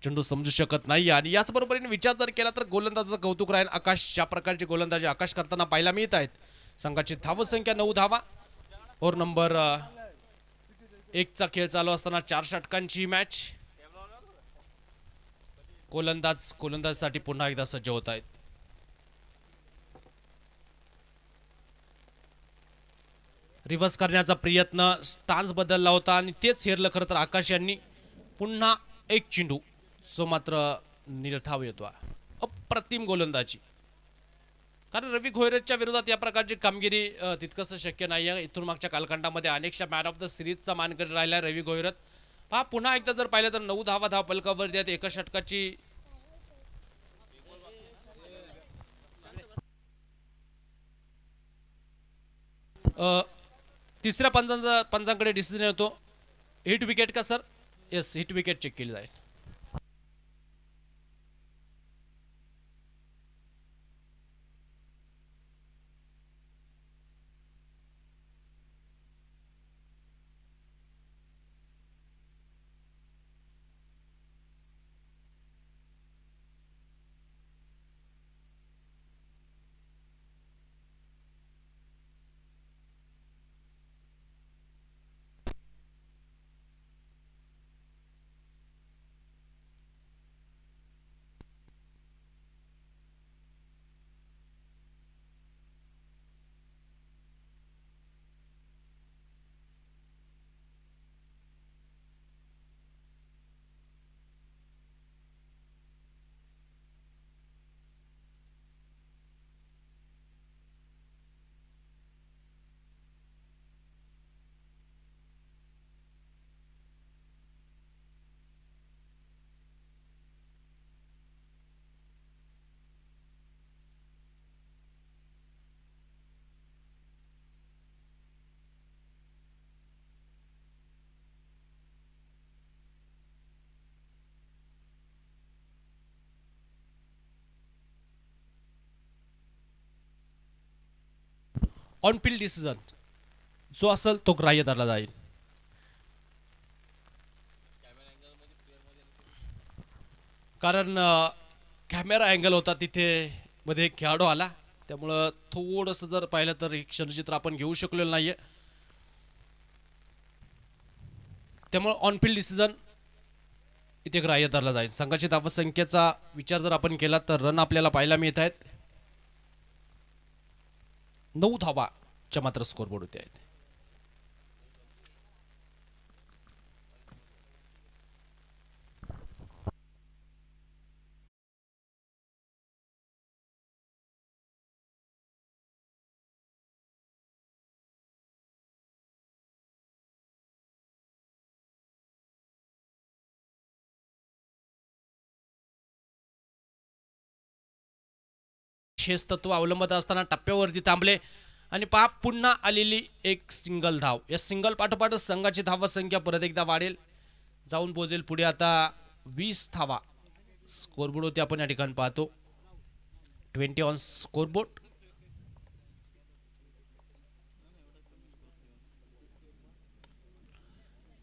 चेंडू समजू शकत नाही आणि याचबरोबरीने विचार जर केला तर गोलंदाजाचं कौतुक राहील आकाश ज्या प्रकारची गोलंदाजी आकाश करताना पाहायला मिळत आहेत संघाची धावसंख्या नऊ धावा और नंबर एकचा खेळ चालू असताना चार षटकांची मॅच गोलंदाज गोलंदाजसाठी पुन्हा एकदा सज्ज होत आहेत रिव्हर्स करण्याचा प्रयत्न स्टान्स बदलला होता आणि तेच हेरलं खरं तर आकाश यांनी पुन्हा एक चेंडू जो मात्र निरठाव येतो अप्रतिम गोलंदाजी कारण रवी घोयरेच्या विरोधात या प्रकारची कामगिरी तितकंसं शक्य नाही आहे इथून मागच्या कालखंडामध्ये अनेकशा मॅन ऑफ द सिरीजचा मानकरी राहिला रवी घोयरत पहा पुन्हा एकदा जर पाहिलं तर नऊ धावा धाव पलकावर देत एका षटकाची अ तिसऱ्या पंचांचा पंचांकडे डिसिजन येतो हिट विकेट का sir yes hit wicket check केली जाईल ऑन डिसिजन जो असेल तो ग्राह्य धरला जाईल कारण कॅमेरा अँगल होता तिथे मध्ये एक खेळाडू आला त्यामुळं थोडस जर पाहिलं तर हे क्षणचित्र आपण घेऊ शकलेलं नाहीये त्यामुळे ऑन ऑनफील्ड डिसिजन इथे ग्राह्य धरला जाईल संघाची धावसंख्येचा विचार जर आपण केला तर रन आपल्याला पाहायला मिळत आहेत नऊ धावा मात्र स्कोरबोर्ड होते आहेत हेच तत्व अवलंबत असताना टप्प्यावरती थांबले आणि पहा पुन्हा आलेली एक सिंगल धाव या सिंगल पाठोपाठ संघाची धाव संख्या परत एकदा वाढेल जाऊन पोहोचेल पुढे आता वीस धावा स्कोरबोर्ड होते आपण या ठिकाणी पाहतो ट्वेंटी ऑन स्कोरबोर्ड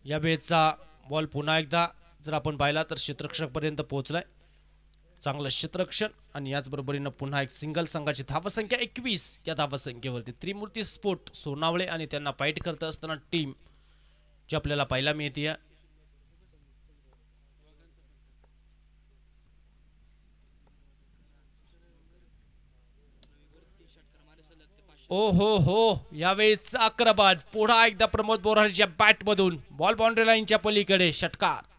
या बेचचा बॉल पुन्हा एकदा जर आपण पाहिला तर क्षेत्रक्षकपर्यंत पोहोचलाय चांगलं क्षेत्ररक्षण आणि याचबरोबरीनं पुन्हा एक सिंगल संघाची धावसंख्या एकवीस या धावसंख्येवरती त्रिमूर्ती स्फोट सोनावळे आणि त्यांना फाईट करत असताना टीम जी आपल्याला पाहायला मिळते ओ हो हो यावेळेस अकरा बाद पुन्हा एकदा प्रमोद बोराच्या बॅटमधून बॉल बाउंड्री लाईनच्या पलीकडे षटकार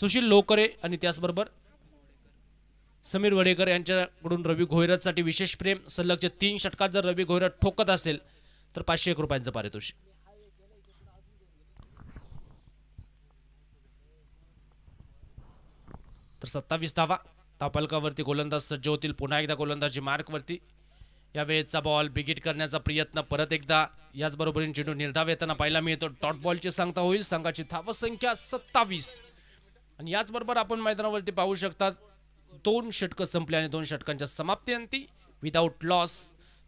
सुशील लोकरे आणि त्याचबरोबर समीर वडेकर यांच्याकडून रवी साठी विशेष प्रेम सलगच्या तीन षटकात जर रवी घोयरत ठोकत असेल तर पाचशे एक रुपयांचं पारितोषिक तर सत्तावीस धावा तापालकावरती गोलंदाज सज्ज होतील पुन्हा एकदा गोलंदाजी मार्कवरती या वेळेचा बॉल बिगिट करण्याचा प्रयत्न परत एकदा याचबरोबरीन चेंडू निर्धाव येताना पाहायला मिळतो डॉट बॉलची सांगता होईल संघाची धावसंख्या सत्तावीस आणि याचबरोबर आपण मैदानावरती पाहू शकता दोन षटकं संपली आणि दोन षटकांच्या समाप्तीनंतर without loss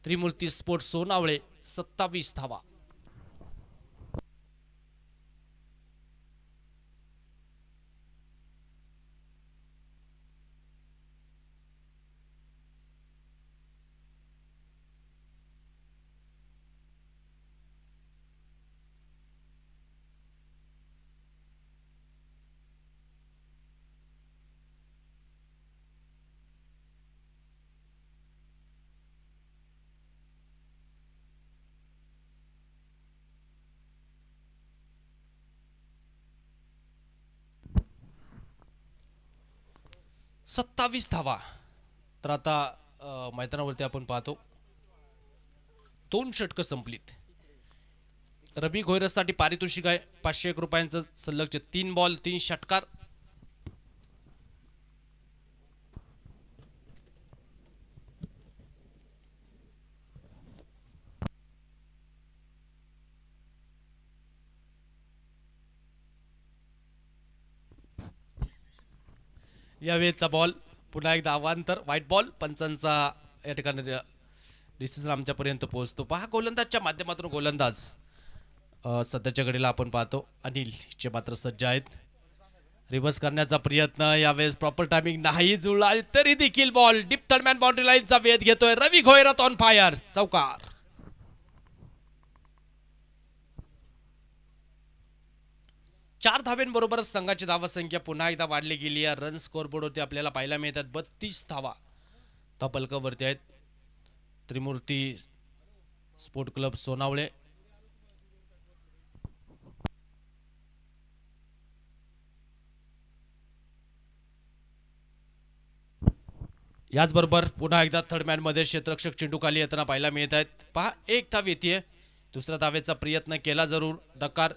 Trimurti sports Sonawale सत्तावीस धावा सत्तावीस धावा तर आता मैदानावरती आपण पाहतो दोन षटकं संपलीत रबी घोयरससाठी पारितोषिक आहे पाचशे एक रुपयांचं संलग्न तीन बॉल तीन षटकार या वेळचा बॉल पुन्हा एकदा अवांतर व्हाईट बॉल पंचांचा या ठिकाणी डिसिजन आमच्यापर्यंत पोहोचतो पहा गोलंदाजच्या माध्यमातून गोलंदाज सध्याच्या घडीला आपण पाहतो अनिल मात्र सज्ज आहेत रिव्हर्स करण्याचा प्रयत्न यावेळेस प्रॉपर टायमिंग नाही जुळला तरी देखील बॉल डिप थर्डमॅन बाउंड्री लाईनचा वेध घेतोय रवी घोयरात ऑन फायर चौकार चार धाव्यांबरोबरच संघाची धावसंख्या पुन्हा एकदा वाढली गेली आहे रन होते आपल्याला पाहायला मिळतात बत्तीस धावा पलकावरती आहेत त्रिमूर्ती स्पोर्ट क्लब सोनावळे याचबरोबर पुन्हा एकदा थर्ड मॅनमध्ये क्षेत्रक्षक चेंडू खाली येताना पाहायला मिळत आहेत पहा एक धाव येते दुसऱ्या धावेचा प्रयत्न केला जरूर डकार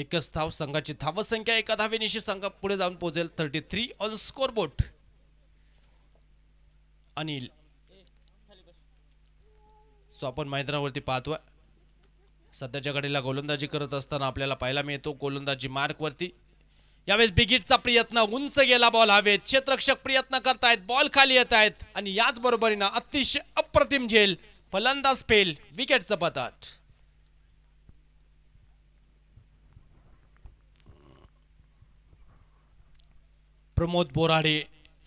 एकच धाव संघाची संख्या एका धावेनिशी संघ पुढे जाऊन पोहोचेल थर्टी थ्री ऑन स्कोर बोट अनिल सो आपण मैदानावरती पाहतोय सध्याच्या घडीला गोलंदाजी करत असताना आपल्याला पाहायला मिळतो गोलंदाजी मार्कवरती यावेळेस बिगिटचा प्रयत्न उंच गेला बॉल हवेत क्षेत्रक्षक प्रयत्न करतायत बॉल खाली येत आहेत आणि याच बरोबरीनं अतिशय अप्रतिम झेल फलंदाज पेल विकेटचं पतात प्रमोद बोराडे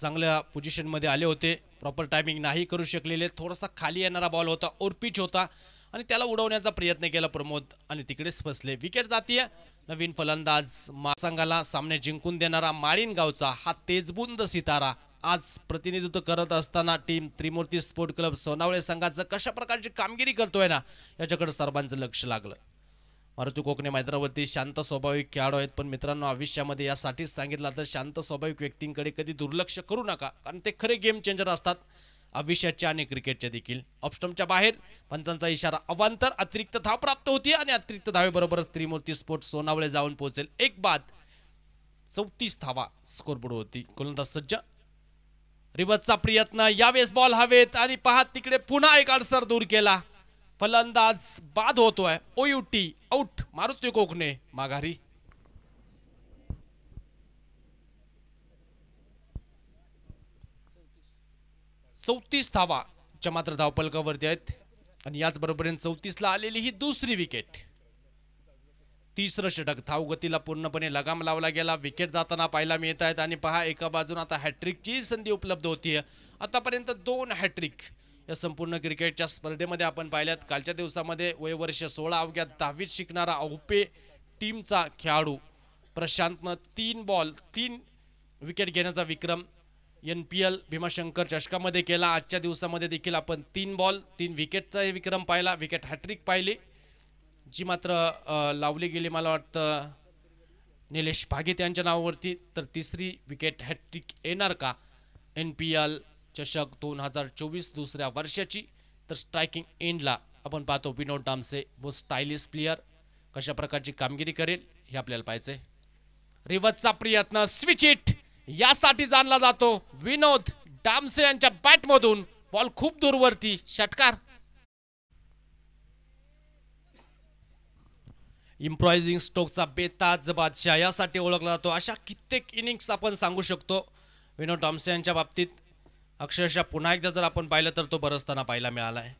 चांगल्या पोझिशनमध्ये आले होते प्रॉपर टायमिंग नाही करू शकलेले थोडासा खाली येणारा बॉल होता पिच होता आणि त्याला उडवण्याचा प्रयत्न केला प्रमोद आणि तिकडेच फसले विकेट जातीय नवीन फलंदाज महासंघाला सामने जिंकून देणारा माळीनगावचा हा तेजबुंद सितारा आज प्रतिनिधित्व करत असताना team Trimurti sport club Sonawale संघाचं कशा प्रकारची कामगिरी करतोय ना याच्याकडे सर्वांचं लक्ष लागलं मारुती कोकणे मैत्रावरती शांत स्वाभाविक खेळाडू आहेत पण मित्रांनो आयुष्यामध्ये यासाठीच सांगितलं तर शांत स्वाभाविक व्यक्तींकडे कधी दुर्लक्ष करू नका कारण ते खरे गेम चेंजर असतात आयुष्याच्या आणि क्रिकेटच्या देखील ऑप्स्टमच्या बाहेर पंचांचा इशारा अवांतर अतिरिक्त धाव प्राप्त होती आणि अतिरिक्त धावेबरोबरच त्रिमूर्ती स्पोर्ट सोनावळे जाऊन पोहोचेल एक बाद चौतीस धावा स्कोरबोर्ड होती गोलंदाज सज्ज रिवजचा प्रयत्न यावेळेस बॉल हवेत आणि पहा तिकडे पुन्हा एक अडसर दूर केला फलंदाज बाद होतोय ओयुटी आउट मारुती कोकणे माघारी चौतीस धावा च्या मात्र धावपलकावरती आहेत आणि याच बरोबरीने चौतीस ला आलेली ही दुसरी विकेट तिसरं षटक धावगतीला पूर्णपणे लगाम लावला गेला विकेट जाताना पाहायला मिळत आहेत आणि पहा एका बाजून आता हॅट्रिकची संधी उपलब्ध होती आतापर्यंत दोन हॅट्रिक या संपूर्ण क्रिकेटच्या स्पर्धेमध्ये आपण पाहिल्यात कालच्या दिवसामध्ये वयवर्ष सोळा अवघ्यात दहावीत शिकणारा औपे टीमचा खेळाडू प्रशांतनं तीन बॉल तीन विकेट घेण्याचा विक्रम एन पी एल भीमाशंकर चषकामध्ये केला आजच्या दिवसामध्ये देखील आपण तीन बॉल तीन विकेटचा विक्रम पाहिला विकेट हॅट्रिक पाहिली जी मात्र लावली गेली मला वाटतं निलेश भागीत यांच्या नावावरती तर तिसरी विकेट हॅट्रिक येणार का एन पी एल चषक दोन हजार चोवीस दुसऱ्या वर्षाची तर स्ट्रायकिंग एंडला आपण पाहतो विनोद डामसे वो स्टायलिश प्लेयर कशा प्रकारची कामगिरी करेल हे आपल्याला पाहिजे रिवर्सचा प्रयत्न स्विच इट यासाठी जाणला जातो विनोद डामसे यांच्या बॅटमधून बॉल खूप दूरवरती षटकार इम्प्रॉइजिंग स्टोकचा बेताज बादशाह यासाठी ओळखला जातो अशा कित्येक इनिंग्स आपण सांगू शकतो विनोद डामसे यांच्या बाबतीत अक्षरशः पुन्हा एकदा जर आपण पाहिलं तर तो बरसताना पाहायला मिळाला आहे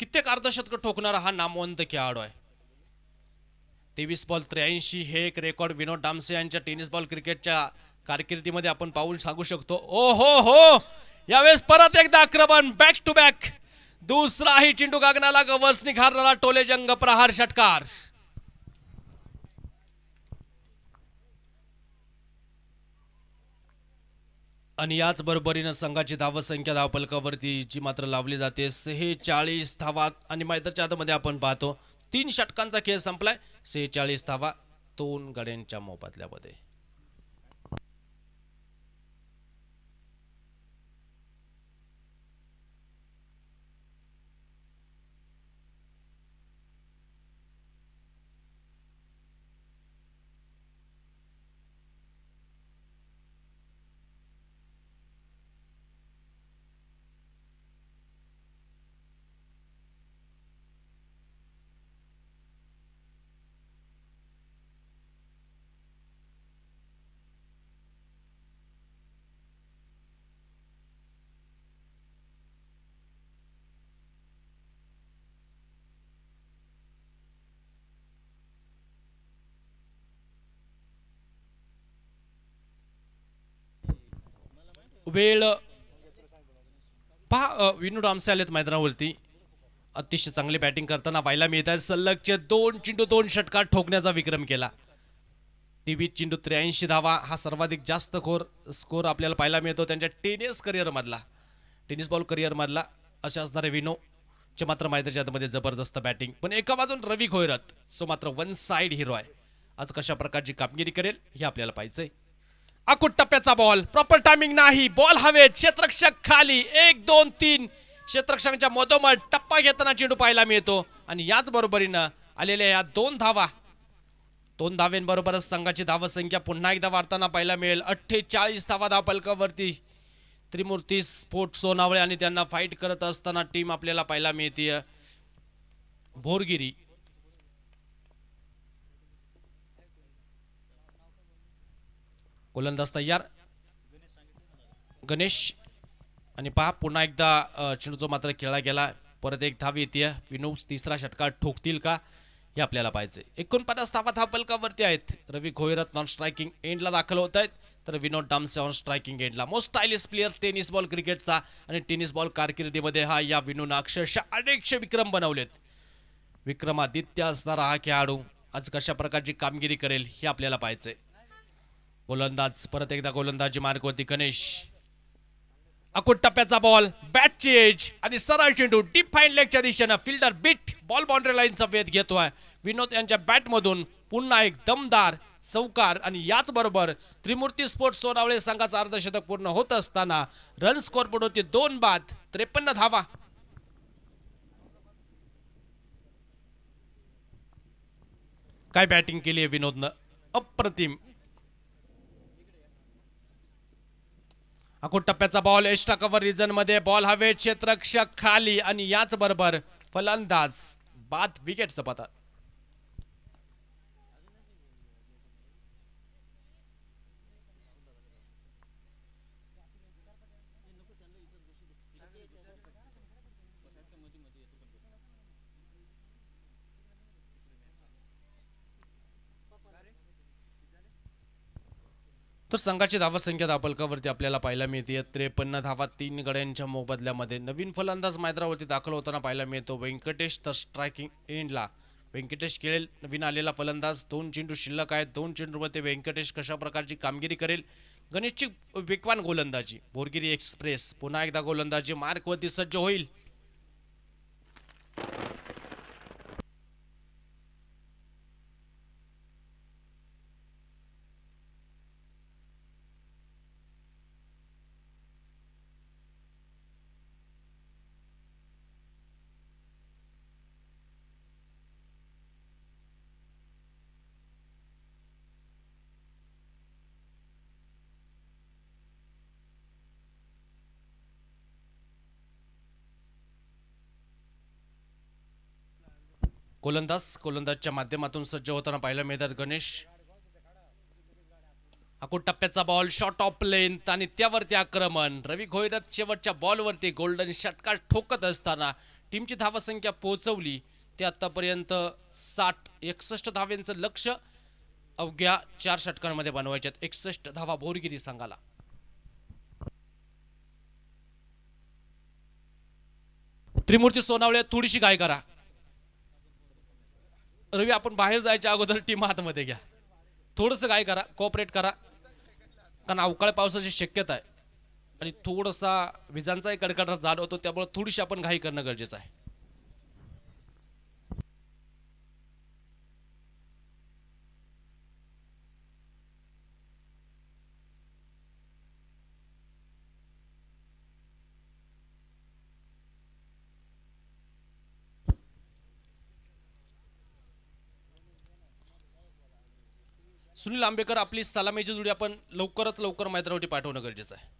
कित्येक अर्धशतक ठोकणारा हा नामवंत खेळाडू आहे तेवीस बॉल त्र्याऐंशी हे एक रेकॉर्ड विनोद डामसे यांच्या टेनिस बॉल क्रिकेटच्या कारकिर्दीमध्ये आपण पाहून सांगू शकतो ओ हो हो यावेळेस परत एकदा आक्रमण बॅक टू बॅक दुसराही चिंडू गागनाला निघारणारा टोले जंग प्रहार षटकार आणि याच बरोबरीनं संघाची धावसंख्या धावपलकावरती जी मात्र लावली जाते सेहेचाळीस धावात आणि मैदरच्या आतमध्ये आपण पाहतो तीन षटकांचा खेळ संपलाय सेहेचाळीस धावा दोन गड्यांच्या मोबदल्यामध्ये वेळ पहा विनोद आमसे आलेत मैदानावरती अतिशय चांगली बॅटिंग करताना पाहायला मिळत आहे सलगचे दोन चिंडू दोन षटकार ठोकण्याचा विक्रम केला तेवीस चिंडू त्र्याऐंशी धावा हा सर्वाधिक जास्त खोर स्कोर आपल्याला पाहायला मिळतो त्यांच्या टेनिस करिअरमधला टेनिस बॉल करिअरमधला असे असणारे विनो चे मात्र मैदानाच्या आतमध्ये जबरदस्त बॅटिंग पण एका बाजून रवी खोयरत सो मात्र वन साईड हिरो आहे आज कशा प्रकारची कामगिरी करेल हे आपल्याला पाहिजे अकुट टप्प्याचा बॉल प्रॉपर टायमिंग नाही बॉल हवे क्षेत्रक्षक खाली एक दोन तीन क्षेत्रक्षकांच्या मधोमध टप्पा घेताना चेंडू पाहायला मिळतो आणि याच बरोबरीनं आलेल्या या दोन धावा दोन धावेंबरोबरच संघाची धावसंख्या पुन्हा एकदा वाढताना पाहायला मिळेल अठ्ठेचाळीस धावा धावपलकावरती त्रिमूर्ती स्फोट सोनावळे आणि त्यांना फाईट करत असताना टीम आपल्याला पाहायला मिळते बोरगिरी गोलंदाज तयार गणेश आणि पहा पुन्हा एकदा जो मात्र खेळला गेला परत एक धाव येते विनोद तिसरा षटका ठोकतील का हे आपल्याला पाहिजे एकोणपन्नास धावा धाव पलकावरती आहेत रवी घोयरत नॉन स्ट्रायकिंग एंडला दाखल होत आहेत तर विनोद डामसे ऑन स्ट्रायकिंग एंडला most stylish player tennis ball क्रिकेटचा आणि टेनिस बॉल कारकिर्दीमध्ये हा या विनूनं अक्षरशः अनेकशे विक्रम बनवलेत विक्रमादित्य असणारा हा खेळाडू आज कशा प्रकारची कामगिरी करेल हे आपल्याला पाहायचंय गोलंदाज परत एकदा गोलंदाजी होती गणेश अकुट टप्प्याचा बॉल बॅट चेंज आणि सरळ चेंडू डीप फाईन लेगच्या दिशेनं फिल्डर बिट बॉल बाउंड्री लाईनचा वेध घेतोय विनोद यांच्या बॅटमधून पुन्हा एक दमदार चौकार आणि याच बरोबर त्रिमूर्ती स्पोर्ट्स सोनावळे संघाचा अर्धशतक पूर्ण होत असताना रन स्कोर पण होती दोन बाद त्रेपन्न धावा काय बॅटिंग केली आहे विनोदनं अप्रतिम अकूट टप्प्याचा बॉल एक्स्ट्रा कव्हर रिजन मध्ये बॉल हवे क्षेत्रक्षक खाली आणि याच बरोबर फलंदाज बाद विकेट पतन तर संघाची धावसंख्या धापलकावरती आपल्याला पाहायला मिळते त्रेपन्न धावा तीन गड्यांच्या मोबदल्यामध्ये नवीन फलंदाज मैदानावरती दाखल होताना पाहायला मिळतो व्यंकटेश तर स्ट्रायकिंग एंडला व्यंकटेश खेळेल नवीन आलेला फलंदाज दोन चेंडू शिल्लक आहेत दोन चेंडूमध्ये व्यंकटेश कशा प्रकारची कामगिरी करेल गणेशची वेगवान गोलंदाजी बोरगिरी एक्सप्रेस पुन्हा एकदा गोलंदाजी मार्कवरती सज्ज होईल गोलंदाज गोलंदाजच्या माध्यमातून सज्ज होताना पाहिलं मेदर गणेश अकोट टप्प्याचा बॉल शॉर्ट ऑफ लेंथ आणि त्यावरती आक्रमण रवी घोईरात शेवटच्या बॉलवरती गोल्डन षटकार ठोकत असताना टीमची धावसंख्या पोहोचवली ते आतापर्यंत साठ एकसष्ट धाव्यांचं लक्ष अवघ्या चार षटकांमध्ये आहेत एकसष्ट धावा भोरगिरी संघाला त्रिमूर्ती सोनावळ्या थोडीशी गाय करा रवी आपण बाहेर जायच्या अगोदर टीम हातमध्ये घ्या थोडंसं काय करा कोऑपरेट करा कारण अवकाळ पावसाची शक्यता आहे आणि थोडासा विजांचाही कडकडाट जाणवतो त्यामुळे थोडीशी आपण घाई करणं गरजेचं आहे सुनील आंबेकर आपली सलामीची जोडी आपण लवकरात लवकर मैदानावरती पाठवणं गरजेचं आहे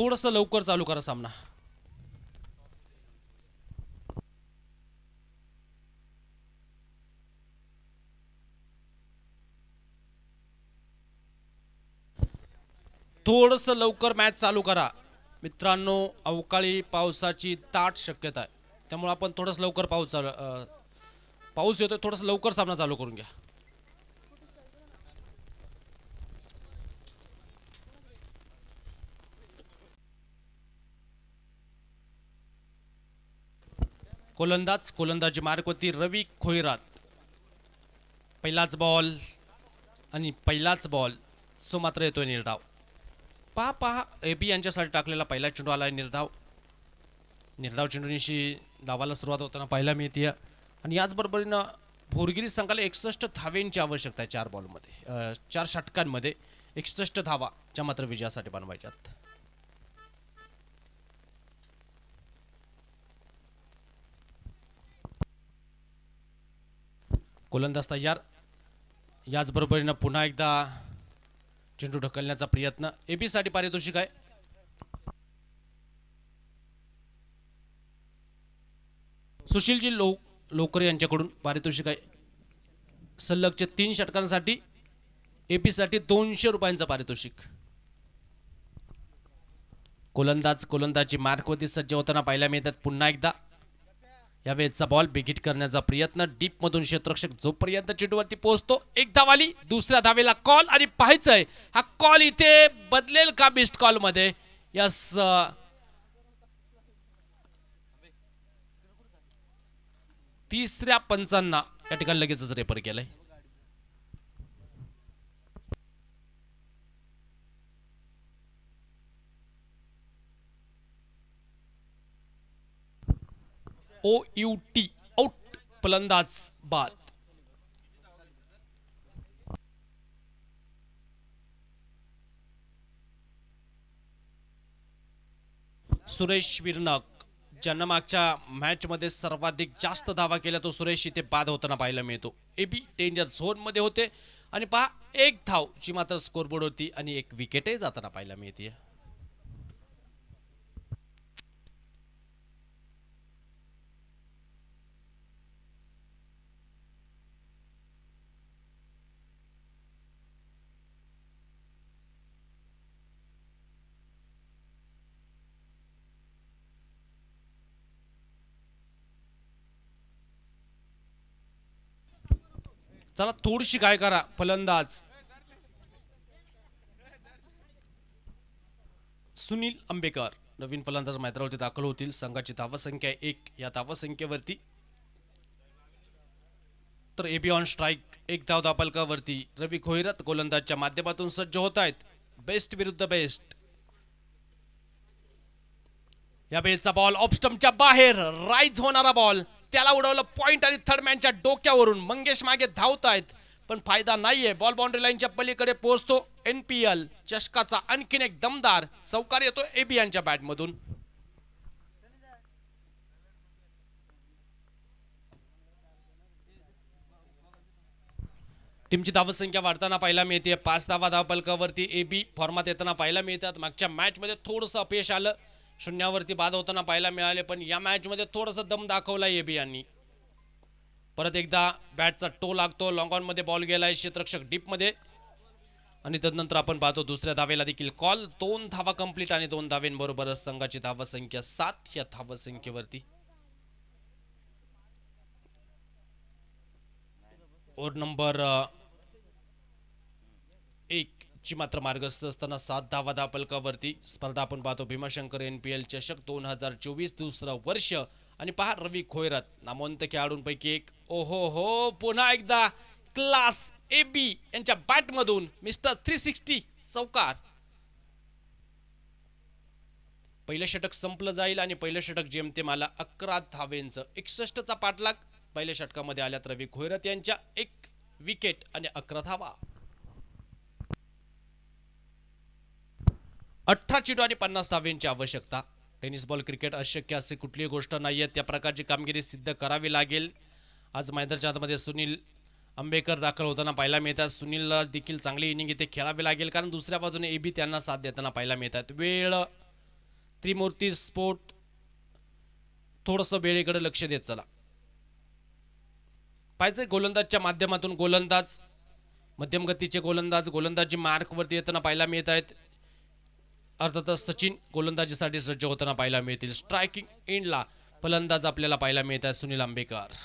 थोडस लवकर चालू करा सामना थोडस लवकर मॅच चालू करा मित्रांनो अवकाळी पावसाची ताट शक्यता आहे त्यामुळे आपण थोडस लवकर पाऊस चालू पाऊस येतो थोडंसं लवकर सामना चालू करून घ्या गोलंदाज गोलंदाजी होती रवी खोयरात पहिलाच बॉल आणि पहिलाच बॉल सो मात्र येतोय निर्धाव पहा पहा ए बी यांच्यासाठी टाकलेला पहिला चेंडू आला आहे निर्धाव निर्धाव धावाला डावाला सुरुवात होताना पहिला मिळते आणि याचबरोबरीनं भोरगिरी संघाला एकसष्ट धावेंची आवश्यकता आहे चार बॉलमध्ये चार षटकांमध्ये एकसष्ट धावा मात्र विजयासाठी बनवायच्यात गोलंदाज तयार याचबरोबरीनं पुन्हा एकदा चेंडू ढकलण्याचा प्रयत्न एपीसाठी पारितोषिक आहे सुशीलजी लो लोकर यांच्याकडून पारितोषिक आहे सलगच्या तीन षटकांसाठी एपीसाठी दोनशे रुपयांचा पारितोषिक गोलंदाज गोलंदाजी मार्कवरती सज्ज होताना पाहायला मिळतात पुन्हा एकदा यावेळेसचा बॉल बिगिट करण्याचा प्रयत्न डीप मधून क्षेत्रक्षक जोपर्यंत चेंडूवरती पोहोचतो एक धावाली दुसऱ्या धावेला कॉल आणि पाहायचंय हा कॉल इथे बदलेल का कॉल मध्ये यस तिसऱ्या पंचांना या ठिकाणी लगेचच रेफर केलंय ओ यू टी आउट फलंदाज बाद सुरेश विरनक ज्यांना मागच्या मॅचमध्ये सर्वाधिक जास्त धावा केला तो सुरेश इथे बाद होताना पाहायला मिळतो एबी डेंजर झोनमध्ये होते आणि पहा एक धाव जी मात्र स्कोरबोर्ड होती आणि एक विकेटही जाताना पाहायला मिळते चला थोडीशी काय करा फलंदाज सुनील आंबेकर नवीन फलंदाज मैदानावरती दाखल होतील संघाची धावसंख्या एक या धावसंख्येवरती तर एबी ऑन स्ट्राईक एक धाव दापालकावरती रवी खोईरत गोलंदाजच्या माध्यमातून सज्ज होत आहेत बेस्ट विरुद्ध बेस्ट या बेसचा बॉल ऑप्स्टमच्या बाहेर राईज होणारा बॉल त्याला उडवलं पॉईंट आणि थर्ड मॅनच्या डोक्यावरून मंगेश मागे धावत आहेत पण फायदा नाहीये बॉल बाउंड्री लाईनच्या पलीकडे पोहोचतो एन पी एल चषकाचा आणखीन एक दमदार चौकार येतो एबी यांच्या बॅटमधून टीमची धावसंख्या वाढताना पाहायला मिळते पाच धावा धावपलकावरती एबी फॉर्मात येताना पाहायला मिळतात मागच्या मध्ये थोडस अपयश आलं शून्यावरती बाद होताना पाहायला मिळाले पण या मॅचमध्ये थोडंसं दम दाखवला एबी यांनी परत एकदा बॅटचा टो लागतो लॉंग ऑनमध्ये बॉल गेलाय क्षेत्रक्षक डीपमध्ये आणि त्यानंतर आपण पाहतो दुसऱ्या धावेला देखील कॉल दोन धावा कंप्लीट आणि दोन धावेंबरोबरच संघाची धावा संख्या सात या धावा संख्येवरती ओर नंबर एक ची मात्र मार्गस्थ असताना सात धावा दहा पलकावरती स्पर्धा आपण पाहतो भीमाशंकर एन पी एल चषक दोन हजार चोवीस दुसरं वर्ष आणि पहा रवी खोयरत नामवंत खेळाडूंपैकी एक ओहो हो पुन्हा एकदा क्लास ए बी यांच्या बॅटमधून मिस्टर थ्री सिक्स्टी चौकार पहिलं षटक संपलं जाईल आणि पहिलं षटक जेमते मला अकरा धावेंचं चा पाठलाग पहिल्या षटकामध्ये आल्यात रवी खोयरत यांच्या एक विकेट आणि अकरा धावा अठरा चेंडू आणि पन्नास धावेंची आवश्यकता टेनिस बॉल क्रिकेट अशक्य असे कुठलीही गोष्ट नाही आहे त्या प्रकारची कामगिरी सिद्ध करावी लागेल आज आतमध्ये सुनील आंबेकर दाखल होताना पाहायला मिळतात सुनीलला देखील चांगली इनिंग इथे खेळावी लागेल कारण दुसऱ्या बाजूने ए बी त्यांना साथ देताना पाहायला मिळतात वेळ त्रिमूर्ती स्पोर्ट थोडस वेळेकडे लक्ष देत चला पाहिजे गोलंदाजच्या माध्यमातून गोलंदाज मध्यम गतीचे गोलंदाज गोलंदाजी मार्कवरती येताना पाहायला मिळत आहेत अर्थातच सचिन गोलंदाजीसाठी सज्ज होताना पाहायला मिळतील स्ट्रायकिंग एंडला फलंदाज आपल्याला पाहायला मिळतात सुनील आंबेकर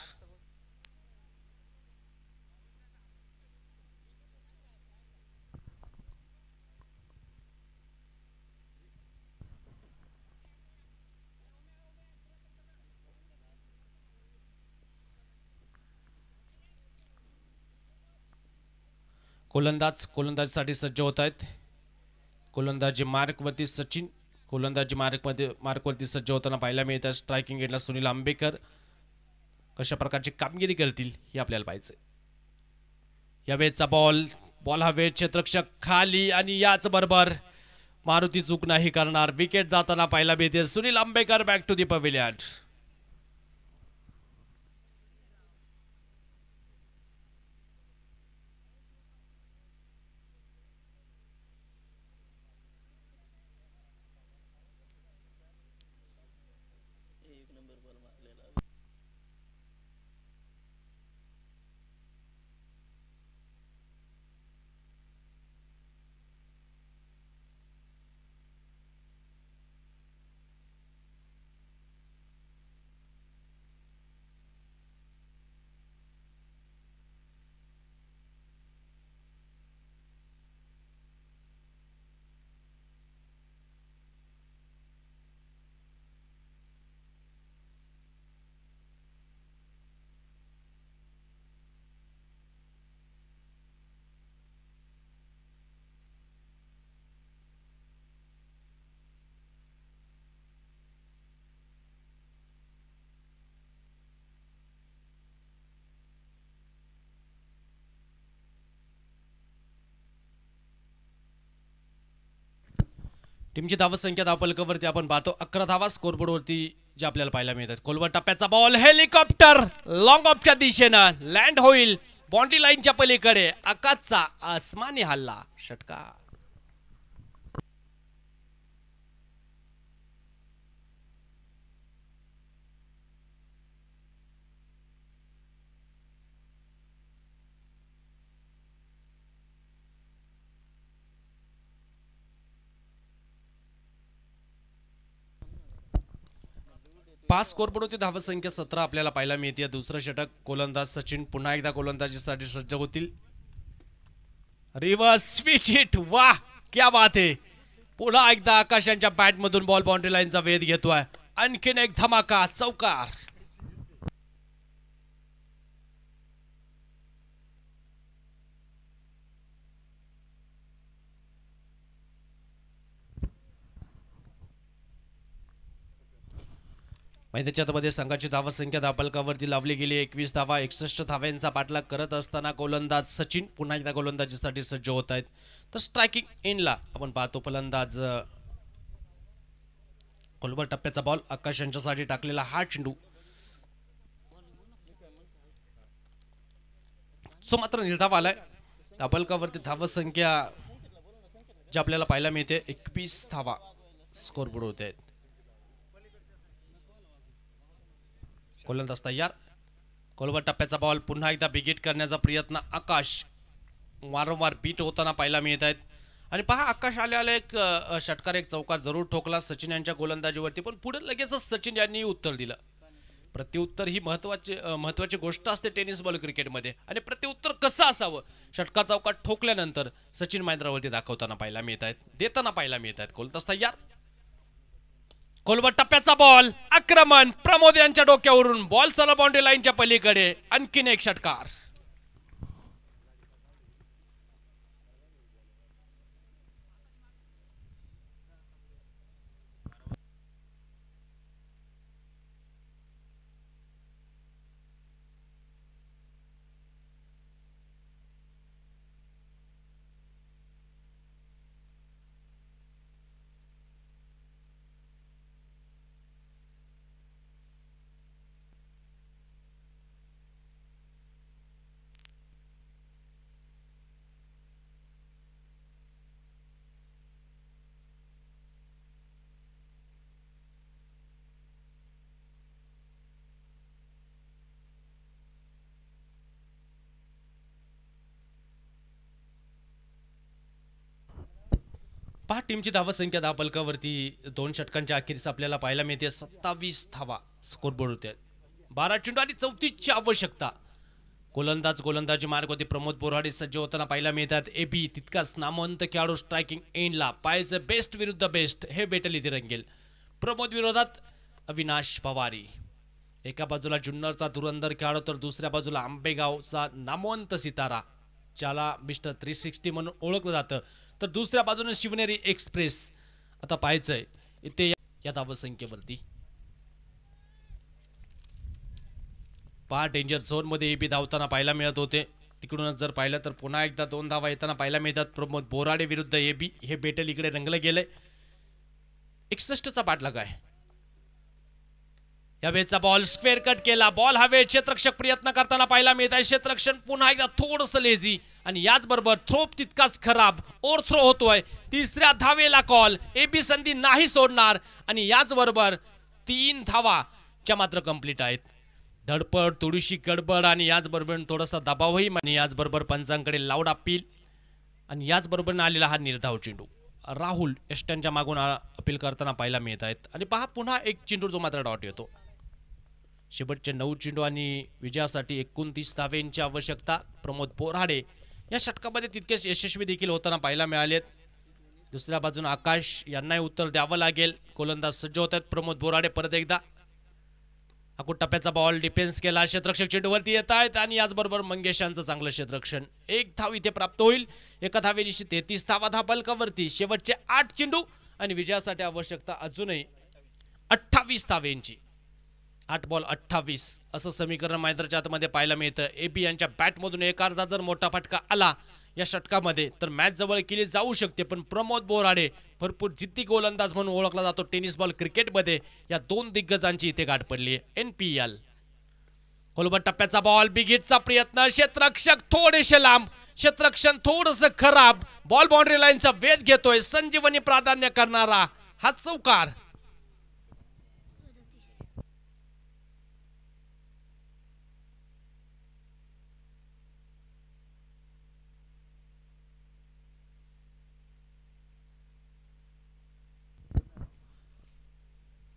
गोलंदाज गोलंदाजीसाठी सज्ज होत आहेत गोलंदाजी मार्कवरती सचिन गोलंदाजी मार्कमध्ये मार्कवरती सज्ज होताना पाहायला मिळतात स्ट्रायकिंग गेटला सुनील आंबेकर कशा प्रकारची कामगिरी करतील हे आपल्याला पाहिजे यावेळेचा बॉल बॉल हा वेळ क्षेत्रक्षक खाली आणि बरोबर मारुती चूक नाही करणार विकेट जाताना पाहायला मिळते Sunil Ambekar back to the pavilion टीमची धावसंख्या धावपलकावरती आपण पाहतो अकरा धावा वरती जे आपल्याला पाहायला मिळतात कोलवा टप्प्याचा बॉल हेलिकॉप्टर लॉंग ऑफच्या दिशेनं लँड होईल बाउंड्री लाईनच्या पलीकडे आकाशचा आसमानी हल्ला षटका पाच स्कोरपडूती धावसंख्या सतरा आपल्याला पाहायला मिळते दुसरं षटक गोलंदाज सचिन पुन्हा एकदा गोलंदाजीसाठी सज्ज होतील रिव्हर्स स्विच वा क्या बात आहे पुन्हा एकदा आकाशांच्या बॅटमधून बॉल बाउंड्री लाईनचा वेध घेतोय आणखीन एक धमाका चौकार मैदानाच्या संघाची धावसंख्या धापलकावरती लावली गेली एकवीस धावा एकसष्ट धाव्यांचा पाठलाग करत असताना गोलंदाज सचिन पुन्हा एकदा गोलंदाजीसाठी सज्ज होत आहेत तर स्ट्रायकिंग एंडला आपण पाहतो फलंदाज खोलवर टप्प्याचा बॉल आकाश यांच्यासाठी टाकलेला हा चेंडू सो मात्र निर्धाव आलाय धाबलकावरती संख्या जी आपल्याला पाहायला मिळते एकवीस धावा स्कोर होत आहेत गोलंदाज तयार गोलवर टप्प्याचा बॉल पुन्हा एकदा बिगीट करण्याचा प्रयत्न आकाश वारंवार बीट होताना पाहायला मिळत आहेत आणि पहा आकाश आल्या एक षटकार एक चौकार जरूर ठोकला सचिन यांच्या गोलंदाजीवरती पण पुढे लगेचच सचिन यांनी उत्तर दिलं प्रत्युत्तर ही महत्वाची महत्वाची गोष्ट असते टेनिस बॉल क्रिकेटमध्ये आणि प्रत्युत्तर कसं असावं षटका चौकात ठोकल्यानंतर सचिन महेंद्रावरती दाखवताना पाहायला मिळत आहेत देताना पाहायला मिळत आहेत कोलतास यार खोलवर टप्प्याचा बॉल आक्रमण प्रमोद यांच्या डोक्यावरून बॉल सला बाउंड्री लाईनच्या पलीकडे आणखीन एक षटकार पहा टीमची संख्या दहा बलकावरती दोन षटकांच्या अखेरीस आपल्याला पाहायला मिळते सत्तावीस धावा स्कोरबोर्ड होते बारा चेंडू आणि चौतीसची आवश्यकता गोलंदाज गोलंदाजी मार्ग होते प्रमोद बोराडे सज्ज होताना पाहायला मिळतात ए बी तितकाच नामवंत खेळाडू स्ट्रायकिंग एंडला द बेस्ट विरुद्ध बेस्ट हे बेटल इथे रंगेल प्रमोद विरोधात अविनाश पवारी एका बाजूला जुन्नरचा धुरंधर खेळाडू तर दुसऱ्या बाजूला आंबेगावचा नामवंत सितारा ज्याला मिस्टर थ्री सिक्स्टी म्हणून ओळखलं जातं तर दुसऱ्या बाजूने शिवनेरी एक्सप्रेस आता पाहायचंय इथे या धावसंख्येवरती पहा डेंजर झोन ए बी धावताना पाहायला मिळत होते तिकडूनच जर पाहिलं तर पुन्हा एकदा दोन धावा येताना पाहायला मिळतात प्रमोद बोराडे विरुद्ध ए बी हे बेटल इकडे रंगलं गेलंय एकसष्टचा पाठलाग आहे हवेचा बॉल स्क्वेअर कट केला बॉल हवे क्षेत्रक्षक प्रयत्न करताना पाहायला मिळत आहे क्षेत्रक्षण पुन्हा एकदा थोडस लेझी आणि याचबरोबर थ्रो तितकाच खराब ओर थ्रो होतोय तिसऱ्या धावेला कॉल बी संधी नाही सोडणार आणि याचबरोबर तीन धावा च्या मात्र कंप्लीट आहेत धडपड थोडीशी गडबड आणि याचबरोबर थोडासा दबावही आणि याचबरोबर पंचांकडे लावड अपील आणि याचबरोबर आलेला हा निर्धाव चेंडू राहुल एस्टनच्या मागून अपील करताना पाहायला मिळत आहेत आणि पहा पुन्हा एक चेंडू जो मात्र डॉट येतो शेवटचे नऊ चेंडू आणि विजयासाठी एकोणतीस धावेंची आवश्यकता प्रमोद बोराडे या षटकामध्ये तितकेच यशस्वी देखील होताना पाहायला मिळालेत दुसऱ्या बाजून आकाश यांनाही उत्तर द्यावं लागेल गोलंदाज सज्ज होत आहेत प्रमोद बोराडे परत एकदा अकुट टप्प्याचा बॉल डिफेन्स केला क्षेत्ररक्षक चेंडूवरती येत आहेत आणि याचबरोबर मंगेशांचं चांगलं क्षेत्रक्षण एक धाव इथे प्राप्त होईल एका निश्चित तेहतीस धावा धाव शेवटचे आठ चेंडू आणि विजयासाठी आवश्यकता अजूनही अठ्ठावीस धावेंची आठ बॉल अठ्ठावीस असं समीकरण मैत्रच्या आतमध्ये पाहायला मिळतं ए बी यांच्या बॅटमधून एक अर्धा जर मोठा फटका आला या षटकामध्ये तर मॅच जवळ केली जाऊ शकते पण प्रमोद बोराडे भरपूर जिद्दी गोलंदाज म्हणून ओळखला जातो टेनिस बॉल क्रिकेटमध्ये या दोन दिग्गजांची इथे गाठ पडली आहे एन पी एल कोलबा टप्प्याचा बॉल बिगीटचा प्रयत्न क्षेत्रक्षक थोडेसे लांब क्षेत्रक्षण थोडस खराब बॉल बाउंड्री लाईनचा वेध घेतोय संजीवनी प्राधान्य करणारा हा चौकार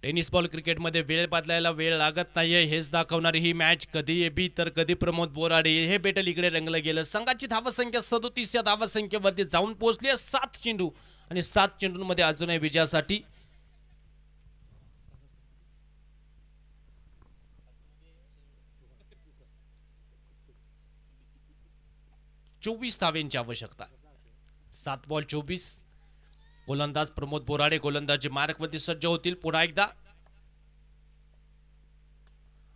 टेनिस बॉल क्रिकेटमध्ये वेळ बदलायला वेळ लागत नाहीये हेच दाखवणारी ही मॅच कधी एबी तर कधी प्रमोद बोराडे हे बेटल इकडे रंगलं गेलं संघाची धावसंख्या सदोतीस या धावसंख्येवरती जाऊन पोहोचली आहे सात चेंडू आणि सात चेंडूंमध्ये अजूनही विजयासाठी चोवीस धावेंची आवश्यकता सात बॉल चोवीस गोलंदाज प्रमोद बोराडे गोलंदाजी वरती सज्ज होतील पुन्हा एकदा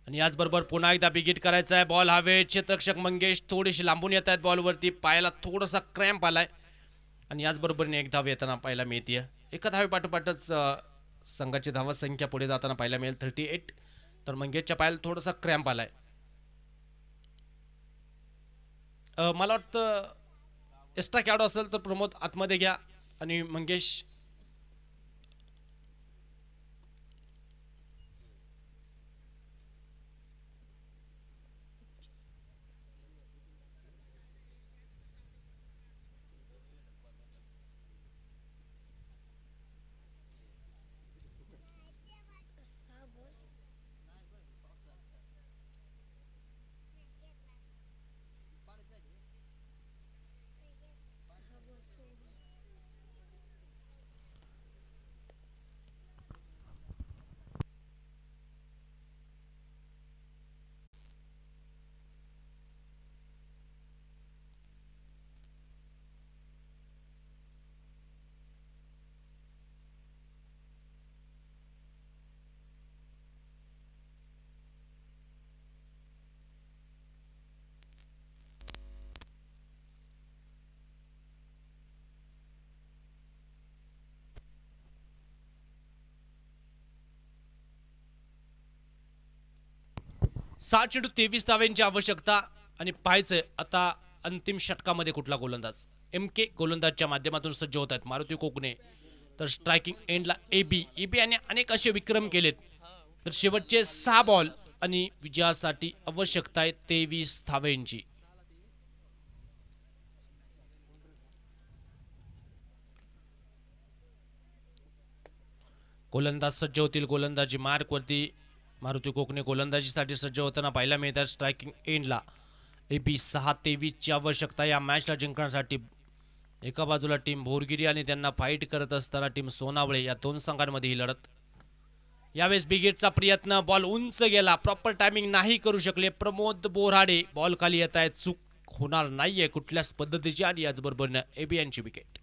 आणि याचबरोबर पुन्हा एकदा बिगिट करायचा आहे बॉल हवे चित्रक्षक मंगेश थोडीशी लांबून येत आहेत बॉलवरती पायाला थोडासा क्रॅम्प आलाय आणि याचबरोबरने एक धाव येताना पाहायला मिळते एका धावे पाठोपाठच संघाची धावा संख्या पुढे जाताना पाहायला मिळेल थर्टी एट तर मंगेशच्या पायाला थोडासा क्रॅम्प आलाय मला वाटतं एक्स्ट्रा कॅडो असेल तर प्रमोद आतमध्ये घ्या आणि मंगेश सात चेंडू तेवीस धाव्यांची आवश्यकता आणि पाहायचं आता अंतिम षटकामध्ये कुठला गोलंदाज एम के गोलंदाजच्या माध्यमातून सज्ज होत आहेत मारुती कोकणे तर स्ट्रायकिंग एंडला ए बी ए बी याने अनेक असे विक्रम केलेत तर शेवटचे सहा बॉल आणि विजयासाठी आवश्यकता आहे तेवीस धाव्यांची गोलंदाज सज्ज होतील गोलंदाजी मार्कवरती मारुती कोकणे गोलंदाजीसाठी सज्ज होताना पाहिला मिळतात स्ट्रायकिंग एंडला ए बी सहा तेवीसची आवश्यकता या मॅचला जिंकण्यासाठी एका बाजूला टीम भोरगिरी आणि त्यांना फाईट करत असताना टीम सोनावळे या दोन संघांमध्ये ही लढत यावेळेस बिगेटचा प्रयत्न बॉल उंच गेला प्रॉपर टायमिंग नाही करू शकले प्रमोद बोराडे बॉल खाली येत आहेत चूक होणार नाहीये कुठल्याच पद्धतीची आणि याचबरोबर ए यांची विकेट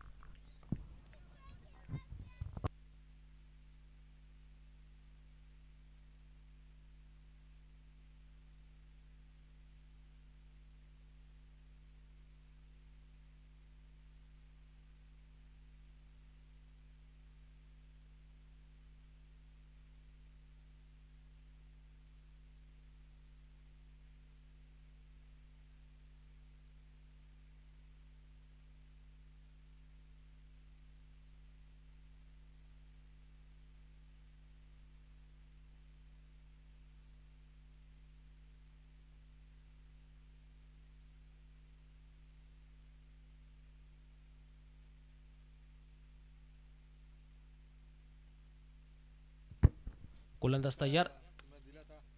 गोलंदाज तयार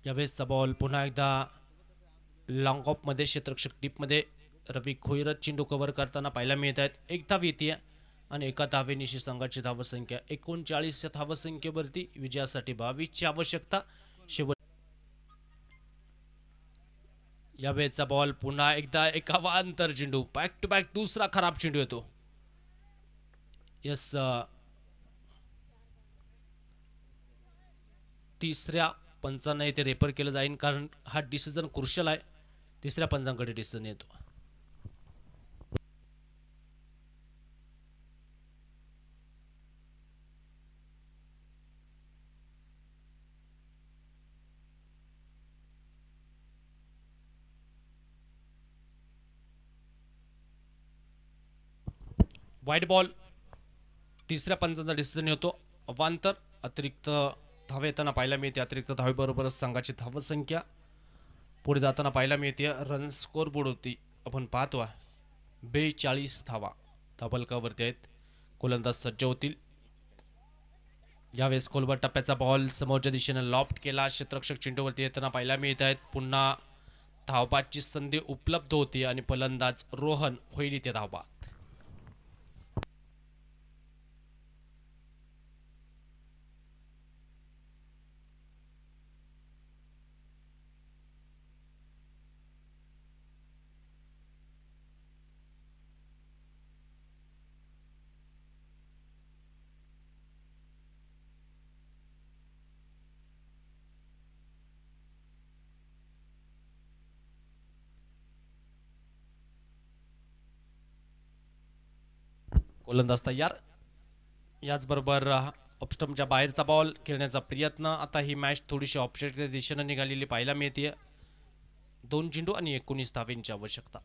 यावेळेसचा बॉल पुन्हा एकदा लॉंग मध्ये क्षेत्रक्षक मध्ये रवी खोईरत चेंडू कव्हर करताना पाहायला मिळत आहेत एक धाव येते आणि एका धावेनिशी संघाची संख्या एकोणचाळीसच्या या संख्येवरती विजयासाठी बावीसची आवश्यकता शेवट यावेळेचा बॉल पुन्हा एकदा एकावा अंतर चेंडू बॅक टू बॅक दुसरा खराब चेंडू येतो यस तिसऱ्या पंचांना इथे रेफर केलं जाईल कारण हा डिसिजन क्रुशल आहे तिसऱ्या पंचांकडे डिसिजन येतो व्हाईट बॉल तिसऱ्या पंचांचा डिसिजन येतो अवांतर अतिरिक्त धावे येताना पाहायला मिळते अतिरिक्त धावेबरोबरच संघाची धावसंख्या पुढे जाताना पाहायला मिळते रन स्कोर होती आपण पाहतो बेचाळीस धावा धाबलकावरती आहेत गोलंदाज सज्ज होतील यावेळेस खोलवर टप्प्याचा बॉल समोरच्या दिशेने लॉप्ट केला क्षेत्रक्षक चेंडूवरती येताना पाहायला मिळत आहेत पुन्हा धावपाची संधी उपलब्ध होती आणि फलंदाज रोहन होईल इथे धावा गोलंदाज तयार याचबरोबर ऑपस्टमच्या बाहेरचा बॉल खेळण्याचा प्रयत्न आता ही मॅच थोडीशी ऑप्शनच्या दिशेनं निघालेली पाहायला मिळते दोन चेंडू आणि एकोणीस धावेंची आवश्यकता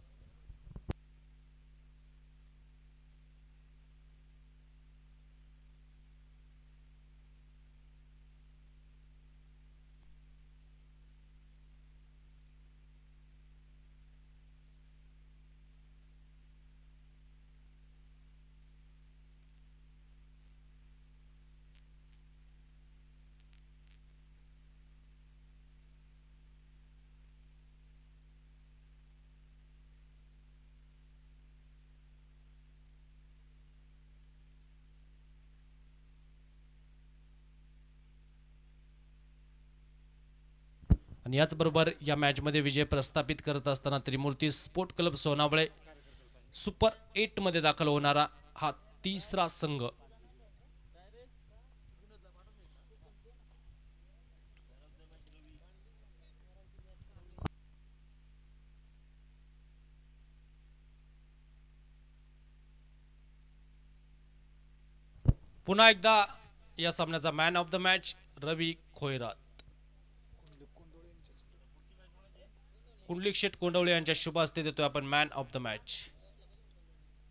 आणि याचबरोबर या मॅचमध्ये विजय प्रस्थापित करत असताना Trimurti sport club Sonawale super eight मध्ये दाखल होणारा हा तिसरा संघ पुन्हा एकदा या सामन्याचा man of the match Ravi Khoirat Kundalik Sheth Kondawale यांच्या शुभ हस्ते देतोय आपण man of the match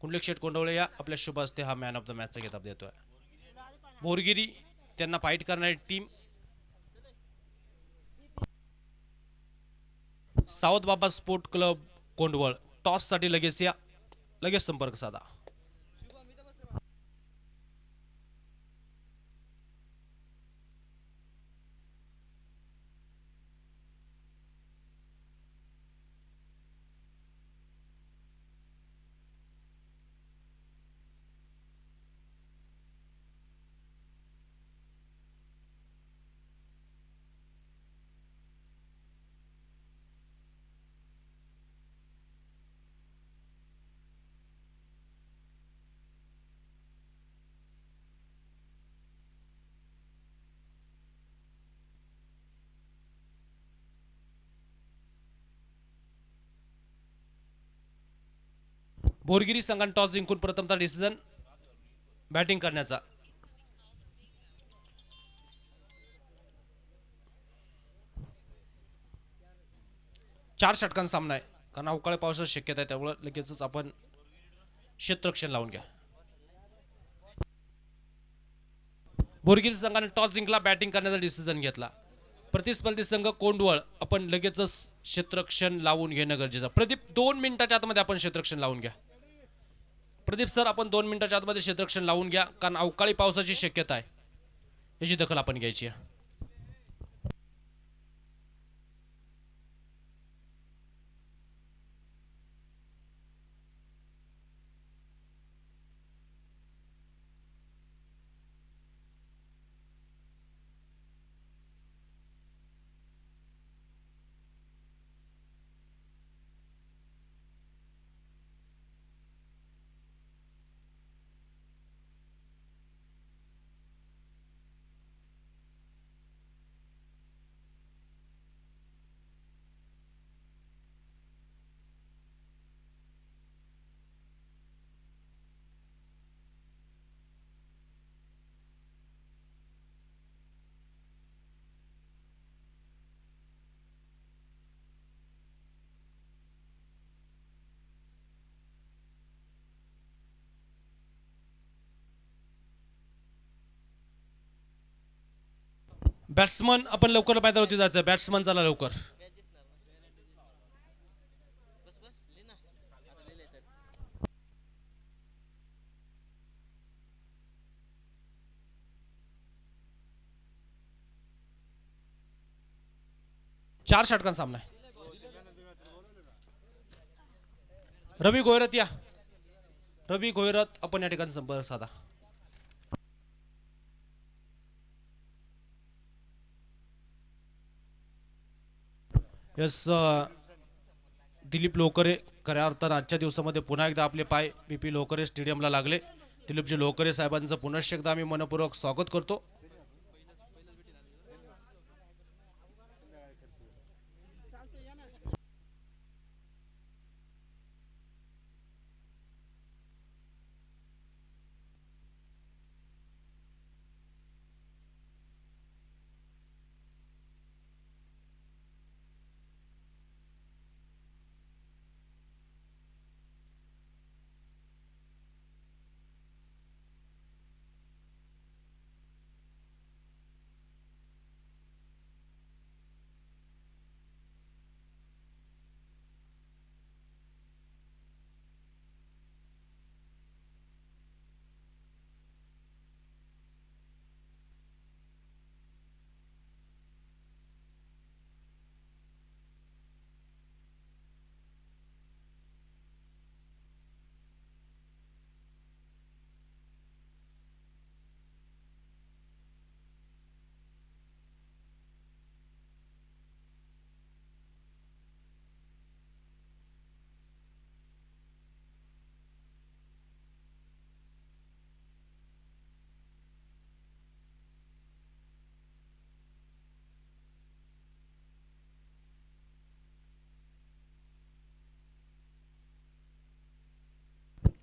Kundalik Sheth Kondawale या आपल्या शुभ हस्ते हा मॅन ऑफ द मॅचचा किताब देतोय मोरगिरी त्यांना फाईट करणारी team south Baba sport club Kondawal टॉससाठी लगेच या लगेच संपर्क साधा बोरगिरी संघाने टॉस जिंकून प्रथमचा डिसिजन बॅटिंग करण्याचा चार षटकांचा सामना आहे कारण अवकाळी पावसाची शक्यता आहे त्यामुळे लगेचच आपण क्षेत्रक्षण लावून घ्या भोरगिरी संघाने टॉस जिंकला बॅटिंग करण्याचा डिसिजन घेतला प्रतिस्पर्धी संघ कोंडवळ आपण लगेचच क्षेत्रक्षण लावून घेणं गरजेचं प्रदीप दोन मिनिटाच्या आतमध्ये आपण क्षेत्रक्षण लावून घ्या प्रदीप सर आपण दोन मिनिटाच्या आतमध्ये क्षेत्रक्षण लावून घ्या कारण अवकाळी पावसाची शक्यता आहे याची दखल आपण घ्यायची आहे बॅट्समन आपण लवकर होती जायचं बॅट्समन झाला लवकर चार षटकांचा सामना आहे रवी गोयरत या रवी गोयरत आपण या ठिकाणी संपर्क साधा यस दिलीप लोकरे खऱ्या अर्थानं आजच्या दिवसामध्ये पुन्हा एकदा आपले पाय बी पी लोकरे स्टेडियमला लागले दिलीपजी लोकरे साहेबांचं पुनश्च एकदा आम्ही मनपूर्वक स्वागत करतो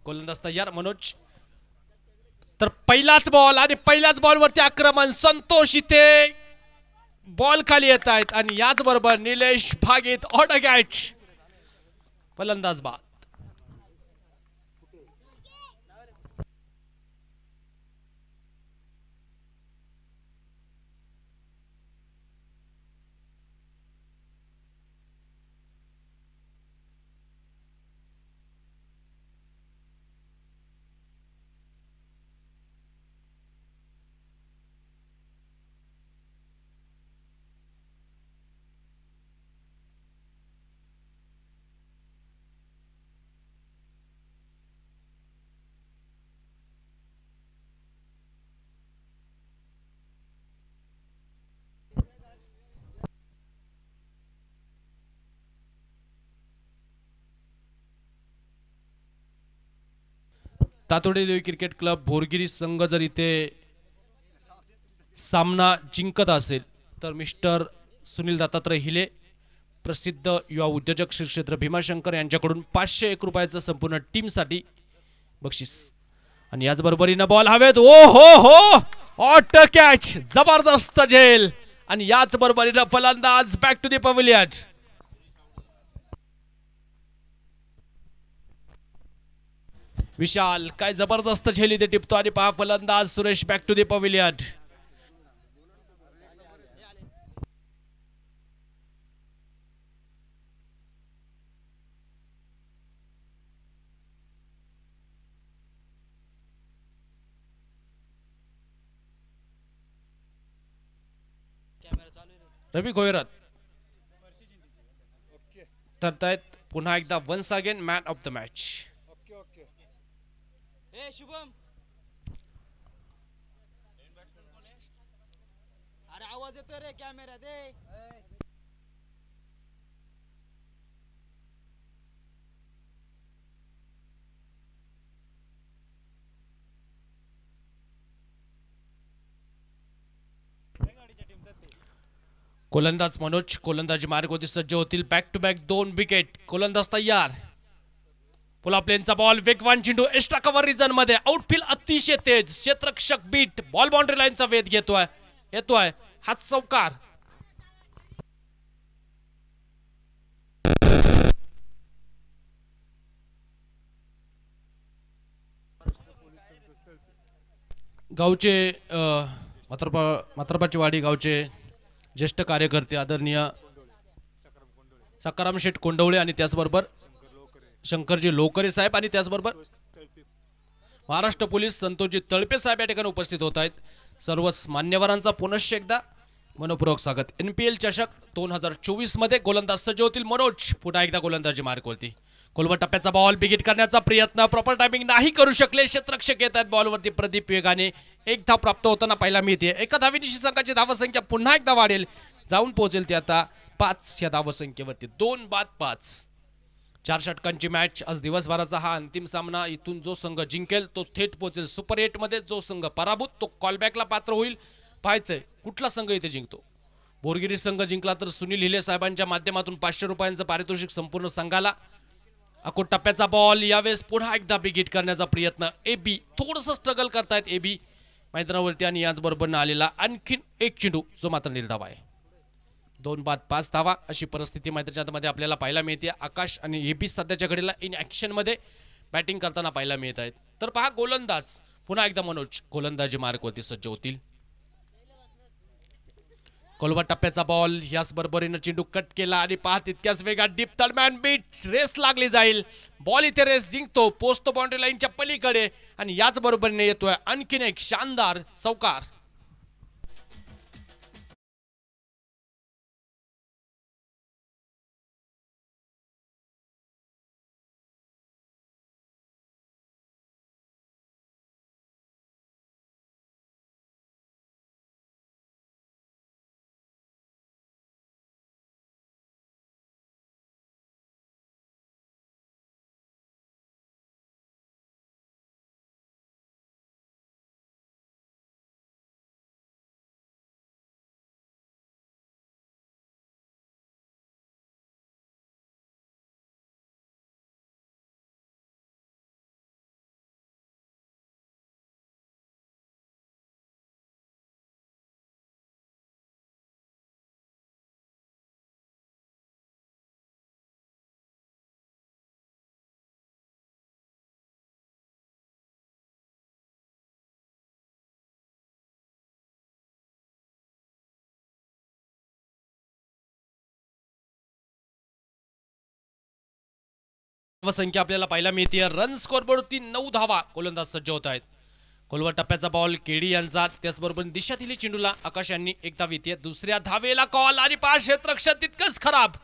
गोलंदाज तयार मनोज तर पहिलाच बॉल आणि पहिल्याच बॉलवरती आक्रमण संतोष इथे बॉल खाली येत आहेत आणि याचबरोबर निलेश भागीत ऑड गॅच फलंदाज बाद तातोडे देवी क्रिकेट क्लब भोरगिरी संघ जर इथे सामना जिंकत असेल तर मिस्टर सुनील दत्तात्रय हिले प्रसिद्ध युवा उद्योजक श्री क्षेत्र भीमाशंकर यांच्याकडून पाचशे एक रुपयाचं संपूर्ण टीमसाठी बक्षीस आणि याचबरोबरीनं बॉल हवेत ओ हो हो ऑट कॅच जबरदस्त झेल आणि याच बरोबरीनं फलंदाज back to the pavilion Vishal काय जबरदस्त झेली ते टिपतो आणि पहा फलंदाज Suresh back to the pavilion Ravi Goyrat ठरतायत पुन्हा एकदा once again man of the match ए शुभम अरे आवाज येतो रे कॅमेऱ्यात ए कोलंदाज मनोज कोलंदाज मार्ग सज्ज होतील बॅक टू बॅक दोन विकेट कोलंदाज तयार पुला पुलाप्लेनचा बॉल वेगवान चिंडू एक्स्ट्रा कव्हर रिझन मध्ये आउटफील अतिशय तेज क्षेत्रक्षक बीट बॉल बाउंड्री लाईनचा वेध घेतोय येतोय हा चौकार गावचे मात्रपा मात्रपाची वाडी गावचे ज्येष्ठ कार्यकर्ते आदरणीय सकाराम शेठ कोंडवळे आणि त्याचबरोबर शंकरजी लोकरे साहेब आणि त्याचबरोबर महाराष्ट्र पोलीस संतोषजी तळपे साहेब या ठिकाणी उपस्थित होत आहेत सर्व मान्यवरांचा पुनश्च एकदा मनपूर्वक स्वागत एन पी एल चषक दोन हजार मध्ये गोलंदाज सज्ज मनोज पुन्हा एकदा गोलंदाजी होती कोलवा टप्प्याचा बॉल बिगिट करण्याचा प्रयत्न प्रॉपर टायमिंग नाही करू शकले क्षेत्रक्षक येत आहेत बॉलवरती प्रदीप वेगाने एक धाव प्राप्त होताना पाहायला मिळते एका धावीनिशी संघाची धावसंख्या पुन्हा एकदा वाढेल जाऊन पोहोचेल ते आता पाच या धावसंख्येवरती दोन बाद पाच चार षटकांची मॅच आज दिवसभराचा हा अंतिम सामना इथून जो संघ जिंकेल तो थेट पोहोचेल सुपर एटमध्ये जो संघ पराभूत तो कॉलबॅकला पात्र होईल पाहायचंय कुठला संघ इथे जिंकतो बोरगिरी संघ जिंकला तर सुनील हिले साहेबांच्या माध्यमातून पाचशे रुपयांचं पारितोषिक संपूर्ण संघाला अकोट टप्प्याचा बॉल यावेळेस पुन्हा एकदा बिगीट करण्याचा प्रयत्न ए बी थोडस स्ट्रगल करतायत ए बी मैदानावरती आणि याचबरोबर आलेला आणखी एक चेंडू जो मात्र निर्धाव आहे दोन बाद पाच धावा अशी परिस्थिती मैत्रीच्या आपल्याला पाहायला मिळते आकाश आणि एपी सध्याच्या घडीला इन ॲक्शनमध्ये बॅटिंग करताना पाहायला मिळत आहेत तर पहा गोलंदाज पुन्हा एकदा मनोज गोलंदाजी मार्गवरती सज्ज होतील कोलवा टप्प्याचा बॉल याच बरोबरीनं चेंडू कट केला आणि पहा तितक्याच वेगात डीप दरम्यान बीट रेस लागली जाईल बॉल इथे रेस जिंकतो पोचतो बाउंड्री लाईनच्या पलीकडे आणि याच बरोबरीने येतोय आणखीन एक शानदार चौकार संख्या आपल्याला पाहायला मिळते रन स्कोअरवरती नऊ धावा गोलंदाज सज्ज होत आहेत खोलवर टप्प्याचा बॉल केडी यांचा त्याचबरोबर दिशा दिली चेंडूला आकाश यांनी एक धाव येते दुसऱ्या धावेला कॉल आणि पाच क्षेत्र तितकंच खराब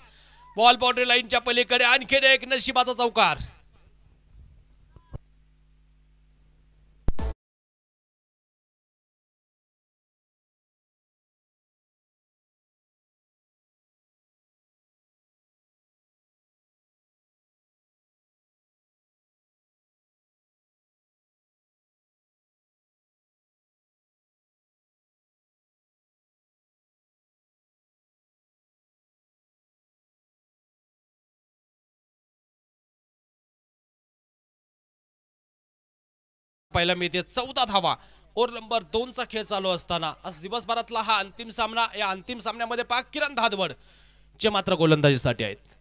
बॉल बाउंड्री लाईनच्या पलीकडे आणखी एक नशिबाचा चौकार पाहायला मिळते चौदा धावा ओर नंबर चा खेळ चालू असताना दिवसभरातला हा अंतिम सामना या अंतिम सामन्यामध्ये पाक किरण धादवड जे मात्र गोलंदाजीसाठी आहेत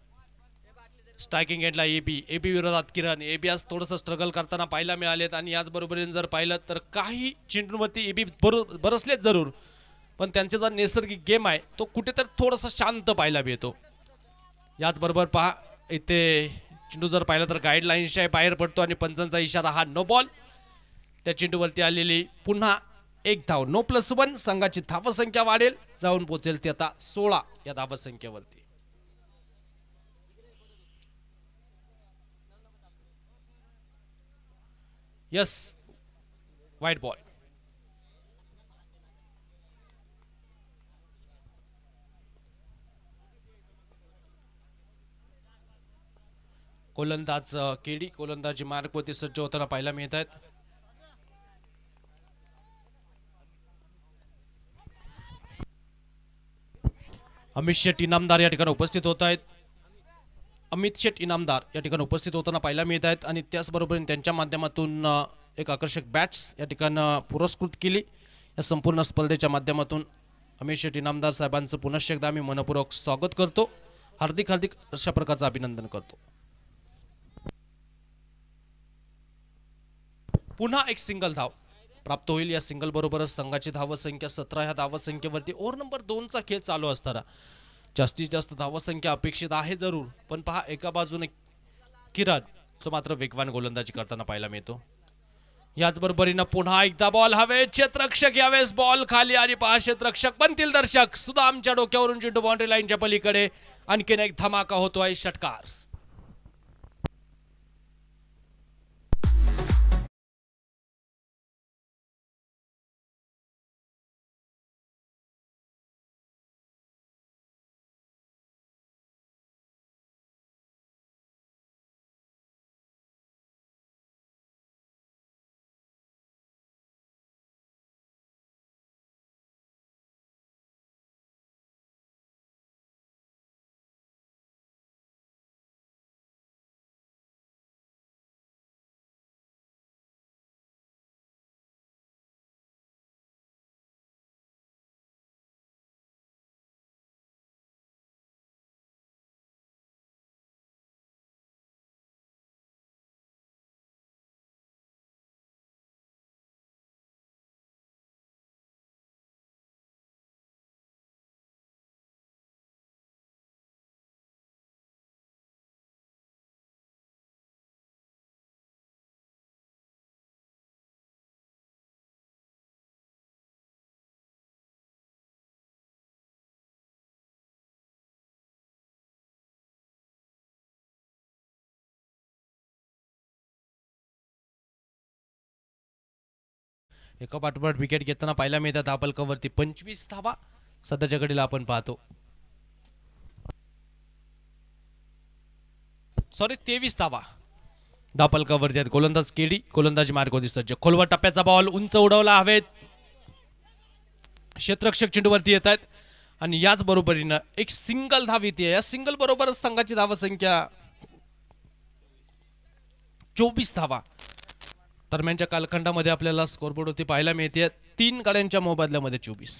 स्ट्रायकिंग एंडला एबी एबी विरोधात किरण एबी आज थोडंसं स्ट्रगल करताना पाहायला मिळालेत आणि याचबरोबरीने जर पाहिलं तर काही चेंडूंवरती एबी बरसलेत जरूर पण त्यांचा जर नैसर्गिक गेम आहे तो कुठेतरी थोडंसं शांत पाहायला मिळतो याचबरोबर पहा इथे चेंडू जर पाहिलं तर गाईडलाईन्सच्या बाहेर पडतो आणि पंचांचा इशारा हा नो बॉल त्या चेंडूवरती आलेली पुन्हा एक धाव नो प्लस वन संघाची धावसंख्या वाढेल जाऊन पोहोचेल ती आता सोळा या धावसंख्येवरती यस वाईट बॉल गोलंदाज केडी गोलंदाजी मार्ग होती सज्ज होताना पाहायला मिळत आहेत अमित शेट्टी इनामदार या ठिकाणी उपस्थित होत आहेत अमित शेट इनामदार या ठिकाणी उपस्थित होताना पाहायला मिळत आहेत आणि त्याचबरोबर त्यांच्या माध्यमातून एक आकर्षक बॅट्स या ठिकाणं पुरस्कृत केली या संपूर्ण स्पर्धेच्या माध्यमातून अमित शेट इनामदार साहेबांचं पुनश्च एकदा आम्ही मनपूर्वक स्वागत करतो हार्दिक हार्दिक अशा प्रकारचं अभिनंदन करतो पुन्हा एक सिंगल धाव प्राप्त होईल या बरोबरच संघाची धावसंख्या सतरा ह्या धावसंख्येवरती ओव्हर नंबर दोनचा खेळ चालू असताना जास्तीत जास्त धावसंख्या अपेक्षित आहे जरूर पण पहा एका बाजूने किरण जो मात्र वेगवान गोलंदाजी करताना पाहायला मिळतो याच बरोबरीनं पुन्हा एकदा बॉल हवे क्षेत्रक्षक यावेळेस बॉल खाली आणि पहा क्षेत्रक्षक बनतील दर्शक सुद्धा आमच्या डोक्यावरून चिंटू बाउंड्री लाईनच्या पलीकडे आणखीन एक धमाका होतो आहे षटकार एका पाठोपाठ विकेट घेताना पाहायला मिळतात आपलकावरती पंचवीस धावा सध्याच्या घडीला आपण पाहतो सॉरी तेवीस धावा दापलकावरती आहेत गोलंदाज केडी गोलंदाजी होती सज्ज खोलवर टप्प्याचा बॉल उंच उडवला हवेत क्षेत्रक्षक चेंडूवरती येत आहेत आणि याच बरोबरीनं एक सिंगल धाव येते या सिंगल बरोबरच संघाची धावसंख्या चोवीस धावा दरम्यानच्या कालखंडामध्ये आपल्याला स्कोरबोर्डवरती पाहायला मिळते तीन गाड्यांच्या मोबादल्यामध्ये चोवीस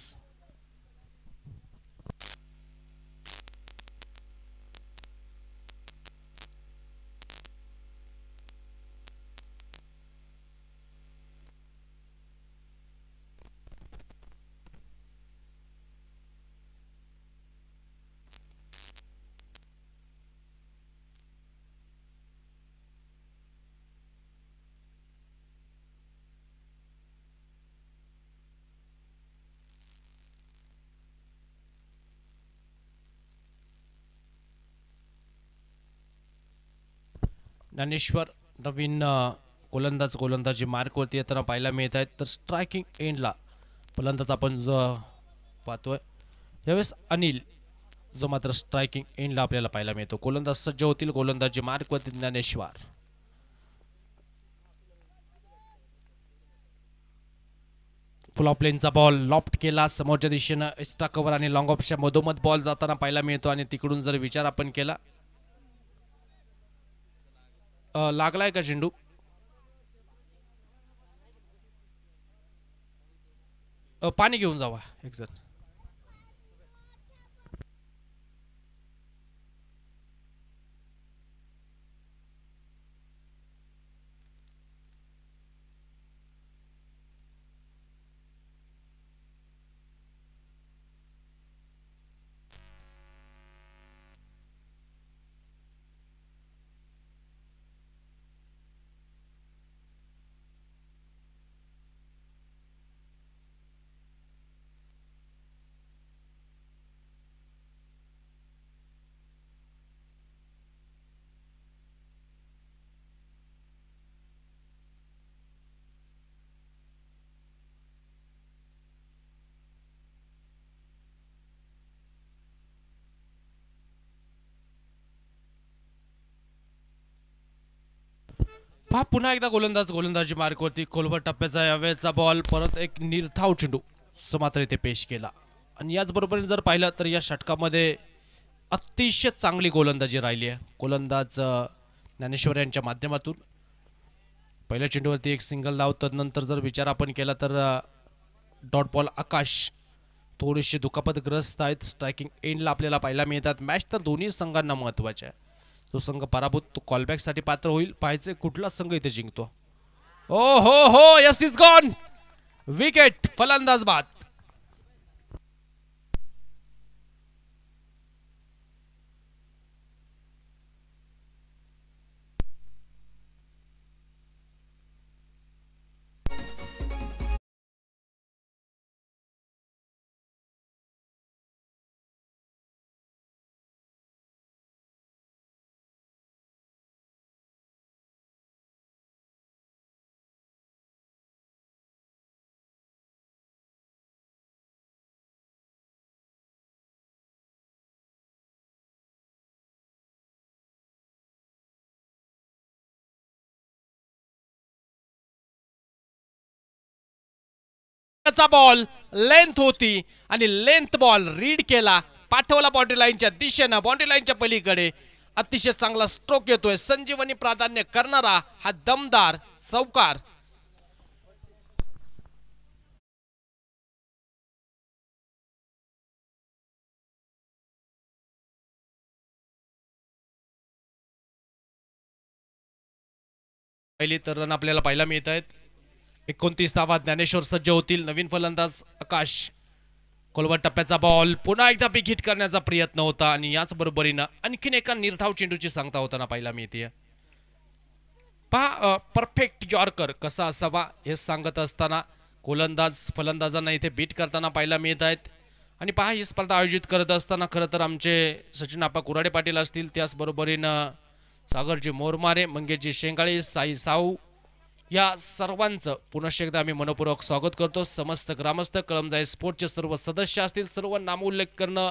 ज्ञानेश्वर नवीन गोलंदाज गोलंदाजी मार्कवरती येताना पाहायला मिळत आहेत तर स्ट्रायकिंग एंडला फलंदाज आपण जो पाहतोय यावेळेस अनिल जो मात्र स्ट्रायकिंग एंडला आपल्याला पाहायला मिळतो गोलंदाज सज्ज होतील गोलंदाजी मार्कवरती ज्ञानेश्वर फुल लेनचा बॉल लॉफ्ट केला समोरच्या दिशेनं एक्स्ट्रा कवर आणि लॉंग ऑफच्या मधोमध बॉल जाताना पाहायला मिळतो आणि तिकडून जर विचार आपण केला लागलाय का झेंडू पाणी घेऊन जावा एक जण हा पुन्हा एकदा गोलंदाज गोलंदाजी मार्गवरती खोलवर टप्प्याचा यावेळचा बॉल परत एक निर्थाव चेंडू समात्र इथे पेश केला आणि याचबरोबर जर पाहिलं तर या षटकामध्ये अतिशय चांगली गोलंदाजी राहिली आहे गोलंदाज ज्ञानेश्वर यांच्या माध्यमातून पहिल्या चेंडूवरती एक सिंगल धाव नंतर जर विचार आपण केला तर डॉट बॉल आकाश थोडेसे दुखापतग्रस्त आहेत स्ट्रायकिंग एंडला आपल्याला पाहायला मिळतात मॅच तर दोन्ही संघांना महत्त्वाच्या आहे तो संघ पराभूत कॉलबॅक साठी पात्र होईल पाहिजे कुठला संघ इथे जिंकतो ओ हो हो यस इज गॉन विकेट फलंदाज बाद बॉल लेंथ होती आणि लेंथ बॉल रीड केला पाठवला बाउंड्री लाईनच्या दिशेनं बाउंड्री लाईनच्या पलीकडे अतिशय चांगला स्ट्रोक येतोय संजीवनी प्राधान्य करणारा हा दमदार चौकार पहिली तर रन आपल्याला पाहायला मिळत आहेत एकोणतीस धावात ज्ञानेश्वर सज्ज होतील नवीन फलंदाज आकाश कोलवर टप्प्याचा बॉल पुन्हा एकदा बिग हिट करण्याचा प्रयत्न होता आणि याच बरोबरीनं आणखीन एका निर्धाव चेंडूची सांगता होताना पाहायला मिळते पहा परफेक्ट यॉर्कर कसा असावा हे सांगत असताना गोलंदाज फलंदाजांना इथे बीट करताना पाहायला मिळत आहेत आणि पहा ही स्पर्धा आयोजित करत असताना खरं तर आमचे सचिन आपा कुराडे पाटील असतील त्याचबरोबरीनं सागरजी मोरमारे मंगेशजी शेंगाळे साई साऊ या सर्वांचं पुनश्च एकदा आम्ही मनपूर्वक स्वागत करतो समस्त ग्रामस्थ कळमजाई स्पोर्टचे सर्व सदस्य असतील सर्व उल्लेख करणं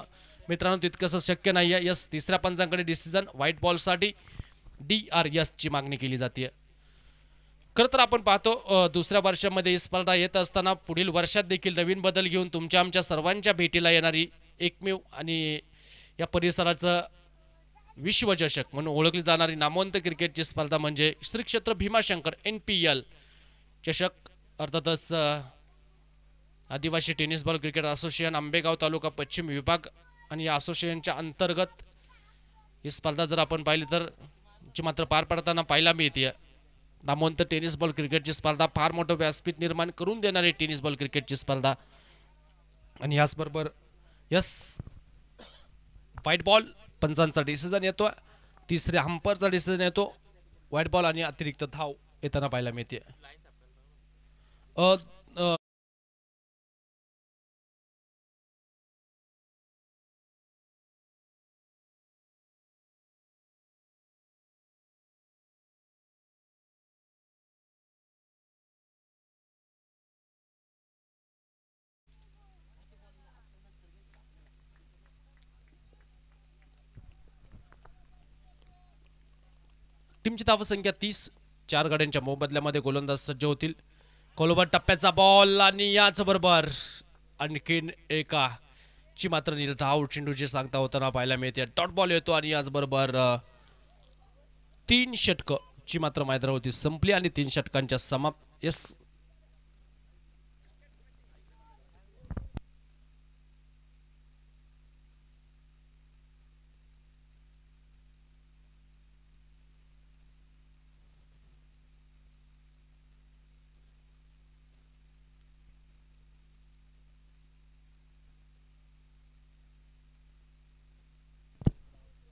मित्रांनो तितकंसं शक्य नाही आहे यस तिसऱ्या पंचांकडे डिसिजन व्हाईट बॉलसाठी डी आर ची मागणी केली जाते खरं तर आपण पाहतो दुसऱ्या वर्षामध्ये ही स्पर्धा येत असताना पुढील वर्षात देखील नवीन बदल घेऊन तुमच्या आमच्या सर्वांच्या भेटीला येणारी एकमेव आणि या परिसराचं विश्वचषक म्हणून ओळखली जाणारी नामवंत क्रिकेटची स्पर्धा म्हणजे श्री क्षेत्र भीमाशंकर एन पी एल चषक अर्थातच आदिवासी tennis ball cricket association Ambegaon taluka पश्चिम विभाग आणि या असोसिएशनच्या अंतर्गत ही स्पर्धा जर आपण पाहिली तर जी मात्र पार पडताना पाहायला मिळते नामवंत टेनिस बॉल क्रिकेटची स्पर्धा फार मोठं व्यासपीठ निर्माण करून देणारी टेनिस बॉल क्रिकेटची स्पर्धा आणि याचबरोबर यस व्हाईट बॉल पंचांचा डिसिजन येतो तिसऱ्या हंपरचा डिसिजन येतो व्हाईट बॉल आणि अतिरिक्त धाव येताना पाहायला मिळते टीमची धावसंख्या तीस चार गड्यांच्या मोबदल्यामध्ये गोलंदाज सज्ज होतील कोलोबर टप्प्याचा बॉल आणि बरोबर आणखीन एका ची मात्र निर्धाव चेंडू जे सांगता होताना पाहायला मिळते डॉट बॉल येतो आणि बरोबर तीन षटक ची मात्र मैदान होती संपली आणि तीन षटकांच्या समाप्त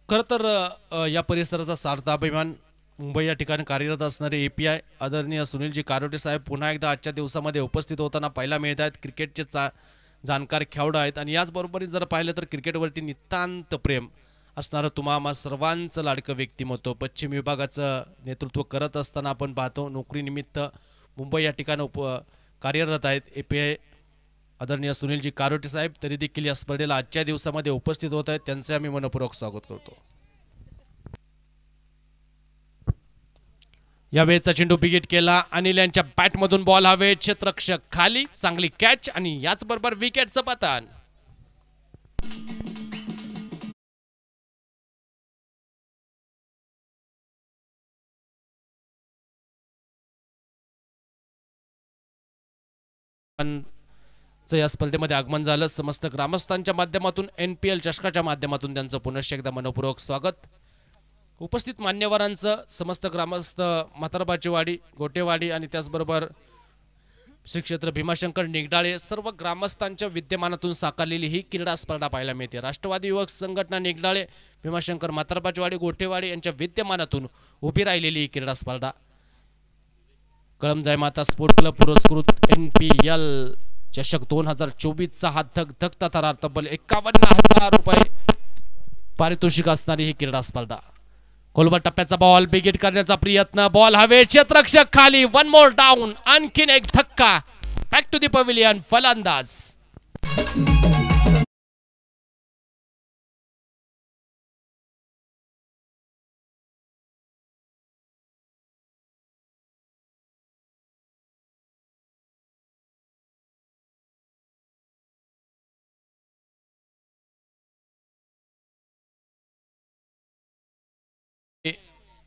खरं तर या परिसराचा सार्थ अभिमान मुंबई या ठिकाणी कार्यरत असणारे ए पी आय आदरणीय सुनीलजी कारोटे साहेब पुन्हा एकदा आजच्या दिवसामध्ये उपस्थित होताना पाहायला मिळत आहेत क्रिकेटचे चा जाणकार खेळाडू आहेत आणि याचबरोबरी जर पाहिलं तर क्रिकेटवरती नितांत प्रेम असणारं तुमामा सर्वांचं लाडकं व्यक्तिमत्व पश्चिम विभागाचं नेतृत्व करत असताना आपण पाहतो नोकरीनिमित्त मुंबई या ठिकाणी उप कार्यरत आहेत ए पी आय आदरणीय सुनीलजी कारोटी साहेब तरी देखील या स्पर्धेला आजच्या दिवसामध्ये उपस्थित होत आहेत त्यांचे आम्ही मनपूर्वक स्वागत करतो या वेळचा चेंडू बिगेट केला अनिल यांच्या मधून बॉल हवे क्षेत्रक्षक खाली चांगली कॅच आणि याचबरोबर विकेटचं पतन पण चं या स्पर्धेमध्ये आगमन झालं समस्त ग्रामस्थांच्या माध्यमातून एन पी एल चषकाच्या माध्यमातून त्यांचं पुनश्च एकदा मनपूर्वक स्वागत उपस्थित मान्यवरांचं समस्त ग्रामस्थ म्हातारबाची गोटेवाडी आणि त्याचबरोबर श्री क्षेत्र भीमाशंकर निगडाळे सर्व ग्रामस्थांच्या विद्यमानातून साकारलेली ही क्रीडा स्पर्धा पाहायला मिळते राष्ट्रवादी युवक संघटना निगडाळे भीमाशंकर म्हातारबाचीवाडी गोटेवाडी यांच्या विद्यमानातून उभी राहिलेली ही क्रीडा स्पर्धा कळम माता स्पोर्ट क्लब पुरस्कृत एन पी एल चषक दोन हजार चोवीसचा हा धक धकता थरार तब्बल एकावन्न हजार रुपये पारितोषिक असणारी ही क्रीडा स्पर्धा कोलबा टप्प्याचा बॉल बिगेट करण्याचा प्रयत्न बॉल हवे क्षेत्रक्षक खाली वन मोर डाऊन आणखीन एक धक्का बॅक टू दी पवेलियन फलंदाज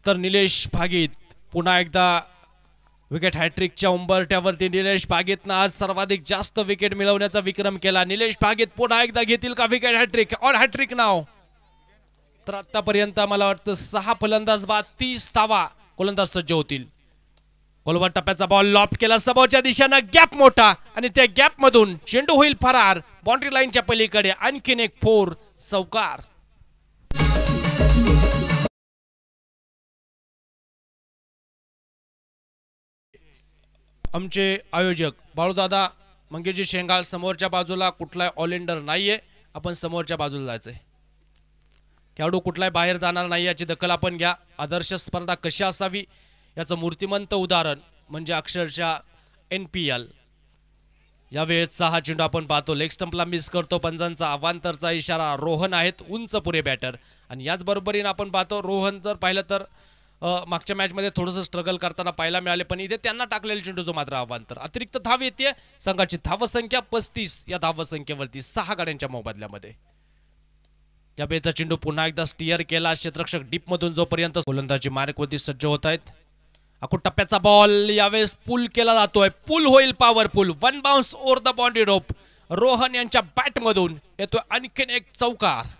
तर निलेश भागीत पुन्हा एकदा विकेट हॅट्रिकच्या उंबरट्यावरती निलेश भागीतनं आज सर्वाधिक जास्त विकेट मिळवण्याचा विक्रम केला निलेश भागीत पुन्हा एकदा घेतील का विकेट हॅट्रिक ऑन हॅट्रिक नाव तर आतापर्यंत मला वाटतं सहा फलंदाज बाद तीस धावा गोलंदाज सज्ज होतील गोलवर टप्प्याचा बॉल लॉप केला समोरच्या दिशेनं गॅप मोठा आणि त्या मधून चेंडू होईल फरार बाउंड्री लाईनच्या पलीकडे आणखीन एक फोर चौकार आमचे आयोजक बाळूदादा मंगेशजी शेंगाल समोरच्या बाजूला कुठलाय ऑलेंडर नाही आहे आपण समोरच्या बाजूला जायचं आहे खेळाडू कुठलाही बाहेर जाणार नाही याची दखल आपण घ्या आदर्श स्पर्धा कशी असावी याचं मूर्तिमंत उदाहरण म्हणजे अक्षरशः एन पी एल या वेळेसचा हा चेंडू आपण पाहतो लेग स्टंपला मिस करतो पंजांचा अवांतरचा इशारा रोहन आहेत उंच पुरे बॅटर आणि याचबरोबरीनं आपण पाहतो रोहन जर पाहिलं तर मागच्या मध्ये थोडंसं स्ट्रगल करताना पाहायला मिळाले पण इथे त्यांना चेंडू जो मात्र आव्हान अतिरिक्त धाव येते संघाची धावसंख्या पस्तीस या धावसंख्येवरती सहा गाड्यांच्या मोबदल्यामध्ये या बेचा चेंडू पुन्हा एकदा स्टिअर केला क्षेत्रक्षक मधून जोपर्यंत गोलंदाजी मार्गवरती सज्ज होत आहेत अखूट टप्प्याचा बॉल यावेळेस पूल केला जातोय पूल होईल powerful one bounce over the boundary rope Rohan यांच्या बॅटमधून येतोय आणखीन एक चौकार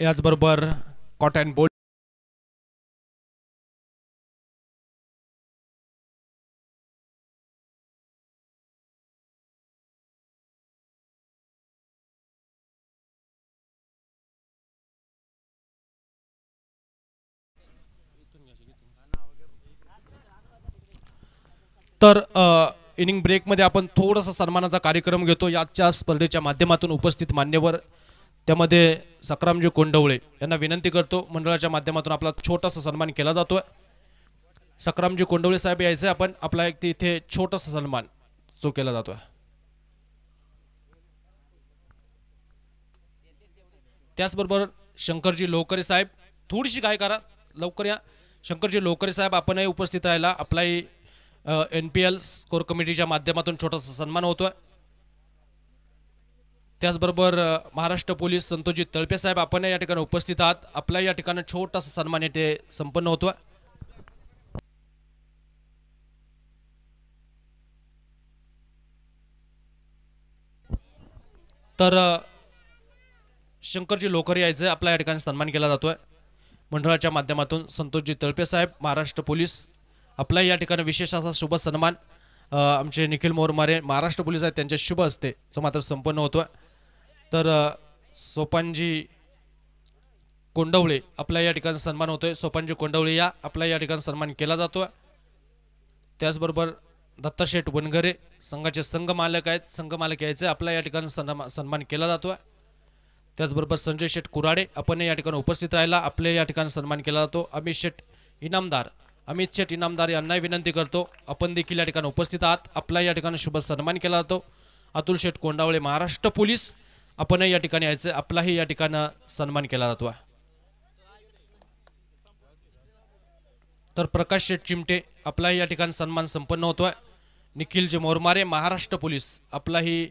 याचबरोबर कॉटन बोल्ट, तर इनिंग ब्रेकमध्ये आपण थोडासा सन्मानाचा कार्यक्रम घेतो याच्या स्पर्धेच्या माध्यमातून उपस्थित मान्यवर त्यामध्ये सकरामजी कोंडवळे यांना विनंती करतो मंडळाच्या माध्यमातून आपला छोटासा सन्मान केला जातो आहे कोंडवळे साहेब यायचं आपण आपला एक तिथे छोटासा सन्मान जो केला जातोय त्याचबरोबर शंकरजी लोकरे साहेब थोडीशी काय करा लवकर या शंकरजी लोकरे साहेब आपणही उपस्थित राहिला आपलाही एन पी एल स्कोर कमिटीच्या माध्यमातून छोटासा सन्मान होतो आहे त्याचबरोबर महाराष्ट्र पोलीस संतोषजी तळपे साहेब आपण या ठिकाणी उपस्थित आहात आपला या ठिकाणी छोटासा सन्मान येथे संपन्न होतो तर शंकरजी लोकर यायचं आपला या ठिकाणी सन्मान केला जातोय मंडळाच्या माध्यमातून संतोषजी तळपे साहेब महाराष्ट्र पोलीस आपला या ठिकाणी विशेष असा शुभ सन्मान आमचे निखिल मोरमारे महाराष्ट्र पोलीस आहेत त्यांच्या शुभ असते जो मात्र संपन्न होतोय तर सोपानजी कोंडवळे आपला या ठिकाणी सन्मान होतोय सोपानजी कोंडवळे या आपला या ठिकाणी सन्मान केला जातो त्याचबरोबर दत्ताशेठ वनघरे संघाचे संघ मालक आहेत संघ मालक यायचे आपला या ठिकाणी सन्मा सन्मान केला जातो त्याचबरोबर संजय शेठ कुराडे आपण या ठिकाणी उपस्थित राहिला आपले या ठिकाणी सन्मान केला जातो अमित शेठ इनामदार अमित शेठ इनामदार यांनाही विनंती करतो आपण देखील या ठिकाणी उपस्थित आहात आपला या ठिकाणी शुभ सन्मान केला जातो अतुल शेठ कोंडावळे महाराष्ट्र पोलीस आपणही या ठिकाणी यायचं आपलाही या ठिकाणी सन्मान केला जातो तर प्रकाश शेठ चिमटे आपलाही या ठिकाणी सन्मान संपन्न होतोय निखिलजी मोरमारे महाराष्ट्र पोलीस आपलाही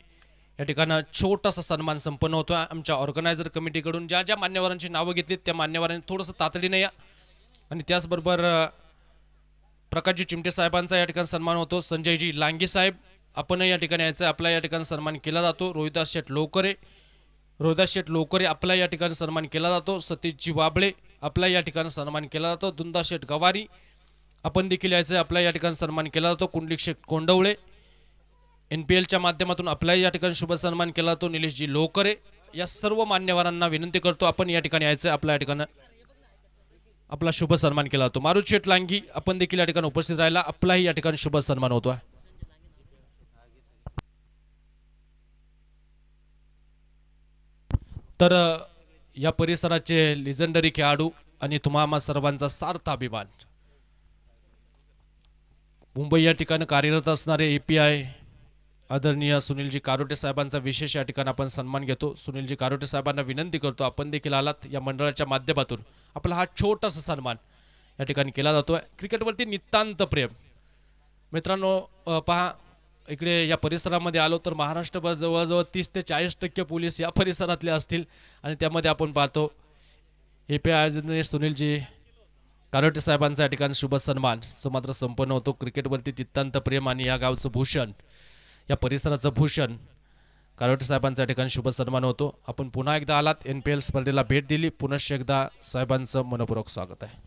या ठिकाणी छोटासा सन्मान संपन्न होतोय आमच्या ऑर्गनायझर कमिटीकडून ज्या ज्या मान्यवरांची नावं घेतली त्या मान्यवरांनी थोडंसं तातडीने या आणि त्याचबरोबर प्रकाशजी चिमटे साहेबांचा या ठिकाणी सन्मान होतो संजयजी लांगे साहेब आपणही या ठिकाणी यायचं आपला या ठिकाणी सन्मान केला जातो रोहिदास शेठ लोकरे शेठ लोकरे आपला या ठिकाणी सन्मान केला जातो सतीशजी वाबळे आपला या ठिकाणी सन्मान केला जातो दुंदा शेठ गवारी आपण देखील यायचं आपला या ठिकाणी सन्मान केला जातो कुंडलिक शेठ कोंडवळे एन पी एलच्या माध्यमातून आपलाही या ठिकाणी शुभ सन्मान केला जातो निलेशजी लोकरे या सर्व मान्यवरांना विनंती करतो आपण या ठिकाणी यायचं आपल्या या ठिकाणी आपला शुभ सन्मान केला जातो शेठ लांगी आपण देखील या ठिकाणी उपस्थित राहिला आपलाही या ठिकाणी शुभ सन्मान होतो तर या परिसराचे लेजेंडरी खेळाडू आणि तुम्हाला सर्वांचा सार्थ अभिमान मुंबई या ठिकाणी कार्यरत असणारे ए पी आय आदरणीय सुनीलजी कारोटे साहेबांचा विशेष या ठिकाणी आपण सन्मान घेतो सुनीलजी कारोटे साहेबांना विनंती करतो आपण देखील आलात या मंडळाच्या माध्यमातून आपला हा छोटासा सन्मान या ठिकाणी केला जातो क्रिकेटवरती नितांत प्रेम मित्रांनो पहा इकडे या परिसरामध्ये आलो तर महाराष्ट्रभर जवळजवळ तीस ते चाळीस टक्के पोलीस या परिसरातले असतील आणि त्यामध्ये आपण पाहतो हे पे आयोजने सुनीलजी कारोटे साहेबांचा या ठिकाणी शुभ सन्मान सो मात्र संपन्न होतो क्रिकेटवरती तित्तांत प्रेम आणि या गावचं भूषण या परिसराचं भूषण कारोटे साहेबांचा या ठिकाणी शुभ सन्मान होतो आपण पुन्हा एकदा आलात एन पी एल स्पर्धेला भेट दिली पुनश्च एकदा साहेबांचं मनपूर्वक स्वागत आहे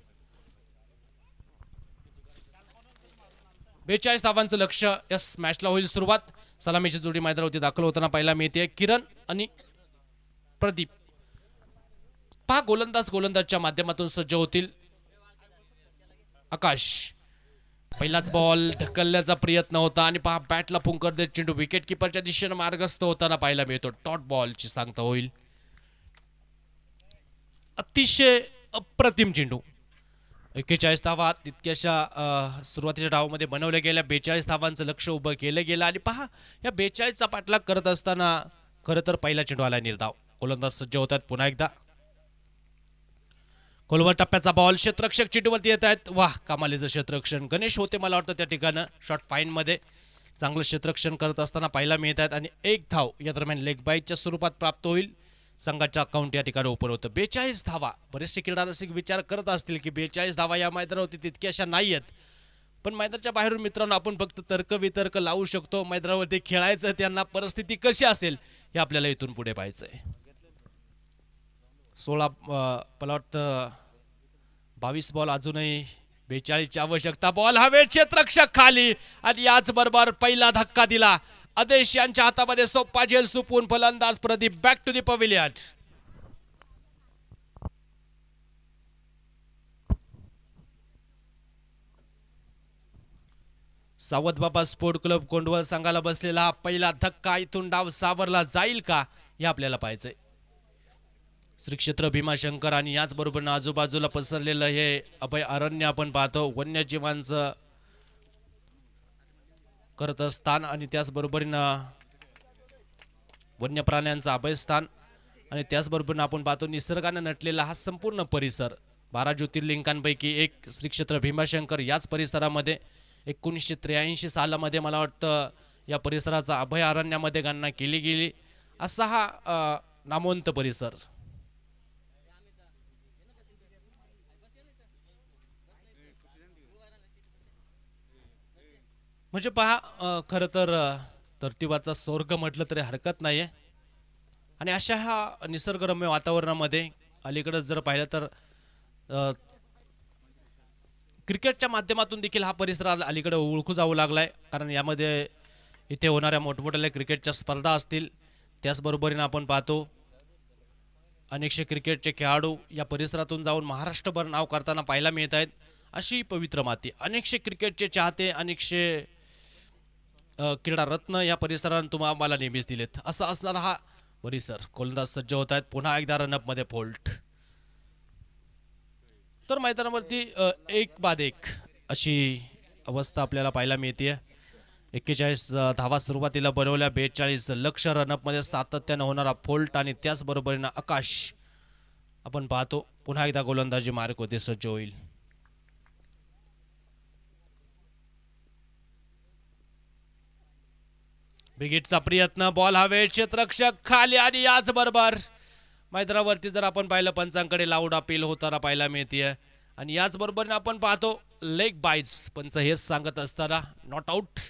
बेचाळीस धावांचं लक्ष या मॅचला होईल सुरुवात सलामीची जोडी मैदानावरती दाखल होताना पाहायला मिळते किरण आणि प्रदीप पहा गोलंदाज गोलंदाजच्या माध्यमातून सज्ज होतील आकाश पहिलाच बॉल ढकलण्याचा प्रयत्न होता आणि पहा बॅटला पुंकर देत चेंडू विकेट किपरच्या दिशेनं मार्गस्थ होताना पाहायला मिळतो टॉट बॉलची सांगता होईल अतिशय अप्रतिम चेंडू एक्केचाळीस धावा तितक्याशा सुरुवातीच्या डावामध्ये बनवल्या गेल्या बेचाळीस धावांचं लक्ष उभं केलं गेलं आणि पहा या बेचाळीसचा पाठलाग करत असताना खरं तर पहिला चेंडू आला निर्धाव गोलंदाज सज्ज होत आहेत पुन्हा एकदा कोलवर टप्प्याचा बॉल क्षेत्रक्षक चिटूवरती येत आहेत वाह कामालेचं क्षेत्रक्षण गणेश होते मला वाटतं त्या ठिकाणं शॉर्ट फाईनमध्ये चांगलं क्षेत्रक्षण करत असताना पाहायला मिळत आहेत आणि एक धाव या दरम्यान लेग बाईच्या स्वरूपात प्राप्त होईल संघाच्या अकाउंट या ठिकाणी ओपन होतं बेचाळीस धावा बरेचसे क्रीडा विचार करत असतील की बेचाळीस धावा या मैदानावरती तितक्याशा नाही आहेत पण मैदानाच्या बाहेरून मित्रांनो आपण फक्त तर्कवितर्क लावू शकतो मैदानावरती खेळायचं त्यांना परिस्थिती कशी असेल हे आपल्याला इथून पुढे पाहायचं आहे सोळा मला वाटतं बावीस बॉल अजूनही बेचाळीसची आवश्यकता बॉल हवे क्षेत्रक्षक खाली आणि याच बरोबर पहिला धक्का दिला अदेश यांच्या हातामध्ये सोप्पा झेल सुपून फलंदाज Pradeep back to the pavilion सावध बाबा स्पोर्ट क्लब कोंडवल संघाला बसलेला हा पहिला धक्का इथून डाव सावरला जाईल का हे आपल्याला पाहायचंय श्री क्षेत्र भीमाशंकर आणि याचबरोबर आजूबाजूला पसरलेलं हे अभय अरण्य आपण पाहतो वन्यजीवांचं करत स्थान आणि त्याचबरोबरीनं वन्य प्राण्यांचं अभयस्थान आणि त्याचबरोबरीनं आपण पाहतो निसर्गानं नटलेला हा संपूर्ण परिसर बारा ज्योतिर्लिंगांपैकी एक श्रीक्षेत्र भीमाशंकर याच परिसरामध्ये एकोणीसशे त्र्याऐंशी सालामध्ये मला वाटतं या परिसराचा अभयारण्यामध्ये गणना केली गेली असा हा नामवंत परिसर म्हणजे पहा खरं तर धर्तीवरचा स्वर्ग म्हटलं तरी हरकत नाही आहे आणि अशा हा निसर्गरम्य वातावरणामध्ये अलीकडंच जर पाहिलं तर क्रिकेटच्या माध्यमातून देखील हा परिसर अलीकडे ओळखू जाऊ लागला आहे कारण यामध्ये इथे होणाऱ्या मोठमोठ्या क्रिकेटच्या स्पर्धा असतील त्याचबरोबरीनं आपण पाहतो अनेकशे क्रिकेटचे खेळाडू या परिसरातून जाऊन महाराष्ट्रभर नाव करताना पाहायला मिळत आहेत अशी पवित्र माती अनेकशे क्रिकेटचे चाहते अनेकशे क्रीडा रत्न या परिसरानं तुम्हाला आम्हाला नेहमीच दिलेत असा असणारा हा परिसर गोलंदाज सज्ज होत आहेत पुन्हा एकदा रनअपमध्ये फोल्ट तर मैदानावरती एक बाद एक अशी अवस्था आपल्याला पाहायला मिळते एक्केचाळीस धावा सुरुवातीला बनवल्या बेचाळीस लक्ष रनअपमध्ये सातत्यानं होणारा फोल्ट आणि त्याचबरोबरीनं आकाश आपण पाहतो पुन्हा एकदा गोलंदाजी मार्ग होते सज्ज होईल बिगिटचा प्रयत्न बॉल हवे क्षेत्रक्षक खाली आणि याच बरोबर मैदानावरती जर आपण पाहिलं पंचांकडे लाऊड अपील होताना पाहायला मिळते आणि बरोबर आपण पाहतो लेग बायज पंच हेच सांगत असताना नॉट आऊट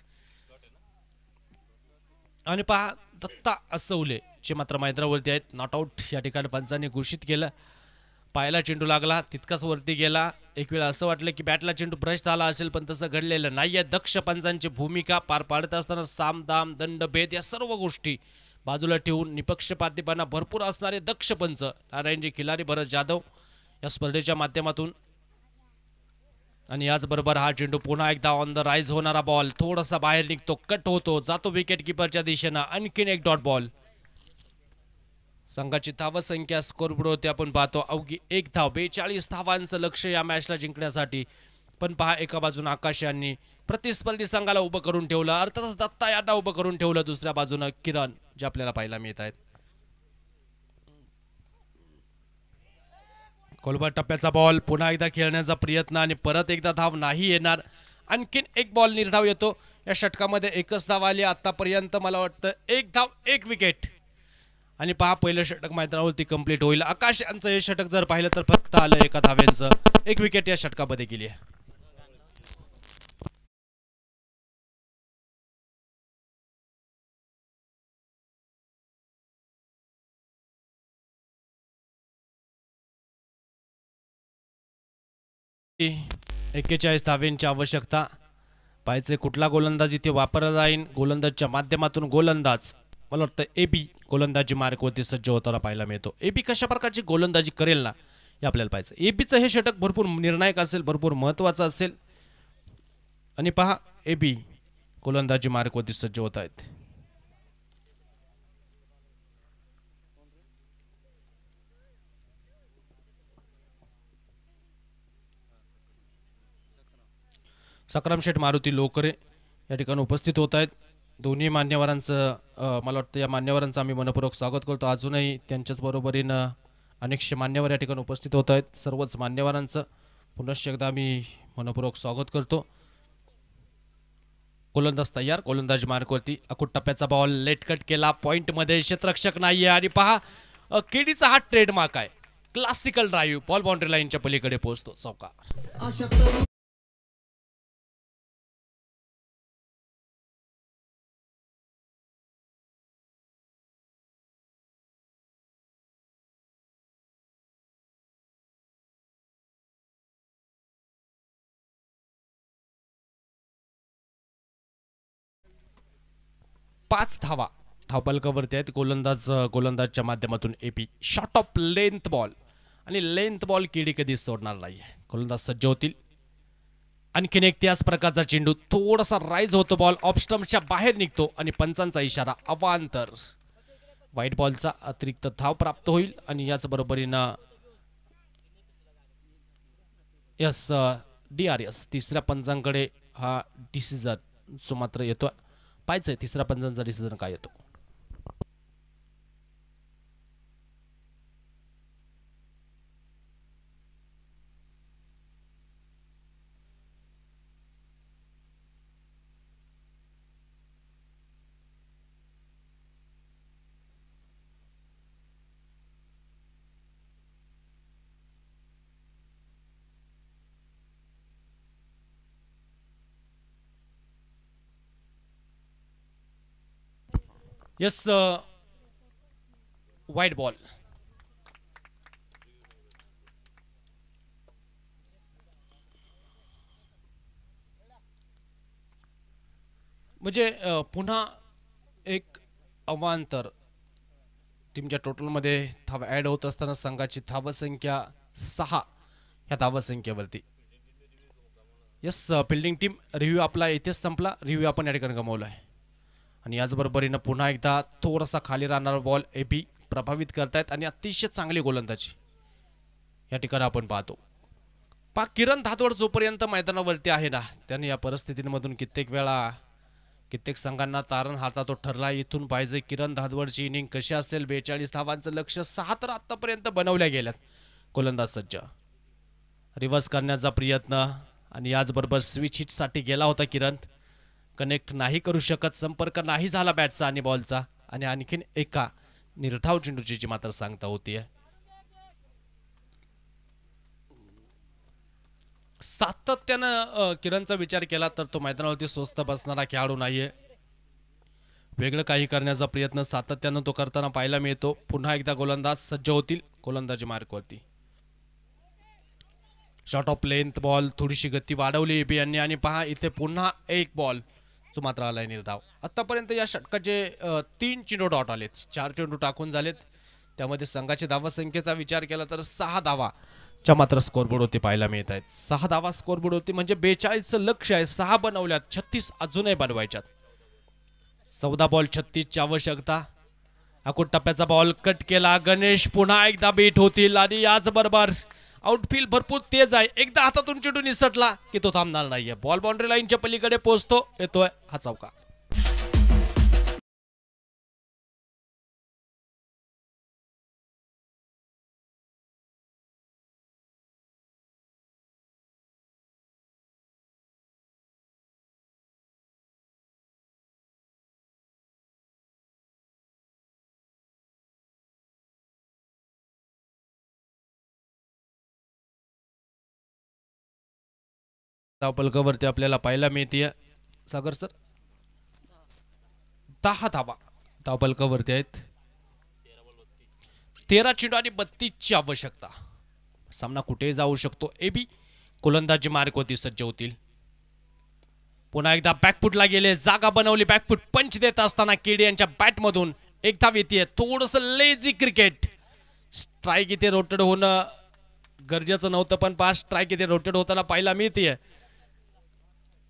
आणि पहा दत्ता असवले जे मात्र मैदानावरती आहेत नॉट आऊट या ठिकाणी पंचांनी घोषित केलं पायला चेंडू लागला तितकाच वरती गेला एक वेळा असं वाटलं की बॅटला चेंडू ब्रश झाला असेल पण तसं घडलेलं नाही आहे दक्ष पंचांची भूमिका पार पाडत असताना साम दाम दंड भेद या सर्व गोष्टी बाजूला ठेवून निपक्षपातीपणा भरपूर असणारे दक्ष पंच नारायणजी खिलारी भरत जाधव या स्पर्धेच्या माध्यमातून आणि याचबरोबर हा चेंडू पुन्हा एकदा ऑन द राईज होणारा बॉल थोडासा बाहेर निघतो कट होतो जातो विकेट किपरच्या दिशेनं आणखीन एक डॉट बॉल संघाची धावसंख्या बोर्ड होती आपण पाहतो अवघी एक धाव बेचाळीस धावांचं लक्ष या मॅचला जिंकण्यासाठी पण पहा एका बाजूने आकाश यांनी प्रतिस्पर्धी संघाला उभं करून ठेवलं अर्थातच दत्ता यांना उभं करून ठेवलं दुसऱ्या बाजूनं किरण जे आपल्याला पाहायला मिळत आहेत कोलबर टप्प्याचा बॉल पुन्हा एकदा खेळण्याचा प्रयत्न आणि परत एकदा धाव नाही येणार आणखीन एक बॉल निर्धाव येतो या षटकामध्ये एकच धाव आली आतापर्यंत मला वाटतं एक धाव एक विकेट आणि पहा पहिलं षटक मैदानावरती कम्प्लीट होईल आकाश यांचं हे षटक जर पाहिलं तर फक्त आलं एका धाव्यांचं एक विकेट या षटकामध्ये गेली आहे एक्केचाळीस धावेंची आवश्यकता पाहिजे कुठला गोलंदाज इथे वापरला जाईल गोलंदाजच्या माध्यमातून गोलंदाज मला वाटतं ए बी गोलंदाजी मार्गवरती सज्ज होताना पाहायला मिळतो ए बी कशा प्रकारची गोलंदाजी करेल ना हे आपल्याला पाहिजे ए बीचं हे षटक भरपूर निर्णायक असेल भरपूर महत्वाचं असेल आणि पहा ए गोलंदाजी मार्गवरती सज्ज होत आहेत सक्रम शेठ मारुती लोकरे या ठिकाणी उपस्थित होत आहेत दोन्ही मान्यवरांचं मला वाटतं या मान्यवरांचं आम्ही मनपूर्वक स्वागत करतो अजूनही त्यांच्याच बरोबरीनं अनेकशे मान्यवर या ठिकाणी उपस्थित होत आहेत सर्वच मान्यवरांचं पुनश्च एकदा आम्ही मनपूर्वक स्वागत करतो गोलंदाज तयार गोलंदाज मार्गवरती अकुट टप्प्याचा बॉल लेट कट केला पॉईंटमध्ये क्षेत्रक्षक नाही आहे आणि पहा केडीचा हा ट्रेडमार्क आहे क्लासिकल ड्राईव्ह बॉल बाउंड्री लाईनच्या पलीकडे पोहोचतो चौकार पाच धावा धावपालकावरती आहेत गोलंदाज गोलंदाजच्या माध्यमातून एपी शॉर्ट ऑफ लेंथ बॉल आणि लेंथ बॉल किडी कधी सोडणार नाही गोलंदाज सज्ज होतील आणखीन एक त्याच प्रकारचा चेंडू थोडासा राईज होतो बॉल ऑप्स्टमच्या बाहेर निघतो आणि पंचांचा इशारा अवांतर व्हाईट बॉलचा अतिरिक्त धाव प्राप्त होईल आणि याच बरोबरीनं यस डी आर एस तिसऱ्या पंचांकडे हा डिसिजन जो मात्र येतो पाहिजे तिसरा पंचांचा डिसिजन काय येतो यस वाईट बॉल म्हणजे पुन्हा एक अवांतर टीमच्या टोटलमध्ये धावा ॲड होत असताना संघाची संख्या सहा ह्या संख्येवरती यस फिल्डिंग टीम रिव्ह्यू आपला इथेच संपला रिव्ह्यू आपण या ठिकाणी गमावला आहे आणि याचबरोबरीनं पुन्हा एकदा थोडासा खाली राहणारा बॉल ए बी प्रभावित करतायत आणि अतिशय चांगली गोलंदाजी या ठिकाणी आपण पाहतो पा किरण धातोड जोपर्यंत मैदानावरती आहे ना त्याने या परिस्थितीमधून कित्येक वेळा कित्येक संघांना तारण तो ठरला इथून पाहिजे किरण धादवडची इनिंग कशी असेल बेचाळीस धावांचं लक्ष सहा तर आतापर्यंत बनवल्या गेल्यात गोलंदाज सज्ज रिव्हर्स करण्याचा प्रयत्न आणि याचबरोबर स्विच हिटसाठी गेला होता किरण कनेक्ट नाही करू शकत संपर्क नाही झाला बॅटचा आणि बॉलचा आणि आणखीन एका निर्धाव चेंडूची जी मात्र सांगता होती सातत्यानं किरणचा विचार केला तर तो मैदानावरती स्वस्त बसणारा खेळाडू नाहीये वेगळं काही करण्याचा प्रयत्न सातत्यानं तो करताना पाहायला मिळतो पुन्हा एकदा गोलंदाज सज्ज होतील गोलंदाजी मार्कवरती शॉर्ट ऑफ लेंथ बॉल थोडीशी गती वाढवली बी यांनी आणि पहा इथे पुन्हा एक बॉल मात्र आलाय निर्धाव आत्तापर्यंत या षटकाचे तीन चेंडू डॉट आलेत चार चेंडू टाकून झालेत त्यामध्ये संघाच्या धावा संख्येचा विचार केला तर सहा च्या मात्र स्कोरबोर्डवरती पाहायला मिळत आहेत सहा धावा होती म्हणजे बेचाळीसचं लक्ष आहे सहा बनवल्यात छत्तीस अजूनही बनवायच्यात चौदा बॉल छत्तीसची आवश्यकता अकोट टप्प्याचा बॉल कट केला गणेश पुन्हा एकदा बीट होतील आणि याचबरोबर फील भरपूर तेज आहे एकदा हातातून चिटून निसटला की तो थांबणार नाहीये बॉल बाउंड्री लाईनच्या पलीकडे पोहोचतो येतोय हा चौका धाव आपल्याला पाहायला मिळते सागर सर दहा धावा धाव पलकावरती आहेत तेरा चेंडू आणि बत्तीसची आवश्यकता सामना कुठे जाऊ शकतो ए बी गोलंदाजी होती सज्ज होतील पुन्हा एकदा बॅकफुटला गेले जागा बनवली बॅकफुट पंच देत असताना केडी यांच्या बॅटमधून एक धाव येते थोडस लेझी क्रिकेट स्ट्राईक इथे रोटेड होणं गरजेचं नव्हतं पण पाच स्ट्राईक इथे रोटेड होताना पाहायला मिळते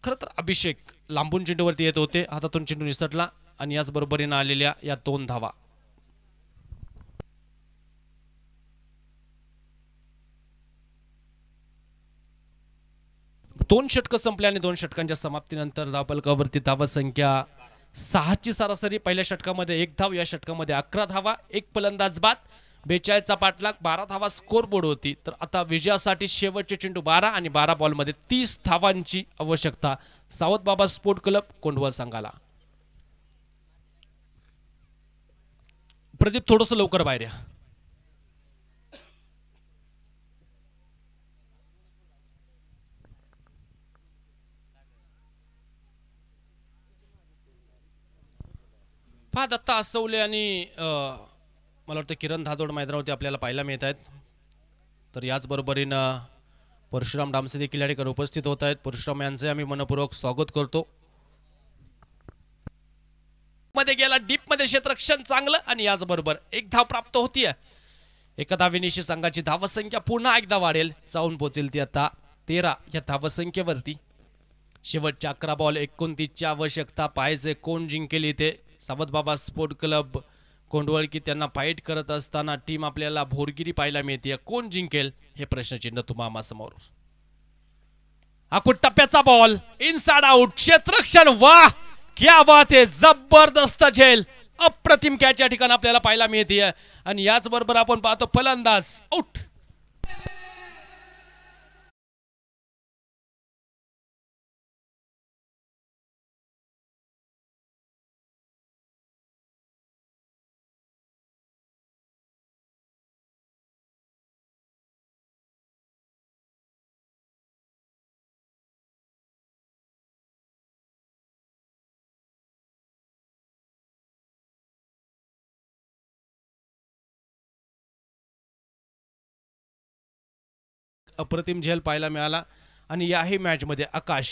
खरं तर अभिषेक लांबून चेंडूवरती येत होते हातातून चेंडू निसटला आणि याच बरोबरीनं आलेल्या या दोन धावा दोन षटक संपले आणि दोन षटकांच्या समाप्तीनंतर संख्या धावसंख्या सहाची सरासरी पहिल्या षटकामध्ये एक धाव या षटकामध्ये अकरा धावा एक फलंदाज बाद बेचाळीसचा पाठलाग बारा धावा स्कोर बोर्ड होती तर आता विजयासाठी शेवटचे चेंडू बारा आणि बारा बॉलमध्ये तीस धावांची आवश्यकता सावत बाबा स्पोर्ट क्लब कोंडवल संघाला प्रदीप थोडस लवकर बाहेर या पहा दत्ता आसवले आणि मला वाटतं किरण धादोड मैदानावरती आपल्याला पाहायला मिळत आहेत तर याचबरोबरीनं परशुराम डामसे देखील या ठिकाणी उपस्थित होत आहेत परशुराम यांचे आम्ही मनपूर्वक स्वागत करतो मध्ये गेला डीप मध्ये क्षेत्रक्षण चांगलं आणि याचबरोबर एक धाव प्राप्त होतीये एका धावीनिशी संघाची संख्या पुन्हा एकदा वाढेल जाऊन पोचेल ती आता तेरा या संख्येवरती शेवटच्या अकरा बॉल एकोणतीसची आवश्यकता पाहिजे कोण जिंकेल इथे सावध बाबा स्पोर्ट क्लब कोंडवळकी त्यांना फाईट करत असताना टीम आपल्याला भोरगिरी पाहायला मिळते कोण जिंकेल हे प्रश्नचिन्ह तुम्हाला समोर कुठ टप्प्याचा बॉल इन इनसाइड आउट क्षेत्रक्षण वा क्या बात जबरदस्त झेल अप्रतिम कॅच या ठिकाणी आपल्याला पाहायला मिळते आणि याच बरोबर आपण पाहतो फलंदाज आउट अप्रतिम झेल पाहायला मिळाला आणि याही मॅचमध्ये आकाश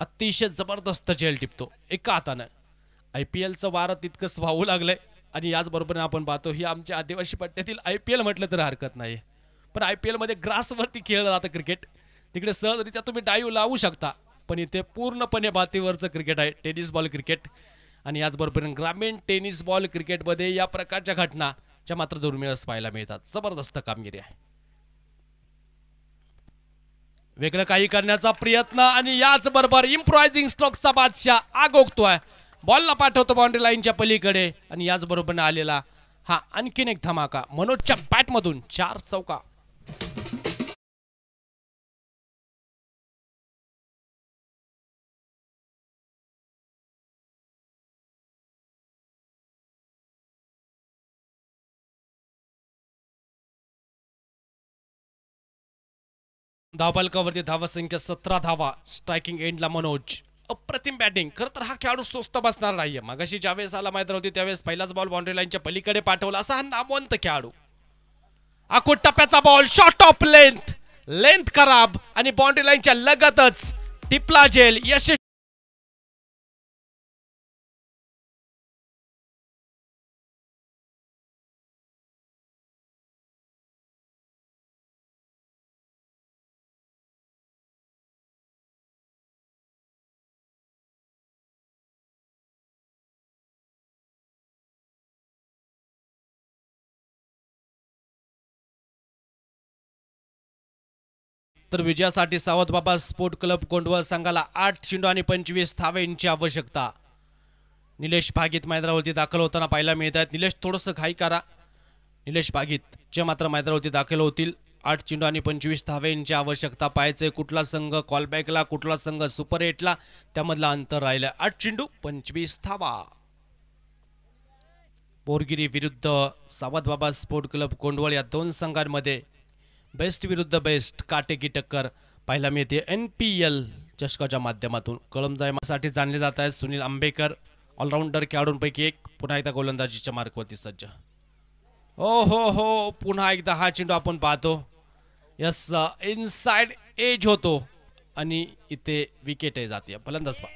अतिशय जबरदस्त झेल टिपतो एका हातानं आय पी एलचं वारं तितकंच वाहू लागलंय आणि याचबरोबर आपण पाहतो ही आमच्या आदिवासी पट्ट्यातील आय पी एल म्हटलं तर हरकत नाही पण आय पी एलमध्ये ग्रासवरती खेळलं जातं क्रिकेट तिकडे सहजरित्या तुम्ही डाईव लावू शकता पण इथे पूर्णपणे बातीवरचं क्रिकेट आहे टेनिस बॉल क्रिकेट आणि याचबरोबर ग्रामीण टेनिस बॉल क्रिकेटमध्ये या प्रकारच्या घटना ज्या मात्र दुर्मिळच पाहायला मिळतात जबरदस्त कामगिरी आहे वेगळं काही करण्याचा प्रयत्न आणि याच बरोबर इम्प्रोव्हायझिंग स्ट्रोकचा बादशाह ओकतोय बॉलला पाठवतो बाउंड्री लाईनच्या पलीकडे आणि याचबरोबर आलेला हा आणखीन एक धमाका मनोजच्या बॅटमधून चार चौका धावबालकावरती धावा संख्या सतरा धावा स्ट्रायकिंग एंडला मनोज अप्रतिम बॅटिंग खरं तर हा खेळाडू स्वस्त बसणार नाहीये मागाशी ज्यावेळेस आला मैदान होती त्यावेळेस पहिलाच बॉल बाउंड्री लाईनच्या पलीकडे पाठवला असा हा नामवंत खेळाडू आकुट टप्प्याचा ball short of length length खराब आणि बाउंड्री लाईनच्या लगतच टिपला जेल यश तर विजयासाठी सावधबाबा स्पोर्ट क्लब कोंडवळ संघाला आठ चेंडू आणि पंचवीस यांची आवश्यकता निलेश भागीत मैदानावरती दाखल होताना पाहायला मिळत आहेत निलेश थोडंसं घाई करा निलेश भागीत जे मात्र मैदानावरती दाखल होतील आठ चेंडू आणि पंचवीस यांची आवश्यकता पाहायचे कुठला संघ कॉलबॅकला कुठला संघ सुपर एटला त्यामधला अंतर राहिलं आठ चेंडू पंचवीस धावा बोरगिरी विरुद्ध बाबा स्पोर्ट क्लब कोंडवळ या दोन संघांमध्ये बेस्ट विरुद्ध बेस्ट काटे की टक्कर पाहायला मिळते एन पी एल चषकाच्या माध्यमातून जायमासाठी जाणले जात आहेत सुनील आंबेकर ऑलराऊंडर खेळाडूंपैकी एक पुन्हा एकदा गोलंदाजीच्या मार्गवरती सज्ज ओ हो, हो हो पुन्हा एकदा हा चेंडू आपण पाहतो यस इनसाइड एज होतो आणि इथे विकेट जाते फलंदाज पा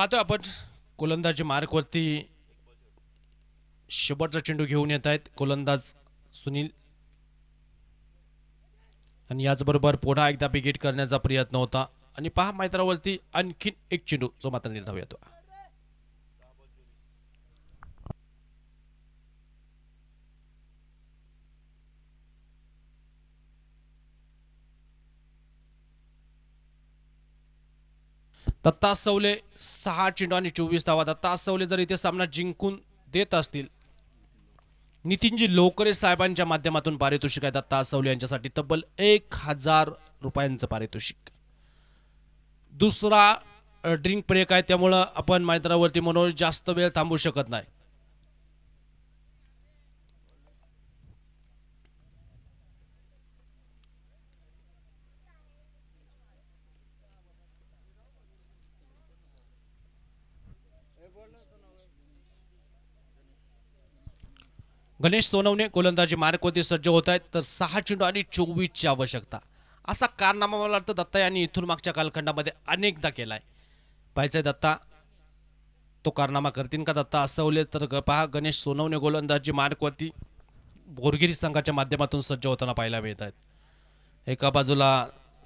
पाहतो आपण गोलंदाजी मार्कवरती शेवटचा चेंडू घेऊन येत आहेत गोलंदाज सुनील आणि याचबरोबर पुन्हा एकदा बिगेट करण्याचा प्रयत्न होता आणि पहा मैत्रावरती आणखीन एक चेंडू जो मात्र निर्धाव येतो दत्ता सवले सहा चेंडू आणि चोवीस धावा दत्ता सवले जर इथे सामना जिंकून देत असतील नितीनजी लोकरे साहेबांच्या माध्यमातून पारितोषिक आहे दत्ता सवले यांच्यासाठी तब्बल एक हजार रुपयांचं पारितोषिक दुसरा ड्रिंक ब्रेक आहे त्यामुळं आपण मैदानावरती मनोज जास्त वेळ थांबू शकत नाही गणेश सोनवणे गोलंदाजी मार्कवरती सज्ज होत आहेत तर सहा चेंडू आणि चोवीसची आवश्यकता असा कारनामा मला वाटतं दत्ता यांनी इथून मागच्या कालखंडामध्ये अनेकदा केला आहे पाहिजे दत्ता तो कारनामा करतील का दत्ता असं असवले तर पहा गणेश सोनवणे गोलंदाजी मार्कवरती बोरगिरी संघाच्या माध्यमातून सज्ज होताना पाहायला मिळत आहेत एका बाजूला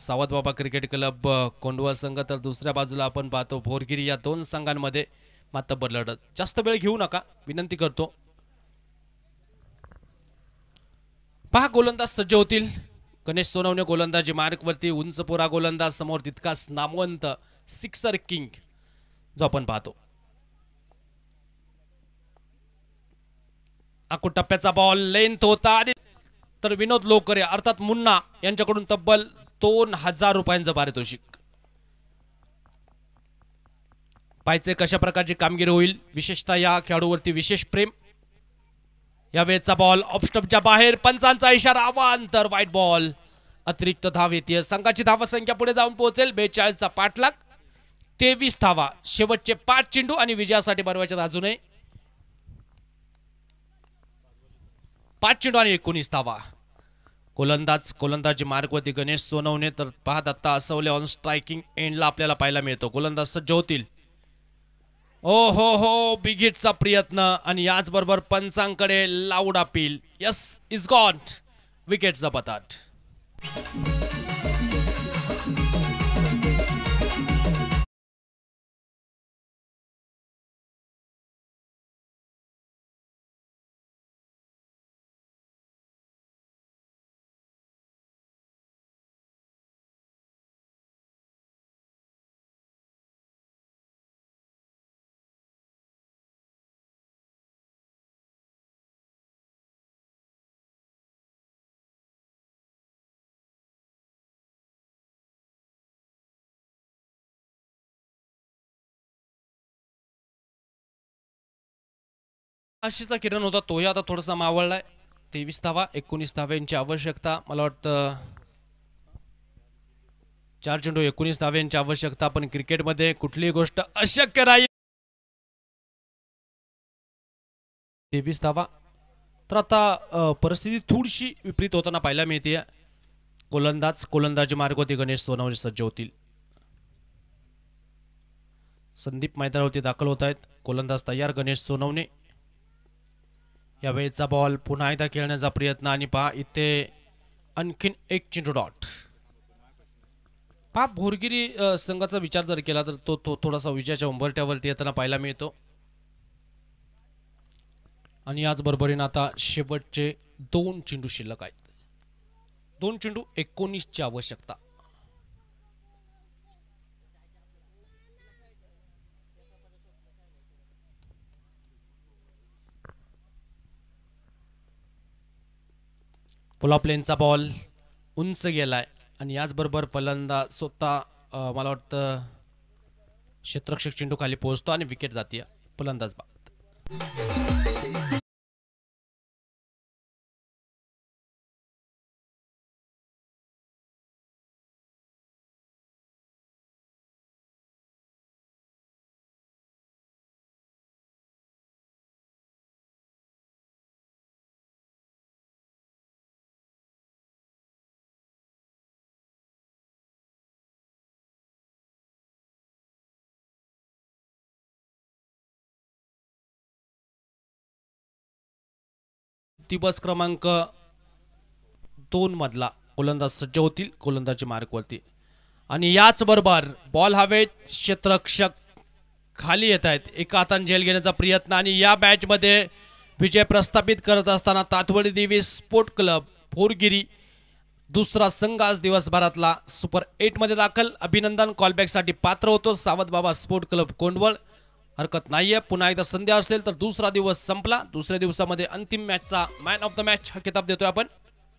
सावधबाबा क्रिकेट क्लब कोंडवल संघ तर दुसऱ्या बाजूला आपण पाहतो भोरगिरी या दोन संघांमध्ये मात्र लढत जास्त वेळ घेऊ नका विनंती करतो पहा गोलंदाज सज्ज होतील गणेश सोनवणे गोलंदाजी मार्गवरती उंचपोरा गोलंदाज समोर तितकाच नामवंत सिक्सर किंग जो आपण पाहतो आकू टप्प्याचा बॉल लेंथ होता आणि तर विनोद लोकरे अर्थात मुन्ना यांच्याकडून तब्बल दोन हजार रुपयांचं पारितोषिक पाहिजे कशा प्रकारची कामगिरी होईल विशेषतः या खेळाडूवरती विशेष प्रेम यावेळेचा बॉल ऑपस्टपच्या बाहेर पंचांचा इशारा आव्हान तर वाईट बॉल अतिरिक्त धाव येते संघाची संख्या पुढे जाऊन पोहोचेल बेचाळीसचा पाठलाग तेवीस धावा शेवटचे पाच चेंडू आणि विजयासाठी बनवायच्या अजूनही पाच चेंडू आणि एकोणीस धावा गोलंदाज गोलंदाजी मार्गवती गणेश सोनवणे तर पाहत आता असवले ऑन स्ट्रायकिंग एंडला आपल्याला पाहायला मिळतो गोलंदाज सज्ज होतील ओ हो हो बिगिटचा प्रयत्न आणि याचबरोबर पंचांकडे loud appeal yes is got wicket पतात अशीचा किरण होता तोही आता थोडासा मावळलाय तेवीस धावा एकोणीस धाव्यांची आवश्यकता मला वाटतं चार चेंडू एकोणीस धाव्यांची आवश्यकता पण क्रिकेटमध्ये कुठलीही गोष्ट अशक्य नाही तेवीस धावा तर आता परिस्थिती थोडीशी विपरीत होताना पाहायला मिळते गोलंदाज मार्ग होते गणेश सोनवणे सज्ज होतील संदीप मैदानावरती दाखल होत आहेत कोलंदाज तयार गणेश सोनवणे यावेळेचा बॉल पुन्हा एकदा खेळण्याचा प्रयत्न आणि पहा इथे आणखीन एक चेंडू डॉट पहा भोरगिरी संघाचा विचार जर केला तर तो तो थोडासा विजयाच्या उंबरट्यावरती येताना पाहायला मिळतो आणि बरोबरीनं आता शेवटचे दोन चेंडू शिल्लक आहेत दोन चेंडू एकोणीसची आवश्यकता पुलाप्लेनचा बॉल उंच गेला आहे आणि याचबरोबर फलंदा स्वतः मला वाटतं क्षेत्रक्षक चेंडू खाली पोहोचतो आणि विकेट जाते फलंदाज बाबत दिवस बस क्रमांक दोनमधला गोलंदाज सज्ज होतील गोलंदाजी मार्कवरती आणि याचबरोबर बॉल हवेत क्षेत्ररक्षक खाली येत आहेत एका हातान झेल घेण्याचा प्रयत्न आणि या मध्ये विजय प्रस्थापित करत असताना तातवडी देवी स्पोर्ट क्लब फोरगिरी दुसरा संघ आज दिवसभरातला सुपर एटमध्ये दाखल अभिनंदन कॉलबॅकसाठी पात्र होतो सावधबाबा बाबा स्पोर्ट क्लब कोंडवळ हरकत नाहीये पुन्हा एकदा संध्या असेल तर दुसरा दिवस संपला दुसऱ्या दिवसामध्ये अंतिम मॅचचा मॅन ऑफ द मॅच हा किताब देतोय आपण